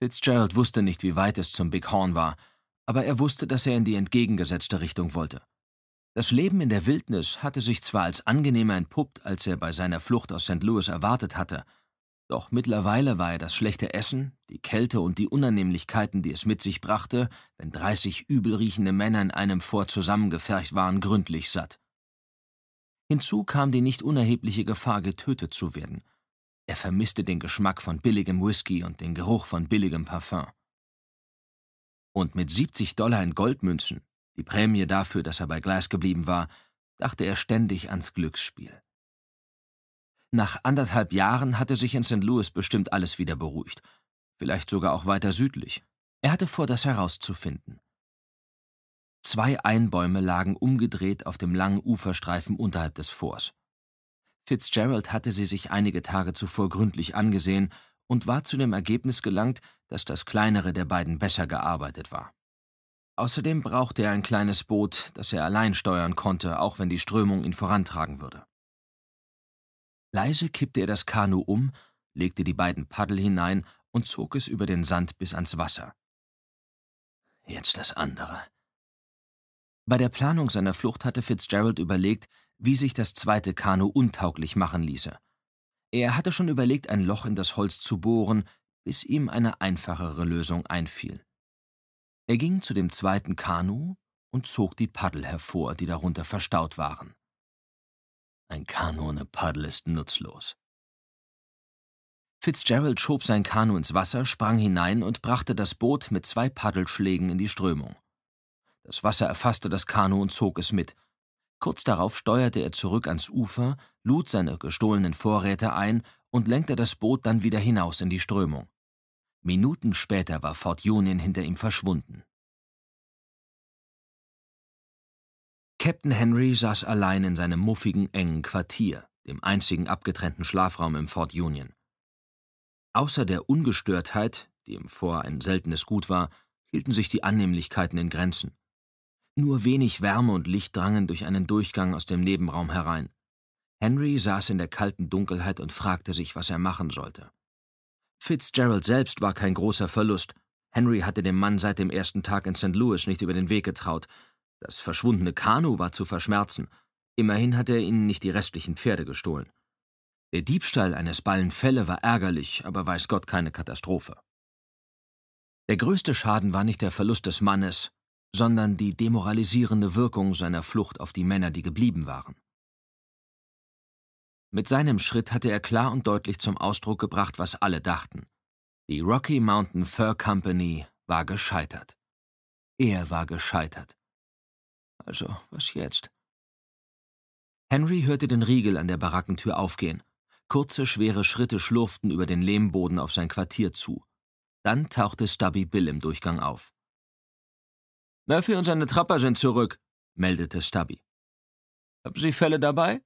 Fitzgerald wusste nicht, wie weit es zum Big Horn war, aber er wusste, dass er in die entgegengesetzte Richtung wollte. Das Leben in der Wildnis hatte sich zwar als angenehmer entpuppt, als er bei seiner Flucht aus St. Louis erwartet hatte, doch mittlerweile war er das schlechte Essen, die Kälte und die Unannehmlichkeiten, die es mit sich brachte, wenn dreißig übelriechende Männer in einem Fort zusammengefercht waren, gründlich satt. Hinzu kam die nicht unerhebliche Gefahr, getötet zu werden. Er vermisste den Geschmack von billigem Whisky und den Geruch von billigem Parfum. Und mit 70 Dollar in Goldmünzen, die Prämie dafür, dass er bei Glas geblieben war, dachte er ständig ans Glücksspiel. Nach anderthalb Jahren hatte sich in St. Louis bestimmt alles wieder beruhigt, vielleicht sogar auch weiter südlich. Er hatte vor, das herauszufinden. Zwei Einbäume lagen umgedreht auf dem langen Uferstreifen unterhalb des Forts. Fitzgerald hatte sie sich einige Tage zuvor gründlich angesehen und war zu dem Ergebnis gelangt, dass das kleinere der beiden besser gearbeitet war. Außerdem brauchte er ein kleines Boot, das er allein steuern konnte, auch wenn die Strömung ihn vorantragen würde. Leise kippte er das Kanu um, legte die beiden Paddel hinein und zog es über den Sand bis ans Wasser. Jetzt das andere. Bei der Planung seiner Flucht hatte Fitzgerald überlegt, wie sich das zweite Kanu untauglich machen ließe, er hatte schon überlegt, ein Loch in das Holz zu bohren, bis ihm eine einfachere Lösung einfiel. Er ging zu dem zweiten Kanu und zog die Paddel hervor, die darunter verstaut waren. Ein Kanu ohne Paddel ist nutzlos. Fitzgerald schob sein Kanu ins Wasser, sprang hinein und brachte das Boot mit zwei Paddelschlägen in die Strömung. Das Wasser erfasste das Kanu und zog es mit. Kurz darauf steuerte er zurück ans Ufer, lud seine gestohlenen Vorräte ein und lenkte das Boot dann wieder hinaus in die Strömung. Minuten später war Fort Union hinter ihm verschwunden. Captain Henry saß allein in seinem muffigen, engen Quartier, dem einzigen abgetrennten Schlafraum im Fort Union. Außer der Ungestörtheit, die im Vor ein seltenes Gut war, hielten sich die Annehmlichkeiten in Grenzen. Nur wenig Wärme und Licht drangen durch einen Durchgang aus dem Nebenraum herein. Henry saß in der kalten Dunkelheit und fragte sich, was er machen sollte. Fitzgerald selbst war kein großer Verlust. Henry hatte dem Mann seit dem ersten Tag in St. Louis nicht über den Weg getraut. Das verschwundene Kanu war zu verschmerzen. Immerhin hatte er ihnen nicht die restlichen Pferde gestohlen. Der Diebstahl eines Ballenfelle war ärgerlich, aber weiß Gott keine Katastrophe. Der größte Schaden war nicht der Verlust des Mannes, sondern die demoralisierende Wirkung seiner Flucht auf die Männer, die geblieben waren. Mit seinem Schritt hatte er klar und deutlich zum Ausdruck gebracht, was alle dachten. Die Rocky Mountain Fur Company war gescheitert. Er war gescheitert. Also, was jetzt? Henry hörte den Riegel an der Barackentür aufgehen. Kurze, schwere Schritte schlurften über den Lehmboden auf sein Quartier zu. Dann tauchte Stubby Bill im Durchgang auf. Murphy und seine Trapper sind zurück, meldete Stubby. Haben Sie Fälle dabei?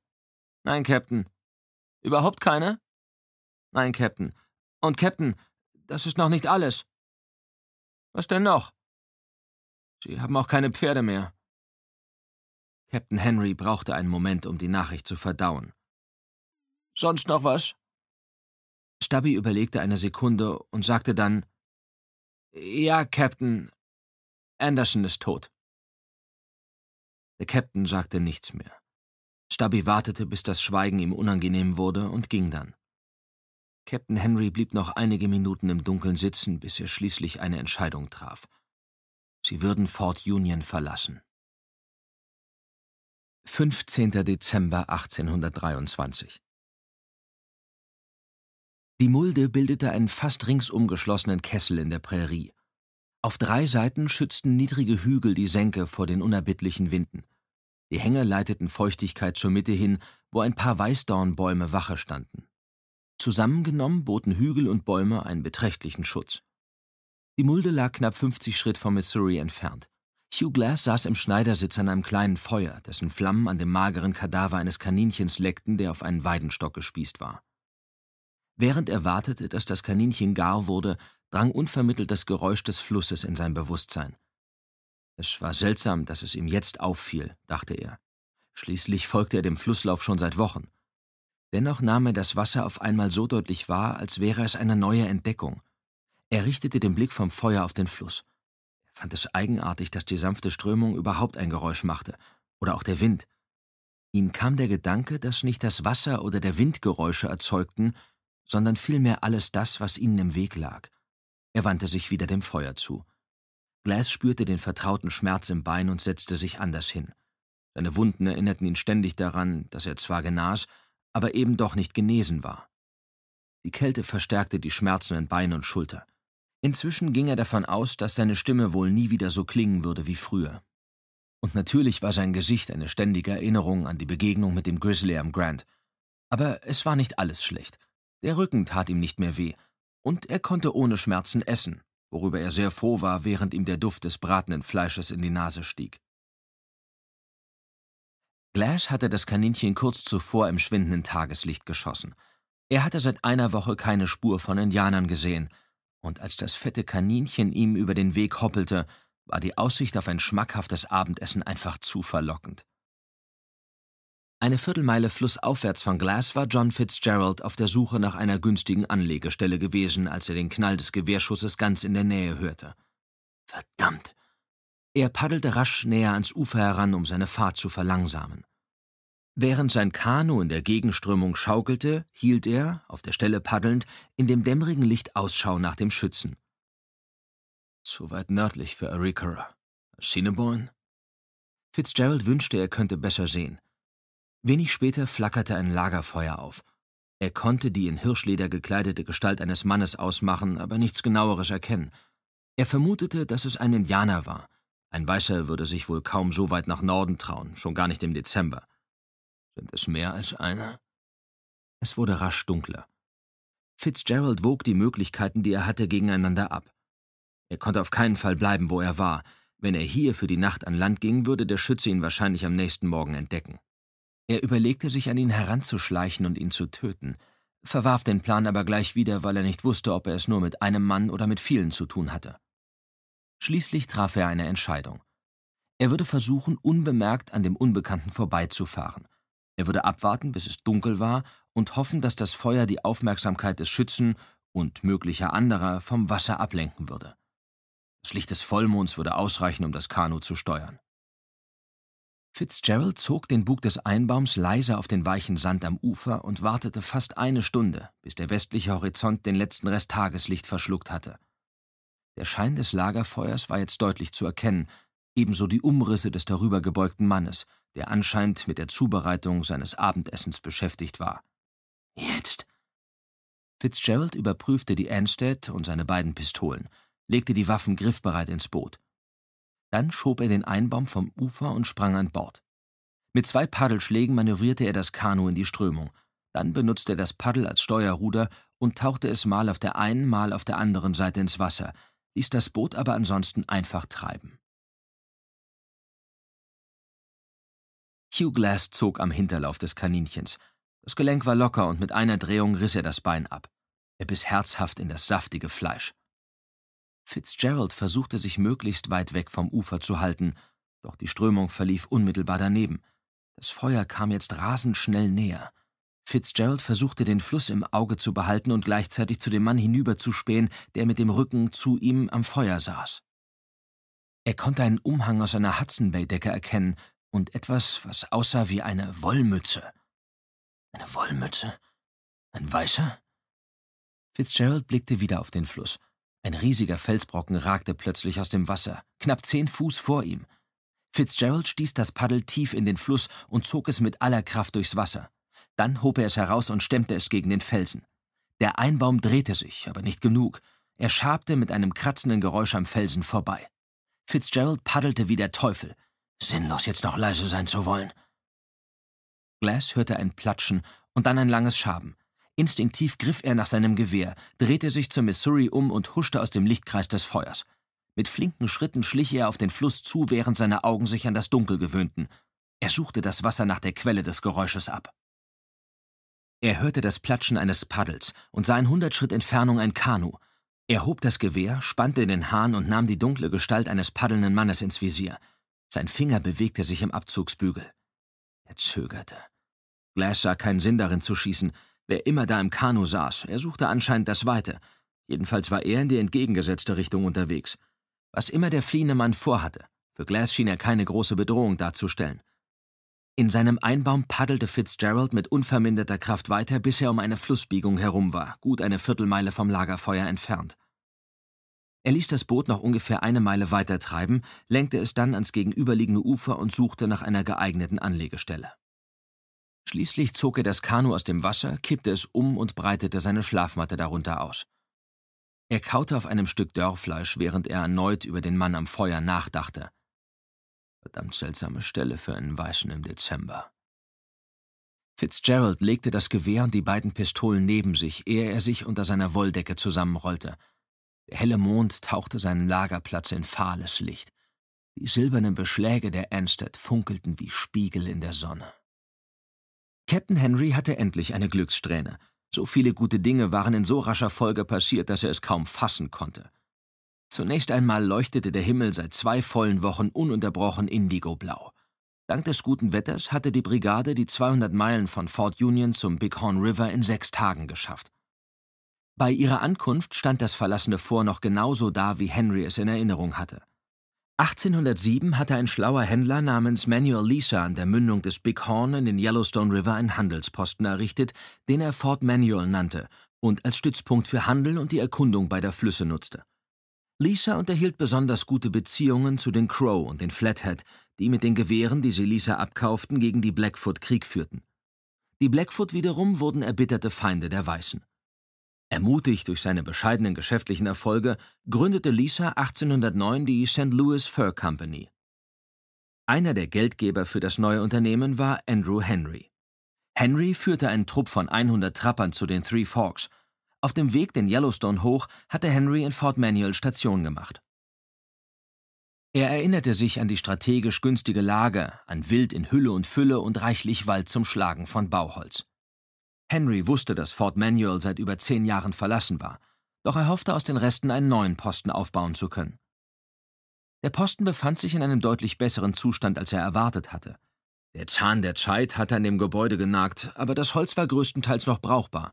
Nein, Captain. Überhaupt keine? Nein, Captain. Und Captain, das ist noch nicht alles. Was denn noch? Sie haben auch keine Pferde mehr. Captain Henry brauchte einen Moment, um die Nachricht zu verdauen. Sonst noch was? Stubby überlegte eine Sekunde und sagte dann: Ja, Captain, Anderson ist tot. Der Captain sagte nichts mehr. Stubby wartete, bis das Schweigen ihm unangenehm wurde und ging dann. Captain Henry blieb noch einige Minuten im Dunkeln sitzen, bis er schließlich eine Entscheidung traf. Sie würden Fort Union verlassen. 15. Dezember 1823 Die Mulde bildete einen fast ringsum geschlossenen Kessel in der Prärie. Auf drei Seiten schützten niedrige Hügel die Senke vor den unerbittlichen Winden. Die Hänge leiteten Feuchtigkeit zur Mitte hin, wo ein paar Weißdornbäume Wache standen. Zusammengenommen boten Hügel und Bäume einen beträchtlichen Schutz. Die Mulde lag knapp 50 Schritt vom Missouri entfernt. Hugh Glass saß im Schneidersitz an einem kleinen Feuer, dessen Flammen an dem mageren Kadaver eines Kaninchens leckten, der auf einen Weidenstock gespießt war. Während er wartete, dass das Kaninchen gar wurde, drang unvermittelt das Geräusch des Flusses in sein Bewusstsein. Es war seltsam, dass es ihm jetzt auffiel, dachte er. Schließlich folgte er dem Flusslauf schon seit Wochen. Dennoch nahm er das Wasser auf einmal so deutlich wahr, als wäre es eine neue Entdeckung. Er richtete den Blick vom Feuer auf den Fluss. Er fand es eigenartig, dass die sanfte Strömung überhaupt ein Geräusch machte, oder auch der Wind. Ihm kam der Gedanke, dass nicht das Wasser oder der Wind Geräusche erzeugten, sondern vielmehr alles das, was ihnen im Weg lag. Er wandte sich wieder dem Feuer zu. Glass spürte den vertrauten Schmerz im Bein und setzte sich anders hin. Seine Wunden erinnerten ihn ständig daran, dass er zwar genas, aber eben doch nicht genesen war. Die Kälte verstärkte die Schmerzen in Bein und Schulter. Inzwischen ging er davon aus, dass seine Stimme wohl nie wieder so klingen würde wie früher. Und natürlich war sein Gesicht eine ständige Erinnerung an die Begegnung mit dem Grizzly am Grand. Aber es war nicht alles schlecht. Der Rücken tat ihm nicht mehr weh, und er konnte ohne Schmerzen essen, worüber er sehr froh war, während ihm der Duft des bratenden Fleisches in die Nase stieg. Glash hatte das Kaninchen kurz zuvor im schwindenden Tageslicht geschossen. Er hatte seit einer Woche keine Spur von Indianern gesehen, und als das fette Kaninchen ihm über den Weg hoppelte, war die Aussicht auf ein schmackhaftes Abendessen einfach zu verlockend. Eine Viertelmeile flussaufwärts von Glass war John Fitzgerald auf der Suche nach einer günstigen Anlegestelle gewesen, als er den Knall des Gewehrschusses ganz in der Nähe hörte. Verdammt! Er paddelte rasch näher ans Ufer heran, um seine Fahrt zu verlangsamen. Während sein Kanu in der Gegenströmung schaukelte, hielt er, auf der Stelle paddelnd, in dem dämmerigen Licht Ausschau nach dem Schützen. Zu weit nördlich für Arikara. Cinnabon? Fitzgerald wünschte, er könnte besser sehen. Wenig später flackerte ein Lagerfeuer auf. Er konnte die in Hirschleder gekleidete Gestalt eines Mannes ausmachen, aber nichts genaueres erkennen. Er vermutete, dass es ein Indianer war. Ein Weißer würde sich wohl kaum so weit nach Norden trauen, schon gar nicht im Dezember. Sind es mehr als einer? Es wurde rasch dunkler. Fitzgerald wog die Möglichkeiten, die er hatte, gegeneinander ab. Er konnte auf keinen Fall bleiben, wo er war. Wenn er hier für die Nacht an Land ging, würde der Schütze ihn wahrscheinlich am nächsten Morgen entdecken. Er überlegte sich, an ihn heranzuschleichen und ihn zu töten, verwarf den Plan aber gleich wieder, weil er nicht wusste, ob er es nur mit einem Mann oder mit vielen zu tun hatte. Schließlich traf er eine Entscheidung. Er würde versuchen, unbemerkt an dem Unbekannten vorbeizufahren. Er würde abwarten, bis es dunkel war, und hoffen, dass das Feuer die Aufmerksamkeit des Schützen und möglicher anderer vom Wasser ablenken würde. Das Licht des Vollmonds würde ausreichen, um das Kanu zu steuern. Fitzgerald zog den Bug des Einbaums leise auf den weichen Sand am Ufer und wartete fast eine Stunde, bis der westliche Horizont den letzten Rest Tageslicht verschluckt hatte. Der Schein des Lagerfeuers war jetzt deutlich zu erkennen, ebenso die Umrisse des darübergebeugten Mannes, der anscheinend mit der Zubereitung seines Abendessens beschäftigt war. Jetzt? Fitzgerald überprüfte die Anstead und seine beiden Pistolen, legte die Waffen griffbereit ins Boot. Dann schob er den Einbaum vom Ufer und sprang an Bord. Mit zwei Paddelschlägen manövrierte er das Kanu in die Strömung. Dann benutzte er das Paddel als Steuerruder und tauchte es mal auf der einen, mal auf der anderen Seite ins Wasser, ließ das Boot aber ansonsten einfach treiben. Hugh Glass zog am Hinterlauf des Kaninchens. Das Gelenk war locker und mit einer Drehung riss er das Bein ab. Er biss herzhaft in das saftige Fleisch. Fitzgerald versuchte sich möglichst weit weg vom Ufer zu halten, doch die Strömung verlief unmittelbar daneben. Das Feuer kam jetzt rasend schnell näher. Fitzgerald versuchte den Fluss im Auge zu behalten und gleichzeitig zu dem Mann hinüberzuspähen, der mit dem Rücken zu ihm am Feuer saß. Er konnte einen Umhang aus einer Hudson Bay Decke erkennen und etwas, was aussah wie eine Wollmütze. Eine Wollmütze? Ein weißer? Fitzgerald blickte wieder auf den Fluss. Ein riesiger Felsbrocken ragte plötzlich aus dem Wasser, knapp zehn Fuß vor ihm. Fitzgerald stieß das Paddel tief in den Fluss und zog es mit aller Kraft durchs Wasser. Dann hob er es heraus und stemmte es gegen den Felsen. Der Einbaum drehte sich, aber nicht genug. Er schabte mit einem kratzenden Geräusch am Felsen vorbei. Fitzgerald paddelte wie der Teufel. Sinnlos, jetzt noch leise sein zu wollen. Glass hörte ein Platschen und dann ein langes Schaben. Instinktiv griff er nach seinem Gewehr, drehte sich zur Missouri um und huschte aus dem Lichtkreis des Feuers. Mit flinken Schritten schlich er auf den Fluss zu, während seine Augen sich an das Dunkel gewöhnten. Er suchte das Wasser nach der Quelle des Geräusches ab. Er hörte das Platschen eines Paddels und sah in hundert Schritt Entfernung ein Kanu. Er hob das Gewehr, spannte den Hahn und nahm die dunkle Gestalt eines paddelnden Mannes ins Visier. Sein Finger bewegte sich im Abzugsbügel. Er zögerte. Glass sah keinen Sinn darin zu schießen, Wer immer da im Kanu saß, er suchte anscheinend das Weite. Jedenfalls war er in die entgegengesetzte Richtung unterwegs. Was immer der fliehende Mann vorhatte, für Glass schien er keine große Bedrohung darzustellen. In seinem Einbaum paddelte Fitzgerald mit unverminderter Kraft weiter, bis er um eine Flussbiegung herum war, gut eine Viertelmeile vom Lagerfeuer entfernt. Er ließ das Boot noch ungefähr eine Meile weiter treiben, lenkte es dann ans gegenüberliegende Ufer und suchte nach einer geeigneten Anlegestelle. Schließlich zog er das Kanu aus dem Wasser, kippte es um und breitete seine Schlafmatte darunter aus. Er kaute auf einem Stück Dörrfleisch, während er erneut über den Mann am Feuer nachdachte. Verdammt seltsame Stelle für einen Weißen im Dezember. Fitzgerald legte das Gewehr und die beiden Pistolen neben sich, ehe er sich unter seiner Wolldecke zusammenrollte. Der helle Mond tauchte seinen Lagerplatz in fahles Licht. Die silbernen Beschläge der Anstead funkelten wie Spiegel in der Sonne. Captain Henry hatte endlich eine Glückssträhne. So viele gute Dinge waren in so rascher Folge passiert, dass er es kaum fassen konnte. Zunächst einmal leuchtete der Himmel seit zwei vollen Wochen ununterbrochen indigoblau. Dank des guten Wetters hatte die Brigade die 200 Meilen von Fort Union zum Bighorn River in sechs Tagen geschafft. Bei ihrer Ankunft stand das verlassene Fort noch genauso da, wie Henry es in Erinnerung hatte. 1807 hatte ein schlauer Händler namens Manuel Lisa an der Mündung des Big Horn in den Yellowstone River einen Handelsposten errichtet, den er Fort Manuel nannte und als Stützpunkt für Handel und die Erkundung beider Flüsse nutzte. Lisa unterhielt besonders gute Beziehungen zu den Crow und den Flathead, die mit den Gewehren, die sie Lisa abkauften, gegen die Blackfoot Krieg führten. Die Blackfoot wiederum wurden erbitterte Feinde der Weißen. Ermutigt durch seine bescheidenen geschäftlichen Erfolge, gründete Lisa 1809 die St. Louis Fur Company. Einer der Geldgeber für das neue Unternehmen war Andrew Henry. Henry führte einen Trupp von 100 Trappern zu den Three Forks. Auf dem Weg den Yellowstone hoch hatte Henry in Fort Manuel Station gemacht. Er erinnerte sich an die strategisch günstige Lage, an Wild in Hülle und Fülle und reichlich Wald zum Schlagen von Bauholz. Henry wusste, dass Fort Manuel seit über zehn Jahren verlassen war, doch er hoffte, aus den Resten einen neuen Posten aufbauen zu können. Der Posten befand sich in einem deutlich besseren Zustand, als er erwartet hatte. Der Zahn der Zeit hatte an dem Gebäude genagt, aber das Holz war größtenteils noch brauchbar.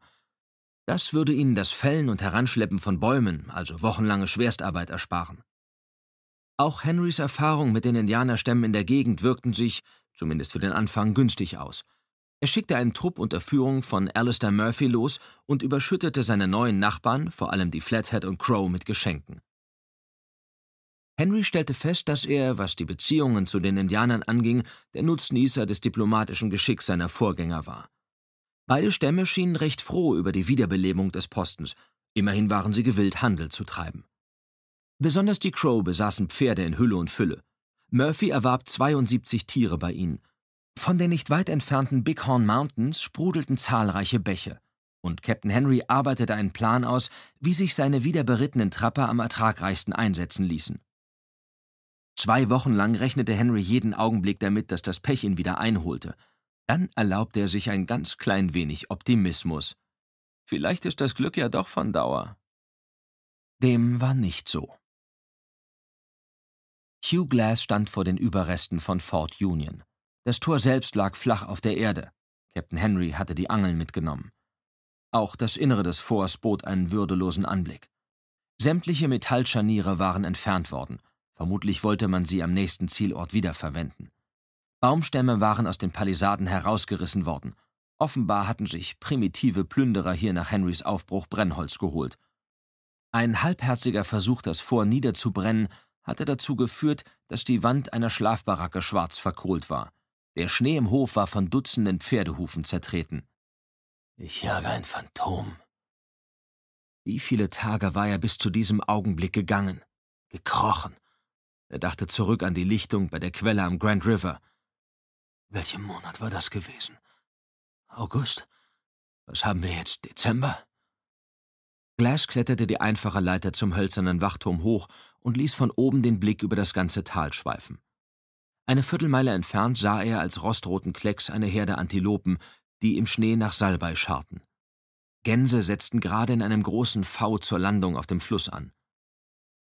Das würde ihnen das Fällen und Heranschleppen von Bäumen, also wochenlange Schwerstarbeit, ersparen. Auch Henrys Erfahrungen mit den Indianerstämmen in der Gegend wirkten sich, zumindest für den Anfang, günstig aus. Er schickte einen Trupp unter Führung von Alistair Murphy los und überschüttete seine neuen Nachbarn, vor allem die Flathead und Crow, mit Geschenken. Henry stellte fest, dass er, was die Beziehungen zu den Indianern anging, der Nutznießer des diplomatischen Geschicks seiner Vorgänger war. Beide Stämme schienen recht froh über die Wiederbelebung des Postens, immerhin waren sie gewillt, Handel zu treiben. Besonders die Crow besaßen Pferde in Hülle und Fülle. Murphy erwarb 72 Tiere bei ihnen – von den nicht weit entfernten Bighorn Mountains sprudelten zahlreiche Bäche, und Captain Henry arbeitete einen Plan aus, wie sich seine wiederberittenen Trapper am ertragreichsten einsetzen ließen. Zwei Wochen lang rechnete Henry jeden Augenblick damit, dass das Pech ihn wieder einholte. Dann erlaubte er sich ein ganz klein wenig Optimismus. Vielleicht ist das Glück ja doch von Dauer. Dem war nicht so. Hugh Glass stand vor den Überresten von Fort Union. Das Tor selbst lag flach auf der Erde. Captain Henry hatte die Angeln mitgenommen. Auch das Innere des Forts bot einen würdelosen Anblick. Sämtliche Metallscharniere waren entfernt worden. Vermutlich wollte man sie am nächsten Zielort wiederverwenden. Baumstämme waren aus den Palisaden herausgerissen worden. Offenbar hatten sich primitive Plünderer hier nach Henrys Aufbruch Brennholz geholt. Ein halbherziger Versuch, das Fort niederzubrennen, hatte dazu geführt, dass die Wand einer Schlafbaracke schwarz verkohlt war. Der Schnee im Hof war von Dutzenden Pferdehufen zertreten. Ich jage ein Phantom. Wie viele Tage war er bis zu diesem Augenblick gegangen, gekrochen? Er dachte zurück an die Lichtung bei der Quelle am Grand River. Welcher Monat war das gewesen? August? Was haben wir jetzt? Dezember? Glass kletterte die einfache Leiter zum hölzernen Wachturm hoch und ließ von oben den Blick über das ganze Tal schweifen. Eine Viertelmeile entfernt sah er als rostroten Klecks eine Herde Antilopen, die im Schnee nach Salbei scharten. Gänse setzten gerade in einem großen V zur Landung auf dem Fluss an.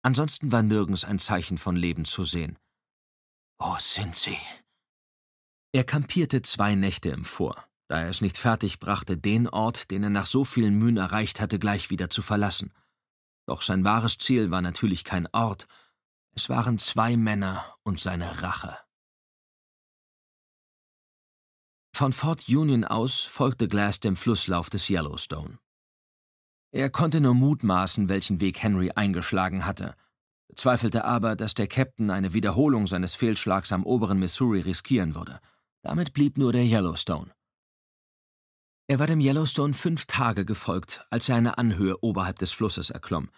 Ansonsten war nirgends ein Zeichen von Leben zu sehen. Wo oh, sind sie? Er kampierte zwei Nächte im Vor, da er es nicht fertig brachte, den Ort, den er nach so vielen Mühen erreicht hatte, gleich wieder zu verlassen. Doch sein wahres Ziel war natürlich kein Ort, es waren zwei Männer und seine Rache. Von Fort Union aus folgte Glass dem Flusslauf des Yellowstone. Er konnte nur mutmaßen, welchen Weg Henry eingeschlagen hatte, bezweifelte aber, dass der Captain eine Wiederholung seines Fehlschlags am oberen Missouri riskieren würde. Damit blieb nur der Yellowstone. Er war dem Yellowstone fünf Tage gefolgt, als er eine Anhöhe oberhalb des Flusses erklomm.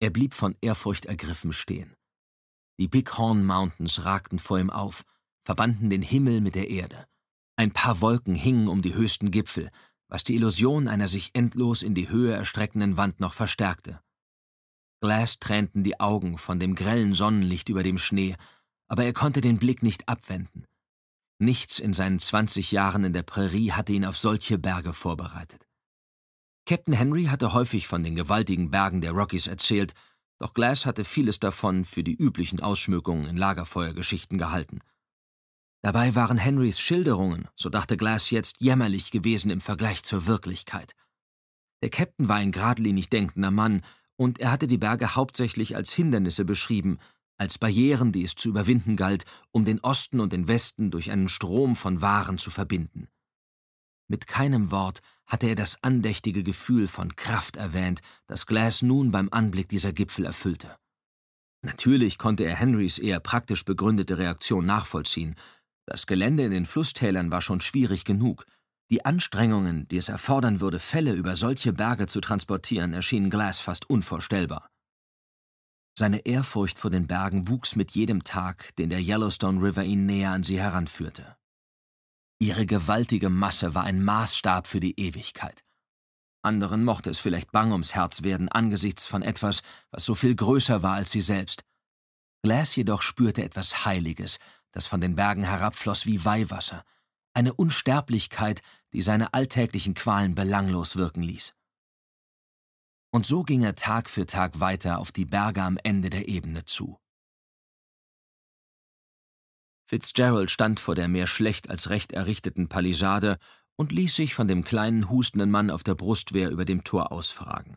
Er blieb von Ehrfurcht ergriffen stehen. Die Bighorn Mountains ragten vor ihm auf, verbanden den Himmel mit der Erde. Ein paar Wolken hingen um die höchsten Gipfel, was die Illusion einer sich endlos in die Höhe erstreckenden Wand noch verstärkte. Glass tränten die Augen von dem grellen Sonnenlicht über dem Schnee, aber er konnte den Blick nicht abwenden. Nichts in seinen 20 Jahren in der Prärie hatte ihn auf solche Berge vorbereitet. Captain Henry hatte häufig von den gewaltigen Bergen der Rockies erzählt doch Glass hatte vieles davon für die üblichen Ausschmückungen in Lagerfeuergeschichten gehalten. Dabei waren Henrys Schilderungen, so dachte Glass jetzt, jämmerlich gewesen im Vergleich zur Wirklichkeit. Der Captain war ein geradlinig denkender Mann, und er hatte die Berge hauptsächlich als Hindernisse beschrieben, als Barrieren, die es zu überwinden galt, um den Osten und den Westen durch einen Strom von Waren zu verbinden. Mit keinem Wort hatte er das andächtige Gefühl von Kraft erwähnt, das Glass nun beim Anblick dieser Gipfel erfüllte. Natürlich konnte er Henrys eher praktisch begründete Reaktion nachvollziehen. Das Gelände in den Flusstälern war schon schwierig genug. Die Anstrengungen, die es erfordern würde, Fälle über solche Berge zu transportieren, erschienen Glass fast unvorstellbar. Seine Ehrfurcht vor den Bergen wuchs mit jedem Tag, den der Yellowstone River ihn näher an sie heranführte. Ihre gewaltige Masse war ein Maßstab für die Ewigkeit. Anderen mochte es vielleicht bang ums Herz werden angesichts von etwas, was so viel größer war als sie selbst. Glass jedoch spürte etwas Heiliges, das von den Bergen herabfloss wie Weihwasser, eine Unsterblichkeit, die seine alltäglichen Qualen belanglos wirken ließ. Und so ging er Tag für Tag weiter auf die Berge am Ende der Ebene zu. Fitzgerald stand vor der mehr schlecht als recht errichteten Palisade und ließ sich von dem kleinen, hustenden Mann auf der Brustwehr über dem Tor ausfragen.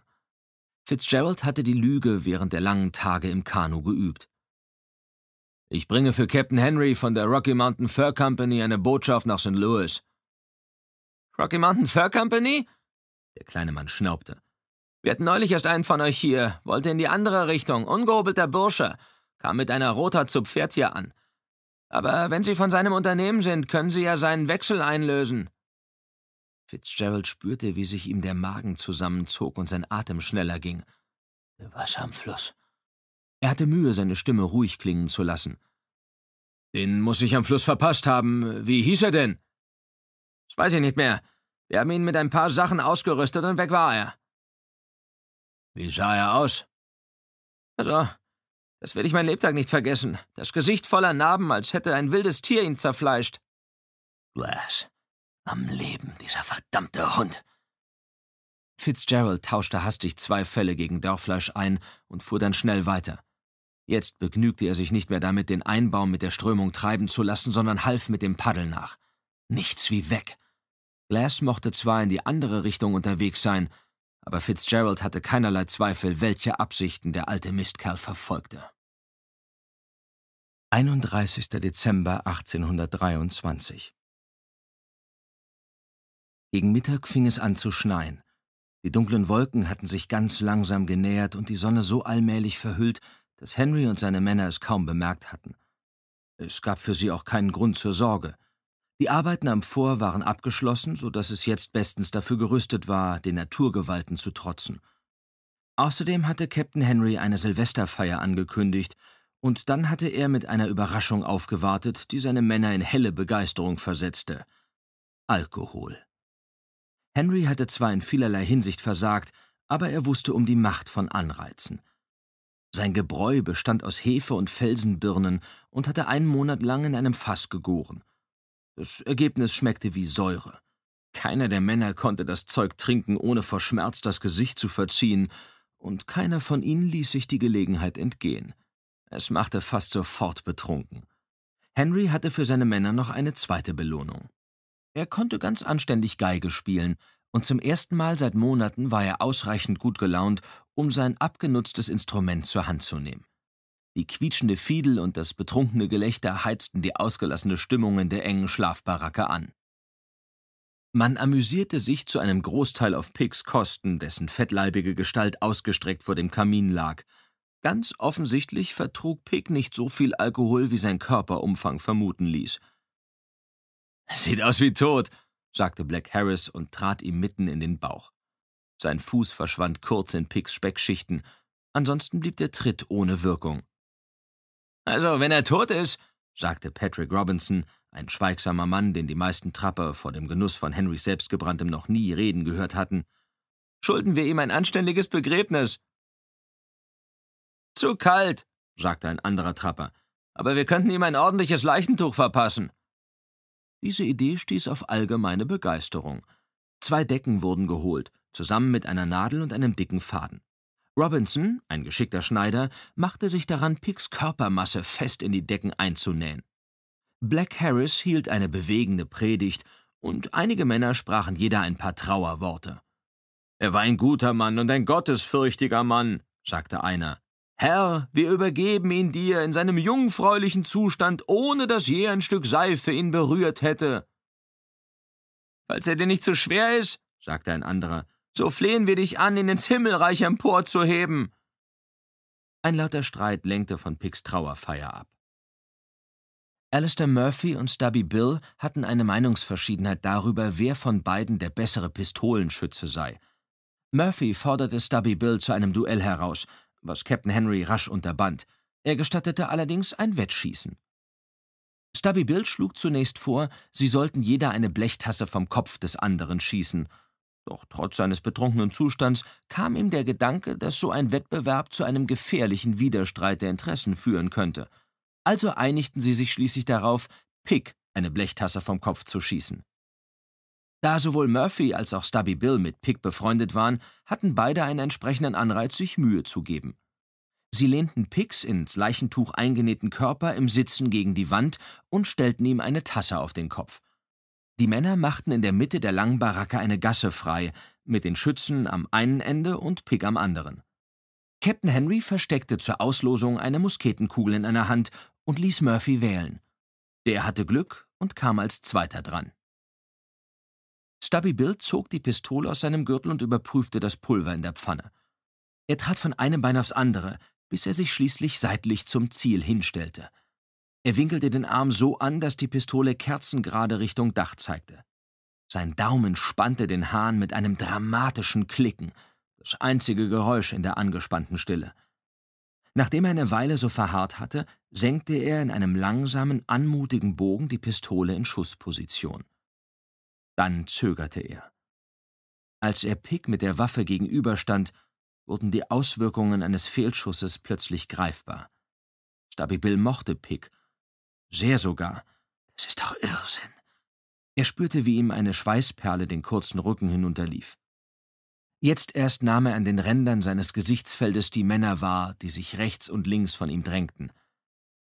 Fitzgerald hatte die Lüge während der langen Tage im Kanu geübt. Ich bringe für Captain Henry von der Rocky Mountain Fur Company eine Botschaft nach St. Louis. Rocky Mountain Fur Company? Der kleine Mann schnaubte. Wir hatten neulich erst einen von euch hier, wollte in die andere Richtung, ungehobelter Bursche, kam mit einer Rota zu Pferd hier an. Aber wenn Sie von seinem Unternehmen sind, können Sie ja seinen Wechsel einlösen. Fitzgerald spürte, wie sich ihm der Magen zusammenzog und sein Atem schneller ging. Was am Fluss? Er hatte Mühe, seine Stimme ruhig klingen zu lassen. Den muss ich am Fluss verpasst haben. Wie hieß er denn? Das weiß ich nicht mehr. Wir haben ihn mit ein paar Sachen ausgerüstet und weg war er. Wie sah er aus? Also, das werde ich mein Lebtag nicht vergessen. Das Gesicht voller Narben, als hätte ein wildes Tier ihn zerfleischt. Glass, Am Leben, dieser verdammte Hund. Fitzgerald tauschte hastig zwei Fälle gegen Dörrfleisch ein und fuhr dann schnell weiter. Jetzt begnügte er sich nicht mehr damit, den Einbaum mit der Strömung treiben zu lassen, sondern half mit dem Paddel nach. Nichts wie weg. Glass mochte zwar in die andere Richtung unterwegs sein, aber Fitzgerald hatte keinerlei Zweifel, welche Absichten der alte Mistkerl verfolgte. 31. Dezember 1823 Gegen Mittag fing es an zu schneien. Die dunklen Wolken hatten sich ganz langsam genähert und die Sonne so allmählich verhüllt, dass Henry und seine Männer es kaum bemerkt hatten. Es gab für sie auch keinen Grund zur Sorge – die Arbeiten am Fort waren abgeschlossen, so dass es jetzt bestens dafür gerüstet war, den Naturgewalten zu trotzen. Außerdem hatte Captain Henry eine Silvesterfeier angekündigt, und dann hatte er mit einer Überraschung aufgewartet, die seine Männer in helle Begeisterung versetzte. Alkohol. Henry hatte zwar in vielerlei Hinsicht versagt, aber er wusste um die Macht von Anreizen. Sein Gebräu bestand aus Hefe und Felsenbirnen und hatte einen Monat lang in einem Fass gegoren – das Ergebnis schmeckte wie Säure. Keiner der Männer konnte das Zeug trinken, ohne vor Schmerz das Gesicht zu verziehen, und keiner von ihnen ließ sich die Gelegenheit entgehen. Es machte fast sofort betrunken. Henry hatte für seine Männer noch eine zweite Belohnung. Er konnte ganz anständig Geige spielen, und zum ersten Mal seit Monaten war er ausreichend gut gelaunt, um sein abgenutztes Instrument zur Hand zu nehmen. Die quietschende Fiedel und das betrunkene Gelächter heizten die ausgelassene Stimmung in der engen Schlafbaracke an. Man amüsierte sich zu einem Großteil auf Pigs Kosten, dessen fettleibige Gestalt ausgestreckt vor dem Kamin lag. Ganz offensichtlich vertrug Pig nicht so viel Alkohol, wie sein Körperumfang vermuten ließ. Sieht aus wie tot, sagte Black Harris und trat ihm mitten in den Bauch. Sein Fuß verschwand kurz in Pigs Speckschichten, ansonsten blieb der Tritt ohne Wirkung. Also, wenn er tot ist, sagte Patrick Robinson, ein schweigsamer Mann, den die meisten Trapper vor dem Genuss von Henrys Selbstgebranntem noch nie reden gehört hatten, schulden wir ihm ein anständiges Begräbnis. Zu kalt, sagte ein anderer Trapper, aber wir könnten ihm ein ordentliches Leichentuch verpassen. Diese Idee stieß auf allgemeine Begeisterung. Zwei Decken wurden geholt, zusammen mit einer Nadel und einem dicken Faden. Robinson, ein geschickter Schneider, machte sich daran, Picks Körpermasse fest in die Decken einzunähen. Black Harris hielt eine bewegende Predigt, und einige Männer sprachen jeder ein paar Trauerworte. Er war ein guter Mann und ein gottesfürchtiger Mann, sagte einer. Herr, wir übergeben ihn dir in seinem jungfräulichen Zustand, ohne dass je ein Stück Seife ihn berührt hätte. Falls er dir nicht zu so schwer ist, sagte ein anderer, so flehen wir dich an, ihn ins Himmelreich emporzuheben. Ein lauter Streit lenkte von Picks Trauerfeier ab. Alistair Murphy und Stubby Bill hatten eine Meinungsverschiedenheit darüber, wer von beiden der bessere Pistolenschütze sei. Murphy forderte Stubby Bill zu einem Duell heraus, was Captain Henry rasch unterband. Er gestattete allerdings ein Wettschießen. Stubby Bill schlug zunächst vor, sie sollten jeder eine Blechtasse vom Kopf des anderen schießen – doch trotz seines betrunkenen Zustands kam ihm der Gedanke, dass so ein Wettbewerb zu einem gefährlichen Widerstreit der Interessen führen könnte. Also einigten sie sich schließlich darauf, Pick eine Blechtasse vom Kopf zu schießen. Da sowohl Murphy als auch Stubby Bill mit Pick befreundet waren, hatten beide einen entsprechenden Anreiz, sich Mühe zu geben. Sie lehnten Picks ins Leichentuch eingenähten Körper im Sitzen gegen die Wand und stellten ihm eine Tasse auf den Kopf. Die Männer machten in der Mitte der langen Baracke eine Gasse frei, mit den Schützen am einen Ende und Pick am anderen. Captain Henry versteckte zur Auslosung eine Musketenkugel in einer Hand und ließ Murphy wählen. Der hatte Glück und kam als Zweiter dran. Stubby Bill zog die Pistole aus seinem Gürtel und überprüfte das Pulver in der Pfanne. Er trat von einem Bein aufs andere, bis er sich schließlich seitlich zum Ziel hinstellte – er winkelte den Arm so an, dass die Pistole kerzengerade Richtung Dach zeigte. Sein Daumen spannte den Hahn mit einem dramatischen Klicken, das einzige Geräusch in der angespannten Stille. Nachdem er eine Weile so verharrt hatte, senkte er in einem langsamen, anmutigen Bogen die Pistole in Schussposition. Dann zögerte er. Als er Pick mit der Waffe gegenüberstand, wurden die Auswirkungen eines Fehlschusses plötzlich greifbar. Stubby Bill mochte Pick sehr sogar. Das ist doch Irrsinn. Er spürte, wie ihm eine Schweißperle den kurzen Rücken hinunterlief. Jetzt erst nahm er an den Rändern seines Gesichtsfeldes die Männer wahr, die sich rechts und links von ihm drängten.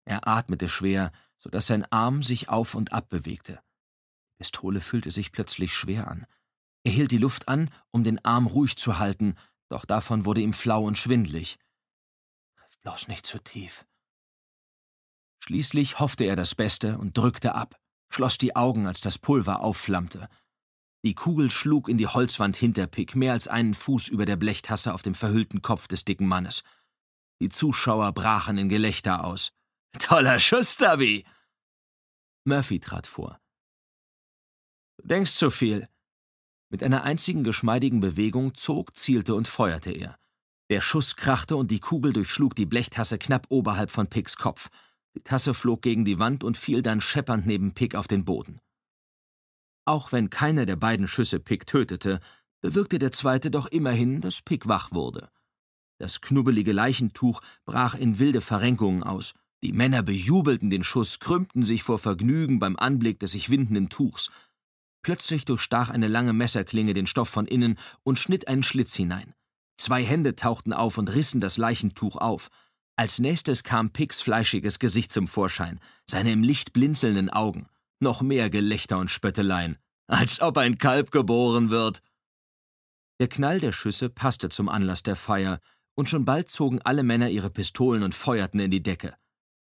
Er atmete schwer, so dass sein Arm sich auf und ab bewegte. Die Pistole fühlte sich plötzlich schwer an. Er hielt die Luft an, um den Arm ruhig zu halten, doch davon wurde ihm flau und schwindlig. Triff bloß nicht zu tief, Schließlich hoffte er das Beste und drückte ab, schloss die Augen, als das Pulver aufflammte. Die Kugel schlug in die Holzwand hinter Pick, mehr als einen Fuß über der Blechtasse auf dem verhüllten Kopf des dicken Mannes. Die Zuschauer brachen in Gelächter aus. (laughs) Toller Schuss, Stubby! Murphy trat vor. Du denkst zu viel. Mit einer einzigen geschmeidigen Bewegung zog, zielte und feuerte er. Der Schuss krachte und die Kugel durchschlug die Blechtasse knapp oberhalb von Picks Kopf. Die Tasse flog gegen die Wand und fiel dann scheppernd neben Pick auf den Boden. Auch wenn keiner der beiden Schüsse Pick tötete, bewirkte der zweite doch immerhin, dass Pick wach wurde. Das knubbelige Leichentuch brach in wilde Verrenkungen aus. Die Männer bejubelten den Schuss, krümmten sich vor Vergnügen beim Anblick des sich windenden Tuchs. Plötzlich durchstach eine lange Messerklinge den Stoff von innen und schnitt einen Schlitz hinein. Zwei Hände tauchten auf und rissen das Leichentuch auf. Als nächstes kam Picks fleischiges Gesicht zum Vorschein, seine im Licht blinzelnden Augen. Noch mehr Gelächter und Spötteleien. Als ob ein Kalb geboren wird! Der Knall der Schüsse passte zum Anlass der Feier, und schon bald zogen alle Männer ihre Pistolen und feuerten in die Decke.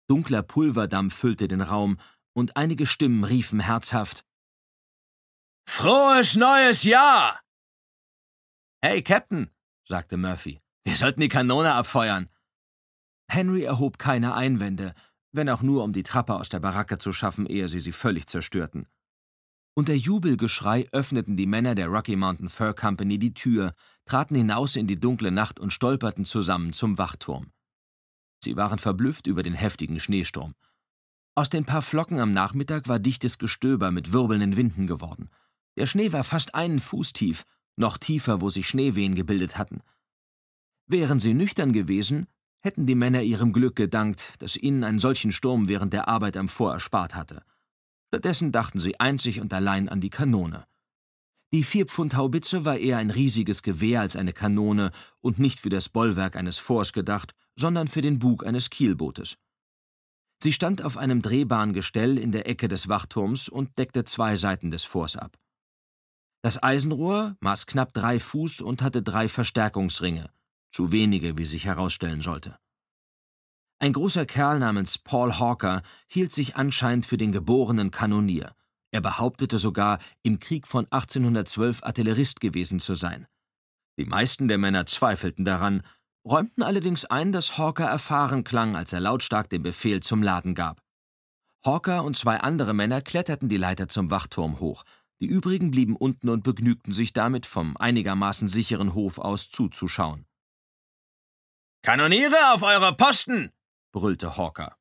Dunkler Pulverdampf füllte den Raum, und einige Stimmen riefen herzhaft Frohes neues Jahr! Hey, Captain, sagte Murphy, wir sollten die Kanone abfeuern. Henry erhob keine Einwände, wenn auch nur um die Trappe aus der Baracke zu schaffen, ehe sie sie völlig zerstörten. Unter Jubelgeschrei öffneten die Männer der Rocky Mountain Fur Company die Tür, traten hinaus in die dunkle Nacht und stolperten zusammen zum Wachturm. Sie waren verblüfft über den heftigen Schneesturm. Aus den paar Flocken am Nachmittag war dichtes Gestöber mit wirbelnden Winden geworden. Der Schnee war fast einen Fuß tief, noch tiefer, wo sich Schneewehen gebildet hatten. Wären sie nüchtern gewesen, hätten die Männer ihrem Glück gedankt, das ihnen einen solchen Sturm während der Arbeit am Fort erspart hatte. Stattdessen dachten sie einzig und allein an die Kanone. Die Vier-Pfund-Haubitze war eher ein riesiges Gewehr als eine Kanone und nicht für das Bollwerk eines Forts gedacht, sondern für den Bug eines Kielbootes. Sie stand auf einem drehbaren Gestell in der Ecke des Wachturms und deckte zwei Seiten des Forts ab. Das Eisenrohr maß knapp drei Fuß und hatte drei Verstärkungsringe – zu wenige, wie sich herausstellen sollte. Ein großer Kerl namens Paul Hawker hielt sich anscheinend für den geborenen Kanonier. Er behauptete sogar, im Krieg von 1812 Artillerist gewesen zu sein. Die meisten der Männer zweifelten daran, räumten allerdings ein, dass Hawker erfahren klang, als er lautstark den Befehl zum Laden gab. Hawker und zwei andere Männer kletterten die Leiter zum Wachturm hoch, die übrigen blieben unten und begnügten sich damit, vom einigermaßen sicheren Hof aus zuzuschauen. Kanoniere auf eure Posten! brüllte Hawker.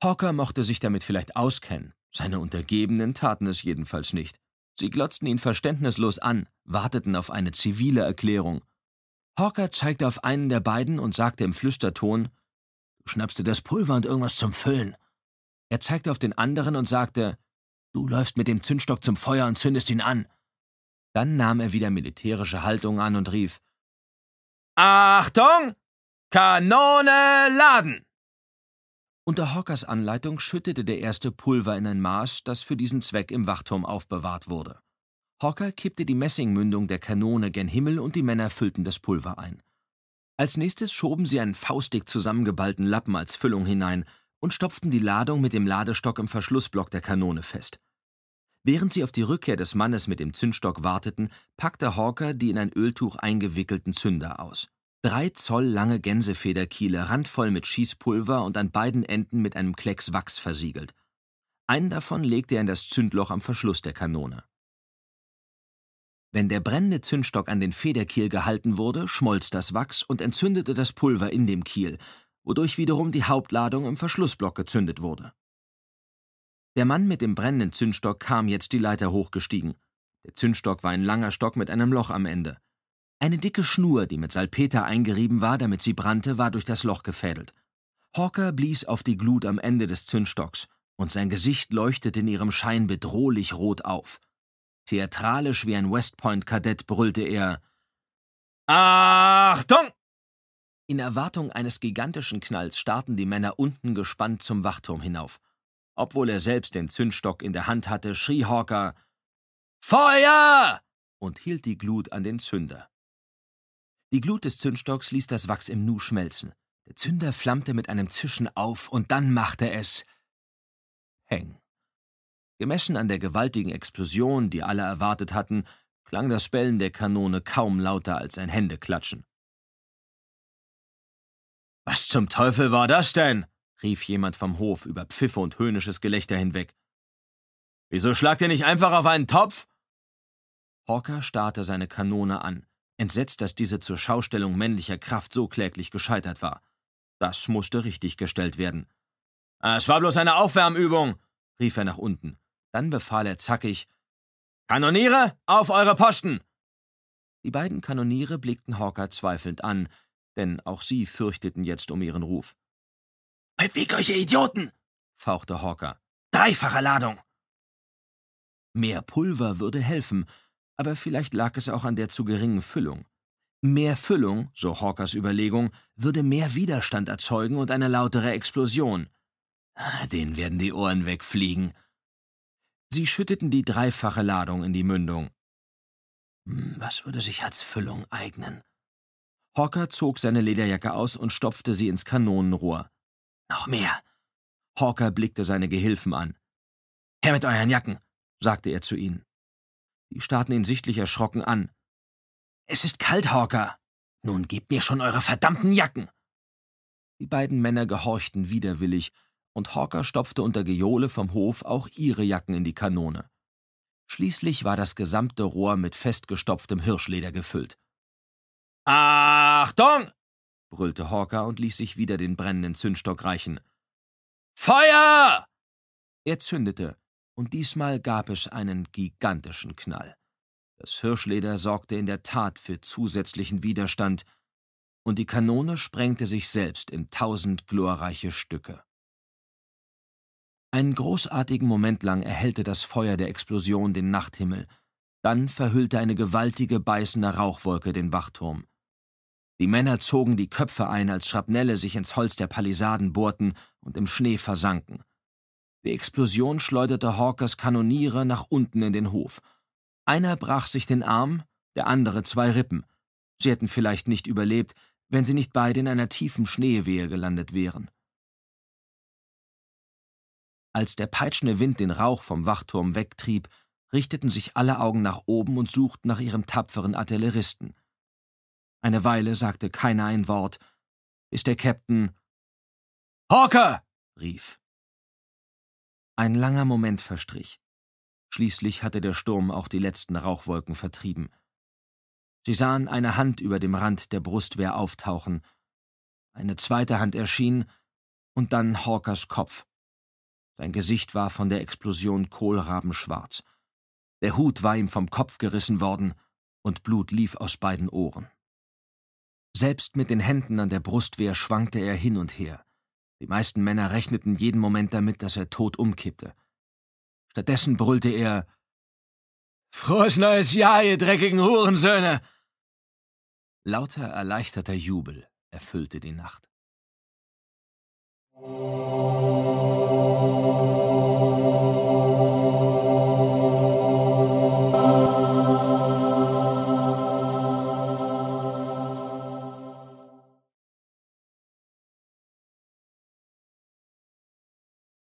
Hawker mochte sich damit vielleicht auskennen. Seine Untergebenen taten es jedenfalls nicht. Sie glotzten ihn verständnislos an, warteten auf eine zivile Erklärung. Hawker zeigte auf einen der beiden und sagte im Flüsterton, »Du schnappst dir das Pulver und irgendwas zum Füllen.« Er zeigte auf den anderen und sagte, »Du läufst mit dem Zündstock zum Feuer und zündest ihn an.« Dann nahm er wieder militärische Haltung an und rief, »Achtung! Kanone laden! Unter Hockers Anleitung schüttete der erste Pulver in ein Maß, das für diesen Zweck im Wachturm aufbewahrt wurde. Hocker kippte die Messingmündung der Kanone gen Himmel und die Männer füllten das Pulver ein. Als nächstes schoben sie einen faustig zusammengeballten Lappen als Füllung hinein und stopften die Ladung mit dem Ladestock im Verschlussblock der Kanone fest. Während sie auf die Rückkehr des Mannes mit dem Zündstock warteten, packte Hawker die in ein Öltuch eingewickelten Zünder aus. Drei Zoll lange Gänsefederkiele, randvoll mit Schießpulver und an beiden Enden mit einem Klecks Wachs versiegelt. Einen davon legte er in das Zündloch am Verschluss der Kanone. Wenn der brennende Zündstock an den Federkiel gehalten wurde, schmolz das Wachs und entzündete das Pulver in dem Kiel, wodurch wiederum die Hauptladung im Verschlussblock gezündet wurde. Der Mann mit dem brennenden Zündstock kam jetzt die Leiter hochgestiegen. Der Zündstock war ein langer Stock mit einem Loch am Ende. Eine dicke Schnur, die mit Salpeter eingerieben war, damit sie brannte, war durch das Loch gefädelt. Hawker blies auf die Glut am Ende des Zündstocks, und sein Gesicht leuchtete in ihrem Schein bedrohlich rot auf. Theatralisch wie ein Westpoint-Kadett brüllte er Achtung! In Erwartung eines gigantischen Knalls starrten die Männer unten gespannt zum Wachturm hinauf. Obwohl er selbst den Zündstock in der Hand hatte, schrie Hawker Feuer! und hielt die Glut an den Zünder. Die Glut des Zündstocks ließ das Wachs im Nu schmelzen. Der Zünder flammte mit einem Zischen auf und dann machte es Heng. Gemessen an der gewaltigen Explosion, die alle erwartet hatten, klang das Bellen der Kanone kaum lauter als ein Händeklatschen. Was zum Teufel war das denn? rief jemand vom Hof über Pfiffe und höhnisches Gelächter hinweg. Wieso schlagt ihr nicht einfach auf einen Topf? Hawker starrte seine Kanone an entsetzt, dass diese zur Schaustellung männlicher Kraft so kläglich gescheitert war. Das musste richtiggestellt werden. Es war bloß eine Aufwärmübung, rief er nach unten. Dann befahl er zackig Kanoniere, auf eure Posten. Die beiden Kanoniere blickten Hawker zweifelnd an, denn auch sie fürchteten jetzt um ihren Ruf. Bewegt euch, ihr Idioten! fauchte Hawker. Dreifache Ladung! Mehr Pulver würde helfen, aber vielleicht lag es auch an der zu geringen Füllung. Mehr Füllung, so Hawkers Überlegung, würde mehr Widerstand erzeugen und eine lautere Explosion. Ah, Den werden die Ohren wegfliegen. Sie schütteten die dreifache Ladung in die Mündung. Hm, was würde sich als Füllung eignen? Hawker zog seine Lederjacke aus und stopfte sie ins Kanonenrohr. Noch mehr. Hawker blickte seine Gehilfen an. Her mit euren Jacken, sagte er zu ihnen. Die starrten ihn sichtlich erschrocken an. Es ist kalt, Hawker. Nun gebt mir schon eure verdammten Jacken. Die beiden Männer gehorchten widerwillig, und Hawker stopfte unter Gejohle vom Hof auch ihre Jacken in die Kanone. Schließlich war das gesamte Rohr mit festgestopftem Hirschleder gefüllt. Achtung! brüllte Hawker und ließ sich wieder den brennenden Zündstock reichen. Feuer! Er zündete, und diesmal gab es einen gigantischen Knall. Das Hirschleder sorgte in der Tat für zusätzlichen Widerstand, und die Kanone sprengte sich selbst in tausend glorreiche Stücke. Einen großartigen Moment lang erhellte das Feuer der Explosion den Nachthimmel, dann verhüllte eine gewaltige beißende Rauchwolke den Wachturm. Die Männer zogen die Köpfe ein, als Schrapnelle sich ins Holz der Palisaden bohrten und im Schnee versanken. Die Explosion schleuderte Hawkers Kanoniere nach unten in den Hof. Einer brach sich den Arm, der andere zwei Rippen. Sie hätten vielleicht nicht überlebt, wenn sie nicht beide in einer tiefen Schneewehe gelandet wären. Als der peitschende Wind den Rauch vom Wachturm wegtrieb, richteten sich alle Augen nach oben und suchten nach ihrem tapferen Artilleristen. Eine Weile sagte keiner ein Wort, bis der Captain Hawker! rief. Ein langer Moment verstrich. Schließlich hatte der Sturm auch die letzten Rauchwolken vertrieben. Sie sahen eine Hand über dem Rand der Brustwehr auftauchen. Eine zweite Hand erschien und dann Hawkers Kopf. Sein Gesicht war von der Explosion kohlrabenschwarz. Der Hut war ihm vom Kopf gerissen worden und Blut lief aus beiden Ohren. Selbst mit den Händen an der Brustwehr schwankte er hin und her. Die meisten Männer rechneten jeden Moment damit, dass er tot umkippte. Stattdessen brüllte er Frohes neues Jahr, ihr dreckigen Hurensöhne! Lauter erleichterter Jubel erfüllte die Nacht. Oh.